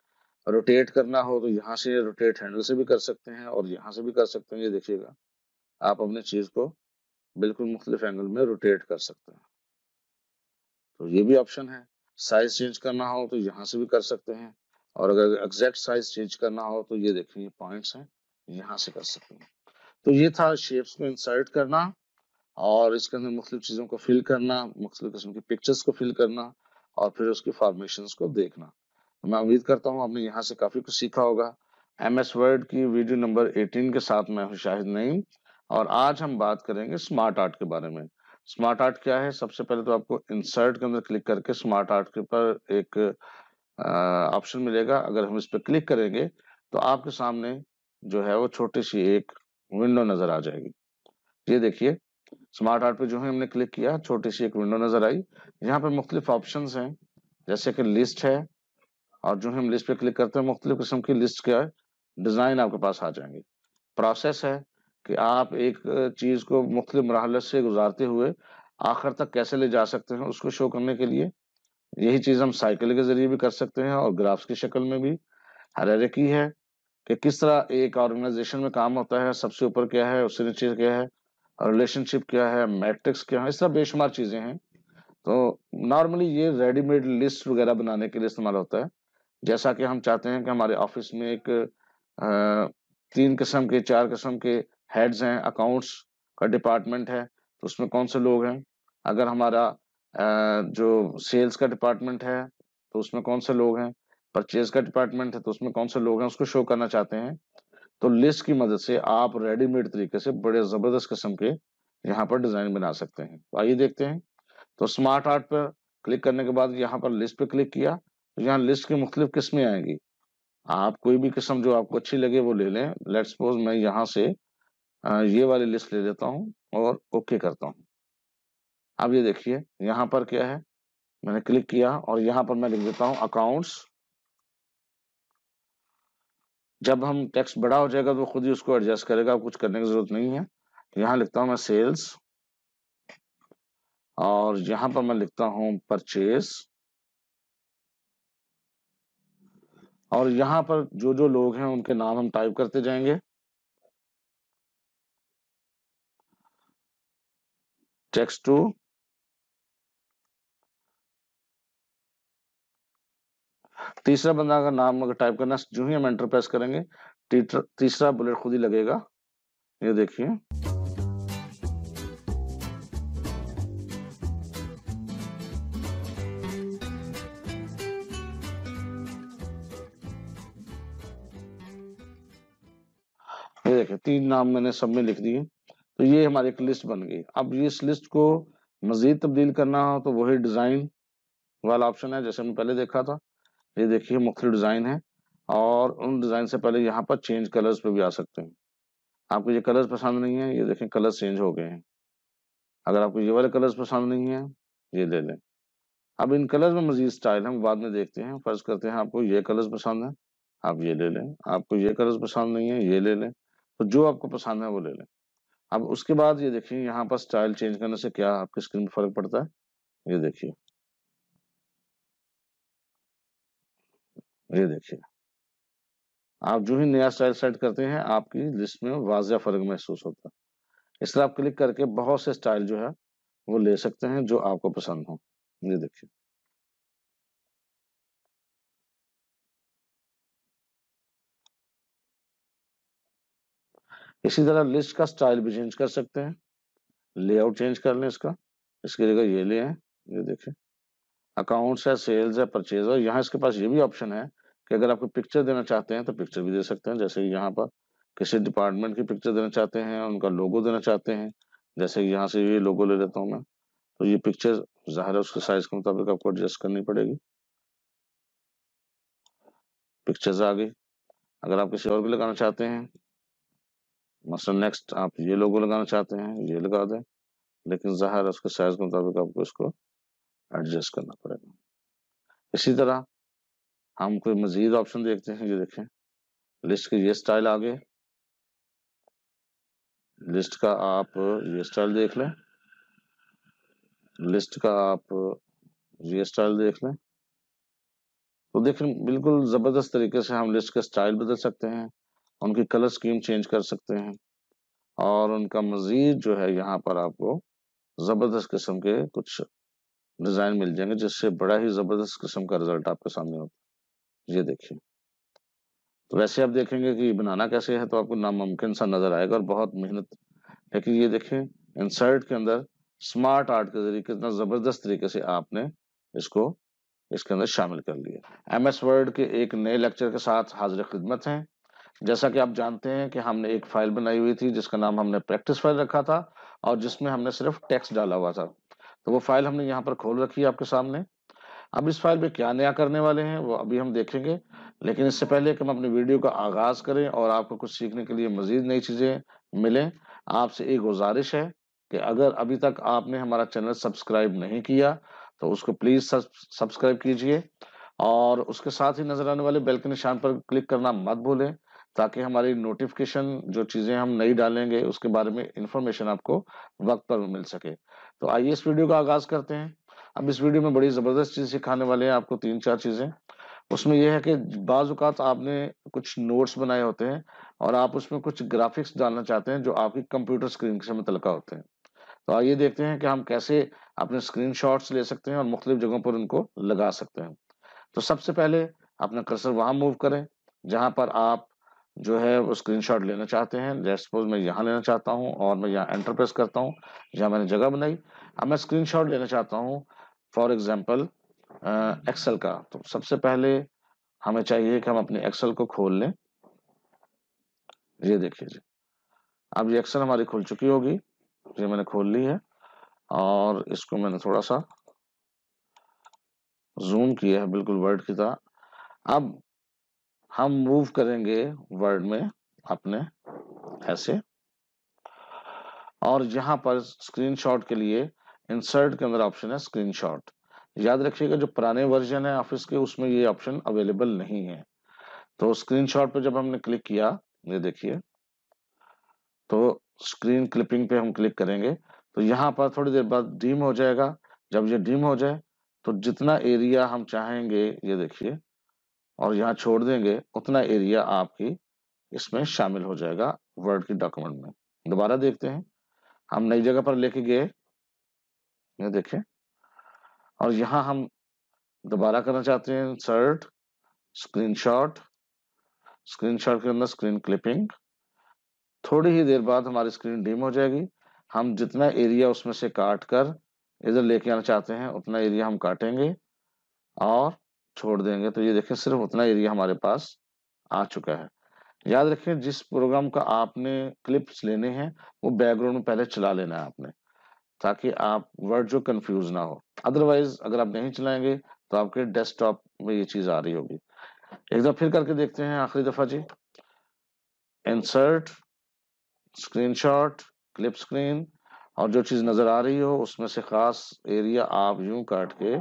रोटेट करना हो तो यहाँ से रोटेट हैंडल से भी कर सकते हैं और यहाँ से भी कर सकते हैं ये देखिएगा आप अपने चीज़ को बिल्कुल मुख्तलिफ एंगल में रोटेट कर सकते हैं तो ये भी ऑप्शन है साइज चेंज करना हो तो यहाँ से भी कर सकते हैं और अगर एग्जैक्ट साइज चेंज करना हो तो ये देखें ये पॉइंट्स हैं यहाँ से कर सकते हैं तो ये था शेप्स को इंसर्ट करना और इसके अंदर मुख्तु चीज़ों को फिल करना मुख्तु किस्म की पिक्चर्स को फिल करना और फिर उसकी फॉर्मेशन को देखना तो मैं उम्मीद करता हूँ आपने यहाँ से काफ़ी कुछ सीखा होगा एम एस वर्ड की वीडियो नंबर 18 के साथ मैं हूँ शाहिद नईम और आज हम बात करेंगे स्मार्ट आर्ट के बारे में स्मार्ट आर्ट क्या है सबसे पहले तो आपको इंसर्ट के अंदर क्लिक करके स्मार्ट आर्ट के ऊपर एक ऑप्शन मिलेगा अगर हम इस पर क्लिक करेंगे तो आपके सामने जो है वो छोटी सी एक विंडो नजर आ जाएगी ये देखिए स्मार्ट आर्ट पे जो है हमने क्लिक किया छोटी सी एक विंडो नजर आई यहाँ पे मुख्तलिफ ऑप्शन हैं जैसे कि लिस्ट है और जो हम लिस्ट पे क्लिक करते हैं मुख्तलिफ किस्म की लिस्ट के डिजाइन आपके पास आ जाएंगे प्रोसेस है कि आप एक चीज को मुख्तलिफ मरहलत से गुजारते हुए आखिर तक कैसे ले जा सकते हैं उसको शो करने के लिए यही चीज हम साइकिल के जरिए भी कर सकते हैं और ग्राफ्स की शक्ल में भी की है कि किस तरह एक ऑर्गेनाइजेशन में काम होता है सबसे ऊपर क्या है उससे नीचे क्या है रिलेशनशिप क्या है मैट्रिक्स क्या है इस तरह बेशुमार चीज़ें हैं तो नॉर्मली ये रेडीमेड लिस्ट वगैरह बनाने के लिए इस्तेमाल होता है जैसा कि हम चाहते हैं कि हमारे ऑफिस में एक तीन किस्म के चार किस्म के हेड्स हैं अकाउंट्स का डिपार्टमेंट है तो उसमें कौन से लोग हैं अगर हमारा जो सेल्स का डिपार्टमेंट है तो उसमें कौन से लोग हैं परचेज का डिपार्टमेंट है तो उसमें कौन से लोग हैं उसको शो करना चाहते हैं तो लिस्ट की मदद से आप रेडीमेड तरीके से बड़े जबरदस्त किस्म के यहाँ पर डिजाइन बना सकते हैं तो आइए देखते हैं तो स्मार्ट आर्ट पर क्लिक करने के बाद यहाँ पर लिस्ट पे क्लिक किया तो यहाँ लिस्ट की मुख्तलिफ किस्में आएंगी आप कोई भी किस्म जो आपको अच्छी लगे वो ले लें लेट सपोज मैं यहाँ से ये वाली लिस्ट ले लेता हूँ और ओके करता हूँ अब ये देखिए यहाँ पर क्या है मैंने क्लिक किया और यहाँ पर मैं लिख देता हूँ अकाउंट्स जब हम टैक्स बड़ा हो जाएगा तो खुद ही उसको एडजस्ट करेगा कुछ करने की जरूरत नहीं है तो यहाँ लिखता हूँ मैं सेल्स और यहां पर मैं लिखता हूं परचेज और यहां पर जो जो लोग हैं उनके नाम हम टाइप करते जाएंगे टेक्स्ट टू तीसरा बंदा का नाम अगर टाइप करना जो ही हम एंटर प्रेस करेंगे तीसरा बुलेट खुद ही लगेगा ये देखिए ये देखिए तीन नाम मैंने सब में लिख दिए तो ये हमारी एक लिस्ट बन गई अब इस लिस्ट को मजीद तब्दील करना हो तो वही डिजाइन वाला ऑप्शन है जैसे हमने पहले देखा था ये देखिए मुख्तलि डिज़ाइन है और उन डिज़ाइन से पहले यहाँ पर चेंज कलर्स पे भी आ सकते हैं आपको ये कलर्स पसंद नहीं है ये देखें कलर्स चेंज हो गए हैं अगर आपको ये वाले कलर्स पसंद नहीं है ये ले लें अब इन कलर्स में मजीद स्टाइल हम बाद में देखते हैं फ़र्ज़ करते हैं आपको ये कलर्स पसंद है आप ये ले लें आपको ये कलर्स पसंद नहीं है ये ले लें तो जो आपको पसंद है वो ले लें अब उसके बाद ये देखिए यहाँ पर स्टाइल चेंज करने से क्या आपकी स्क्रीन पर फ़र्क पड़ता है ये देखिए ये देखिए आप जो ही नया स्टाइल सेट करते हैं आपकी लिस्ट में वाजिया फर्क महसूस होता है इस तरह आप क्लिक करके बहुत से स्टाइल जो है वो ले सकते हैं जो आपको पसंद हो ये देखिए इसी तरह लिस्ट का स्टाइल भी चेंज कर सकते हैं लेआउट चेंज कर लें इसका इसकी जगह ये ले हैं। ये देखिए अकाउंट्स है सेल्स है परचेज है यहाँ इसके पास ये भी ऑप्शन है कि अगर आपको पिक्चर देना चाहते हैं तो पिक्चर भी दे सकते हैं जैसे यहाँ पर किसी डिपार्टमेंट की पिक्चर देना चाहते हैं उनका लोगो देना चाहते हैं जैसे यहाँ से ये लोगो ले लेता हूँ मैं तो ये पिक्चर ज़ाहिर है उसके साइज के मुताबिक आपको एडजस्ट करनी पड़ेगी पिक्चर्स आ गई अगर आप किसी और भी लगाना चाहते हैं मसलन नेक्स्ट आप ये लोगो लगाना चाहते हैं ये लगा दें लेकिन ज़ाहिर उसके साइज के मुताबिक आपको इसको एडजस्ट करना पड़ेगा इसी तरह हम कोई मजीद ऑप्शन देखते हैं ये देखें लिस्ट के ये स्टाइल आ गए लिस्ट का आप ये स्टाइल देख लें लिस्ट का आप ये स्टाइल देख लें तो देखें बिल्कुल ज़बरदस्त तरीके से हम लिस्ट का स्टाइल बदल सकते हैं उनकी कलर स्कीम चेंज कर सकते हैं और उनका मज़ीद जो है यहाँ पर आपको ज़बरदस्त किस्म के कुछ डिज़ाइन मिल जाएंगे जिससे बड़ा ही ज़बरदस्त किस्म का रिजल्ट आपके सामने होता है ये देखिए तो वैसे आप देखेंगे कि बनाना कैसे है तो आपको नामुमकिन सा नजर आएगा और बहुत मेहनत लेकिन ये देखें इंसर्ट के अंदर स्मार्ट आर्ट के जरिए कितना जबरदस्त तरीके से आपने इसको इसके अंदर शामिल कर लिया एम एस वर्ड के एक नए लेक्चर के साथ हाजिर खिदमत हैं जैसा कि आप जानते हैं कि हमने एक फाइल बनाई हुई थी जिसका नाम हमने प्रैक्टिस फाइल रखा था और जिसमें हमने सिर्फ टेक्स्ट डाला हुआ था तो वो फाइल हमने यहाँ पर खोल रखी है आपके सामने अब इस फाइल में क्या नया करने वाले हैं वो अभी हम देखेंगे लेकिन इससे पहले कि हम अपने वीडियो का आगाज करें और आपको कुछ सीखने के लिए मजीद नई चीज़ें मिलें आपसे एक गुजारिश है कि अगर अभी तक आपने हमारा चैनल सब्सक्राइब नहीं किया तो उसको प्लीज़ सब्सक्राइब कीजिए और उसके साथ ही नज़र आने वाले बेल के निशान पर क्लिक करना मत भूलें ताकि हमारी नोटिफिकेशन जो चीज़ें हम नई डालेंगे उसके बारे में इंफॉर्मेशन आपको वक्त पर मिल सके तो आइए इस वीडियो का आगाज़ करते हैं अब इस वीडियो में बड़ी ज़बरदस्त चीज़ सिखाने वाले हैं आपको तीन चार चीज़ें उसमें यह है कि बाज़ात आपने कुछ नोट्स बनाए होते हैं और आप उसमें कुछ ग्राफिक्स डालना चाहते हैं जो आपकी कंप्यूटर स्क्रीन से मुतलका होते हैं तो आइए देखते हैं कि हम कैसे अपने स्क्रीन ले सकते हैं और मुख्तु जगहों पर उनको लगा सकते हैं तो सबसे पहले अपना कर्सर वहां मूव करें जहाँ पर आप जो है वो स्क्रीनशॉट लेना चाहते हैं जैसे सपोज मैं यहाँ लेना चाहता हूँ और मैं यहाँ एंटरप्रेस करता हूँ जहाँ मैंने जगह बनाई अब मैं स्क्रीनशॉट लेना चाहता हूँ फॉर एग्जाम्पल एक्सेल का तो सबसे पहले हमें चाहिए कि हम अपने एक्सेल को खोल लें ये देखिए जी अब ये एक्सेल हमारी खुल चुकी होगी ये मैंने खोल ली है और इसको मैंने थोड़ा सा जूम किया है बिल्कुल वर्ड की तरह अब हम मूव करेंगे वर्ड में अपने ऐसे और यहां पर स्क्रीनशॉट के लिए इंसर्ट के अंदर ऑप्शन है स्क्रीनशॉट याद रखिएगा जो पुराने वर्जन है ऑफिस के उसमें ये ऑप्शन अवेलेबल नहीं है तो स्क्रीनशॉट पर जब हमने क्लिक किया ये देखिए तो स्क्रीन क्लिपिंग पे हम क्लिक करेंगे तो यहाँ पर थोड़ी देर बाद डीम हो जाएगा जब ये डीम हो जाए तो जितना एरिया हम चाहेंगे ये देखिए और यहाँ छोड़ देंगे उतना एरिया आपकी इसमें शामिल हो जाएगा वर्ड की डॉक्यूमेंट में दोबारा देखते हैं हम नई जगह पर लेके गए ये देखें और यहाँ हम दोबारा करना चाहते हैं इंसर्ट स्क्रीनशॉट स्क्रीनशॉट के अंदर स्क्रीन क्लिपिंग थोड़ी ही देर बाद हमारी स्क्रीन डिम हो जाएगी हम जितना एरिया उसमें से काट कर इधर लेके आना चाहते हैं उतना एरिया हम काटेंगे और छोड़ देंगे तो ये देखें सिर्फ उतना एरिया हमारे पास आ चुका है याद रखें जिस प्रोग्राम का आपने क्लिप्स लेने हैं वो बैकग्राउंड में पहले चला लेना है आपने ताकि आप वर्ड जो कंफ्यूज ना हो अदरवाइज अगर आप नहीं चलाएंगे तो आपके डेस्कटॉप में ये चीज आ रही होगी एक दफा फिर करके देखते हैं आखिरी दफा जी इंसर्ट स्क्रीनशॉट क्लिप स्क्रीन और जो चीज नजर आ रही हो उसमें से खास एरिया आप यू काट के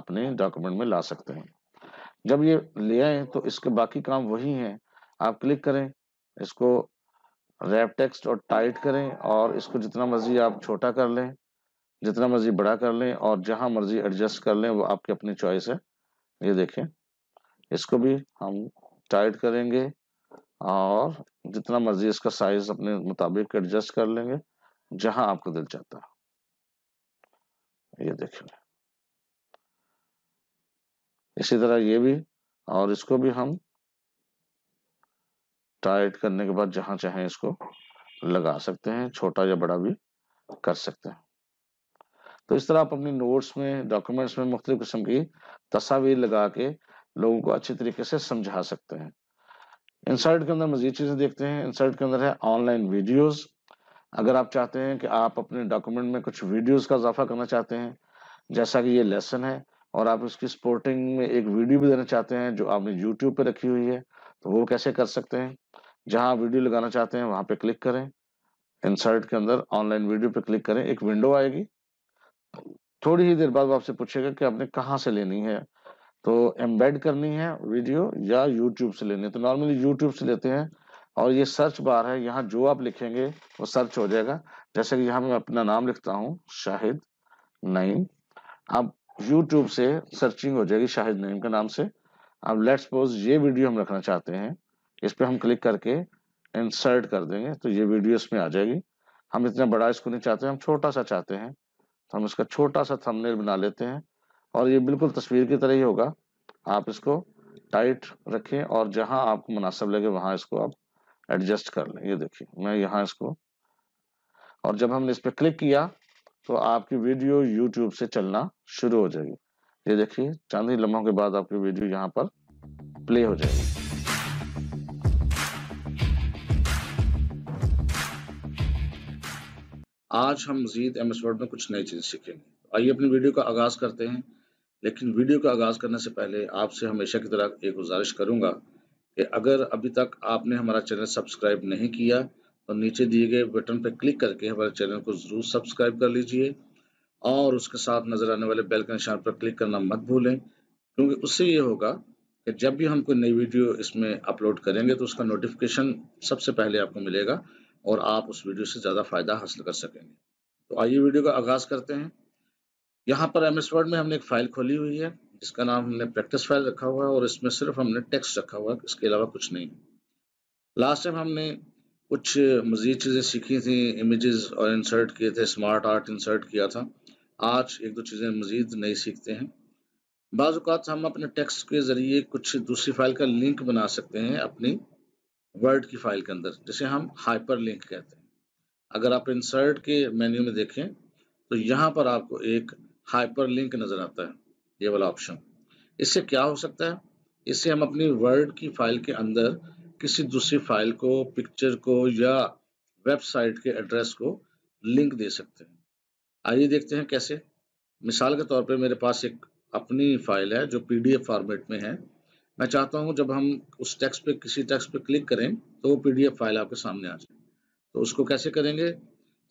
अपने डॉक्यूमेंट में ला सकते हैं जब ये ले आए तो इसके बाकी काम वही हैं आप क्लिक करें इसको रैप टेक्स्ट और टाइट करें और इसको जितना मर्जी आप छोटा कर लें जितना मर्जी बड़ा कर लें और जहां मर्जी एडजस्ट कर लें वो आपकी अपनी चॉइस है ये देखें इसको भी हम टाइट करेंगे और जितना मर्जी इसका साइज अपने मुताबिक एडजस्ट कर लेंगे जहां आपको दिल चाहता है ये देखें इसी तरह ये भी और इसको भी हम टाइट करने के बाद जहां चाहे इसको लगा सकते हैं छोटा या बड़ा भी कर सकते हैं तो इस तरह आप अपनी नोट्स में डॉक्यूमेंट्स में मुख्तलिफ किस्म की तस्वीर लगा के लोगों को अच्छे तरीके से समझा सकते हैं इंसर्ट के अंदर मजीद चीज़ें देखते हैं इंसर्ट के अंदर है ऑनलाइन वीडियोस अगर आप चाहते हैं कि आप अपने डॉक्यूमेंट में कुछ वीडियोस का इजाफा करना चाहते हैं जैसा कि ये लेसन है और आप इसकी सपोर्टिंग में एक वीडियो भी देना चाहते हैं जो आपने यूट्यूब पर रखी हुई है तो वो कैसे कर सकते हैं जहां वीडियो लगाना चाहते हैं वहां पे क्लिक करें इंसर्ट के अंदर ऑनलाइन वीडियो पे क्लिक करें एक विंडो आएगी थोड़ी ही देर बाद वो आपसे पूछेगा कि आपने कहाँ से लेनी है तो एम्बेड करनी है वीडियो या यूट्यूब से लेनी है तो नॉर्मली यूट्यूब से लेते हैं और ये सर्च बार है यहाँ जो आप लिखेंगे वो सर्च हो जाएगा जैसे कि यहाँ मैं अपना नाम लिखता हूँ शाहिद नईम अब यूट्यूब से सर्चिंग हो जाएगी शाहिद नईम के नाम से अब लेट्स सपोज ये वीडियो हम रखना चाहते हैं इस पर हम क्लिक करके इंसर्ट कर देंगे तो ये वीडियो इसमें आ जाएगी हम इतना बड़ा इसको नहीं चाहते हम छोटा सा चाहते हैं तो हम इसका छोटा सा थंबनेल बना लेते हैं और ये बिल्कुल तस्वीर की तरह ही होगा आप इसको टाइट रखें और जहां आपको मुनासिब लगे वहां इसको आप एडजस्ट कर लें ये देखिए मैं यहाँ इसको और जब हमने इस पर क्लिक किया तो आपकी वीडियो यूट्यूब से चलना शुरू हो जाएगी ये देखिए चांदी लम्हों के बाद आपकी वीडियो यहाँ पर प्ले हो जाएगी आज हम मजीद एम एस वर्ड में कुछ नई चीज़ सीखेंगे आइए अपनी वीडियो का आगाज़ करते हैं लेकिन वीडियो का आगाज़ करने से पहले आपसे हमेशा की तरह एक गुजारिश करूंगा कि अगर अभी तक आपने हमारा चैनल सब्सक्राइब नहीं किया तो नीचे दिए गए बटन पर क्लिक करके हमारे चैनल को ज़रूर सब्सक्राइब कर लीजिए और उसके साथ नज़र आने वाले बेल के निशान पर क्लिक करना मत भूलें क्योंकि उससे ये होगा कि जब भी हम कोई नई वीडियो इसमें अपलोड करेंगे तो उसका नोटिफिकेशन सबसे पहले आपको मिलेगा और आप उस वीडियो से ज़्यादा फ़ायदा हासिल कर सकेंगे तो आइए वीडियो का आगाज़ करते हैं यहाँ पर एम एस वर्ड में हमने एक फ़ाइल खोली हुई है जिसका नाम हमने प्रैक्टिस फाइल रखा हुआ है और इसमें सिर्फ हमने टेक्स्ट रखा हुआ है इसके अलावा कुछ नहीं लास्ट टाइम हमने कुछ मज़ीद चीज़ें सीखी थी इमेजेस और इंसर्ट किए थे स्मार्ट आर्ट इंसर्ट किया था आज एक दो चीज़ें मज़ीद नहीं सीखते हैं बाज़ात हम अपने टेक्स्ट के ज़रिए कुछ दूसरी फाइल का लिंक बना सकते हैं अपनी वर्ड की फाइल के अंदर जिसे हम हाइपर लिंक कहते हैं अगर आप इंसर्ट के मेन्यू में देखें तो यहाँ पर आपको एक हाइपर लिंक नज़र आता है ये वाला ऑप्शन इससे क्या हो सकता है इससे हम अपनी वर्ड की फाइल के अंदर किसी दूसरी फाइल को पिक्चर को या वेबसाइट के एड्रेस को लिंक दे सकते हैं आइए देखते हैं कैसे मिसाल के तौर पे मेरे पास एक अपनी फाइल है जो पीडीएफ फॉर्मेट में है मैं चाहता हूं जब हम उस टेक्स्ट पे किसी टेक्स्ट पे क्लिक करें तो वो पीडीएफ फाइल आपके सामने आ जाए तो उसको कैसे करेंगे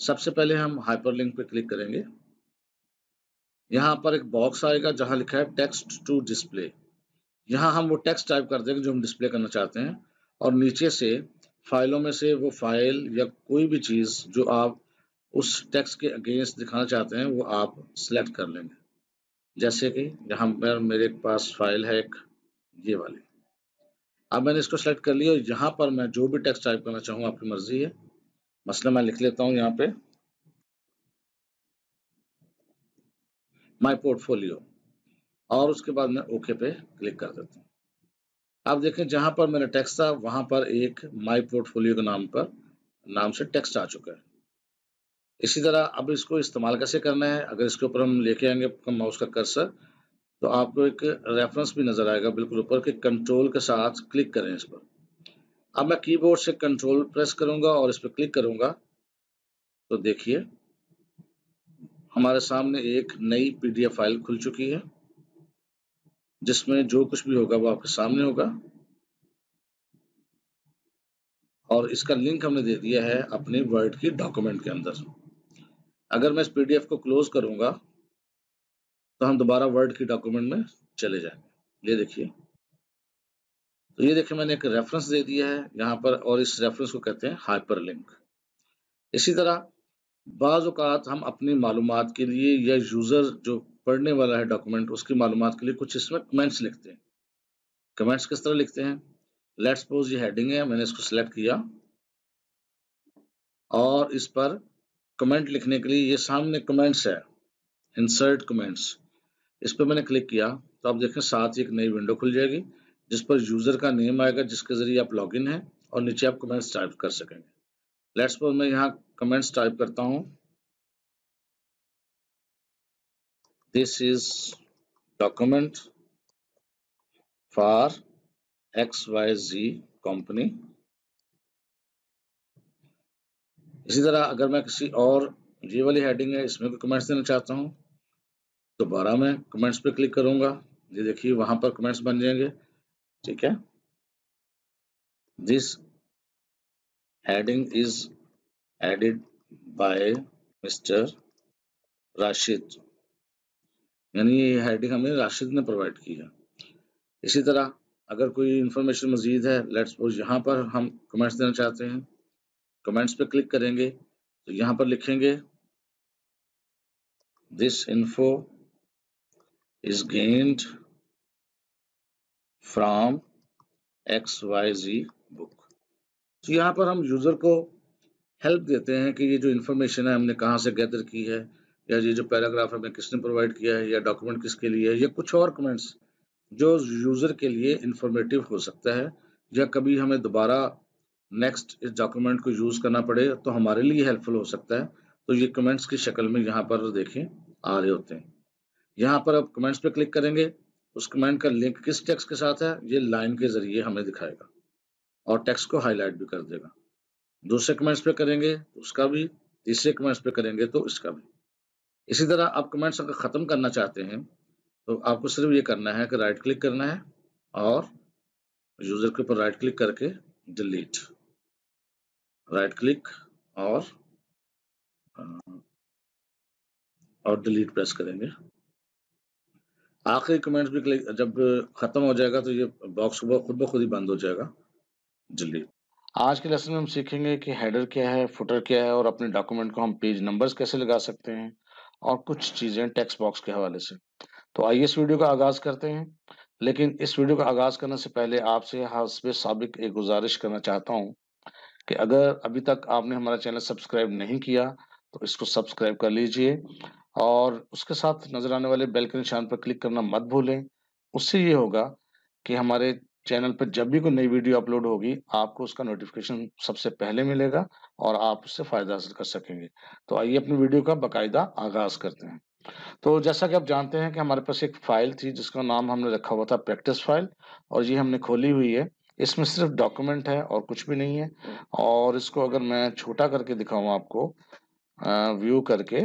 सबसे पहले हम हाइपर लिंक पे क्लिक करेंगे यहाँ पर एक बॉक्स आएगा जहाँ लिखा है टेक्स्ट टू डिस्प्ले यहाँ हम वो टेक्स्ट टाइप कर देंगे जो हम डिस्प्ले करना चाहते हैं और नीचे से फाइलों में से वो फाइल या कोई भी चीज़ जो आप उस टेक्स्ट के अगेंस्ट दिखाना चाहते हैं वो आप सिलेक्ट कर लेंगे जैसे कि यहाँ पर मेरे पास फाइल है एक ये वाली अब मैंने इसको सेलेक्ट कर लिया और यहाँ पर मैं जो भी टेक्स्ट टाइप करना चाहूँ आपकी मर्जी है मसला मैं लिख लेता हूँ यहाँ पे माय पोर्टफोलियो और उसके बाद मैं ओके पे क्लिक कर देता हूँ आप देखें जहां पर मैंने टैक्स था वहां पर एक माई पोर्टफोलियो के नाम पर नाम से टैक्स आ चुका है इसी तरह अब इसको इस्तेमाल कैसे करना है अगर इसके ऊपर हम लेके आएंगे माउस का कर्सर तो आपको एक रेफरेंस भी नजर आएगा बिल्कुल ऊपर के कंट्रोल के साथ क्लिक करें इस पर अब मैं कीबोर्ड से कंट्रोल प्रेस करूंगा और इस पर क्लिक करूंगा तो देखिए हमारे सामने एक नई पीडीएफ फाइल खुल चुकी है जिसमें जो कुछ भी होगा वो आपके सामने होगा और इसका लिंक हमने दे दिया है अपने वर्ड की डॉक्यूमेंट के अंदर अगर मैं इस पीडीएफ को क्लोज करूंगा तो हम दोबारा वर्ड की डॉक्यूमेंट में चले जाएंगे ये देखिए तो ये देखिए मैंने एक रेफरेंस दे दिया है यहाँ पर और इस रेफरेंस को कहते हैं हाइपर लिंक इसी तरह बाज़ात हम अपनी मालूम के लिए या यूज़र जो पढ़ने वाला है डॉक्यूमेंट उसकी मालूम के लिए कुछ इसमें कमेंट्स लिखते हैं कमेंट्स किस तरह लिखते हैं लेट सपोज ये हेडिंग है मैंने इसको सिलेक्ट किया और इस पर कमेंट लिखने के लिए ये सामने कमेंट्स है इंसर्ट कमेंट्स इस पर मैंने क्लिक किया तो आप देखें साथ ही एक नई विंडो खुल जाएगी जिस पर यूज़र का नेम आएगा जिसके ज़रिए आप लॉगिन है और नीचे आप कमेंट्स टाइप कर सकेंगे लेट्स पर मैं यहाँ कमेंट्स टाइप करता हूँ this is document for xyz company इसी तरह अगर मैं किसी और ये वाली हेडिंग है इसमें कोई कमेंट्स देना चाहता हूँ दोबारा मैं कमेंट्स पे क्लिक करूंगा ये देखिए वहां पर कमेंट्स बन जाएंगे ठीक है this heading is added by mister Rashid यानी ये हेडिंग हमें राशिद ने प्रोवाइड की है इसी तरह अगर कोई इन्फॉर्मेशन मजीद है लेट्स सपोज यहाँ पर हम कमेंट्स देना चाहते हैं कमेंट्स पे क्लिक करेंगे तो यहाँ पर लिखेंगे this info is gained from X Y Z book तो यहाँ पर हम यूज़र को हेल्प देते हैं कि ये जो इन्फॉर्मेशन है हमने कहाँ से गैदर की है या ये जो पैराग्राफ हमें किसने प्रोवाइड किया है या डॉक्यूमेंट किसके लिए है या कुछ और कमेंट्स जो यूज़र के लिए इंफॉर्मेटिव हो सकता है या कभी हमें दोबारा नेक्स्ट इस डॉक्यूमेंट को यूज़ करना पड़े तो हमारे लिए हेल्पफुल हो सकता है तो ये कमेंट्स की शक्ल में यहाँ पर देखें आ रहे होते हैं यहाँ पर आप कमेंट्स पे क्लिक करेंगे उस कमेंट का लिंक किस टेक्स्ट के साथ है ये लाइन के जरिए हमें दिखाएगा और टेक्स्ट को हाईलाइट भी कर देगा दूसरे कमेंट्स पे करेंगे उसका भी तीसरे कमेंट्स पे करेंगे तो इसका भी इसी तरह आप कमेंट्स अगर ख़त्म करना चाहते हैं तो आपको सिर्फ ये करना है कि राइट क्लिक करना है और यूज़र के ऊपर राइट क्लिक करके डिलीट राइट क्लिक और और डिलीट प्रेस करेंगे आखिरी कमेंट्स भी क्लिक जब ख़त्म हो जाएगा तो ये बॉक्स खुद ब खुद ही बंद हो जाएगा डिलीट आज के लेसन में हम सीखेंगे कि हेडर क्या है फुटर क्या है और अपने डॉक्यूमेंट को हम पेज नंबर्स कैसे लगा सकते हैं और कुछ चीज़ें टेक्स्ट बॉक्स के हवाले से तो आइए इस वीडियो का आगाज़ करते हैं लेकिन इस वीडियो का आगाज़ करने से पहले आपसे हसब सबक एक गुजारिश करना चाहता हूँ कि अगर अभी तक आपने हमारा चैनल सब्सक्राइब नहीं किया तो इसको सब्सक्राइब कर लीजिए और उसके साथ नज़र आने वाले बेल के निशान पर क्लिक करना मत भूलें उससे ये होगा कि हमारे चैनल पर जब भी कोई नई वीडियो अपलोड होगी आपको उसका नोटिफिकेशन सबसे पहले मिलेगा और आप उससे फायदा हासिल कर सकेंगे तो आइए अपनी वीडियो का बाकायदा आगाज करते हैं तो जैसा कि आप जानते हैं कि हमारे पास एक फाइल थी जिसका नाम हमने रखा हुआ था प्रैक्टिस फाइल और ये हमने खोली हुई है इसमें सिर्फ डॉक्यूमेंट है और कुछ भी नहीं है और इसको अगर मैं छोटा करके दिखाऊं आपको व्यू करके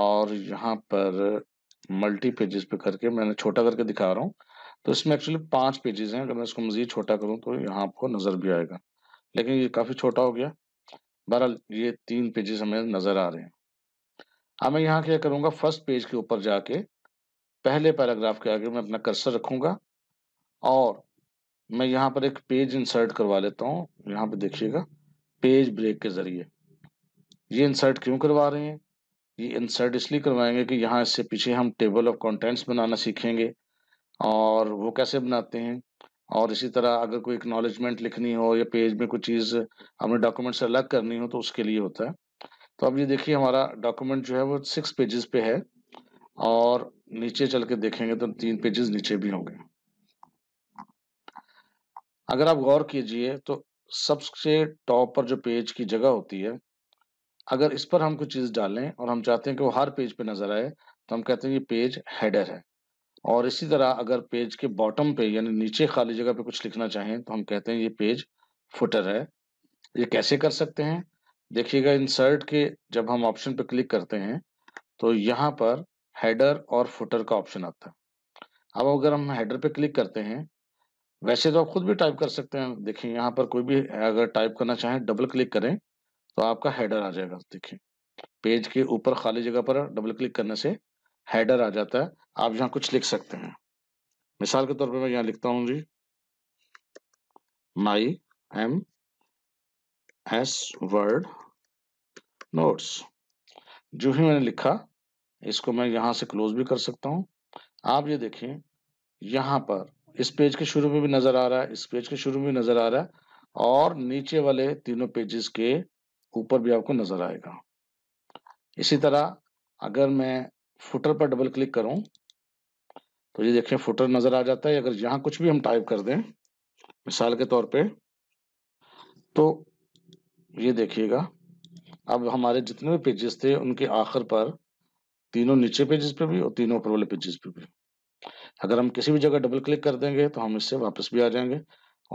और यहाँ पर मल्टी पेजेस पे करके मैंने छोटा करके दिखा रहा हूँ तो इसमें एक्चुअली पाँच पेजेस हैं अगर मैं इसको मज़ीद छोटा करूँ तो यहाँ आपको नज़र भी आएगा लेकिन ये काफ़ी छोटा हो गया बहरहाल ये तीन पेजेस हमें नज़र आ रहे हैं अब मैं यहाँ क्या करूँगा फर्स्ट पेज के ऊपर जाके पहले पैराग्राफ के आगे मैं अपना कर्सर रखूँगा और मैं यहाँ पर एक पेज इंसर्ट करवा लेता हूँ यहाँ पर देखिएगा पेज ब्रेक के ज़रिए ये इंसर्ट क्यों करवा रहे हैं ये इंसर्ट इसलिए करवाएंगे कि यहाँ इससे पीछे हम टेबल ऑफ कंटेंट्स बनाना सीखेंगे और वो कैसे बनाते हैं और इसी तरह अगर कोई एक्नॉलेजमेंट लिखनी हो या पेज में कोई चीज़ अपने डॉक्यूमेंट से अलग करनी हो तो उसके लिए होता है तो अब ये देखिए हमारा डॉक्यूमेंट जो है वो सिक्स पेजेस पे है और नीचे चल के देखेंगे तो तीन पेजेस नीचे भी होंगे अगर आप गौर कीजिए तो सबसे टॉप पर जो पेज की जगह होती है अगर इस पर हम कोई चीज़ डालें और हम चाहते हैं कि वो हर पेज पे नजर आए तो हम कहते हैं ये पेज हेडर है और इसी तरह अगर पेज के बॉटम पे यानी नीचे खाली जगह पे कुछ लिखना चाहें तो हम कहते हैं ये पेज फुटर है ये कैसे कर सकते हैं देखिएगा इंसर्ट के जब हम ऑप्शन पे क्लिक करते हैं तो यहाँ पर हेडर और फुटर का ऑप्शन आता है अब अगर हम हेडर पे क्लिक करते हैं वैसे तो आप खुद भी टाइप कर सकते हैं देखिए यहाँ पर कोई भी अगर टाइप करना चाहें डबल क्लिक करें तो आपका हेडर आ जाएगा देखिए पेज के ऊपर खाली जगह पर डबल क्लिक करने से हेडर आ जाता है आप यहाँ कुछ लिख सकते हैं मिसाल के तौर पर मैं यहाँ लिखता हूँ जी my M S Word notes जो ही मैंने लिखा इसको मैं यहाँ से क्लोज भी कर सकता हूँ आप ये देखें यहाँ पर इस पेज के शुरू में भी नज़र आ रहा है इस पेज के शुरू में भी नज़र आ रहा है और नीचे वाले तीनों पेजेस के ऊपर भी आपको नज़र आएगा इसी तरह अगर मैं फुटर पर डबल क्लिक करूं तो ये देखें फुटर नजर आ जाता है अगर यहाँ कुछ भी हम टाइप कर दें मिसाल के तौर पे तो ये देखिएगा अब हमारे जितने भी पेजेस थे उनके आखिर पर तीनों नीचे पेजेस पे भी और तीनों ऊपर वाले पेजेस पे भी अगर हम किसी भी जगह डबल क्लिक कर देंगे तो हम इससे वापस भी आ जाएंगे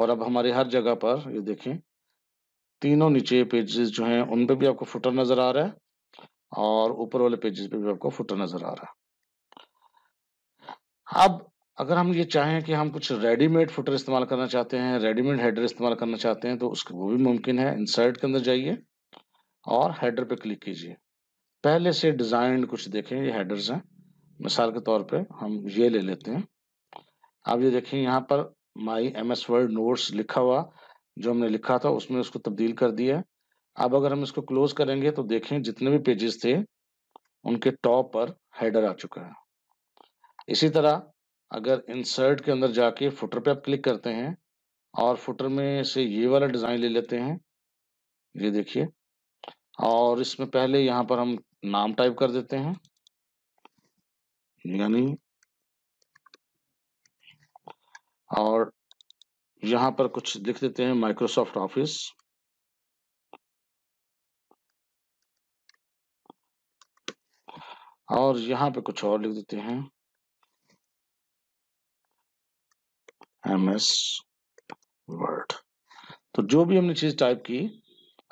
और अब हमारे हर जगह पर ये देखें तीनों नीचे पेजेस जो हैं उन पे भी आपको फुटर नजर आ रहा है और ऊपर वाले पेजेस पे भी आपको फुटर नजर आ रहा अब अगर हम ये चाहें कि हम कुछ रेडीमेड फुटर इस्तेमाल करना चाहते हैं रेडीमेड हेडर इस्तेमाल करना चाहते हैं तो उसके वो भी मुमकिन है इंसर्ट के अंदर जाइए और हेडर पे क्लिक कीजिए पहले से डिजाइन कुछ देखें ये हेडर्स हैं मिसाल के तौर पे हम ये ले लेते हैं आप ये देखें यहाँ पर my M S Word notes लिखा हुआ जो हमने लिखा था उसमें उसको तब्दील कर दिया है अब अगर हम इसको क्लोज करेंगे तो देखें जितने भी पेजेस थे उनके टॉप पर हेडर आ चुका है इसी तरह अगर इंसर्ट के अंदर जाके फुटर पे आप क्लिक करते हैं और फुटर में से ये वाला डिज़ाइन ले लेते हैं ये देखिए और इसमें पहले यहाँ पर हम नाम टाइप कर देते हैं यानी और यहाँ पर कुछ लिख देते हैं माइक्रोसॉफ्ट ऑफिस और यहाँ पे कुछ और लिख देते हैं एम एस वर्ड तो जो भी हमने चीज टाइप की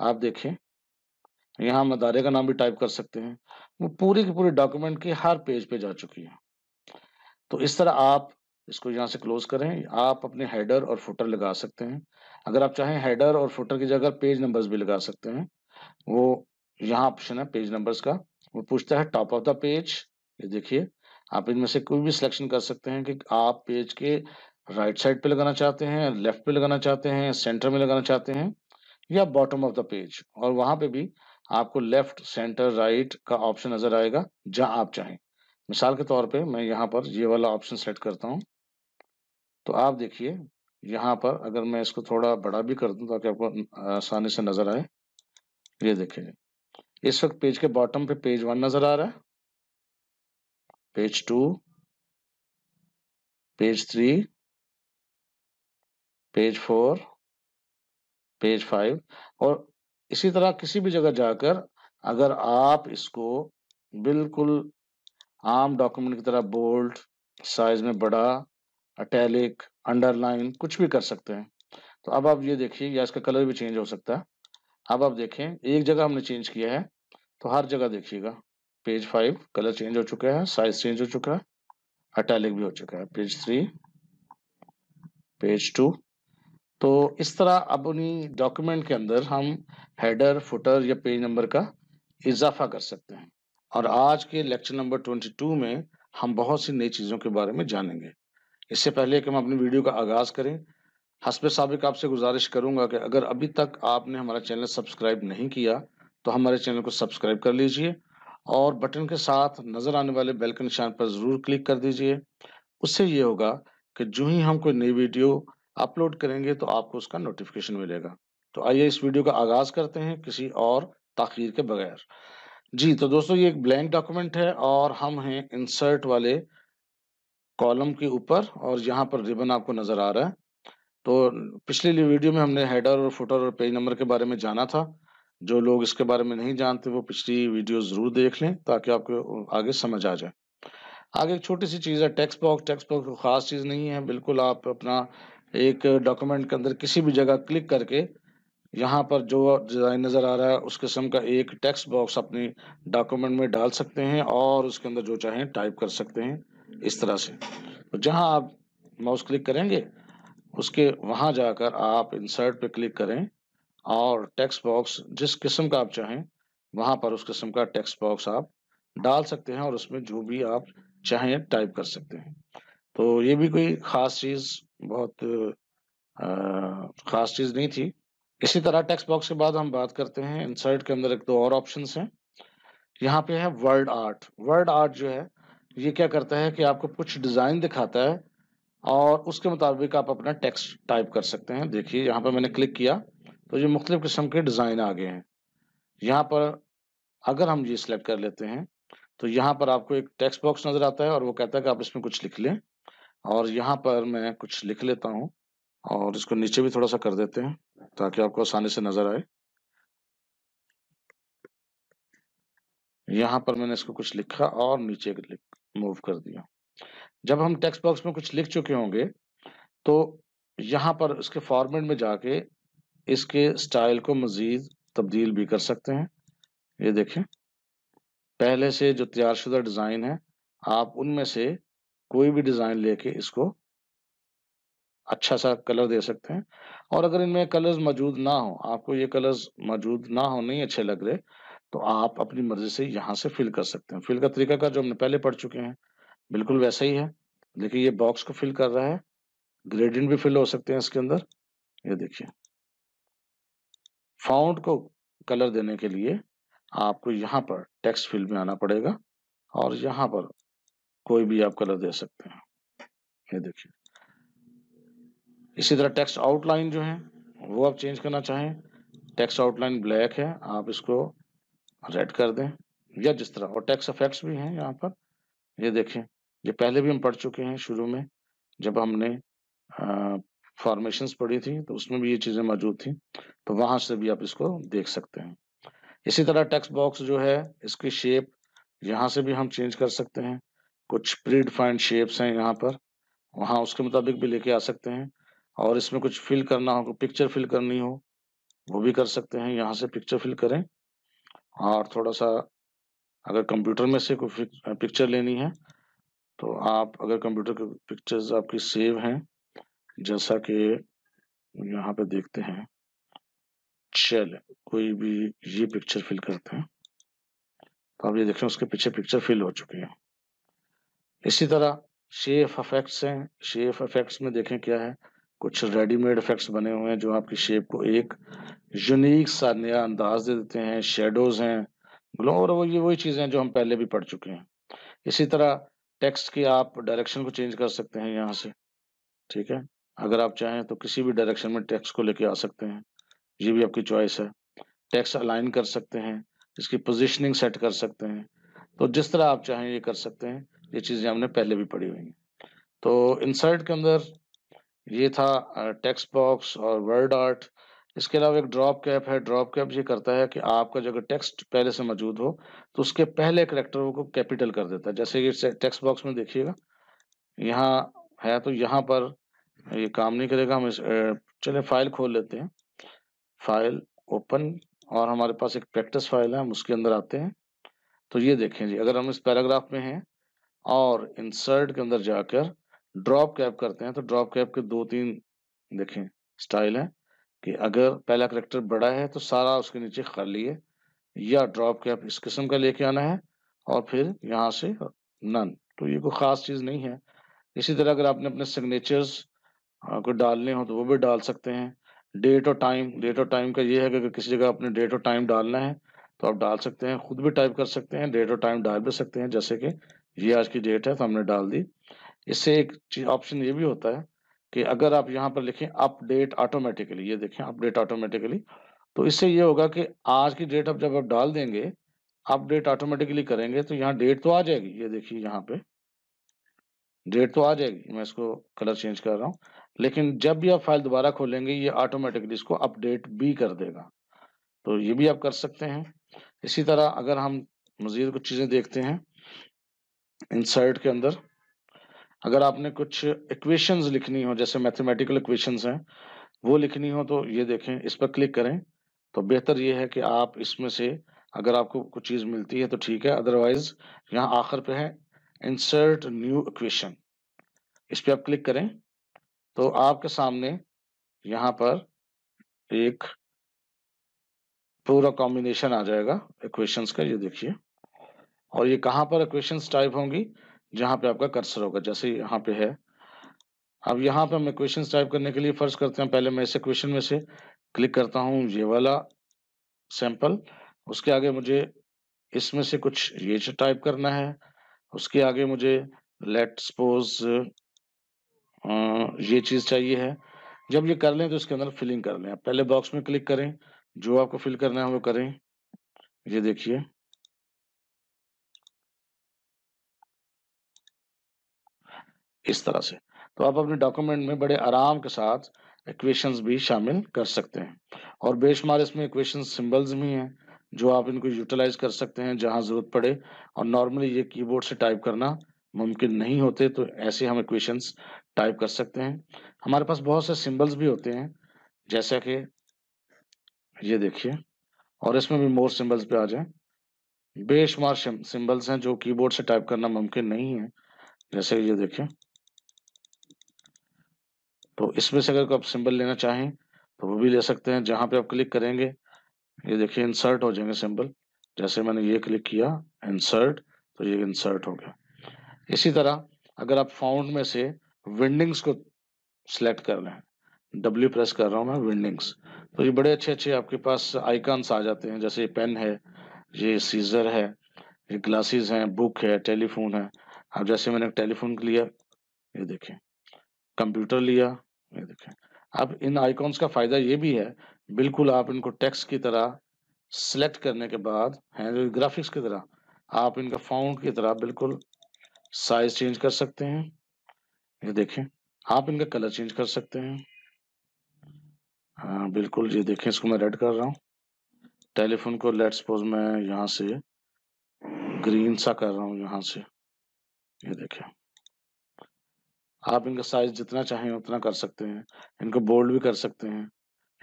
आप देखें यहाँ हम अदारे का नाम भी टाइप कर सकते हैं वो पूरी की पूरी डॉक्यूमेंट की हर पेज पे जा चुकी है तो इस तरह आप इसको यहाँ से क्लोज करें आप अपने हेडर और फुटर लगा सकते हैं अगर आप चाहें हेडर और फुटर की जगह पेज नंबर्स भी लगा सकते हैं वो यहाँ ऑप्शन है पेज नंबर्स का वो पूछता है टॉप ऑफ द पेज ये देखिए आप इनमें से कोई भी सिलेक्शन कर सकते हैं कि आप पेज के राइट साइड पे लगाना चाहते हैं लेफ्ट पे लगाना चाहते हैं सेंटर में लगाना चाहते हैं या बॉटम ऑफ द पेज और वहां पे भी आपको लेफ्ट सेंटर राइट का ऑप्शन नजर आएगा जहां आप चाहें मिसाल के तौर पे मैं यहाँ पर ये वाला ऑप्शन सेट करता हूँ तो आप देखिए यहाँ पर अगर मैं इसको थोड़ा बड़ा भी कर दूँ ताकि आपको आसानी से नजर आए ये देखिए इस वक्त पेज के बॉटम पे पेज वन नजर आ रहा है page two page three page four page five और इसी तरह किसी भी जगह जाकर अगर आप इसको बिल्कुल आम डॉक्यूमेंट की तरह बोल्ड साइज में बड़ा अटैलिक अंडरलाइन कुछ भी कर सकते हैं तो अब आप ये देखिए या इसका कलर भी चेंज हो सकता है अब आप देखें एक जगह हमने चेंज किया है तो हर जगह देखिएगा पेज फाइव कलर चेंज हो चुका है साइज चेंज हो चुका है अटैलिक भी हो चुका है पेज थ्री पेज टू तो इस तरह अब उन्हीं डॉक्यूमेंट के अंदर हम हेडर फुटर या पेज नंबर का इजाफा कर सकते हैं और आज के लेक्चर नंबर ट्वेंटी टू में हम बहुत सी नई चीज़ों के बारे में जानेंगे इससे पहले कि हम अपनी वीडियो का आगाज़ करें हसब सबक आपसे गुजारिश करूंगा कि अगर अभी तक आपने हमारा चैनल सब्सक्राइब नहीं किया तो हमारे चैनल को सब्सक्राइब कर लीजिए और बटन के साथ नजर आने वाले बेल के निशान पर जरूर क्लिक कर दीजिए उससे ये होगा कि जो ही हम कोई नई वीडियो अपलोड करेंगे तो आपको उसका नोटिफिकेशन मिलेगा तो आइए इस वीडियो का आगाज करते हैं किसी और तखीर के बगैर जी तो दोस्तों ये एक ब्लैंक डॉक्यूमेंट है और हम हैं इंसर्ट वाले कॉलम के ऊपर और यहाँ पर रिबन आपको नजर आ रहा है तो पिछले वीडियो में हमने हेडर और फुटर और पेज नंबर के बारे में जाना था जो लोग इसके बारे में नहीं जानते वो पिछली वीडियो जरूर देख लें ताकि आपको आगे समझ आ जाए आगे एक छोटी सी चीज़ है टेक्स्ट बॉक्स टेक्स्ट बॉक्स को खास चीज़ नहीं है बिल्कुल आप अपना एक डॉक्यूमेंट के अंदर किसी भी जगह क्लिक करके यहाँ पर जो डिज़ाइन नज़र आ रहा है उस किस्म का एक टेक्स्ट बॉक्स अपने डॉक्यूमेंट में डाल सकते हैं और उसके अंदर जो चाहें टाइप कर सकते हैं इस तरह से तो जहाँ आप माउस क्लिक करेंगे उसके वहाँ जाकर आप इंसर्ट पर क्लिक करें और टेक्स्ट बॉक्स जिस किस्म का आप चाहें वहाँ पर उस किस्म का टेक्स्ट बॉक्स आप डाल सकते हैं और उसमें जो भी आप चाहें टाइप कर सकते हैं तो ये भी कोई ख़ास चीज़ बहुत ख़ास चीज़ नहीं थी इसी तरह टेक्स्ट बॉक्स के बाद हम बात करते हैं इंसर्ट के अंदर एक दो और ऑप्शन हैं यहाँ पे है वर्ड आर्ट वर्ड आर्ट जो है ये क्या करता है कि आपको कुछ डिज़ाइन दिखाता है और उसके मुताबिक आप अपना टेक्स्ट टाइप कर सकते हैं देखिए यहाँ पर मैंने क्लिक किया तो ये मुख्तलिफ़ किस्म के डिज़ाइन आ गए हैं यहाँ पर अगर हम ये सिलेक्ट कर लेते हैं तो यहाँ पर आपको एक टेक्स्ट बॉक्स नज़र आता है और वो कहता है कि आप इसमें कुछ लिख लें और यहाँ पर मैं कुछ लिख लेता हूँ और इसको नीचे भी थोड़ा सा कर देते हैं ताकि आपको आसानी से नज़र आए यहाँ पर मैंने इसको कुछ लिखा और नीचे मूव कर दिया जब हम टेक्स्ट बॉक्स में कुछ लिख चुके होंगे तो यहाँ पर इसके फॉर्मेट में जाके इसके स्टाइल को मज़ीद तब्दील भी कर सकते हैं ये देखें पहले से जो तैयारशुदा डिज़ाइन है आप उनमें से कोई भी डिज़ाइन लेके इसको अच्छा सा कलर दे सकते हैं और अगर इनमें कलर्स मौजूद ना हो आपको ये कलर्स मौजूद ना हो नहीं अच्छे लग रहे तो आप अपनी मर्जी से यहाँ से फिल कर सकते हैं फिल का तरीका का जो हमने पहले पढ़ चुके हैं बिल्कुल वैसा ही है देखिए ये बॉक्स को फिल कर रहा है ग्रेडियंट भी फिल हो सकते हैं इसके अंदर ये देखिए फाउंड को कलर देने के लिए आपको यहाँ पर टेक्स्ट फील्ड में आना पड़ेगा और यहाँ पर कोई भी आप कलर दे सकते हैं ये देखिए इसी तरह टेक्स्ट आउटलाइन जो है वो आप चेंज करना चाहें टेक्स्ट आउटलाइन ब्लैक है आप इसको रेड कर दें या जिस तरह और टेक्स्ट इफेक्ट्स भी हैं यहाँ पर ये देखें ये पहले भी हम पढ़ चुके हैं शुरू में जब हमने फॉर्मेशंस पड़ी थी तो उसमें भी ये चीज़ें मौजूद थी तो वहाँ से भी आप इसको देख सकते हैं इसी तरह टेक्स्ट बॉक्स जो है इसकी शेप यहाँ से भी हम चेंज कर सकते हैं कुछ प्री डिफाइंड शेप्स हैं यहाँ पर वहाँ उसके मुताबिक भी लेके आ सकते हैं और इसमें कुछ फिल करना हो पिक्चर फिल करनी हो वो भी कर सकते हैं यहाँ से पिक्चर फिल करें और थोड़ा सा अगर कंप्यूटर में से कोई पिक्चर लेनी है तो आप अगर कंप्यूटर के पिक्चर्स आपकी सेव हैं जैसा कि यहाँ पे देखते हैं चल कोई भी ये पिक्चर फिल करते हैं तो आप ये देख उसके पीछे पिक्चर फिल हो चुकी है इसी तरह शेफ इफेक्ट्स हैं शेफ इफेक्ट्स में देखें क्या है कुछ रेडीमेड इफेक्ट्स बने हुए हैं जो आपकी शेप को एक यूनिक सा नया अंदाज दे देते हैं शेडोज हैं ग्लो और वो ये वही चीज़ें हैं जो हम पहले भी पढ़ चुके हैं इसी तरह टेक्स्ट की आप डायरेक्शन को चेंज कर सकते हैं यहाँ से ठीक है अगर आप चाहें तो किसी भी डायरेक्शन में टैक्स को लेके आ सकते हैं ये भी आपकी चॉइस है टैक्स अलाइन कर सकते हैं इसकी पोजिशनिंग सेट कर सकते हैं तो जिस तरह आप चाहें ये कर सकते हैं ये चीज़ें हमने पहले भी पढ़ी हुई हैं तो इंसर्ट के अंदर ये था टेक्स बॉक्स और वर्ड आर्ट इसके अलावा एक ड्रॉप कैप है ड्रॉप कैप ये करता है कि आपका जो अगर टेक्स्ट पहले से मौजूद हो तो उसके पहले करेक्टर को कैपिटल कर देता है जैसे कि टेक्स्ट बॉक्स में देखिएगा यहाँ है तो यहाँ पर ये काम नहीं करेगा हम इस चले फाइल खोल लेते हैं फाइल ओपन और हमारे पास एक प्रैक्टिस फाइल है हम उसके अंदर आते हैं तो ये देखें जी अगर हम इस पैराग्राफ में हैं और इंसर्ट के अंदर जाकर ड्रॉप कैप करते हैं तो ड्रॉप कैप के दो तीन देखें स्टाइल है कि अगर पहला करेक्टर बड़ा है तो सारा उसके नीचे खाली है या ड्रॉप कैप इस किस्म का लेके आना है और फिर यहाँ से नन तो ये कोई ख़ास चीज़ नहीं है इसी तरह अगर आपने अपने सिग्नेचर्स अगर डालने हो तो वो भी डाल सकते हैं डेट और टाइम डेट और टाइम का ये है कि अगर किसी जगह आपने डेट और टाइम डालना है तो आप डाल सकते हैं खुद भी टाइप कर सकते हैं डेट और टाइम डाल भी सकते हैं जैसे कि ये आज की डेट है तो हमने डाल दी इससे एक ऑप्शन ये भी होता है कि अगर आप यहाँ पर लिखें अपडेट ऑटोमेटिकली ये देखें अपडेट ऑटोमेटिकली तो इससे ये होगा कि आज की डेट आप जब आप डाल देंगे अपडेट ऑटोमेटिकली करेंगे तो यहाँ डेट तो आ जाएगी ये देखिए यहाँ पे डेट तो आ जाएगी मैं इसको कलर चेंज कर रहा हूँ लेकिन जब भी आप फाइल दोबारा खोलेंगे ये ऑटोमेटिकली इसको अपडेट भी कर देगा तो ये भी आप कर सकते हैं इसी तरह अगर हम मज़ीद कुछ चीज़ें देखते हैं इंसर्ट के अंदर अगर आपने कुछ इक्वेशंस लिखनी हो जैसे मैथमेटिकल इक्वेशंस हैं वो लिखनी हो तो ये देखें इस पर क्लिक करें तो बेहतर ये है कि आप इसमें से अगर आपको कुछ चीज़ मिलती है तो ठीक है अदरवाइज यहाँ आखिर पे है इंसर्ट न्यू इक्वेशन इस पर आप क्लिक करें तो आपके सामने यहाँ पर एक पूरा कॉम्बिनेशन आ जाएगा इक्वेशंस का ये देखिए और ये कहाँ पर इक्वेशंस टाइप होंगी जहाँ पे आपका कर्सर होगा जैसे यहाँ पे है अब यहाँ पे हम इक्वेशन टाइप करने के लिए फर्ज करते हैं पहले मैं इस इक्वेशन में से क्लिक करता हूँ ये वाला सैंपल उसके आगे मुझे इसमें से कुछ ये टाइप करना है उसके आगे मुझे लेट सपोज ये चीज चाहिए है जब ये कर लें तो इसके अंदर फिलिंग कर लें पहले बॉक्स में क्लिक करें जो आपको फिल करना है वो करें ये देखिए इस तरह से तो आप अपने डॉक्यूमेंट में बड़े आराम के साथ इक्वेशंस भी शामिल कर सकते हैं और बेशुमार इसमें इक्वेशन सिंबल्स भी हैं जो आप इनको यूटिलाइज कर सकते हैं जहां जरूरत पड़े और नॉर्मली ये कीबोर्ड से टाइप करना मुमकिन नहीं होते तो ऐसे हम इक्वेशंस टाइप कर सकते हैं हमारे पास बहुत से सिंबल्स भी होते हैं जैसा कि ये देखिए और इसमें भी मोर सिंबल्स पे आ जाए बेशुमार सिंबल्स हैं जो कीबोर्ड से टाइप करना मुमकिन नहीं है जैसे ये देखिए तो इसमें से अगर आप सिंबल लेना चाहें तो वो भी ले सकते हैं जहां पे आप क्लिक करेंगे ये देखिए इंसर्ट हो जाएंगे सिंबल जैसे मैंने ये क्लिक किया इंसर्ट तो ये इंसर्ट हो गया इसी तरह अगर आप फाउंड में से विंडिंग्स को सिलेक्ट रहे हैं डब्ल्यू प्रेस कर रहा हूँ मैं विंडिंग्स तो ये बड़े अच्छे अच्छे आपके पास आइकॉन्स आ जाते हैं जैसे ये पेन है ये सीजर है ये ग्लासेस हैं बुक है टेलीफोन है अब जैसे मैंने टेलीफोन लिया ये देखें कंप्यूटर लिया ये देखें अब इन आइकॉन्स का फ़ायदा ये भी है बिल्कुल आप इनको टेक्स्ट की तरह सेलेक्ट करने के बाद हैं ग्राफिक्स की तरह आप इनका फाउंड की तरह बिल्कुल साइज चेंज कर सकते हैं ये देखें आप इनका कलर चेंज कर सकते हैं हाँ बिल्कुल ये देखें इसको मैं रेड कर रहा हूँ टेलीफोन को लेट सपोज मैं यहाँ से ग्रीन सा कर रहा हूँ यहाँ से ये देखें आप इनका साइज जितना चाहें उतना कर सकते हैं इनको बोल्ड भी कर सकते हैं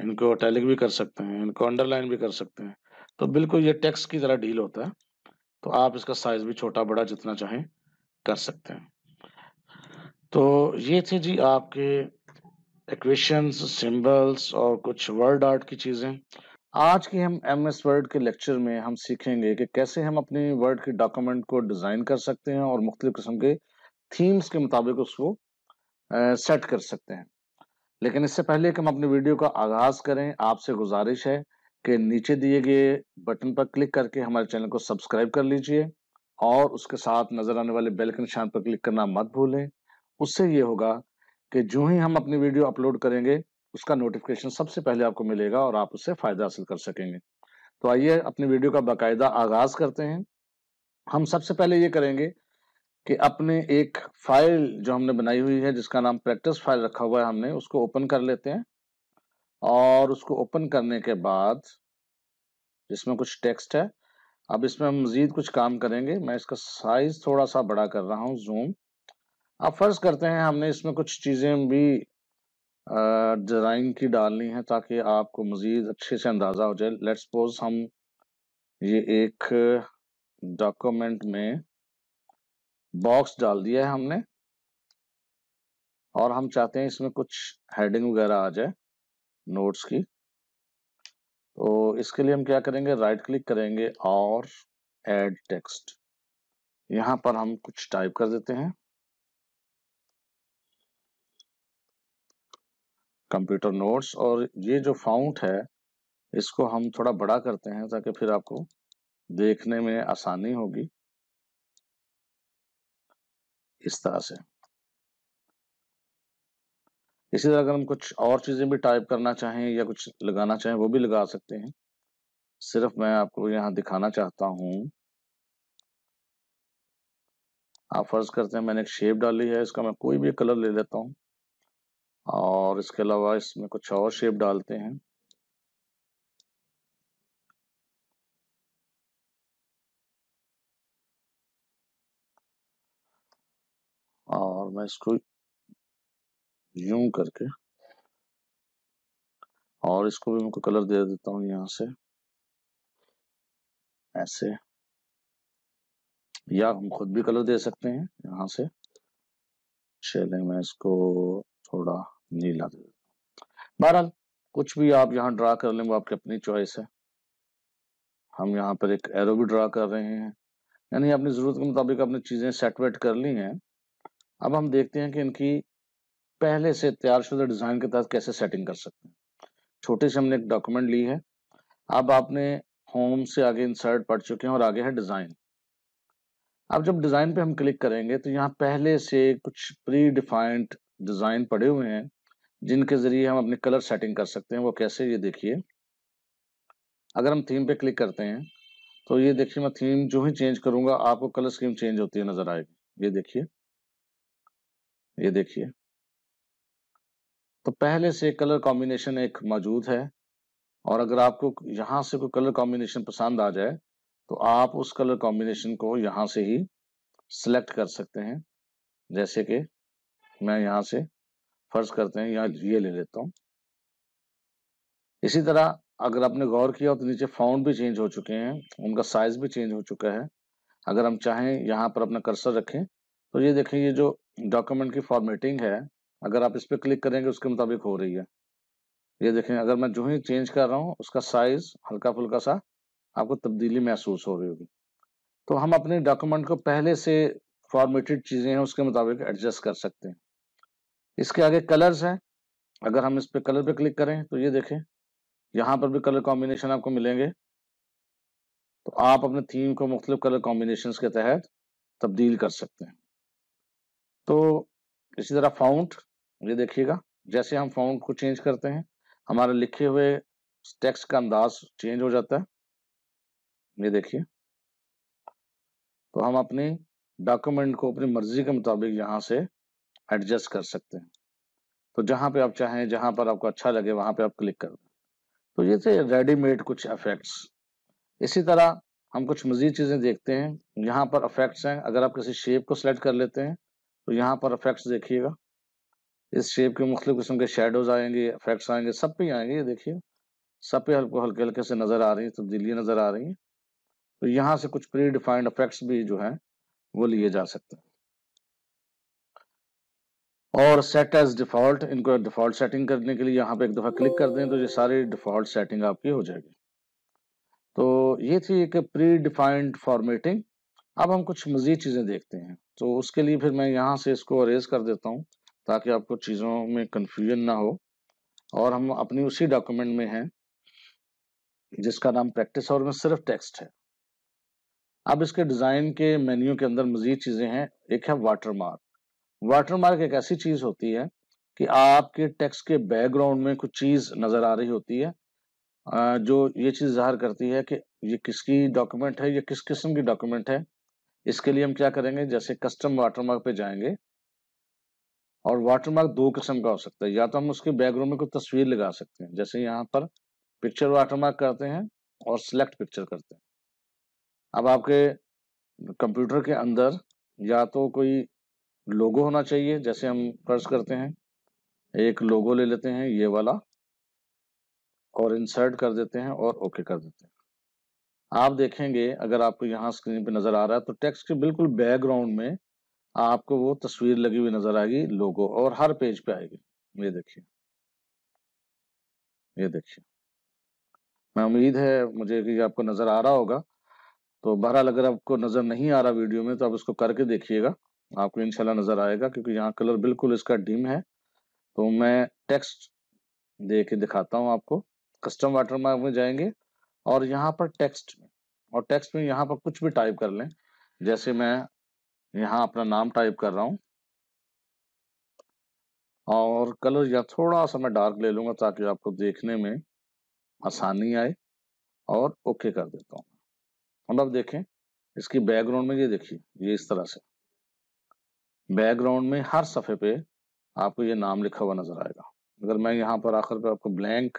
इनको अटैलिक भी कर सकते हैं इनको अंडरलाइन भी कर सकते हैं तो बिल्कुल ये टेक्स्ट की तरह डील होता है तो आप इसका साइज भी छोटा बड़ा जितना चाहें कर सकते हैं तो ये थे जी आपके इक्वेशंस सिंबल्स और कुछ वर्ड आर्ट की चीज़ें आज की हम एम एस वर्ड के लेक्चर में हम सीखेंगे कि कैसे हम अपने वर्ड के डॉक्यूमेंट को डिज़ाइन कर सकते हैं और मुख्तु किस्म के थीम्स के मुताबिक उसको सेट कर सकते हैं लेकिन इससे पहले कि हम अपनी वीडियो का आगाज़ करें आपसे गुजारिश है कि नीचे दिए गए बटन पर क्लिक करके हमारे चैनल को सब्सक्राइब कर लीजिए और उसके साथ नज़र आने वाले बेल के निशान पर क्लिक करना मत भूलें उससे ये होगा कि जो ही हम अपनी वीडियो अपलोड करेंगे उसका नोटिफिकेशन सबसे पहले आपको मिलेगा और आप उससे फ़ायदा हासिल कर सकेंगे तो आइए अपनी वीडियो का बाकायदा आगाज़ करते हैं हम सबसे पहले ये करेंगे कि अपने एक फाइल जो हमने बनाई हुई है जिसका नाम प्रैक्टिस फाइल रखा हुआ है हमने उसको ओपन कर लेते हैं और उसको ओपन करने के बाद इसमें कुछ टेक्स्ट है अब इसमें हम मज़ीद कुछ काम करेंगे मैं इसका साइज़ थोड़ा सा बड़ा कर रहा हूँ जूम अब फर्ज करते हैं हमने इसमें कुछ चीज़ें भी डिज़ाइन की डालनी है ताकि आपको मज़ीद अच्छे से अंदाज़ा हो जाए लेट सपोज हम ये एक डॉक्यूमेंट में बॉक्स डाल दिया है हमने और हम चाहते हैं इसमें कुछ हेडिंग वगैरह आ जाए नोट्स की तो इसके लिए हम क्या करेंगे राइट क्लिक करेंगे और ऐड टेक्स्ट यहाँ पर हम कुछ टाइप कर देते हैं कंप्यूटर नोट्स और ये जो फाउंट है इसको हम थोड़ा बड़ा करते हैं ताकि फिर आपको देखने में आसानी होगी इस तरह से इसी तरह अगर हम कुछ और चीज़ें भी टाइप करना चाहें या कुछ लगाना चाहें वो भी लगा सकते हैं सिर्फ मैं आपको यहाँ दिखाना चाहता हूँ आप फर्ज करते हैं मैंने एक शेप डाली है इसका मैं कोई भी कलर ले लेता हूँ और इसके अलावा इसमें कुछ और शेप डालते हैं और मैं इसको यूं करके और इसको भी मैं कलर दे देता हूँ यहां से ऐसे या हम खुद भी कलर दे सकते हैं यहां से चलें मैं इसको थोड़ा नीला दे बहरहाल कुछ भी आप यहाँ ड्रा कर लें वो आपकी अपनी चॉइस है हम यहाँ पर एक एरो भी ड्रा कर रहे हैं यानी अपनी ज़रूरत के मुताबिक अपनी चीज़ें सेट वेट कर ली हैं अब हम देखते हैं कि इनकी पहले से तैयारशुदा डिज़ाइन के तहत कैसे सेटिंग कर सकते हैं छोटे से हमने एक डॉक्यूमेंट ली है अब आपने होम से आगे इंसर्ट पढ़ चुके हैं और आगे है डिज़ाइन अब जब डिज़ाइन पे हम क्लिक करेंगे तो यहाँ पहले से कुछ प्री डिफाइंड डिज़ाइन पड़े हुए हैं जिनके ज़रिए हम अपनी कलर सेटिंग कर सकते हैं वो कैसे ये देखिए अगर हम थीम पे क्लिक करते हैं तो ये देखिए मैं थीम जो ही चेंज करूंगा आपको कलर स्कीम चेंज होती है नज़र आएगी ये देखिए ये देखिए तो पहले से कलर कॉम्बिनेशन एक मौजूद है और अगर आपको यहाँ से कोई कलर कॉम्बिनेशन पसंद आ जाए तो आप उस कलर कॉम्बिनेशन को यहाँ से ही सिलेक्ट कर सकते हैं जैसे कि मैं यहाँ से फर्ज करते हैं यहाँ ये ले लेता हूँ इसी तरह अगर आपने गौर किया हो तो नीचे फाउंड भी चेंज हो चुके हैं उनका साइज भी चेंज हो चुका है अगर हम चाहें यहाँ पर अपना कर्सर रखें तो ये देखें ये जो डॉक्यूमेंट की फॉर्मेटिंग है अगर आप इस पर क्लिक करेंगे उसके मुताबिक हो रही है ये देखें अगर मैं जो ही चेंज कर रहा हूँ उसका साइज हल्का फुल्का सा आपको तब्दीली महसूस हो रही होगी तो हम अपने डॉक्यूमेंट को पहले से फॉर्मेटेड चीज़ें हैं उसके मुताबिक एडजस्ट कर सकते हैं इसके आगे कलर्स हैं अगर हम इस पे कलर पे क्लिक करें तो ये देखें यहाँ पर भी कलर कॉम्बिनेशन आपको मिलेंगे तो आप अपने थीम को मुख्तलिफ कलर कॉम्बिनेशन के तहत तब्दील कर सकते हैं तो इसी तरह फाउंट ये देखिएगा जैसे हम फाउंट को चेंज करते हैं हमारे लिखे हुए टेक्स्ट का अंदाज चेंज हो जाता है ये देखिए तो हम अपनी डॉक्यूमेंट को अपनी मर्जी के मुताबिक यहाँ से एडजस्ट कर सकते हैं तो जहाँ पे आप चाहें जहाँ पर आपको अच्छा लगे वहाँ पे आप क्लिक कर दें तो ये थे रेडीमेड कुछ अफेक्ट्स इसी तरह हम कुछ मजीद चीज़ें देखते हैं यहाँ पर अफेक्ट्स हैं अगर आप किसी शेप को सिलेक्ट कर लेते हैं तो यहाँ पर अफेक्ट्स देखिएगा इस शेप के मुख्तु किस्म के शेडोज आएंगे अफेक्ट्स आएंगे सब पे आएंगे ये देखिए सब पे हल्के हल्के हल्के से नज़र आ रही है तब्दीलियाँ नज़र आ रही हैं तो यहाँ से कुछ प्री डिफाइंड अफेक्ट्स भी जो हैं वो लिए जा सकते हैं और सेट एज डिफॉल्ट इनको डिफॉल्ट सेटिंग करने के लिए यहाँ पे एक दफ़ा क्लिक कर दें तो ये सारी डिफॉल्ट सेटिंग आपकी हो जाएगी तो ये थी एक प्री डिफाइंड फॉर्मेटिंग अब हम कुछ मज़ीद चीज़ें देखते हैं तो उसके लिए फिर मैं यहाँ से इसको अरेज कर देता हूँ ताकि आपको चीज़ों में कन्फ्यूजन ना हो और हम अपनी उसी डॉक्यूमेंट में हैं जिसका नाम प्रैक्टिस और में सिर्फ टेक्स्ट है अब इसके डिज़ाइन के मेन्यू के अंदर मज़ीद चीज़ें हैं एक है वाटर मार्क वाटरमार्क एक ऐसी चीज होती है कि आपके टेक्स्ट के बैकग्राउंड में कुछ चीज नजर आ रही होती है जो ये चीज जाहिर करती है कि ये किसकी डॉक्यूमेंट है या किस किस्म की डॉक्यूमेंट है इसके लिए हम क्या करेंगे जैसे कस्टम वाटरमार्क पे जाएंगे और वाटरमार्क दो किस्म का हो सकता है या तो हम उसके बैकग्राउंड में कोई तस्वीर लगा सकते हैं जैसे यहाँ पर पिक्चर वाटरमार्क करते हैं और सिलेक्ट पिक्चर करते हैं अब आपके कंप्यूटर के अंदर या तो कोई लोगो होना चाहिए जैसे हम कर्ज करते हैं एक लोगो ले लेते हैं ये वाला और इंसर्ट कर देते हैं और ओके कर देते हैं आप देखेंगे अगर आपको यहाँ स्क्रीन पे नजर आ रहा है तो टेक्स्ट के बिल्कुल बैकग्राउंड में आपको वो तस्वीर लगी हुई नजर आएगी लोगो और हर पेज पे आएगी ये देखिए ये देखिए मैं उम्मीद है मुझे कि आपको नजर आ रहा होगा तो बहरहाल अगर आपको नजर नहीं आ रहा वीडियो में तो आप उसको करके देखिएगा आपको इंशाल्लाह नज़र आएगा क्योंकि यहाँ कलर बिल्कुल इसका डिम है तो मैं टेक्स्ट दे के दिखाता हूँ आपको कस्टम वाटर मार्क में जाएंगे और यहाँ पर टेक्स्ट में और टेक्स्ट में यहाँ पर कुछ भी टाइप कर लें जैसे मैं यहाँ अपना नाम टाइप कर रहा हूँ और कलर या थोड़ा सा मैं डार्क ले लूँगा ताकि आपको देखने में आसानी आए और ओके कर देता हूँ मतलब आप देखें इसकी बैकग्राउंड में ये देखिए ये इस तरह से बैकग्राउंड में हर सफ़े पे आपको ये नाम लिखा हुआ नज़र आएगा अगर मैं यहाँ पर आखिर पे आपको ब्लैंक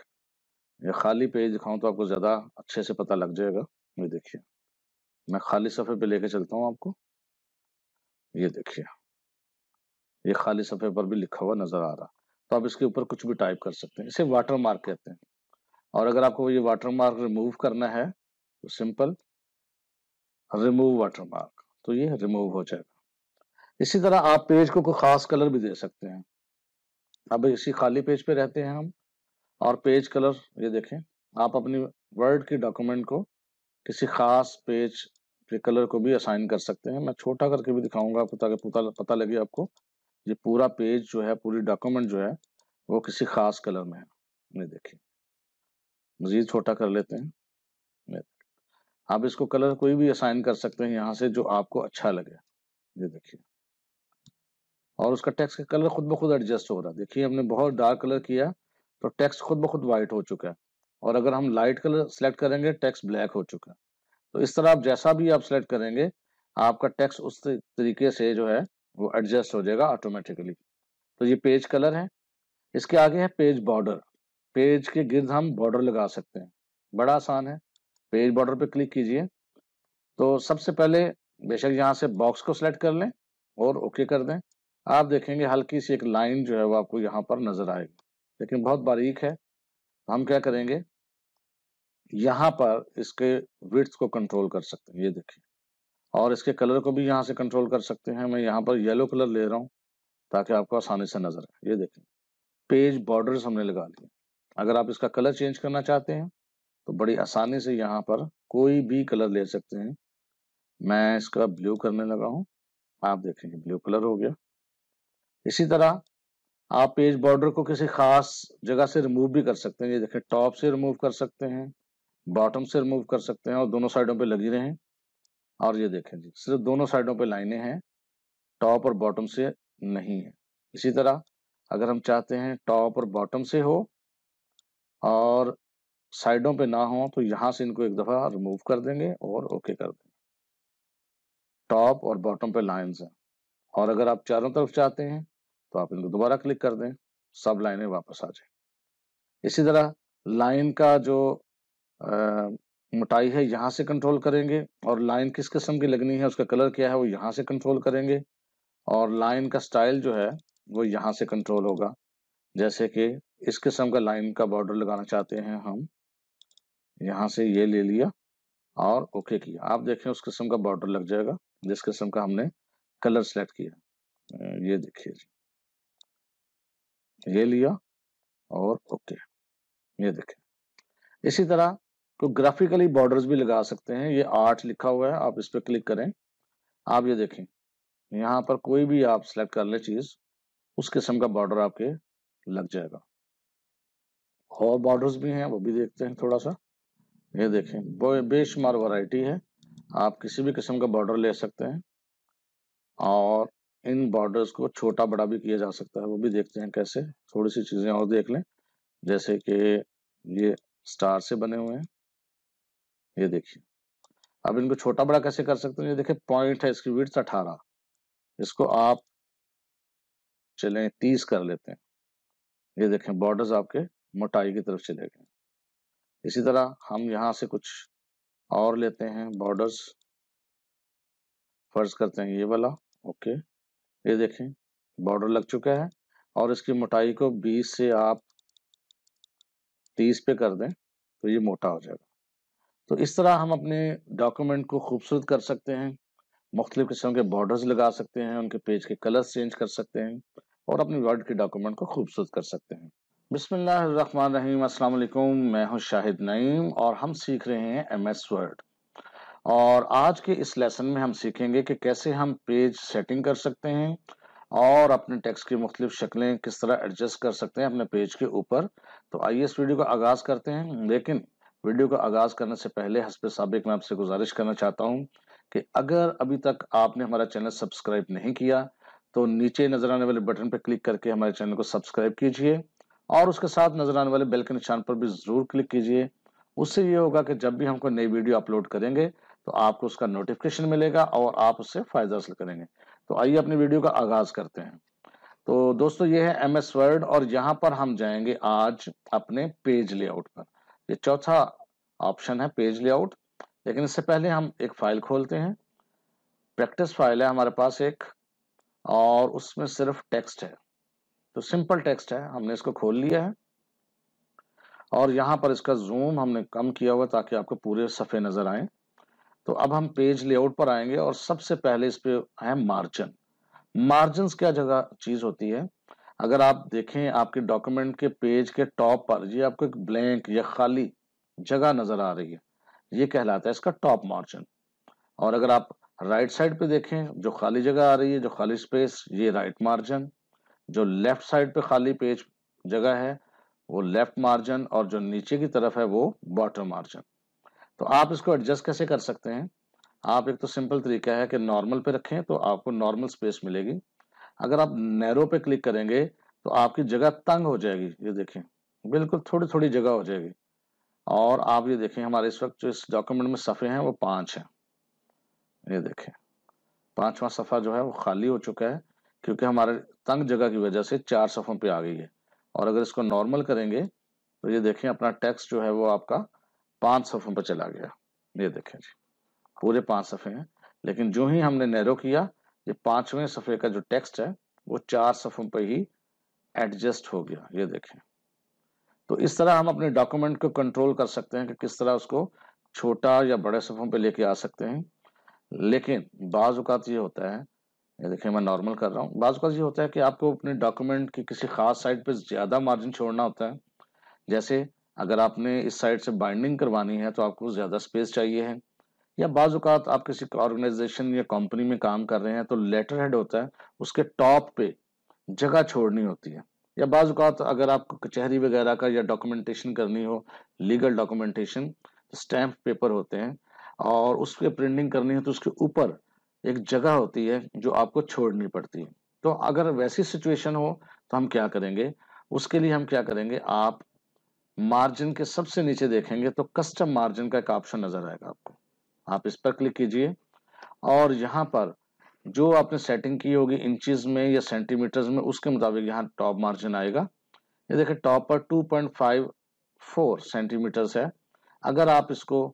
या खाली पेज दिखाऊं तो आपको ज़्यादा अच्छे से पता लग जाएगा ये देखिए मैं खाली सफ़े पे लेके चलता हूँ आपको ये देखिए ये खाली सफ़े पर भी लिखा हुआ नज़र आ रहा तो आप इसके ऊपर कुछ भी टाइप कर सकते हैं इसे वाटर मार्क कहते हैं और अगर आपको ये वाटर मार्क रिमूव करना है तो सिंपल रिमूव वाटर मार्क तो ये रिमूव हो जाएगा इसी तरह आप पेज को कोई ख़ास कलर भी दे सकते हैं अब इसी खाली पेज पे रहते हैं हम और पेज कलर ये देखें आप अपनी वर्ड की डॉक्यूमेंट को किसी ख़ास पेज के कलर को भी असाइन कर सकते हैं मैं छोटा करके भी दिखाऊंगा आपको ताकि पता पता लगे आपको ये पूरा पेज जो है पूरी डॉक्यूमेंट जो है वो किसी ख़ास कलर में है ये देखिए मज़ीद छोटा कर लेते हैं आप इसको कलर कोई भी असाइन कर सकते हैं यहाँ से जो आपको अच्छा लगे ये देखिए और उसका टेक्स्ट का कलर खुद ब खुद एडजस्ट हो रहा है देखिए हमने बहुत डार्क कलर किया तो टेक्स्ट खुद ब खुद वाइट हो चुका है और अगर हम लाइट कलर सेलेक्ट करेंगे टेक्स्ट ब्लैक हो चुका है तो इस तरह आप जैसा भी आप सेलेक्ट करेंगे आपका टेक्स्ट उस तरीके से जो है वो एडजस्ट हो जाएगा ऑटोमेटिकली तो ये पेज कलर है इसके आगे है पेज बॉर्डर पेज के गिर्द हम बॉर्डर लगा सकते हैं बड़ा आसान है पेज बॉर्डर पे क्लिक कीजिए तो सबसे पहले बेशक यहाँ से बॉक्स को सिलेक्ट कर लें और ओके कर दें आप देखेंगे हल्की सी एक लाइन जो है वो आपको यहाँ पर नजर आएगी लेकिन बहुत बारीक है हम क्या करेंगे यहाँ पर इसके विड्थ को कंट्रोल कर सकते हैं ये देखिए और इसके कलर को भी यहाँ से कंट्रोल कर सकते हैं मैं यहाँ पर येलो कलर ले रहा हूँ ताकि आपको आसानी से नजर आए ये देखें पेज बॉर्डर हमने लगा लिए अगर आप इसका कलर चेंज करना चाहते हैं तो बड़ी आसानी से यहाँ पर कोई भी कलर ले सकते हैं मैं इसका ब्लू करने लगा हूँ आप देखेंगे ब्लू कलर हो गया इसी तरह आप पेज बॉर्डर को किसी खास जगह से रिमूव भी कर सकते हैं ये देखें टॉप से रिमूव कर सकते हैं बॉटम से रिमूव कर सकते हैं और दोनों साइडों पे लगी रहें और ये देखें जी सिर्फ दोनों साइडों पे लाइनें हैं टॉप और बॉटम से नहीं है इसी तरह अगर हम चाहते हैं टॉप और बॉटम से हो और साइडों पे ना हो तो यहाँ से इनको एक दफ़ा रिमूव कर देंगे और ओके कर देंगे टॉप और बॉटम पे लाइन्स हैं और अगर आप चारों तरफ चाहते हैं तो आप इनको दोबारा क्लिक कर दें सब लाइनें वापस आ जाए इसी तरह लाइन का जो आ, मोटाई है यहाँ से कंट्रोल करेंगे और लाइन किस किस्म की लगनी है उसका कलर क्या है वो यहाँ से कंट्रोल करेंगे और लाइन का स्टाइल जो है वो यहाँ से कंट्रोल होगा जैसे कि इस किस्म का लाइन का बॉर्डर लगाना चाहते हैं हम यहाँ से ये ले लिया और ओके किया आप देखें उस किस्म का बॉर्डर लग जाएगा जिस किस्म का हमने कलर सेलेक्ट किया ये देखिए जी ये लिया और ओके ये देखें इसी तरह तो ग्राफिकली बॉर्डर्स भी लगा सकते हैं ये आर्ट लिखा हुआ है आप इस पर क्लिक करें आप ये देखें यहाँ पर कोई भी आप सेलेक्ट कर ले चीज़ उस किस्म का बॉर्डर आपके लग जाएगा और बॉर्डर्स भी हैं वो भी देखते हैं थोड़ा सा ये देखें बेशुमार वैरायटी है आप किसी भी किस्म का बॉर्डर ले सकते हैं और इन बॉर्डर्स को छोटा बड़ा भी किया जा सकता है वो भी देखते हैं कैसे थोड़ी सी चीज़ें और देख लें जैसे कि ये स्टार से बने हुए हैं ये देखिए अब इनको छोटा बड़ा कैसे कर सकते हैं ये देखिए पॉइंट है इसकी विड्थ अठारह इसको आप चले तीस कर लेते हैं ये देखें बॉर्डर्स आपके मोटाई की तरफ चले गए इसी तरह हम यहाँ से कुछ और लेते हैं बॉर्डर्स फर्ज करते हैं ये वाला ओके ये देखें बॉर्डर लग चुका है और इसकी मोटाई को 20 से आप 30 पे कर दें तो ये मोटा हो जाएगा तो इस तरह हम अपने डॉक्यूमेंट को खूबसूरत कर सकते हैं मुख्तलिफ़ किस्म के बॉर्डर्स लगा सकते हैं उनके पेज के कलर्स चेंज कर सकते हैं और अपने वर्ड के डॉक्यूमेंट को खूबसूरत कर सकते हैं बिसमीम अल्लाम मैं हूं शाहिद नईम और हम सीख रहे हैं एम एस वर्ड और आज के इस लेसन में हम सीखेंगे कि कैसे हम पेज सेटिंग कर सकते हैं और अपने टेक्स की मुख्तलिफ शक्लें किस तरह एडजस्ट कर सकते हैं अपने पेज के ऊपर तो आइए इस वीडियो का आगाज़ करते हैं लेकिन वीडियो का आगाज़ करने से पहले हसब सबक मैं आपसे गुजारिश करना चाहता हूँ कि अगर अभी तक आपने हमारा चैनल सब्सक्राइब नहीं किया तो नीचे नजर आने वाले बटन पर क्लिक करके हमारे चैनल को सब्सक्राइब कीजिए और उसके साथ नजर आने वाले बेल के निशान पर भी ज़रूर क्लिक कीजिए उससे ये होगा कि जब भी हम कोई नई वीडियो अपलोड करेंगे तो आपको उसका नोटिफिकेशन मिलेगा और आप उससे फ़ायदा हासिल करेंगे तो आइए अपनी वीडियो का आगाज़ करते हैं तो दोस्तों ये है एमएस वर्ड और यहाँ पर हम जाएंगे आज अपने पेज लेआउट पर ये चौथा ऑप्शन है पेज लेआउट लेकिन इससे पहले हम एक फ़ाइल खोलते हैं प्रैक्टिस फाइल है हमारे पास एक और उसमें सिर्फ टेक्स्ट है तो सिंपल टेक्स्ट है हमने इसको खोल लिया है और यहाँ पर इसका जूम हमने कम किया हुआ ताकि आपको पूरे सफ़े नज़र आए तो अब हम पेज लेआउट पर आएंगे और सबसे पहले इस पे है मार्जिन मार्जिन क्या जगह चीज होती है अगर आप देखें आपके डॉक्यूमेंट के पेज के टॉप पर ये आपको एक ब्लैंक या खाली जगह नजर आ रही है ये कहलाता है इसका टॉप मार्जिन और अगर आप राइट साइड पे देखें जो खाली जगह आ रही है जो खाली स्पेस ये राइट मार्जिन जो लेफ्ट साइड पे खाली पेज जगह है वो लेफ्ट मार्जिन और जो नीचे की तरफ है वो बॉटम मार्जिन तो आप इसको एडजस्ट कैसे कर सकते हैं आप एक तो सिंपल तरीका है कि नॉर्मल पे रखें तो आपको नॉर्मल स्पेस मिलेगी अगर आप नैरो पे क्लिक करेंगे तो आपकी जगह तंग हो जाएगी ये देखें बिल्कुल थोड़ी थोड़ी जगह हो जाएगी और आप ये देखें हमारे इस वक्त जो इस डॉक्यूमेंट में सफ़े हैं वो पाँच हैं ये देखें पाँचवा सफ़ा जो है वो खाली हो चुका है क्योंकि हमारे तंग जगह की वजह से चार सफ़ों पे आ गई है और अगर इसको नॉर्मल करेंगे तो ये देखें अपना टैक्स जो है वो आपका पांच सफों पर चला गया ये देखें जी पूरे पांच सफ़े हैं लेकिन जो ही हमने नैरो किया ये पांचवें सफ़े का जो टेक्स्ट है वो चार सफ़ों पर ही एडजस्ट हो गया ये देखें तो इस तरह हम अपने डॉक्यूमेंट को कंट्रोल कर सकते हैं कि किस तरह उसको छोटा या बड़े सफ़ों पर लेके आ सकते हैं लेकिन बाज़ अवत ये होता है ये देखिए मैं नॉर्मल कर रहा हूँ बाज़ अवत ये होता है कि आपको अपने डॉक्यूमेंट की किसी खास साइड पे ज़्यादा मार्जिन छोड़ना होता है जैसे अगर आपने इस साइड से बाइंडिंग करवानी है तो आपको ज़्यादा स्पेस चाहिए है या बाज़ात आप किसी ऑर्गेनाइजेशन या कंपनी में काम कर रहे हैं तो लेटर हेड होता है उसके टॉप पे जगह छोड़नी होती है या बाज़ात अगर आपको कचहरी वगैरह का या डॉक्यूमेंटेशन करनी हो लीगल डॉक्यूमेंटेशन तो स्टैम्प पेपर होते हैं और उस पर प्रिंटिंग करनी है तो उसके ऊपर एक जगह होती है जो आपको छोड़नी पड़ती है तो अगर वैसी सिचुएशन हो तो हम क्या करेंगे उसके लिए हम क्या करेंगे आप मार्जिन के सबसे नीचे देखेंगे तो कस्टम मार्जिन का एक ऑप्शन नजर आएगा आपको आप इस पर क्लिक कीजिए और यहाँ पर जो आपने सेटिंग की होगी इंचज में या सेंटीमीटर्स में उसके मुताबिक यहाँ टॉप मार्जिन आएगा ये देखिए टॉप पर 2.54 सेंटीमीटर्स है अगर आप इसको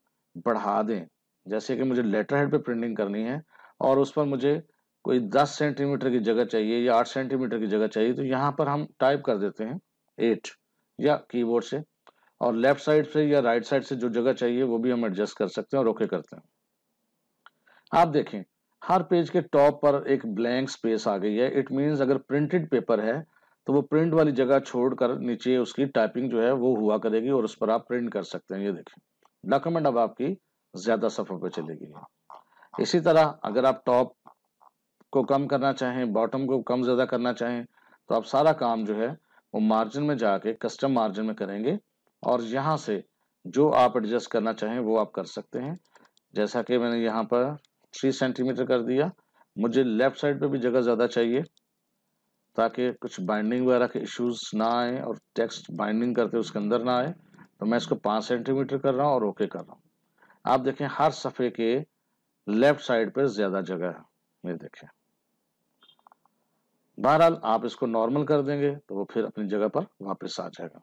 बढ़ा दें जैसे कि मुझे लेटर हेड पे प्रिंटिंग करनी है और उस पर मुझे कोई 10 सेंटीमीटर की जगह चाहिए या 8 सेंटीमीटर की जगह चाहिए तो यहाँ पर हम टाइप कर देते हैं 8 या कीबोर्ड से और लेफ्ट साइड से या राइट साइड से जो जगह चाहिए वो भी हम एडजस्ट कर सकते हैं और ओके करते हैं आप देखें हर पेज के टॉप पर एक ब्लैंक स्पेस आ गई है इट मीन्स अगर प्रिंटेड पेपर है तो वो प्रिंट वाली जगह छोड़कर नीचे उसकी टाइपिंग जो है वो हुआ करेगी और उस पर आप प्रिंट कर सकते हैं ये देखें डॉक्यूमेंट अब आपकी ज्यादा सफर पर चलेगी इसी तरह अगर आप टॉप को कम करना चाहें बॉटम को कम ज्यादा करना चाहें तो आप सारा काम जो है वो मार्जिन में जाके कस्टम मार्जिन में करेंगे और यहाँ से जो आप एडजस्ट करना चाहें वो आप कर सकते हैं जैसा कि मैंने यहाँ पर थ्री सेंटीमीटर कर दिया मुझे लेफ़्ट साइड पे भी जगह ज़्यादा चाहिए ताकि कुछ बाइंडिंग वगैरह के इश्यूज ना आए और टेक्स्ट बाइंडिंग करते उसके अंदर ना आए तो मैं इसको पाँच सेंटीमीटर कर रहा हूँ और ओके कर रहा हूँ आप देखें हर सफ़े के लेफ़्ट साइड पर ज़्यादा जगह है ये देखें बहरहाल आप इसको नॉर्मल कर देंगे तो वो फिर अपनी जगह पर वापस आ जाएगा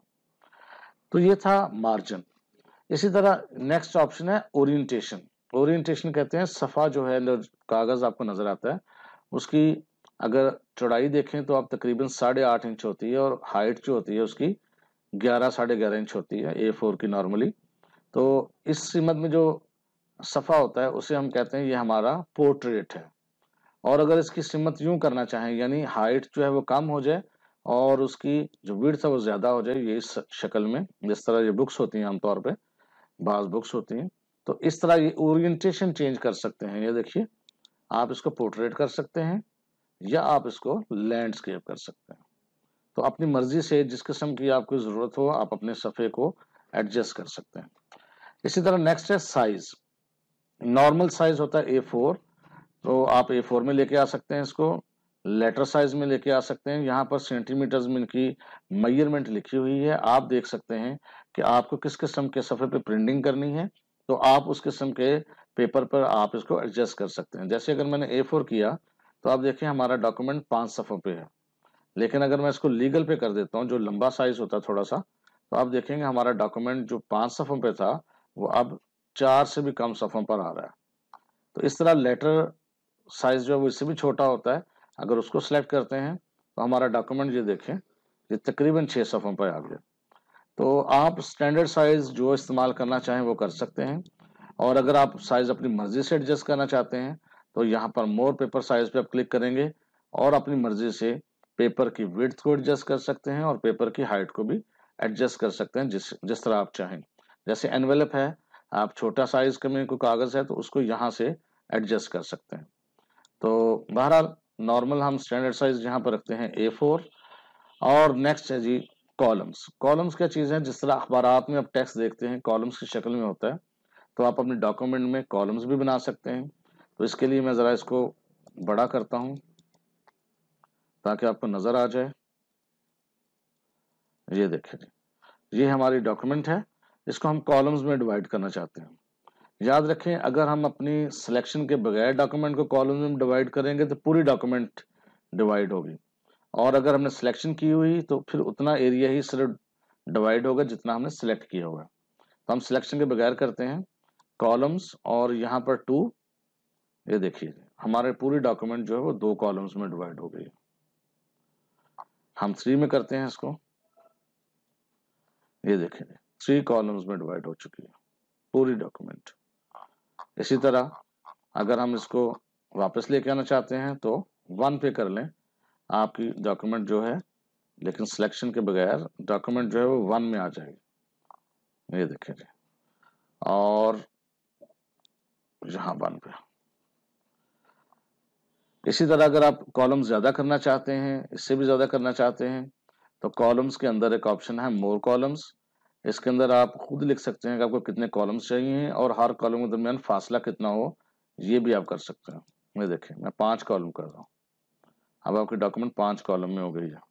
तो ये था मार्जिन इसी तरह नेक्स्ट ऑप्शन है ओरिएंटेशन ओरिएंटेशन कहते हैं सफ़ा जो है कागज़ आपको नज़र आता है उसकी अगर चौड़ाई देखें तो आप तकरीबन साढ़े आठ इंच होती है और हाइट जो होती है उसकी ग्यारह साढ़े ग्यारह इंच होती है ए फोर की नॉर्मली तो इस सीमत में जो सफ़ा होता है उसे हम कहते हैं ये हमारा पोर्ट्रेट है और अगर इसकी सीमत यूं करना चाहें यानी हाइट जो है वो कम हो जाए और उसकी जो वीड्स है वो ज़्यादा हो जाए ये इस शक्ल में जिस तरह ये बुक्स होती हैं आमतौर पर बाज बुक्स होती हैं तो इस तरह ये ओरिएंटेशन चेंज कर सकते हैं ये देखिए आप इसको पोर्ट्रेट कर सकते हैं या आप इसको लैंडस्केप कर सकते हैं तो अपनी मर्जी से जिस किस्म की आपको ज़रूरत हो आप अपने सफ़े को एडजस्ट कर सकते हैं इसी तरह नेक्स्ट है साइज़ नॉर्मल साइज़ होता है ए फोर तो आप ए फोर में लेके आ सकते हैं इसको लेटर साइज में लेके आ सकते हैं यहाँ पर सेंटीमीटर्स में इनकी मयरमेंट लिखी हुई है आप देख सकते हैं कि आपको किस किस्म के सफ़े पे प्रिंटिंग करनी है तो आप उस किस्म के पेपर पर आप इसको एडजस्ट कर सकते हैं जैसे अगर मैंने ए फोर किया तो आप देखिए हमारा डॉक्यूमेंट पाँच सफ़ों पे है लेकिन अगर मैं इसको लीगल पे कर देता हूँ जो लंबा साइज होता है थोड़ा सा तो आप देखेंगे हमारा डॉक्यूमेंट जो पाँच सफ़ों पे था वो अब चार से भी कम सफ़ों पर आ रहा है तो इस तरह लेटर साइज जो है वो इससे भी छोटा होता है अगर उसको सेलेक्ट करते हैं तो हमारा डॉक्यूमेंट ये देखें ये तकरीबन छः सफ़ों पर आ गया तो आप स्टैंडर्ड साइज़ जो इस्तेमाल करना चाहें वो कर सकते हैं और अगर आप साइज़ अपनी मर्ज़ी से एडजस्ट करना चाहते हैं तो यहाँ पर मोर पेपर साइज़ पे आप क्लिक करेंगे और अपनी मर्ज़ी से पेपर की विड्थ को एडजस्ट कर सकते हैं और पेपर की हाइट को भी एडजस्ट कर सकते हैं जिस जिस तरह आप चाहें जैसे एनवेलप है आप छोटा साइज़ का में कोई कागज़ है तो उसको यहाँ से एडजस्ट कर सकते हैं तो बहरहाल नॉर्मल हम स्टैंडर्ड साइज यहाँ पर रखते हैं ए फोर और नेक्स्ट है जी कॉलम्स कॉलम्स क्या चीज़ है जिस तरह अखबार में आप टेक्स देखते हैं कॉलम्स की शक्ल में होता है तो आप अपने डॉक्यूमेंट में कॉलम्स भी बना सकते हैं तो इसके लिए मैं ज़रा इसको बड़ा करता हूँ ताकि आपको नज़र आ जाए ये देखें ये हमारी डॉक्यूमेंट है इसको हम कॉलम्स में डिवाइड करना चाहते हैं याद रखें अगर हम अपनी सिलेक्शन के बगैर डॉक्यूमेंट को कॉलम में डिवाइड करेंगे तो पूरी डॉक्यूमेंट डिवाइड होगी और अगर हमने सिलेक्शन की हुई तो फिर उतना एरिया ही सिर्फ डिवाइड होगा जितना हमने सिलेक्ट किया होगा तो हम सिलेक्शन के बगैर करते हैं कॉलम्स और यहाँ पर टू ये देखिए हमारे पूरी डॉक्यूमेंट जो है वो दो कॉलम्स में डिवाइड हो गई है हम थ्री में करते हैं इसको ये देखिए थ्री कॉलम्स में डिवाइड हो चुकी है पूरी डॉक्यूमेंट इसी तरह अगर हम इसको वापस लेके आना चाहते हैं तो वन पे कर लें आपकी डॉक्यूमेंट जो है लेकिन सिलेक्शन के बगैर डॉक्यूमेंट जो है वो वन में आ जाएगी ये देखिए जी और यहाँ वन पे इसी तरह अगर आप कॉलम्स ज़्यादा करना चाहते हैं इससे भी ज़्यादा करना चाहते हैं तो कॉलम्स के अंदर एक ऑप्शन है मोर कॉलम्स इसके अंदर आप खुद लिख सकते हैं कि आपको कितने कॉलम्स चाहिए और हर कॉलम के दरमियान फासला कितना हो ये भी आप कर सकते हैं ये देखिए मैं पांच कॉलम कर रहा हूँ अब आपके डॉक्यूमेंट पांच कॉलम में हो गई है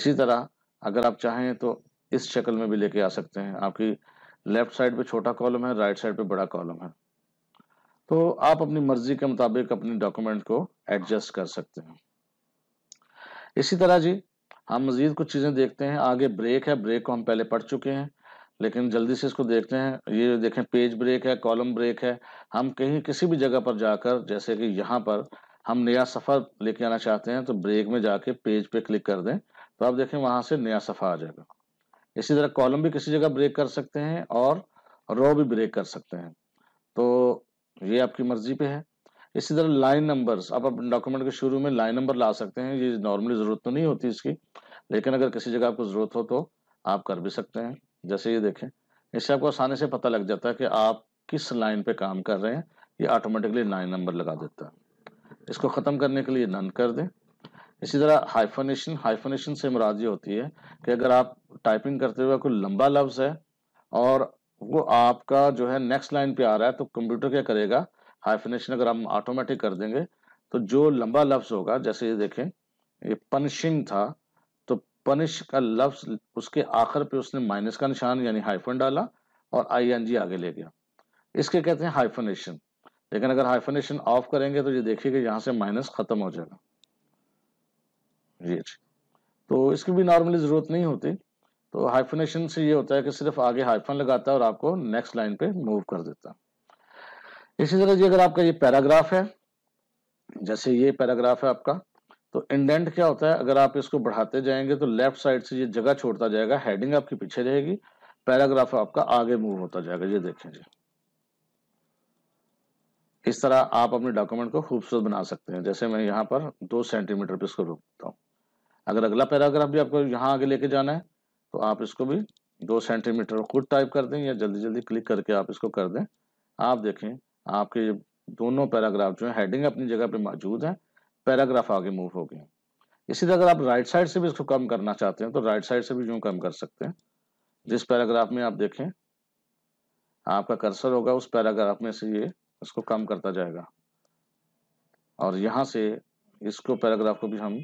इसी तरह अगर आप चाहें तो इस शक्ल में भी लेके आ सकते हैं आपकी लेफ्ट साइड पे छोटा कॉलम है राइट साइड पे बड़ा कॉलम है तो आप अपनी मर्जी के मुताबिक अपने डॉक्यूमेंट को एडजस्ट कर सकते हैं इसी तरह जी हम मजीद कुछ चीज़ें देखते हैं आगे ब्रेक है ब्रेक को हम पहले पढ़ चुके हैं लेकिन जल्दी से इसको देखते हैं ये देखें पेज ब्रेक है कॉलम ब्रेक है हम कहीं किसी भी जगह पर जाकर जैसे कि यहाँ पर हम नया सफ़र लेके आना चाहते हैं तो ब्रेक में जाके पेज पे क्लिक कर दें तो आप देखें वहाँ से नया सफ़ा आ जाएगा इसी तरह कॉलम भी किसी जगह ब्रेक कर सकते हैं और रो भी ब्रेक कर सकते हैं तो ये आपकी मर्जी पे है इसी तरह लाइन नंबर्स आप अपने डॉक्यूमेंट के शुरू में लाइन नंबर ला सकते हैं ये नॉर्मली ज़रूरत तो नहीं होती इसकी लेकिन अगर किसी जगह आपको ज़रूरत हो तो आप कर भी सकते हैं जैसे ये देखें इससे आपको आसानी से पता लग जाता है कि आप किस लाइन पे काम कर रहे हैं ये ऑटोमेटिकली लाइन नंबर लगा देता है इसको ख़त्म करने के लिए नन कर दें इसी तरह हाइफोनेशन हाइफोनेशन से मुराद ये होती है कि अगर आप टाइपिंग करते हुए कोई लंबा लफ्ज़ है और वो आपका जो है नेक्स्ट लाइन पे आ रहा है तो कंप्यूटर क्या करेगा हाइफिनेशन अगर हम ऑटोमेटिक कर देंगे तो जो लंबा लफ्ज होगा जैसे ये देखें ये पनिशिंग था तो पनिश का लफ्ज उसके आखिर पे उसने माइनस का निशान यानी हाइफन डाला और जी आगे ले गया इसके कहते हैं हाइफनेशन लेकिन अगर हाइफनेशन ऑफ करेंगे तो ये देखिए कि यहाँ से माइनस खत्म हो जाएगा तो इसकी भी नॉर्मली जरूरत नहीं होती तो हाइफनेशन से ये होता है कि सिर्फ आगे हाइफन लगाता है और आपको नेक्स्ट लाइन पे मूव कर देता है इसी तरह जी अगर आपका ये पैराग्राफ है जैसे ये पैराग्राफ है आपका तो इंडेंट क्या होता है अगर आप इसको बढ़ाते जाएंगे तो लेफ्ट साइड से ये जगह छोड़ता जाएगा हेडिंग आपकी पीछे रहेगी पैराग्राफ आपका आगे मूव होता जाएगा ये देखें जी इस तरह आप अपने डॉक्यूमेंट को खूबसूरत बना सकते हैं जैसे मैं यहाँ पर दो सेंटीमीटर पर इसको रोकता हूँ अगर अगला पैराग्राफ भी आपको यहाँ आगे लेके जाना है तो आप इसको भी दो सेंटीमीटर खुद टाइप कर दें या जल्दी जल्दी क्लिक करके आप इसको कर दें आप देखें आपके दोनों पैराग्राफ जो है हेडिंग अपनी जगह पे मौजूद है पैराग्राफ आगे मूव हो गए इसी तरह अगर आप राइट साइड से भी इसको कम करना चाहते हैं तो राइट साइड से भी जो कम कर सकते हैं जिस पैराग्राफ में आप देखें आपका कर्सर होगा उस पैराग्राफ में से ये इसको कम करता जाएगा और यहां से इसको पैराग्राफ को भी हम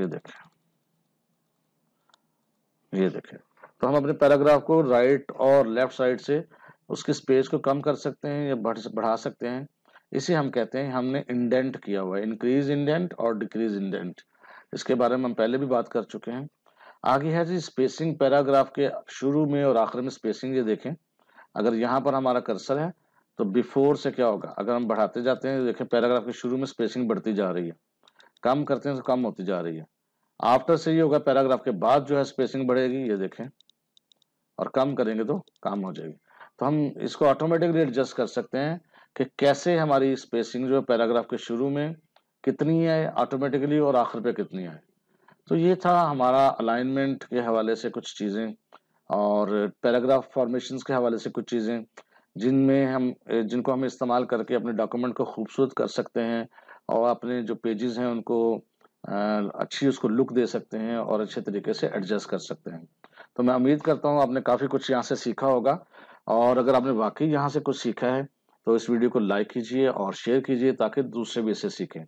ये देखें ये देखें तो हम अपने पैराग्राफ को राइट और लेफ्ट साइड से उसके स्पेस को कम कर सकते हैं या बढ़ बढ़ा सकते हैं इसे हम कहते हैं हमने इंडेंट किया हुआ है इंक्रीज इंडेंट और डिक्रीज इंडेंट इसके बारे में हम पहले भी बात कर चुके हैं आगे है जी स्पेसिंग पैराग्राफ के शुरू में और आखिर में स्पेसिंग ये देखें अगर यहाँ पर हमारा कर्सर है तो बिफोर से क्या होगा अगर हम बढ़ाते जाते हैं देखें पैराग्राफ के शुरू में स्पेसिंग बढ़ती जा रही है कम करते हैं तो कम होती जा रही है आफ्टर से ये होगा पैराग्राफ के बाद जो है स्पेसिंग बढ़ेगी ये देखें और कम करेंगे तो कम हो जाएगी तो हम इसको ऑटोमेटिकली एडजस्ट कर सकते हैं कि कैसे हमारी स्पेसिंग जो है पैराग्राफ के शुरू में कितनी है ऑटोमेटिकली और आखिर पे कितनी है तो ये था हमारा अलाइनमेंट के हवाले से कुछ चीज़ें और पैराग्राफ फॉर्मेशन के हवाले से कुछ चीज़ें जिनमें हम जिनको हम इस्तेमाल करके अपने डॉक्यूमेंट को खूबसूरत कर सकते हैं और अपने जो पेजेस हैं उनको अच्छी उसको लुक दे सकते हैं और अच्छे तरीके से एडजस्ट कर सकते हैं तो मैं उम्मीद करता हूँ आपने काफ़ी कुछ यहाँ से सीखा होगा और अगर आपने वाकई यहाँ से कुछ सीखा है तो इस वीडियो को लाइक कीजिए और शेयर कीजिए ताकि दूसरे भी इसे सीखें